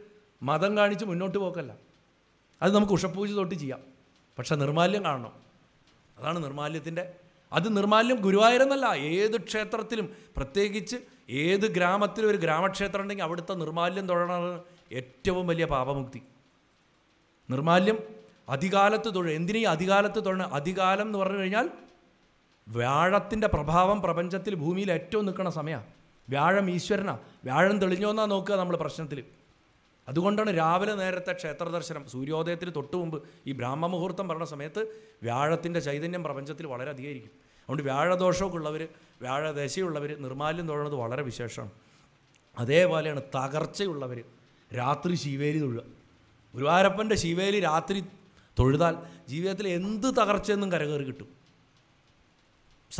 മതം കാണിച്ച് മുന്നോട്ട് പോക്കല്ല അത് നമുക്ക് ഉഷപ്പൂജ തൊട്ട് ചെയ്യാം പക്ഷേ നിർമാല്യം കാണണം അതാണ് നിർമാല്യത്തിൻ്റെ അത് നിർമാല്യം ഗുരുവായൂരെന്നല്ല ഏത് ക്ഷേത്രത്തിലും പ്രത്യേകിച്ച് ഏത് ഗ്രാമത്തിലും ഒരു ഗ്രാമക്ഷേത്രം ഉണ്ടെങ്കിൽ അവിടുത്തെ നിർമാല്യം തൊഴണത് ഏറ്റവും വലിയ പാപമുക്തി നിർമാല്യം അധികാലത്ത് തൊഴ എന്തിനീ അധികാലത്ത് തൊഴ അധികാലം എന്ന് പറഞ്ഞു കഴിഞ്ഞാൽ വ്യാഴത്തിൻ്റെ പ്രഭാവം പ്രപഞ്ചത്തിൽ ഭൂമിയിൽ ഏറ്റവും നിൽക്കുന്ന സമയമാണ് വ്യാഴം ഈശ്വരനാ വ്യാഴം തെളിഞ്ഞോന്നാ നോക്കുക നമ്മൾ പ്രശ്നത്തിൽ അതുകൊണ്ടാണ് രാവിലെ നേരത്തെ ക്ഷേത്ര ദർശനം സൂര്യോദയത്തിന് തൊട്ടു മുമ്പ് ഈ ബ്രാഹ്മ മുഹൂർത്തം പറഞ്ഞ സമയത്ത് വ്യാഴത്തിൻ്റെ ചൈതന്യം പ്രപഞ്ചത്തിൽ വളരെ അധികമായിരിക്കും അതുകൊണ്ട് വ്യാഴദോഷമൊക്കെ ഉള്ളവർ വ്യാഴദശയുള്ളവർ നിർമാല്യം തൊഴുന്നത് വളരെ വിശേഷമാണ് അതേപോലെയാണ് തകർച്ചയുള്ളവർ രാത്രി ശിവേലി തൊഴുക ഗുരുവാരപ്പൻ്റെ ശിവേലി രാത്രി തൊഴുതാൽ ജീവിതത്തിൽ എന്ത് തകർച്ചയെന്നും കരകയറി കിട്ടും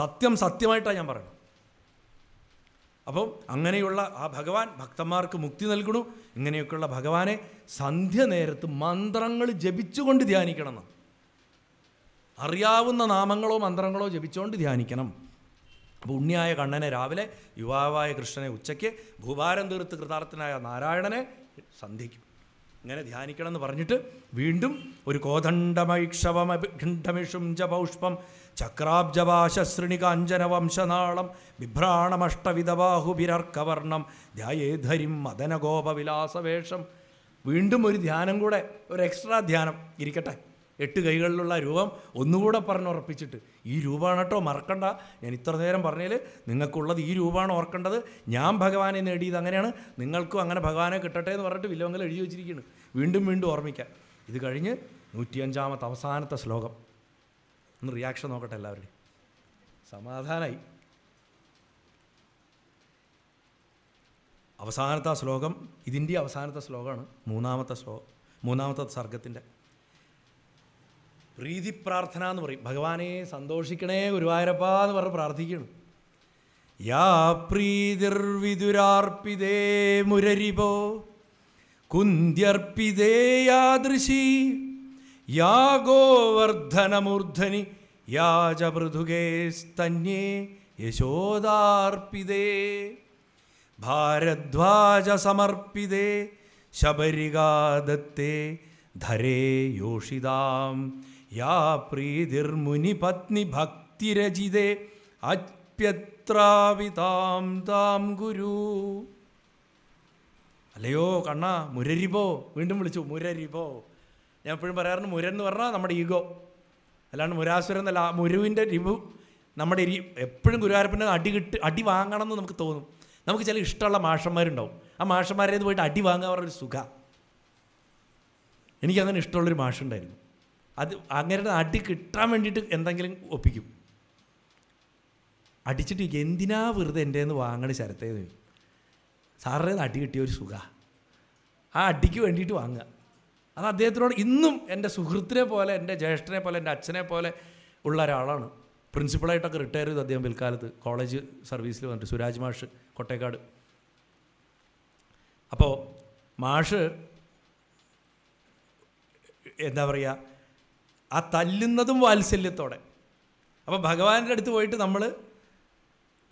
സത്യം സത്യമായിട്ടാണ് ഞാൻ പറയുന്നത് അപ്പം അങ്ങനെയുള്ള ആ ഭഗവാൻ ഭക്തന്മാർക്ക് മുക്തി നൽകണു ഇങ്ങനെയൊക്കെയുള്ള ഭഗവാനെ സന്ധ്യ നേരത്ത് മന്ത്രങ്ങൾ ജപിച്ചുകൊണ്ട് ധ്യാനിക്കണം എന്നാണ് അറിയാവുന്ന നാമങ്ങളോ മന്ത്രങ്ങളോ ജപിച്ചുകൊണ്ട് ധ്യാനിക്കണം അപ്പോൾ ഉണ്ണിയായ കണ്ണനെ രാവിലെ യുവാവായ കൃഷ്ണനെ ഉച്ചയ്ക്ക് ഭൂഭാരം തീർത്ത് കൃതാർത്ഥനായ നാരായണനെ സന്ധിക്കും ഇങ്ങനെ ധ്യാനിക്കണം പറഞ്ഞിട്ട് വീണ്ടും ഒരു കോദണ്ഡമൈക്ഷവമഭിഘണ്ഠമിഷും ജപൗഷ്പം പൗഷ്പം ചക്രാബ്ജവാശശ്രണികാഞ്ജന വംശനാളം ബിഭ്രാണമഷ്ടവിധബാഹുബിരർക്കവർണം ധ്യായേധരിം മദനഗോപവിലാസവേഷം വീണ്ടും ഒരു ധ്യാനം കൂടെ ഒരു എക്സ്ട്രാ ധ്യാനം ഇരിക്കട്ടെ എട്ട് കൈകളിലുള്ള രൂപം ഒന്നുകൂടെ പറഞ്ഞുറപ്പിച്ചിട്ട് ഈ രൂപമാണ് കേട്ടോ മറക്കണ്ട ഞാൻ ഇത്ര നേരം പറഞ്ഞതിൽ നിങ്ങൾക്കുള്ളത് ഈ രൂപമാണ് ഓർക്കേണ്ടത് ഞാൻ ഭഗവാനെ നേടിയത് അങ്ങനെയാണ് നിങ്ങൾക്കും അങ്ങനെ ഭഗവാനെ കിട്ടട്ടെ എന്ന് പറഞ്ഞിട്ട് വില്ലവങ്കൽ എഴുതി വെച്ചിരിക്കുകയാണ് വീണ്ടും വീണ്ടും ഓർമ്മിക്കാം ഇത് കഴിഞ്ഞ് നൂറ്റിയഞ്ചാമത്തെ അവസാനത്തെ ശ്ലോകം ഒന്ന് റിയാക്ഷൻ നോക്കട്ടെ എല്ലാവരുടെയും സമാധാനമായി അവസാനത്തെ ശ്ലോകം ഇതിൻ്റെ അവസാനത്തെ ശ്ലോകമാണ് മൂന്നാമത്തെ ശ്ലോകം മൂന്നാമത്തെ സർഗത്തിൻ്റെ പ്രീതി പ്രാർത്ഥന എന്ന് പറയും ഭഗവാനെ സന്തോഷിക്കണേ ഗുരുവായൂരപ്പ എന്ന് പറഞ്ഞ് പ്രാർത്ഥിക്കണം യാ പ്രീതിർവിതുരാർപ്പിതേ മുരരിപോ കുന്ത്യർപ്പിതേ യാദൃശി യാ ഗോവർദ്ധനമൂർധനി യാ ച സ്തന്യേ യശോദാർപ്പിതേ ഭാരദ്വാജ സമർപ്പിതേ ശബരികാദത്തെ ധരേ യോഷിതാം യാ പത്നി ഭക്തിരചിതേ അപ്യത്രാവിതാം താം ഗുരു അല്ലയോ കണ്ണ മുരരിപോ വീണ്ടും വിളിച്ചു മുരരിപോ ഞാൻ എപ്പോഴും പറയാറുണ്ട് മുരൻ എന്ന് പറഞ്ഞാൽ നമ്മുടെ ഈഗോ അല്ലാണ്ട് മുരാസുരൻ എന്നല്ല മുരുവിൻ്റെ രിപു നമ്മുടെ ഇരി എപ്പോഴും ഗുരുവായൂരപ്പൻ്റെ അടി കിട്ട് അടി വാങ്ങണം എന്ന് നമുക്ക് തോന്നും നമുക്ക് ചില ഇഷ്ടമുള്ള മാഷന്മാരുണ്ടാവും ആ മാഷന്മാരുടെ പോയിട്ട് അടി വാങ്ങാൻ പറഞ്ഞൊരു സുഖ എനിക്കങ്ങനെ ഇഷ്ടമുള്ളൊരു മാഷുണ്ടായിരുന്നു അത് അങ്ങനെ അടി കിട്ടാൻ വേണ്ടിയിട്ട് എന്തെങ്കിലും ഒപ്പിക്കും അടിച്ചിട്ട് എന്തിനാ വെറുതെ എൻ്റെ നിന്ന് വാങ്ങണ ശരത്തേ ചോദിക്കും സാറിൻ്റെ അടി കിട്ടിയ ഒരു സുഖ ആ അടിക്ക് വേണ്ടിയിട്ട് വാങ്ങുക അത് അദ്ദേഹത്തിനോട് ഇന്നും എൻ്റെ സുഹൃത്തിനെ പോലെ എൻ്റെ ജ്യേഷ്ഠനെ പോലെ എൻ്റെ അച്ഛനെ പോലെ ഉള്ള ഒരാളാണ് പ്രിൻസിപ്പളായിട്ടൊക്കെ റിട്ടയർ ചെയ്തു അദ്ദേഹം പിൽക്കാലത്ത് കോളേജ് സർവീസിൽ വന്നിട്ട് സുരാജ് മാഷ് കൊട്ടേക്കാട് അപ്പോൾ മാഷ് എന്താ പറയുക ആ തല്ലുന്നതും വാത്സല്യത്തോടെ അപ്പോൾ ഭഗവാന്റെ അടുത്ത് പോയിട്ട് നമ്മൾ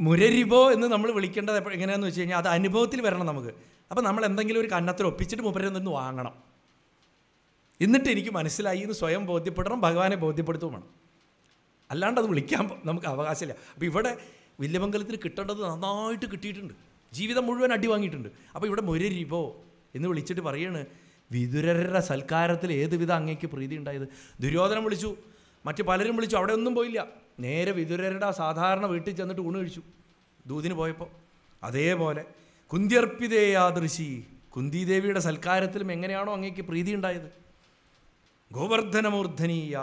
മുരരിബോ എന്ന് നമ്മൾ വിളിക്കേണ്ടത് എങ്ങനെയാണെന്ന് വെച്ച് കഴിഞ്ഞാൽ അത് അനുഭവത്തിൽ വരണം നമുക്ക് അപ്പോൾ നമ്മൾ എന്തെങ്കിലും ഒരു കന്നത്തിൽ ഒപ്പിച്ചിട്ട് മുപ്പരിൽ വാങ്ങണം എന്നിട്ട് എനിക്ക് മനസ്സിലായി എന്ന് സ്വയം ബോധ്യപ്പെടണം ഭഗവാനെ ബോധ്യപ്പെടുത്തും വേണം അല്ലാണ്ട് അത് വിളിക്കാൻ നമുക്ക് അവകാശമില്ല അപ്പോൾ ഇവിടെ വില്യമംഗലത്തിൽ കിട്ടേണ്ടത് നന്നായിട്ട് കിട്ടിയിട്ടുണ്ട് ജീവിതം മുഴുവൻ അടി വാങ്ങിയിട്ടുണ്ട് അപ്പോൾ ഇവിടെ മുരരിബോ എന്ന് വിളിച്ചിട്ട് പറയാണ് വിതുരരുടെ സൽക്കാരത്തിൽ ഏതുവിധ അങ്ങേക്ക് പ്രീതി ഉണ്ടായത് ദുര്യോധനം വിളിച്ചു മറ്റു പലരും വിളിച്ചു അവിടെ ഒന്നും പോയില്ല നേരെ വിതുരരുടെ സാധാരണ വീട്ടിൽ ചെന്നിട്ട് ഊണ് കഴിച്ചു ദൂതിന് പോയപ്പോൾ അതേപോലെ കുന്തിയർപ്പിതേയാദൃശി കുന്തിദേവിയുടെ സൽക്കാരത്തിലും എങ്ങനെയാണോ അങ്ങേക്ക് പ്രീതി ഉണ്ടായത് ഗോവർദ്ധനമൂർദ്ധനീയ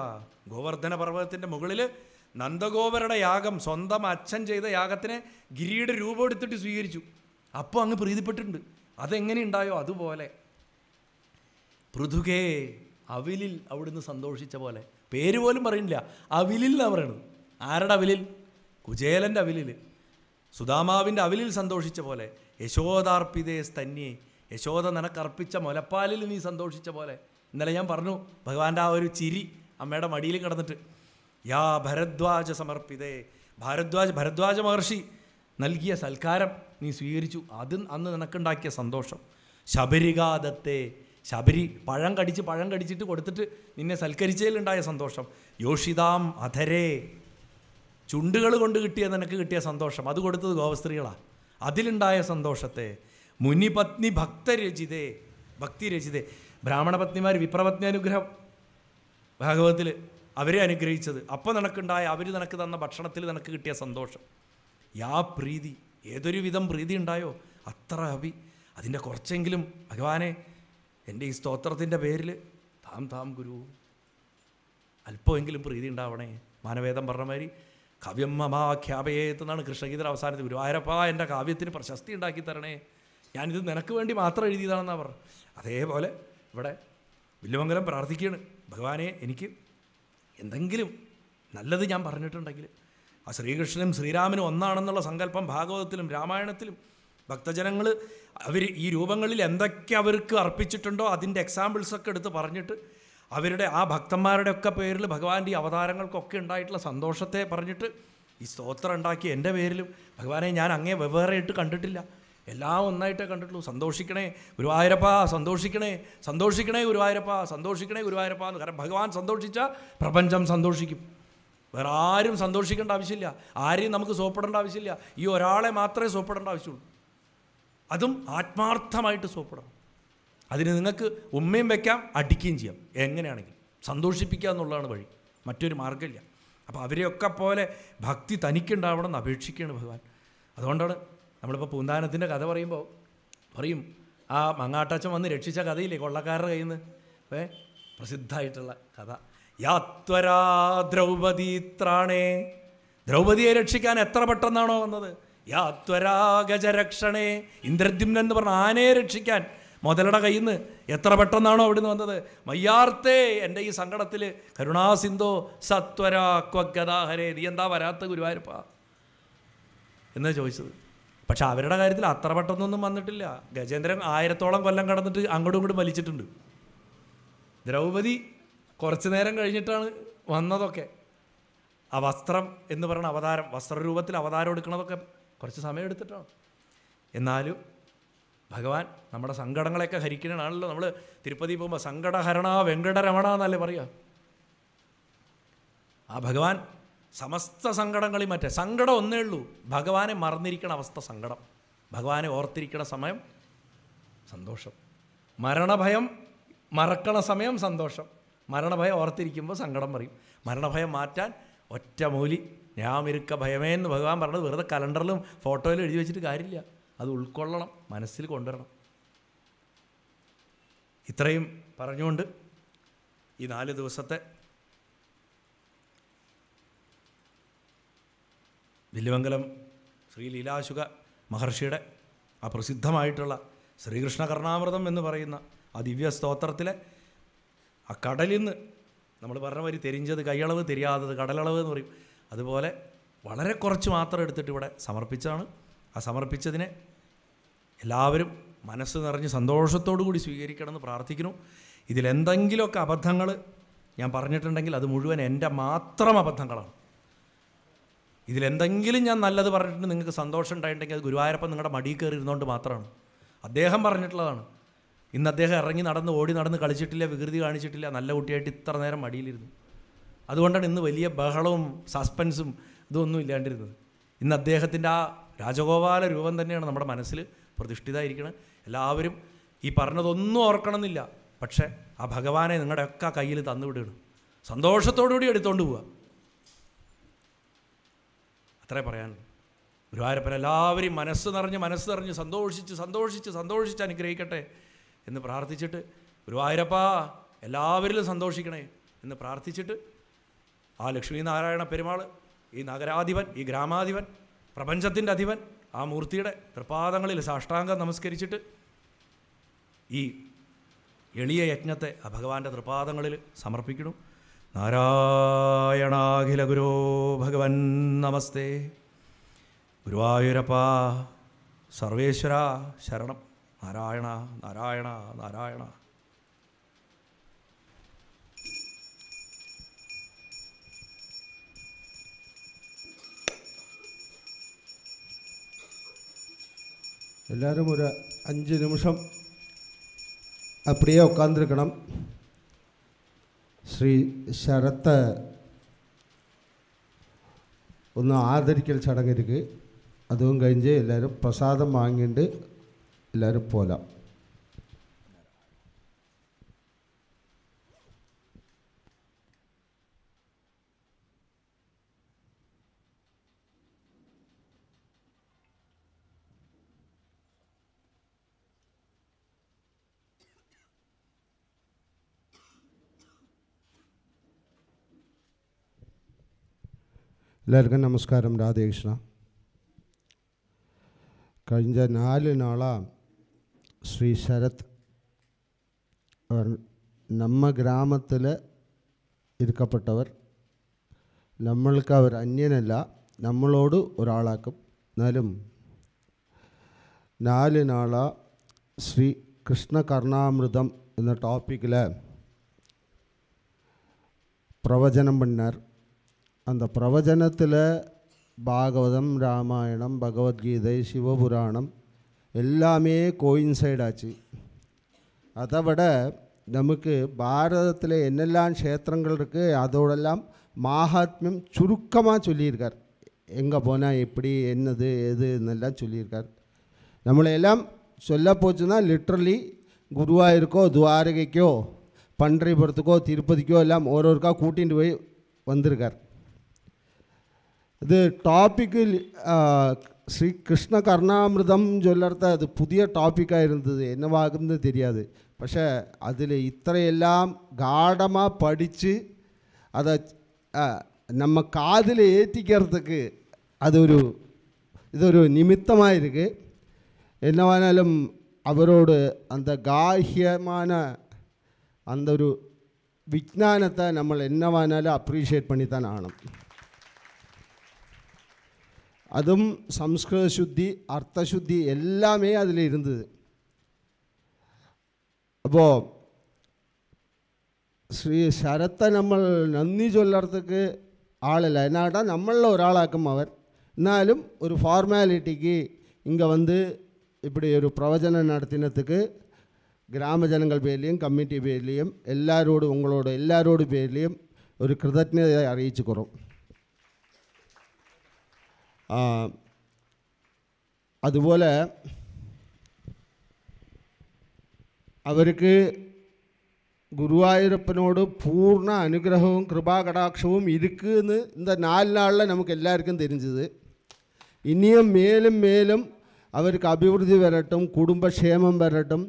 ഗോവർദ്ധന പർവ്വതത്തിൻ്റെ മുകളിൽ നന്ദഗോപരുടെ യാഗം സ്വന്തം അച്ഛൻ ചെയ്ത യാഗത്തിനെ ഗിരിയുടെ രൂപം എടുത്തിട്ട് സ്വീകരിച്ചു അപ്പോൾ അങ്ങ് പ്രീതിപ്പെട്ടിട്ടുണ്ട് അതെങ്ങനെയുണ്ടായോ ഉണ്ടായോ അതുപോലെ പൃഥുകേ അവിലിൽ അവിടുന്ന് സന്തോഷിച്ച പോലെ പേര് പോലും പറയുന്നില്ല അവിലിൽ എന്നാണ് പറയണത് ആരുടെ അവിലിൽ കുചേലൻ്റെ അവിലിൽ സുദാമാവിൻ്റെ അവിലിൽ സന്തോഷിച്ച പോലെ യശോദാർപ്പിതേ സ്തന്യെ യശോദ നിനക്കർപ്പിച്ച മുലപ്പാലിൽ നീ സന്തോഷിച്ച പോലെ ഇന്നലെ ഞാൻ പറഞ്ഞു ഭഗവാന്റെ ആ ഒരു ചിരി അമ്മയുടെ മടിയിൽ കിടന്നിട്ട് യാ ഭരദ്വാജ സമർപ്പിതേ ഭാരദ്വാജ ഭരദ്വാജ മഹർഷി നൽകിയ സൽക്കാരം നീ സ്വീകരിച്ചു അതും അന്ന് നിനക്കുണ്ടാക്കിയ സന്തോഷം ശബരികാദത്തെ ശബരി പഴം കടിച്ച് പഴം കടിച്ചിട്ട് കൊടുത്തിട്ട് നിന്നെ സൽക്കരിച്ചതിലുണ്ടായ സന്തോഷം യോഷിതാം അധരേ ചുണ്ടുകൾ കൊണ്ട് കിട്ടിയ നിനക്ക് കിട്ടിയ സന്തോഷം അത് കൊടുത്തത് ഗോപസ്ത്രീകളാണ് അതിലുണ്ടായ സന്തോഷത്തെ മുനിപത്നി ഭക്തരചിതേ ഭക്തിരചിതേ ബ്രാഹ്മണപത്നിമാർ വിപ്രപത്നി അനുഗ്രഹം ഭാഗവതത്തിൽ അവരെ അനുഗ്രഹിച്ചത് അപ്പോൾ നിനക്കുണ്ടായ അവർ നിനക്ക് തന്ന ഭക്ഷണത്തിൽ നിനക്ക് കിട്ടിയ സന്തോഷം യാ പ്രീതി ഏതൊരു വിധം പ്രീതി ഉണ്ടായോ അത്ര അഭി അതിൻ്റെ കുറച്ചെങ്കിലും ഭഗവാനെ എൻ്റെ ഈ സ്തോത്രത്തിൻ്റെ പേരിൽ താം താം ഗുരു അല്പമെങ്കിലും പ്രീതി ഉണ്ടാവണേ മാനവേദം പറഞ്ഞ മാതിരി കാവ്യം മമാഖ്യാപയേത്ത് എന്നാണ് കൃഷ്ണഗീതയുടെ അവസാനത്തെ എൻ്റെ കാവ്യത്തിന് പ്രശസ്തി ഉണ്ടാക്കി തരണേ ഞാനിത് നിനക്ക് വേണ്ടി മാത്രം എഴുതിയതാണെന്നാണ് പറഞ്ഞു അതേപോലെ ഇവിടെ വില്ലുമംഗലം പ്രാർത്ഥിക്കുകയാണ് ഭഗവാനെ എനിക്ക് എന്തെങ്കിലും നല്ലത് ഞാൻ പറഞ്ഞിട്ടുണ്ടെങ്കിൽ ആ ശ്രീകൃഷ്ണനും ശ്രീരാമനും ഒന്നാണെന്നുള്ള സങ്കല്പം ഭാഗവതത്തിലും രാമായണത്തിലും ഭക്തജനങ്ങൾ അവർ ഈ രൂപങ്ങളിൽ എന്തൊക്കെ അവർക്ക് അർപ്പിച്ചിട്ടുണ്ടോ അതിൻ്റെ എക്സാമ്പിൾസൊക്കെ എടുത്ത് പറഞ്ഞിട്ട് അവരുടെ ആ ഭക്തന്മാരുടെ ഒക്കെ പേരിൽ ഭഗവാന്റെ ഈ അവതാരങ്ങൾക്കൊക്കെ ഉണ്ടായിട്ടുള്ള സന്തോഷത്തെ പറഞ്ഞിട്ട് ഈ സ്തോത്രം ഉണ്ടാക്കി എൻ്റെ പേരിലും ഭഗവാനെ ഞാൻ അങ്ങേ വെവ്വേറെയിട്ട് കണ്ടിട്ടില്ല എല്ലാം ഒന്നായിട്ടേ കണ്ടിട്ടുള്ളൂ സന്തോഷിക്കണേ ഗുരുവായൂരപ്പ സന്തോഷിക്കണേ സന്തോഷിക്കണേ ഗുരുവായൂരപ്പ സന്തോഷിക്കണേ ഗുരുവായൂരപ്പ എന്ന് കാരണം ഭഗവാൻ സന്തോഷിച്ചാൽ പ്രപഞ്ചം സന്തോഷിക്കും വേറെ ആരും സന്തോഷിക്കേണ്ട ആവശ്യമില്ല ആരെയും നമുക്ക് സോപ്പിടേണ്ട ആവശ്യമില്ല ഈ ഒരാളെ മാത്രമേ സോപ്പിടേണ്ട ആവശ്യമുള്ളൂ അതും ആത്മാർത്ഥമായിട്ട് സോപ്പിടണം അതിന് നിങ്ങൾക്ക് ഉമ്മയും വെക്കാം അടിക്കുകയും ചെയ്യാം എങ്ങനെയാണെങ്കിൽ സന്തോഷിപ്പിക്കുക എന്നുള്ളതാണ് വഴി മറ്റൊരു മാർഗ്ഗമില്ല അപ്പോൾ അവരെയൊക്കെ പോലെ ഭക്തി തനിക്കുണ്ടാവണം എന്ന് അപേക്ഷിക്കുകയാണ് ഭഗവാൻ അതുകൊണ്ടാണ് നമ്മളിപ്പോൾ പൂന്താനത്തിൻ്റെ കഥ പറയുമ്പോൾ പറയും ആ മങ്ങാട്ടച്ചൻ വന്ന് രക്ഷിച്ച കഥയില്ലേ കൊള്ളക്കാരുടെ കയ്യിൽ നിന്ന് ഏ പ്രസിദ്ധമായിട്ടുള്ള കഥ യാത്വരാ ദ്രൗപദീത്രാണേ ദ്രൗപതിയെ രക്ഷിക്കാൻ എത്ര പെട്ടെന്നാണോ വന്നത് യാത്വരാഗജരക്ഷണേ ഇന്ദ്രദ്യുമ്ന എന്ന് പറഞ്ഞ ആനയെ രക്ഷിക്കാൻ മുതലയുടെ കയ്യിൽ നിന്ന് എത്ര പെട്ടെന്നാണോ അവിടുന്ന് വന്നത് മയ്യാർത്തേ എൻ്റെ ഈ സങ്കടത്തിൽ കരുണാസിന്ധോ സത്വരാക്വഗതാഹരേ നീ എന്താ വരാത്ത ഗുരുവായൂരപ്പ എന്ന് ചോദിച്ചത് പക്ഷെ അവരുടെ കാര്യത്തിൽ അത്ര പെട്ടെന്നൊന്നും വന്നിട്ടില്ല ഗജേന്ദ്രൻ ആയിരത്തോളം കൊല്ലം കടന്നിട്ട് അങ്ങോട്ടും ഇങ്ങോട്ടും വലിച്ചിട്ടുണ്ട് ദ്രൗപദി കുറച്ച് നേരം കഴിഞ്ഞിട്ടാണ് വന്നതൊക്കെ ആ വസ്ത്രം എന്ന് പറയുന്ന അവതാരം വസ്ത്രരൂപത്തിൽ അവതാരം എടുക്കുന്നതൊക്കെ കുറച്ച് സമയം എന്നാലും ഭഗവാൻ നമ്മുടെ സങ്കടങ്ങളെയൊക്കെ ഹരിക്കണാണല്ലോ നമ്മൾ തിരുപ്പതി പോകുമ്പോൾ സങ്കടഹരണ വെങ്കടരമണ എന്നല്ലേ പറയുക ആ ഭഗവാൻ സമസ്ത സങ്കടങ്ങളിൽ മറ്റേ സങ്കടം ഒന്നേ ഉള്ളൂ ഭഗവാനെ മറന്നിരിക്കണ അവസ്ഥ സങ്കടം ഭഗവാനെ ഓർത്തിരിക്കണ സമയം സന്തോഷം മരണഭയം മറക്കണ സമയം സന്തോഷം മരണഭയം ഓർത്തിരിക്കുമ്പോൾ സങ്കടം പറയും മരണഭയം മാറ്റാൻ ഒറ്റ ഞാൻ ഇരുക്ക ഭയമേ എന്ന് ഭഗവാൻ പറഞ്ഞത് വെറുതെ കലണ്ടറിലും ഫോട്ടോയിലും എഴുതി വെച്ചിട്ട് കാര്യമില്ല അത് ഉൾക്കൊള്ളണം മനസ്സിൽ കൊണ്ടുവരണം ഇത്രയും പറഞ്ഞുകൊണ്ട് ഈ നാല് ദിവസത്തെ വില്ലുമംഗലം ശ്രീ ലീലാശുക മഹർഷിയുടെ പ്രസിദ്ധമായിട്ടുള്ള ശ്രീകൃഷ്ണ കർണാമൃതം എന്ന് പറയുന്ന ആ ദിവ്യ സ്തോത്രത്തിലെ ആ കടലിൽ നിന്ന് നമ്മൾ പറഞ്ഞ വരി തെരിഞ്ഞത് കൈയളവ് തെരിയാത്തത് കടലളവ് എന്ന് പറയും അതുപോലെ വളരെ കുറച്ച് മാത്രം എടുത്തിട്ട് ഇവിടെ സമർപ്പിച്ചതാണ് ആ സമർപ്പിച്ചതിനെ എല്ലാവരും മനസ്സ് നിറഞ്ഞ് സന്തോഷത്തോടു കൂടി സ്വീകരിക്കണമെന്ന് പ്രാർത്ഥിക്കുന്നു ഇതിലെന്തെങ്കിലുമൊക്കെ അബദ്ധങ്ങൾ ഞാൻ പറഞ്ഞിട്ടുണ്ടെങ്കിൽ അത് മുഴുവൻ എൻ്റെ മാത്രം അബദ്ധങ്ങളാണ് ഇതിലെന്തെങ്കിലും ഞാൻ നല്ലത് പറഞ്ഞിട്ട് നിങ്ങൾക്ക് സന്തോഷം ഉണ്ടായിട്ടുണ്ടെങ്കിൽ അത് ഗുരുവായൂരപ്പം നിങ്ങളുടെ മടി കയറി ഇരുന്നുകൊണ്ട് മാത്രമാണ് അദ്ദേഹം പറഞ്ഞിട്ടുള്ളതാണ് ഇന്ന് അദ്ദേഹം ഇറങ്ങി നടന്ന് ഓടി നടന്ന് കളിച്ചിട്ടില്ല വികൃതി കാണിച്ചിട്ടില്ല നല്ല കുട്ടിയായിട്ട് ഇത്ര നേരം മടിയിലിരുന്നു അതുകൊണ്ടാണ് ഇന്ന് വലിയ ബഹളവും സസ്പെൻസും ഇതൊന്നും ഇല്ലാണ്ടിരുന്നത് ഇന്ന് അദ്ദേഹത്തിൻ്റെ ആ രാജഗോപാല രൂപം തന്നെയാണ് നമ്മുടെ മനസ്സിൽ പ്രതിഷ്ഠിതായിരിക്കണം എല്ലാവരും ഈ പറഞ്ഞതൊന്നും ഓർക്കണമെന്നില്ല പക്ഷേ ആ ഭഗവാനെ നിങ്ങളുടെയൊക്കെ കയ്യിൽ തന്നുവിടണം സന്തോഷത്തോടുകൂടി എടുത്തുകൊണ്ട് പോവുക അത്രേ പറയാനുള്ളൂ ഗുരുവായൂരപ്പൻ എല്ലാവരും മനസ്സ് നിറഞ്ഞ് മനസ്സ് നിറഞ്ഞ് സന്തോഷിച്ച് സന്തോഷിച്ച് സന്തോഷിച്ച് അനുഗ്രഹിക്കട്ടെ എന്ന് പ്രാർത്ഥിച്ചിട്ട് ഗുരുവായൂരപ്പ എല്ലാവരിലും സന്തോഷിക്കണേ എന്ന് പ്രാർത്ഥിച്ചിട്ട് ആ ലക്ഷ്മീനാരായണ പെരുമാൾ ഈ നഗരാധിപൻ ഈ ഗ്രാമാധിപൻ പ്രപഞ്ചത്തിൻ്റെ അധിപൻ ആ മൂർത്തിയുടെ തൃപ്പാദങ്ങളിൽ സാഷ്ടാംഗം നമസ്കരിച്ചിട്ട് ഈ എളിയ യജ്ഞത്തെ ആ ഭഗവാന്റെ തൃപാദങ്ങളിൽ സമർപ്പിക്കണം നാരായണാഖില ഗുരോ ഭഗവൻ നമസ്തേ ഗുരുവായൂരപ്പ സർവേശ്വര ശരണം നാരായണ നാരായണ നാരായണ എല്ലാവരും ഒരു അഞ്ച് നിമിഷം அப்படியே உட்காந்துருக்கணும் ശ്രീ ശരത്ത് ഒന്ന് ആദരിക്കൽ ചടങ്ങ് അതും കഴിഞ്ഞ് എല്ലാവരും പ്രസാദം വാങ്ങിയിട്ട് എല്ലാവരും പോലാം എല്ലാവർക്കും നമസ്കാരം രാധാകൃഷ്ണ കഴിഞ്ഞ നാല് നാളാം ശ്രീ ശരത് നമ്മ ഗ്രാമത്തിൽ இருக்கப்பட்டவர் നമ്മൾക്ക് അവർ അന്യനല്ല നമ്മളോട് ഒരാളാക്കും എന്നാലും നാല് നാള ശ്രീ കൃഷ്ണ കർണാമൃതം എന്ന ടോപ്പിക്കിൽ പ്രവചനം പണ്ണാർ அந்த பிரவச்சனத்தில் பாகவதம் ராமாயணம் பகவத்கீதை சிவபுராணம் எல்லாமே கோயின்சைடாச்சு அதை விட நமக்கு பாரதத்தில் என்னெல்லாம் க்ஷேத்திரங்கள் இருக்குது அதோடெல்லாம் மாகாத்மியம் சுருக்கமாக சொல்லியிருக்கார் எங்கே போனால் எப்படி என்னது எது சொல்லியிருக்கார் நம்மளையெல்லாம் சொல்ல போச்சுன்னா லிட்ரலி குருவாயிருக்கோ துவாரகைக்கோ பன்றிபுரத்துக்கோ திருப்பதிக்கோ எல்லாம் ஒரு ஒருக்கா கூட்டிகிட்டு போய் வந்திருக்கார் ഇത് ടോപ്പിക്കിൽ ஸ்ரீ கிருஷ்ண கர்ணாமிரதம் சொல்லறத அது புதிய டாப்பிக்காக இருந்தது என்னவாகும்னு தெரியாது പക്ഷേ അതിൽ ഇത്രയെല്ലാം ഗാഢമാ പഠിച്ച് അത് நம்ம காதில் ஏற்றிக்கிறதுக்கு அது ஒரு இது ஒரு நிமித்தமாக இருக்குது என்னவானாலும் அவரோடு அந்த காஹியமான அந்த ஒரு விஜானத்தை நம்ம என்னவானாலும் அப்ரிஷியேட் பண்ணி தான் அதுவும் சம்ஸ்கிருத சுத்தி அர்த்த சுத்தி எல்லாமே அதில் இருந்தது அப்போது ஸ்ரீ ശരത്തെ നമ്മൾ നന്ദി ചൊല്ലടത്തേക്ക് ആളില്ല എന്നാട്ടാ നമ്മളിൽ ഒരാളാക്കും അവർ എന്നാലും ഒരു ஃபார்மாலிட்டிக்கு இங்கே வந்து இப்படி ஒரு பிரவச்சனம் நடத்தினத்துக்கு கிராம ஜனங்கள் பேர்லேயும் கம்மிட்டி பேர்லேயும் எல்லாரோடு உங்களோட எல்லாரோடு பேர்லேயும் ஒரு கிருதஜதையை அறிவிச்சுக்கிறோம் അതുപോലെ അവർക്ക് ഗുരുവായൂരപ്പനോട് പൂർണ്ണ അനുഗ്രഹവും കൃപാകടാക്ഷവും ഇരിക്കുന്ന് ഇന്ന നാല് നാളിൽ നമുക്ക് എല്ലാവർക്കും തെരിഞ്ഞത് ഇനിയും മേലും മേലും അവർക്ക് അഭിവൃദ്ധി വരട്ടും കുടുംബക്ഷേമം വരട്ടും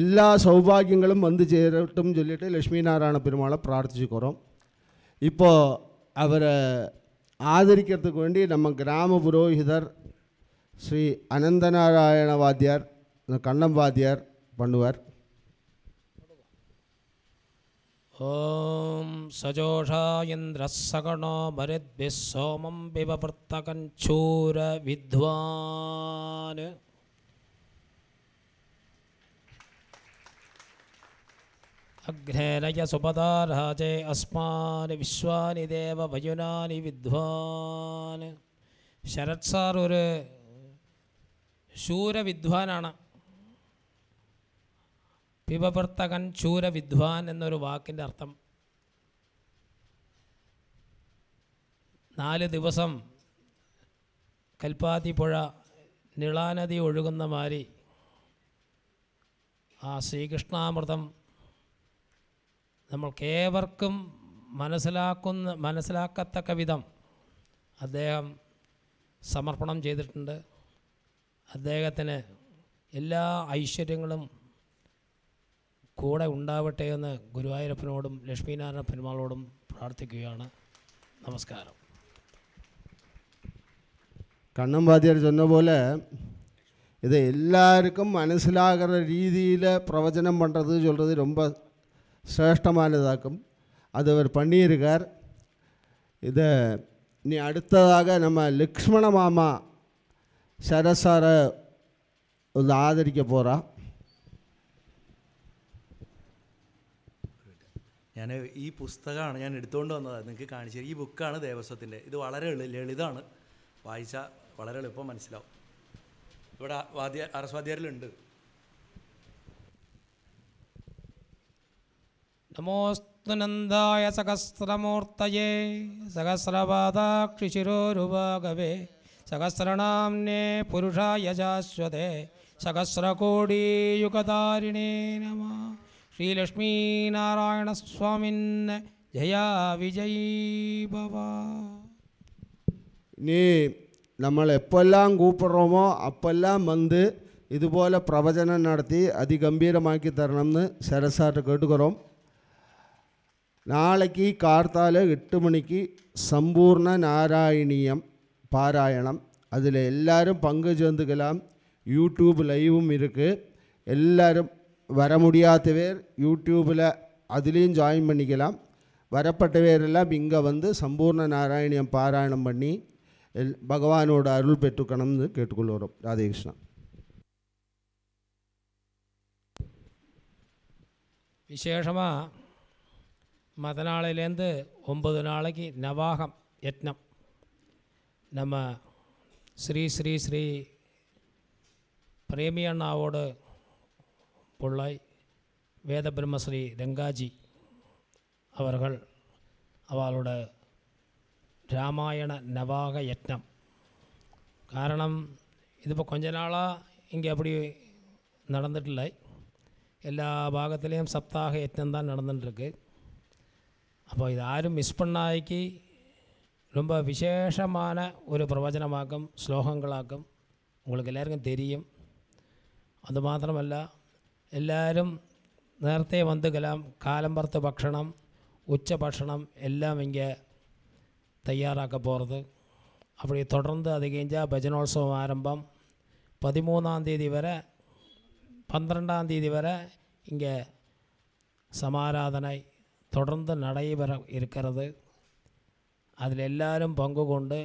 എല്ലാ സൗഭാഗ്യങ്ങളും വന്നു ചേരട്ടും ചൊല്ലിയിട്ട് ലക്ഷ്മി നാരായണ പെരുമാളെ പ്രാർത്ഥിച്ചു കുറം ഇപ്പോൾ അവരെ ஆதரிக்கிறதுக்கு வேண்டி நம்ம கிராம புரோஹிதர் ஸ்ரீ அனந்தநாராயண வாத்தியார் கண்ணம் வாத்தியார் பண்ணுவார் ஓம் சஜோஷா இந்திர சகணோ மருத்பிஸ் சோமம் பிபவர்த்தகஞ்சூர வித்வான் അഘ്നേനയ സുപദാർഹാചേ അസ്മാന് വിശ്വാനി ദേവ വയുനാനി വിദ്വാൻ ശരത് സാർ ഒരു ശൂരവിദ്വാനാണ് പിപവർത്തകൻ ശൂരവിദ്വാൻ എന്നൊരു വാക്കിൻ്റെ അർത്ഥം നാല് ദിവസം പുഴ നിളാനദി ഒഴുകുന്ന മാതിരി ആ ശ്രീകൃഷ്ണാമൃതം നമ്മൾക്കേവർക്കും മനസ്സിലാക്കുന്ന മനസ്സിലാക്കത്തക്ക വിധം അദ്ദേഹം സമർപ്പണം ചെയ്തിട്ടുണ്ട് അദ്ദേഹത്തിന് എല്ലാ ഐശ്വര്യങ്ങളും കൂടെ ഉണ്ടാവട്ടെ എന്ന് ഗുരുവായൂരപ്പനോടും ലക്ഷ്മീനാരായണ പെരുമാളോടും പ്രാർത്ഥിക്കുകയാണ് നമസ്കാരം കണ്ണം വാദ്യർ ചെന്ന പോലെ ഇത് എല്ലാവർക്കും മനസ്സിലാകുന്ന രീതിയിൽ പ്രവചനം പണ്ടത് சொல்கிறது ரொம்ப சிரேஷ்டமானதாக்கும் அது அவர் பண்ணியிருக்கார் இதை நீ அடுத்ததாக நம்ம லக்ஷ்மண மாமா சரசாரை வந்து ஆதரிக்க போகிறா ഞാൻ ഈ പുസ്തകമാണ് ഞാൻ എടുത്തുകൊണ്ട് വന്നത് നിങ്ങൾക്ക് കാണിച്ചത് ഈ ബുക്കാണ് ദേവസ്വത്തിൻ്റെ ഇത് വളരെ ലളിതമാണ് വായിച്ചാൽ വളരെ എളുപ്പം മനസ്സിലാവും ഇവിടെ വാദ്യ അറസ്വാദ്യാരിലുണ്ട് നമോസ്തുനന്ദായ സഹസ്രമൂർത്തയേ സഹസ്രപാദാക്ഷിശിരോരുപാകവേ സഹസ്രണാംനേ പുരുഷായ ശാശ്വതേ സഹസ്രകോടീയുഗതാരിണേ നമ ശ്രീലക്ഷ്മീനാരായണസ്വാമിൻ ജയാ വിജയ ഭവ ഇനി നമ്മൾ എപ്പോഴെല്ലാം കൂപ്പിടുമോ അപ്പെല്ലാം വന്ന് ഇതുപോലെ പ്രവചനം നടത്തി അതിഗംഭീരമാക്കി തരണമെന്ന് ശരസാറ്റ് കേട്ടുക്കുറോം நாளைக்கு கார்த்தால எட்டு மணிக்கு சம்பூர்ண நாராயணியம் பாராயணம் அதில் எல்லாரும் பங்கு சேர்ந்துக்கலாம் யூடியூப் லைவும் இருக்குது எல்லாரும் வர முடியாத பேர் யூடியூப்பில் அதுலேயும் ஜாயின் பண்ணிக்கலாம் வரப்பட்ட பேரெல்லாம் இங்கே வந்து சம்பூர்ண நாராயணியம் பாராயணம் பண்ணி எல் பகவானோட அருள் பெற்றுக்கணும்னு கேட்டுக்கொள்கிறோம் ராதேகிருஷ்ணன் விசேஷமாக மத நாளையிலேருந்து ஒன்பது நாளைக்கு நவாகம் யத்னம் நம்ம ஸ்ரீ ஸ்ரீ ஸ்ரீ பிரேமி அண்ணாவோட பிள்ளை வேத பிரம்மஸ்ரீ ரங்காஜி அவர்கள் அவளோட ராமாயண நவாக யத்னம் காரணம் இது இப்போ கொஞ்ச நாளாக இங்கே அப்படி இல்லை எல்லா பாகத்துலேயும் சப்தாக யத்னம் தான் நடந்துட்டுருக்கு அப்போ இது யாரும் மிஸ் பண்ணாய்க்கு ரொம்ப விசேஷமான ஒரு பிரவச்சனமாக்கும் ஸ்லோகங்களாக்கும் உங்களுக்கு எல்லாருக்கும் தெரியும் அது மாத்திரமല്ല എല്ലാവരും നേരത്തെ വന്ന് കലാം കാലമ്പുറത്ത് ഭക്ഷണം ഉച്ച ഭക്ഷണം എല്ലാം ഇങ്ങനെ തയ്യാറാക്ക പോகிறது அப்படி தொடர்ந்து அது கழிஞ்சால் பஜனோத்சவம் ஆரம்பம் பதிமூணாம் தேதி வரை பன்னிரெண்டாம் தேதி வரை இங்கே சமாராதனை தொடர்ந்து நடைபெற இருக்கிறது அதில் எல்லாரும் பங்கு கொண்டு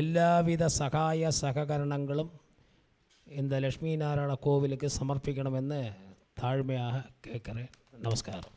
எல்லாவித சகாய சககரணங்களும் இந்த லட்சுமி நாராயண கோவிலுக்கு சமர்ப்பிக்கணுமென்னு தாழ்மையாக கேட்குறேன் நமஸ்காரம்